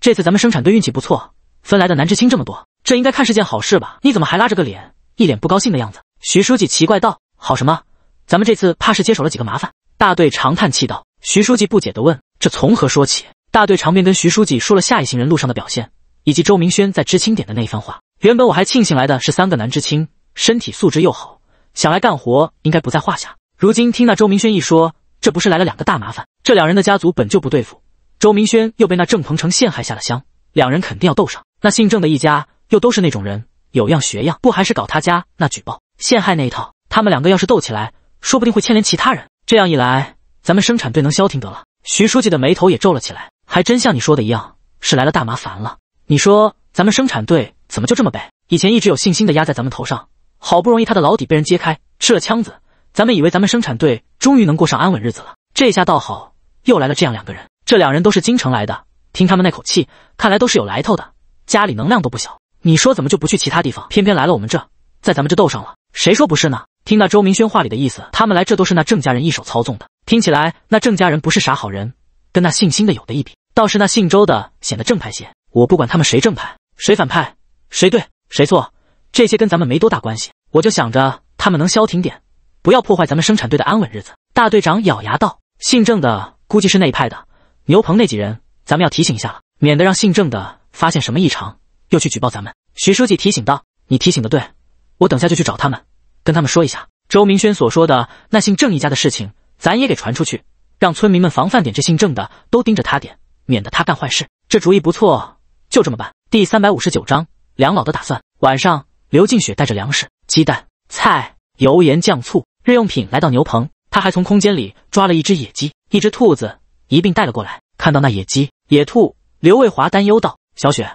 这次咱们生产队运气不错，分来的男知青这么多，这应该看是件好事吧？你怎么还拉着个脸，一脸不高兴的样子？徐书记奇怪道：“好什么？咱们这次怕是接手了几个麻烦。”大队长叹气道。徐书记不解的问：“这从何说起？”大队长便跟徐书记说了下一行人路上的表现，以及周明轩在知青点的那一番话。原本我还庆幸来的是三个男知青，身体素质又好，想来干活应该不在话下。如今听那周明轩一说，这不是来了两个大麻烦？这两人的家族本就不对付。周明轩又被那郑鹏程陷害下了乡，两人肯定要斗上。那姓郑的一家又都是那种人，有样学样，不还是搞他家那举报、陷害那一套？他们两个要是斗起来，说不定会牵连其他人。这样一来，咱们生产队能消停得了？徐书记的眉头也皱了起来，还真像你说的一样，是来了大麻烦了。你说咱们生产队怎么就这么背？以前一直有信心的压在咱们头上，好不容易他的老底被人揭开，吃了枪子，咱们以为咱们生产队终于能过上安稳日子了，这下倒好，又来了这样两个人。这两人都是京城来的，听他们那口气，看来都是有来头的，家里能量都不小。你说怎么就不去其他地方，偏偏来了我们这，在咱们这斗上了？谁说不是呢？听那周明轩话里的意思，他们来这都是那郑家人一手操纵的。听起来那郑家人不是啥好人，跟那姓辛的有的一比。倒是那姓周的显得正派些。我不管他们谁正派，谁反派，谁对谁错，这些跟咱们没多大关系。我就想着他们能消停点，不要破坏咱们生产队的安稳日子。大队长咬牙道：“姓郑的估计是那一派的。”牛棚那几人，咱们要提醒一下了，免得让姓郑的发现什么异常，又去举报咱们。徐书记提醒道：“你提醒的对，我等下就去找他们，跟他们说一下周明轩所说的那姓郑一家的事情，咱也给传出去，让村民们防范点。这姓郑的都盯着他点，免得他干坏事。这主意不错，就这么办。”第三百五十九章梁老的打算。晚上，刘静雪带着粮食、鸡蛋、菜、油盐酱醋、日用品来到牛棚，他还从空间里抓了一只野鸡、一只兔子。一并带了过来。看到那野鸡、野兔，刘卫华担忧道：“小雪，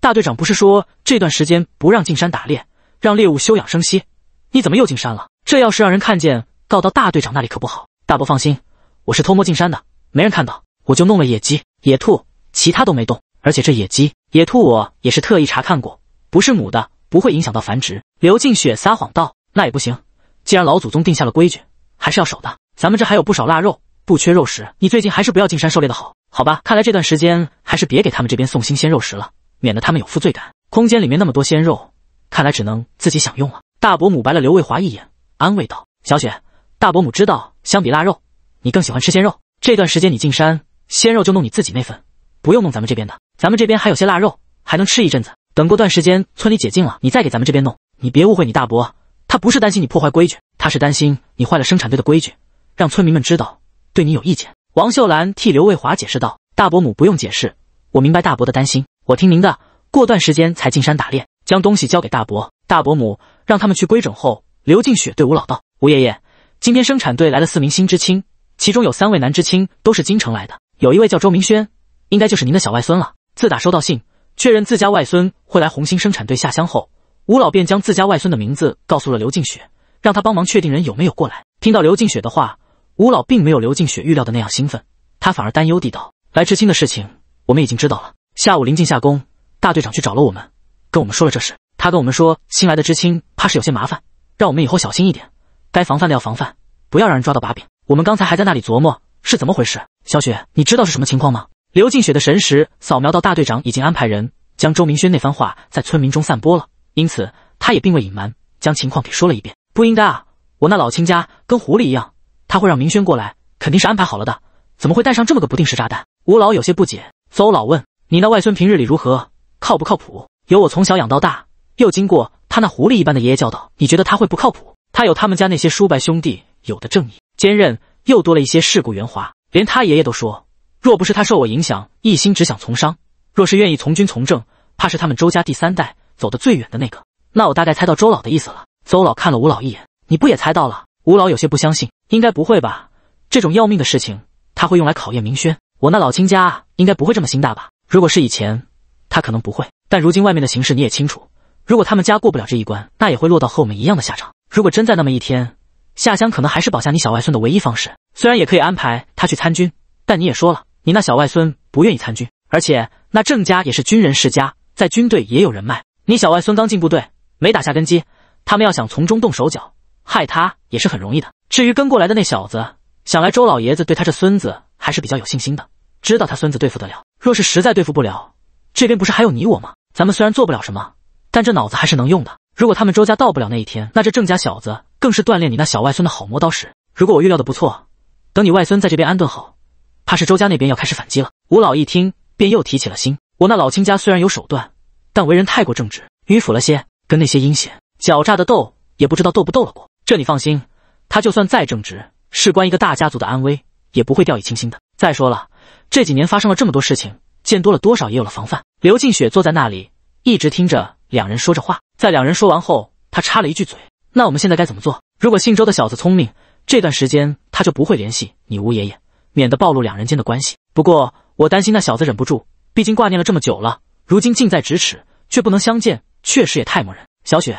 大队长不是说这段时间不让进山打猎，让猎物休养生息？你怎么又进山了？这要是让人看见，告到大队长那里可不好。”大伯放心，我是偷摸进山的，没人看到，我就弄了野鸡、野兔，其他都没动。而且这野鸡、野兔我也是特意查看过，不是母的，不会影响到繁殖。”刘静雪撒谎道：“那也不行，既然老祖宗定下了规矩，还是要守的。咱们这还有不少腊肉。”不缺肉食，你最近还是不要进山狩猎的好，好吧？看来这段时间还是别给他们这边送新鲜肉食了，免得他们有负罪感。空间里面那么多鲜肉，看来只能自己享用了。大伯母白了刘卫华一眼，安慰道：“小雪，大伯母知道，相比腊肉，你更喜欢吃鲜肉。这段时间你进山，鲜肉就弄你自己那份，不用弄咱们这边的。咱们这边还有些腊肉，还能吃一阵子。等过段时间村里解禁了，你再给咱们这边弄。你别误会，你大伯他不是担心你破坏规矩，他是担心你坏了生产队的规矩，让村民们知道。”对你有意见，王秀兰替刘卫华解释道：“大伯母不用解释，我明白大伯的担心，我听您的，过段时间才进山打猎，将东西交给大伯。大伯母让他们去规整后。”刘静雪对吴老道：“吴爷爷，今天生产队来了四名新知青，其中有三位男知青都是京城来的，有一位叫周明轩，应该就是您的小外孙了。自打收到信，确认自家外孙会来红星生产队下乡后，吴老便将自家外孙的名字告诉了刘静雪，让他帮忙确定人有没有过来。”听到刘静雪的话。吴老并没有刘静雪预料的那样兴奋，他反而担忧地道：“来知青的事情，我们已经知道了。下午临近下工，大队长去找了我们，跟我们说了这事。他跟我们说，新来的知青怕是有些麻烦，让我们以后小心一点，该防范的要防范，不要让人抓到把柄。我们刚才还在那里琢磨是怎么回事，小雪，你知道是什么情况吗？”刘静雪的神识扫描到大队长已经安排人将周明轩那番话在村民中散播了，因此他也并未隐瞒，将情况给说了一遍。不应该啊，我那老亲家跟狐狸一样。他会让明轩过来，肯定是安排好了的。怎么会带上这么个不定时炸弹？吴老有些不解。邹老问：“你那外孙平日里如何，靠不靠谱？”有我从小养到大，又经过他那狐狸一般的爷爷教导，你觉得他会不靠谱？他有他们家那些叔伯兄弟有的正义、坚韧，又多了一些世故圆滑。连他爷爷都说，若不是他受我影响，一心只想从商；若是愿意从军从政，怕是他们周家第三代走得最远的那个。那我大概猜到周老的意思了。邹老看了吴老一眼：“你不也猜到了？”吴老有些不相信。应该不会吧？这种要命的事情，他会用来考验明轩。我那老亲家应该不会这么心大吧？如果是以前，他可能不会。但如今外面的形势你也清楚，如果他们家过不了这一关，那也会落到和我们一样的下场。如果真在那么一天下乡，可能还是保下你小外孙的唯一方式。虽然也可以安排他去参军，但你也说了，你那小外孙不愿意参军，而且那郑家也是军人世家，在军队也有人脉。你小外孙刚进部队，没打下根基，他们要想从中动手脚，害他也是很容易的。至于跟过来的那小子，想来周老爷子对他这孙子还是比较有信心的，知道他孙子对付得了。若是实在对付不了，这边不是还有你我吗？咱们虽然做不了什么，但这脑子还是能用的。如果他们周家到不了那一天，那这郑家小子更是锻炼你那小外孙的好磨刀石。如果我预料的不错，等你外孙在这边安顿好，怕是周家那边要开始反击了。吴老一听，便又提起了心。我那老亲家虽然有手段，但为人太过正直迂腐了些，跟那些阴险狡诈的斗，也不知道斗不斗得过。这你放心。他就算再正直，事关一个大家族的安危，也不会掉以轻心的。再说了，这几年发生了这么多事情，见多了多少也有了防范。刘静雪坐在那里，一直听着两人说着话。在两人说完后，她插了一句嘴：“那我们现在该怎么做？如果姓周的小子聪明，这段时间他就不会联系你吴爷爷，免得暴露两人间的关系。不过我担心那小子忍不住，毕竟挂念了这么久了，如今近在咫尺却不能相见，确实也太磨人。小雪，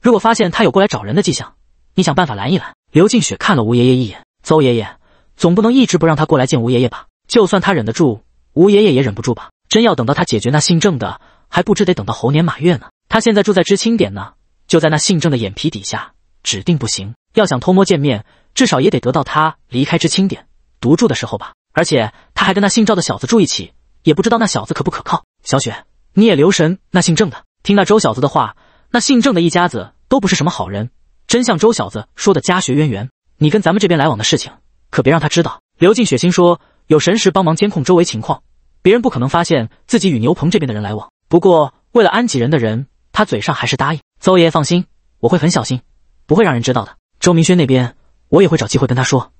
如果发现他有过来找人的迹象，你想办法拦一拦。”刘静雪看了吴爷爷一眼，邹爷爷总不能一直不让他过来见吴爷爷吧？就算他忍得住，吴爷爷也忍不住吧？真要等到他解决那姓郑的，还不知得等到猴年马月呢。他现在住在知青点呢，就在那姓郑的眼皮底下，指定不行。要想偷摸见面，至少也得得到他离开知青点独住的时候吧。而且他还跟那姓赵的小子住一起，也不知道那小子可不可靠。小雪，你也留神那姓郑的。听那周小子的话，那姓郑的一家子都不是什么好人。真像周小子说的家学渊源，你跟咱们这边来往的事情，可别让他知道。刘静雪心说有神识帮忙监控周围情况，别人不可能发现自己与牛棚这边的人来往。不过为了安吉人的人，他嘴上还是答应。邹爷爷放心，我会很小心，不会让人知道的。周明轩那边，我也会找机会跟他说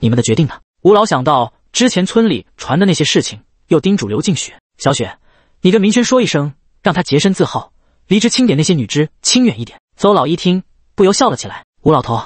你们的决定的。吴老想到之前村里传的那些事情，又叮嘱刘静雪：小雪，你跟明轩说一声，让他洁身自好，离之清点那些女知，清远一点。邹老一听。不由笑了起来。吴老头，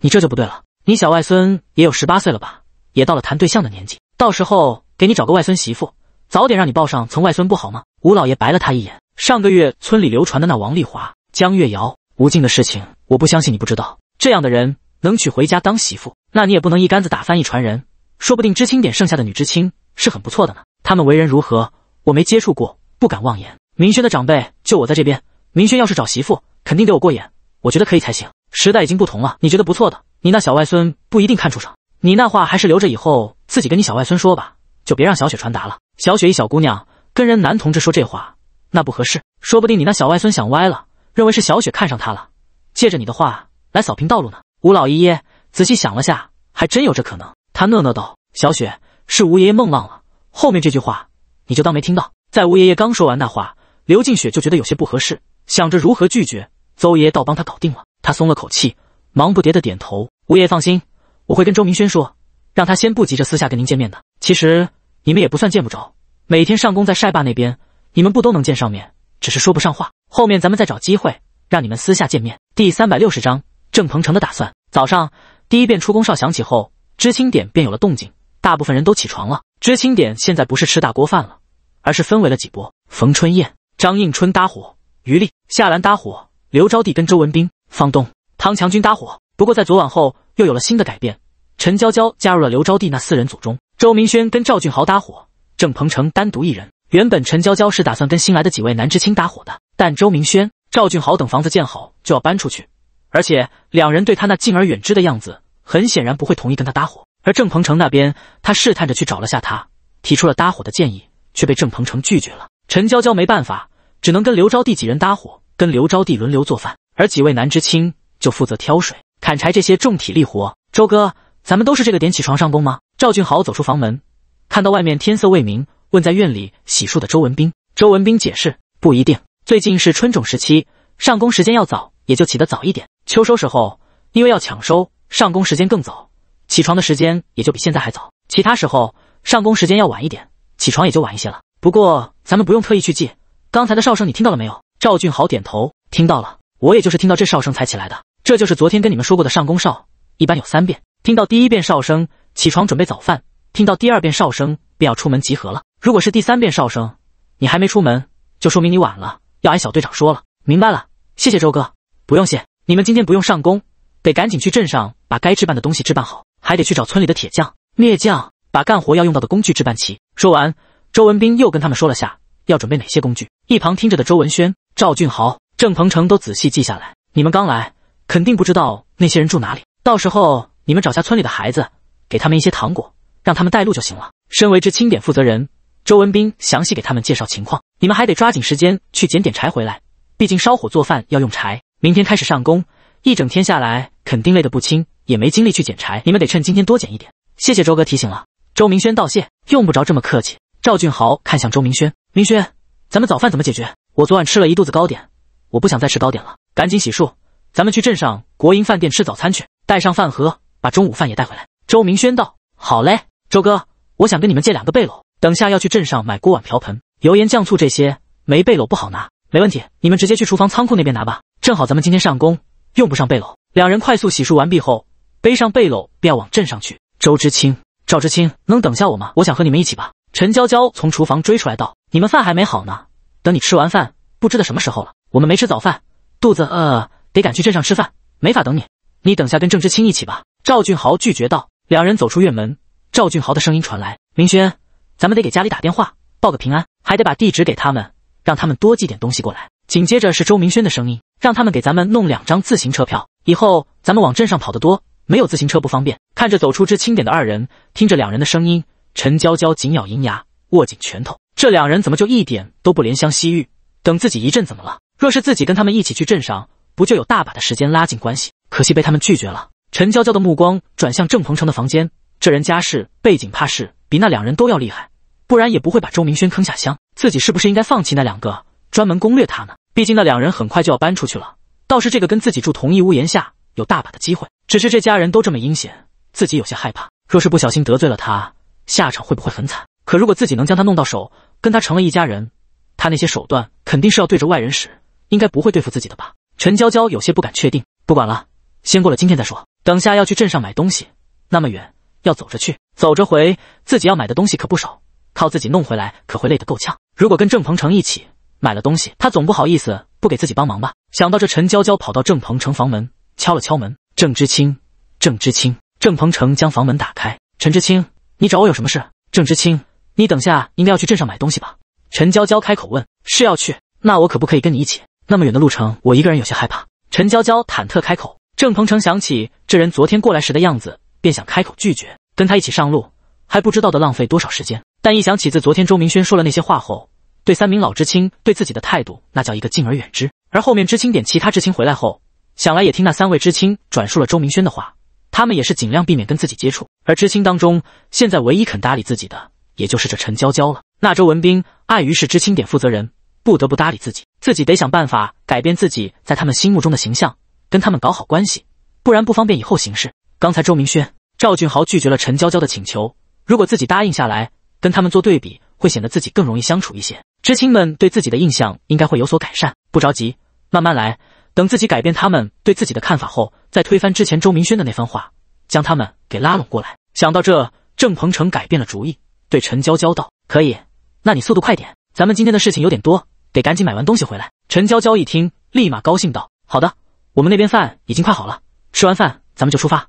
你这就不对了。你小外孙也有十八岁了吧，也到了谈对象的年纪。到时候给你找个外孙媳妇，早点让你抱上曾外孙不好吗？吴老爷白了他一眼。上个月村里流传的那王丽华、江月瑶、吴静的事情，我不相信你不知道。这样的人能娶回家当媳妇，那你也不能一竿子打翻一船人。说不定知青点剩下的女知青是很不错的呢。他们为人如何，我没接触过，不敢妄言。明轩的长辈就我在这边，明轩要是找媳妇，肯定给我过眼。我觉得可以才行，时代已经不同了。你觉得不错的，你那小外孙不一定看出上。你那话还是留着以后自己跟你小外孙说吧，就别让小雪传达了。小雪一小姑娘跟人男同志说这话，那不合适。说不定你那小外孙想歪了，认为是小雪看上他了，借着你的话来扫平道路呢。吴老一噎，仔细想了下，还真有这可能。他讷讷道：“小雪是吴爷爷梦浪了，后面这句话你就当没听到。”在吴爷爷刚说完那话，刘静雪就觉得有些不合适，想着如何拒绝。邹爷倒帮他搞定了，他松了口气，忙不迭的点头。吴爷放心，我会跟周明轩说，让他先不急着私下跟您见面的。其实你们也不算见不着，每天上工在晒坝那边，你们不都能见上面？只是说不上话。后面咱们再找机会让你们私下见面。第三百六十章郑鹏程的打算。早上第一遍出工哨响起后，知青点便有了动静，大部分人都起床了。知青点现在不是吃大锅饭了，而是分为了几波。冯春燕、张应春搭伙，余力、夏兰搭伙。刘招娣跟周文斌、方东、汤强军搭伙，不过在昨晚后又有了新的改变。陈娇娇加入了刘招娣那四人组中，周明轩跟赵俊豪搭伙，郑鹏程单独一人。原本陈娇娇是打算跟新来的几位男知青搭伙的，但周明轩、赵俊豪等房子建好就要搬出去，而且两人对他那敬而远之的样子，很显然不会同意跟他搭伙。而郑鹏程那边，他试探着去找了下他，提出了搭伙的建议，却被郑鹏程拒绝了。陈娇娇没办法，只能跟刘招娣几人搭伙。跟刘招娣轮流做饭，而几位男知青就负责挑水、砍柴这些重体力活。周哥，咱们都是这个点起床上工吗？赵俊豪走出房门，看到外面天色未明，问在院里洗漱的周文斌。周文斌解释：不一定，最近是春种时期，上工时间要早，也就起得早一点。秋收时候，因为要抢收，上工时间更早，起床的时间也就比现在还早。其他时候上工时间要晚一点，起床也就晚一些了。不过咱们不用特意去记，刚才的哨声你听到了没有？赵俊豪点头，听到了，我也就是听到这哨声才起来的。这就是昨天跟你们说过的上工哨，一般有三遍。听到第一遍哨声，起床准备早饭；听到第二遍哨声，便要出门集合了。如果是第三遍哨声，你还没出门，就说明你晚了，要挨小队长说了。明白了，谢谢周哥，不用谢。你们今天不用上工，得赶紧去镇上把该置办的东西置办好，还得去找村里的铁匠、篾匠，把干活要用到的工具置办齐。说完，周文斌又跟他们说了下要准备哪些工具。一旁听着的周文轩。赵俊豪、郑鹏程都仔细记下来。你们刚来，肯定不知道那些人住哪里。到时候你们找下村里的孩子，给他们一些糖果，让他们带路就行了。身为知清点负责人，周文斌详细给他们介绍情况。你们还得抓紧时间去捡点柴回来，毕竟烧火做饭要用柴。明天开始上工，一整天下来肯定累得不轻，也没精力去捡柴。你们得趁今天多捡一点。谢谢周哥提醒了。周明轩道谢，用不着这么客气。赵俊豪看向周明轩，明轩，咱们早饭怎么解决？我昨晚吃了一肚子糕点，我不想再吃糕点了，赶紧洗漱，咱们去镇上国营饭店吃早餐去，带上饭盒，把中午饭也带回来。周明轩道：“好嘞，周哥，我想跟你们借两个背篓，等下要去镇上买锅碗瓢盆、油盐酱醋这些，没背篓不好拿。”“没问题，你们直接去厨房仓库那边拿吧，正好咱们今天上工用不上背篓。”两人快速洗漱完毕后，背上背篓便要往镇上去。周知青、赵知青，能等下我吗？我想和你们一起吧。陈娇娇从厨房追出来道：“你们饭还没好呢。”等你吃完饭，不知道什么时候了。我们没吃早饭，肚子饿，得赶去镇上吃饭，没法等你。你等下跟郑知青一起吧。赵俊豪拒绝道。两人走出院门，赵俊豪的声音传来：“明轩，咱们得给家里打电话报个平安，还得把地址给他们，让他们多寄点东西过来。”紧接着是周明轩的声音：“让他们给咱们弄两张自行车票，以后咱们往镇上跑得多，没有自行车不方便。”看着走出知青点的二人，听着两人的声音，陈娇娇紧咬银牙，握紧拳头。这两人怎么就一点都不怜香惜玉？等自己一阵怎么了？若是自己跟他们一起去镇上，不就有大把的时间拉近关系？可惜被他们拒绝了。陈娇娇的目光转向郑鹏程的房间，这人家世背景怕是比那两人都要厉害，不然也不会把周明轩坑下乡。自己是不是应该放弃那两个，专门攻略他呢？毕竟那两人很快就要搬出去了。倒是这个跟自己住同一屋檐下，有大把的机会。只是这家人都这么阴险，自己有些害怕。若是不小心得罪了他，下场会不会很惨？可如果自己能将他弄到手，跟他成了一家人，他那些手段肯定是要对着外人使，应该不会对付自己的吧？陈娇娇有些不敢确定。不管了，先过了今天再说。等下要去镇上买东西，那么远，要走着去，走着回，自己要买的东西可不少，靠自己弄回来可会累得够呛。如果跟郑鹏程一起买了东西，他总不好意思不给自己帮忙吧？想到这，陈娇娇跑到郑鹏程房门，敲了敲门。郑知青，郑知青。郑鹏程将房门打开。陈知青，你找我有什么事？郑知青。你等下应该要去镇上买东西吧？陈娇娇开口问：“是要去？那我可不可以跟你一起？那么远的路程，我一个人有些害怕。”陈娇娇忐忑开口。郑鹏程想起这人昨天过来时的样子，便想开口拒绝，跟他一起上路，还不知道得浪费多少时间。但一想起自昨天周明轩说了那些话后，对三名老知青对自己的态度，那叫一个敬而远之。而后面知青点其他知青回来后，想来也听那三位知青转述了周明轩的话，他们也是尽量避免跟自己接触。而知青当中，现在唯一肯搭理自己的。也就是这陈娇娇了。那周文斌碍于是知青点负责人，不得不搭理自己。自己得想办法改变自己在他们心目中的形象，跟他们搞好关系，不然不方便以后行事。刚才周明轩、赵俊豪拒绝了陈娇娇的请求，如果自己答应下来，跟他们做对比，会显得自己更容易相处一些。知青们对自己的印象应该会有所改善。不着急，慢慢来。等自己改变他们对自己的看法后，再推翻之前周明轩的那番话，将他们给拉拢过来。想到这，郑鹏程改变了主意。对陈娇娇道：“可以，那你速度快点，咱们今天的事情有点多，得赶紧买完东西回来。”陈娇娇一听，立马高兴道：“好的，我们那边饭已经快好了，吃完饭咱们就出发。”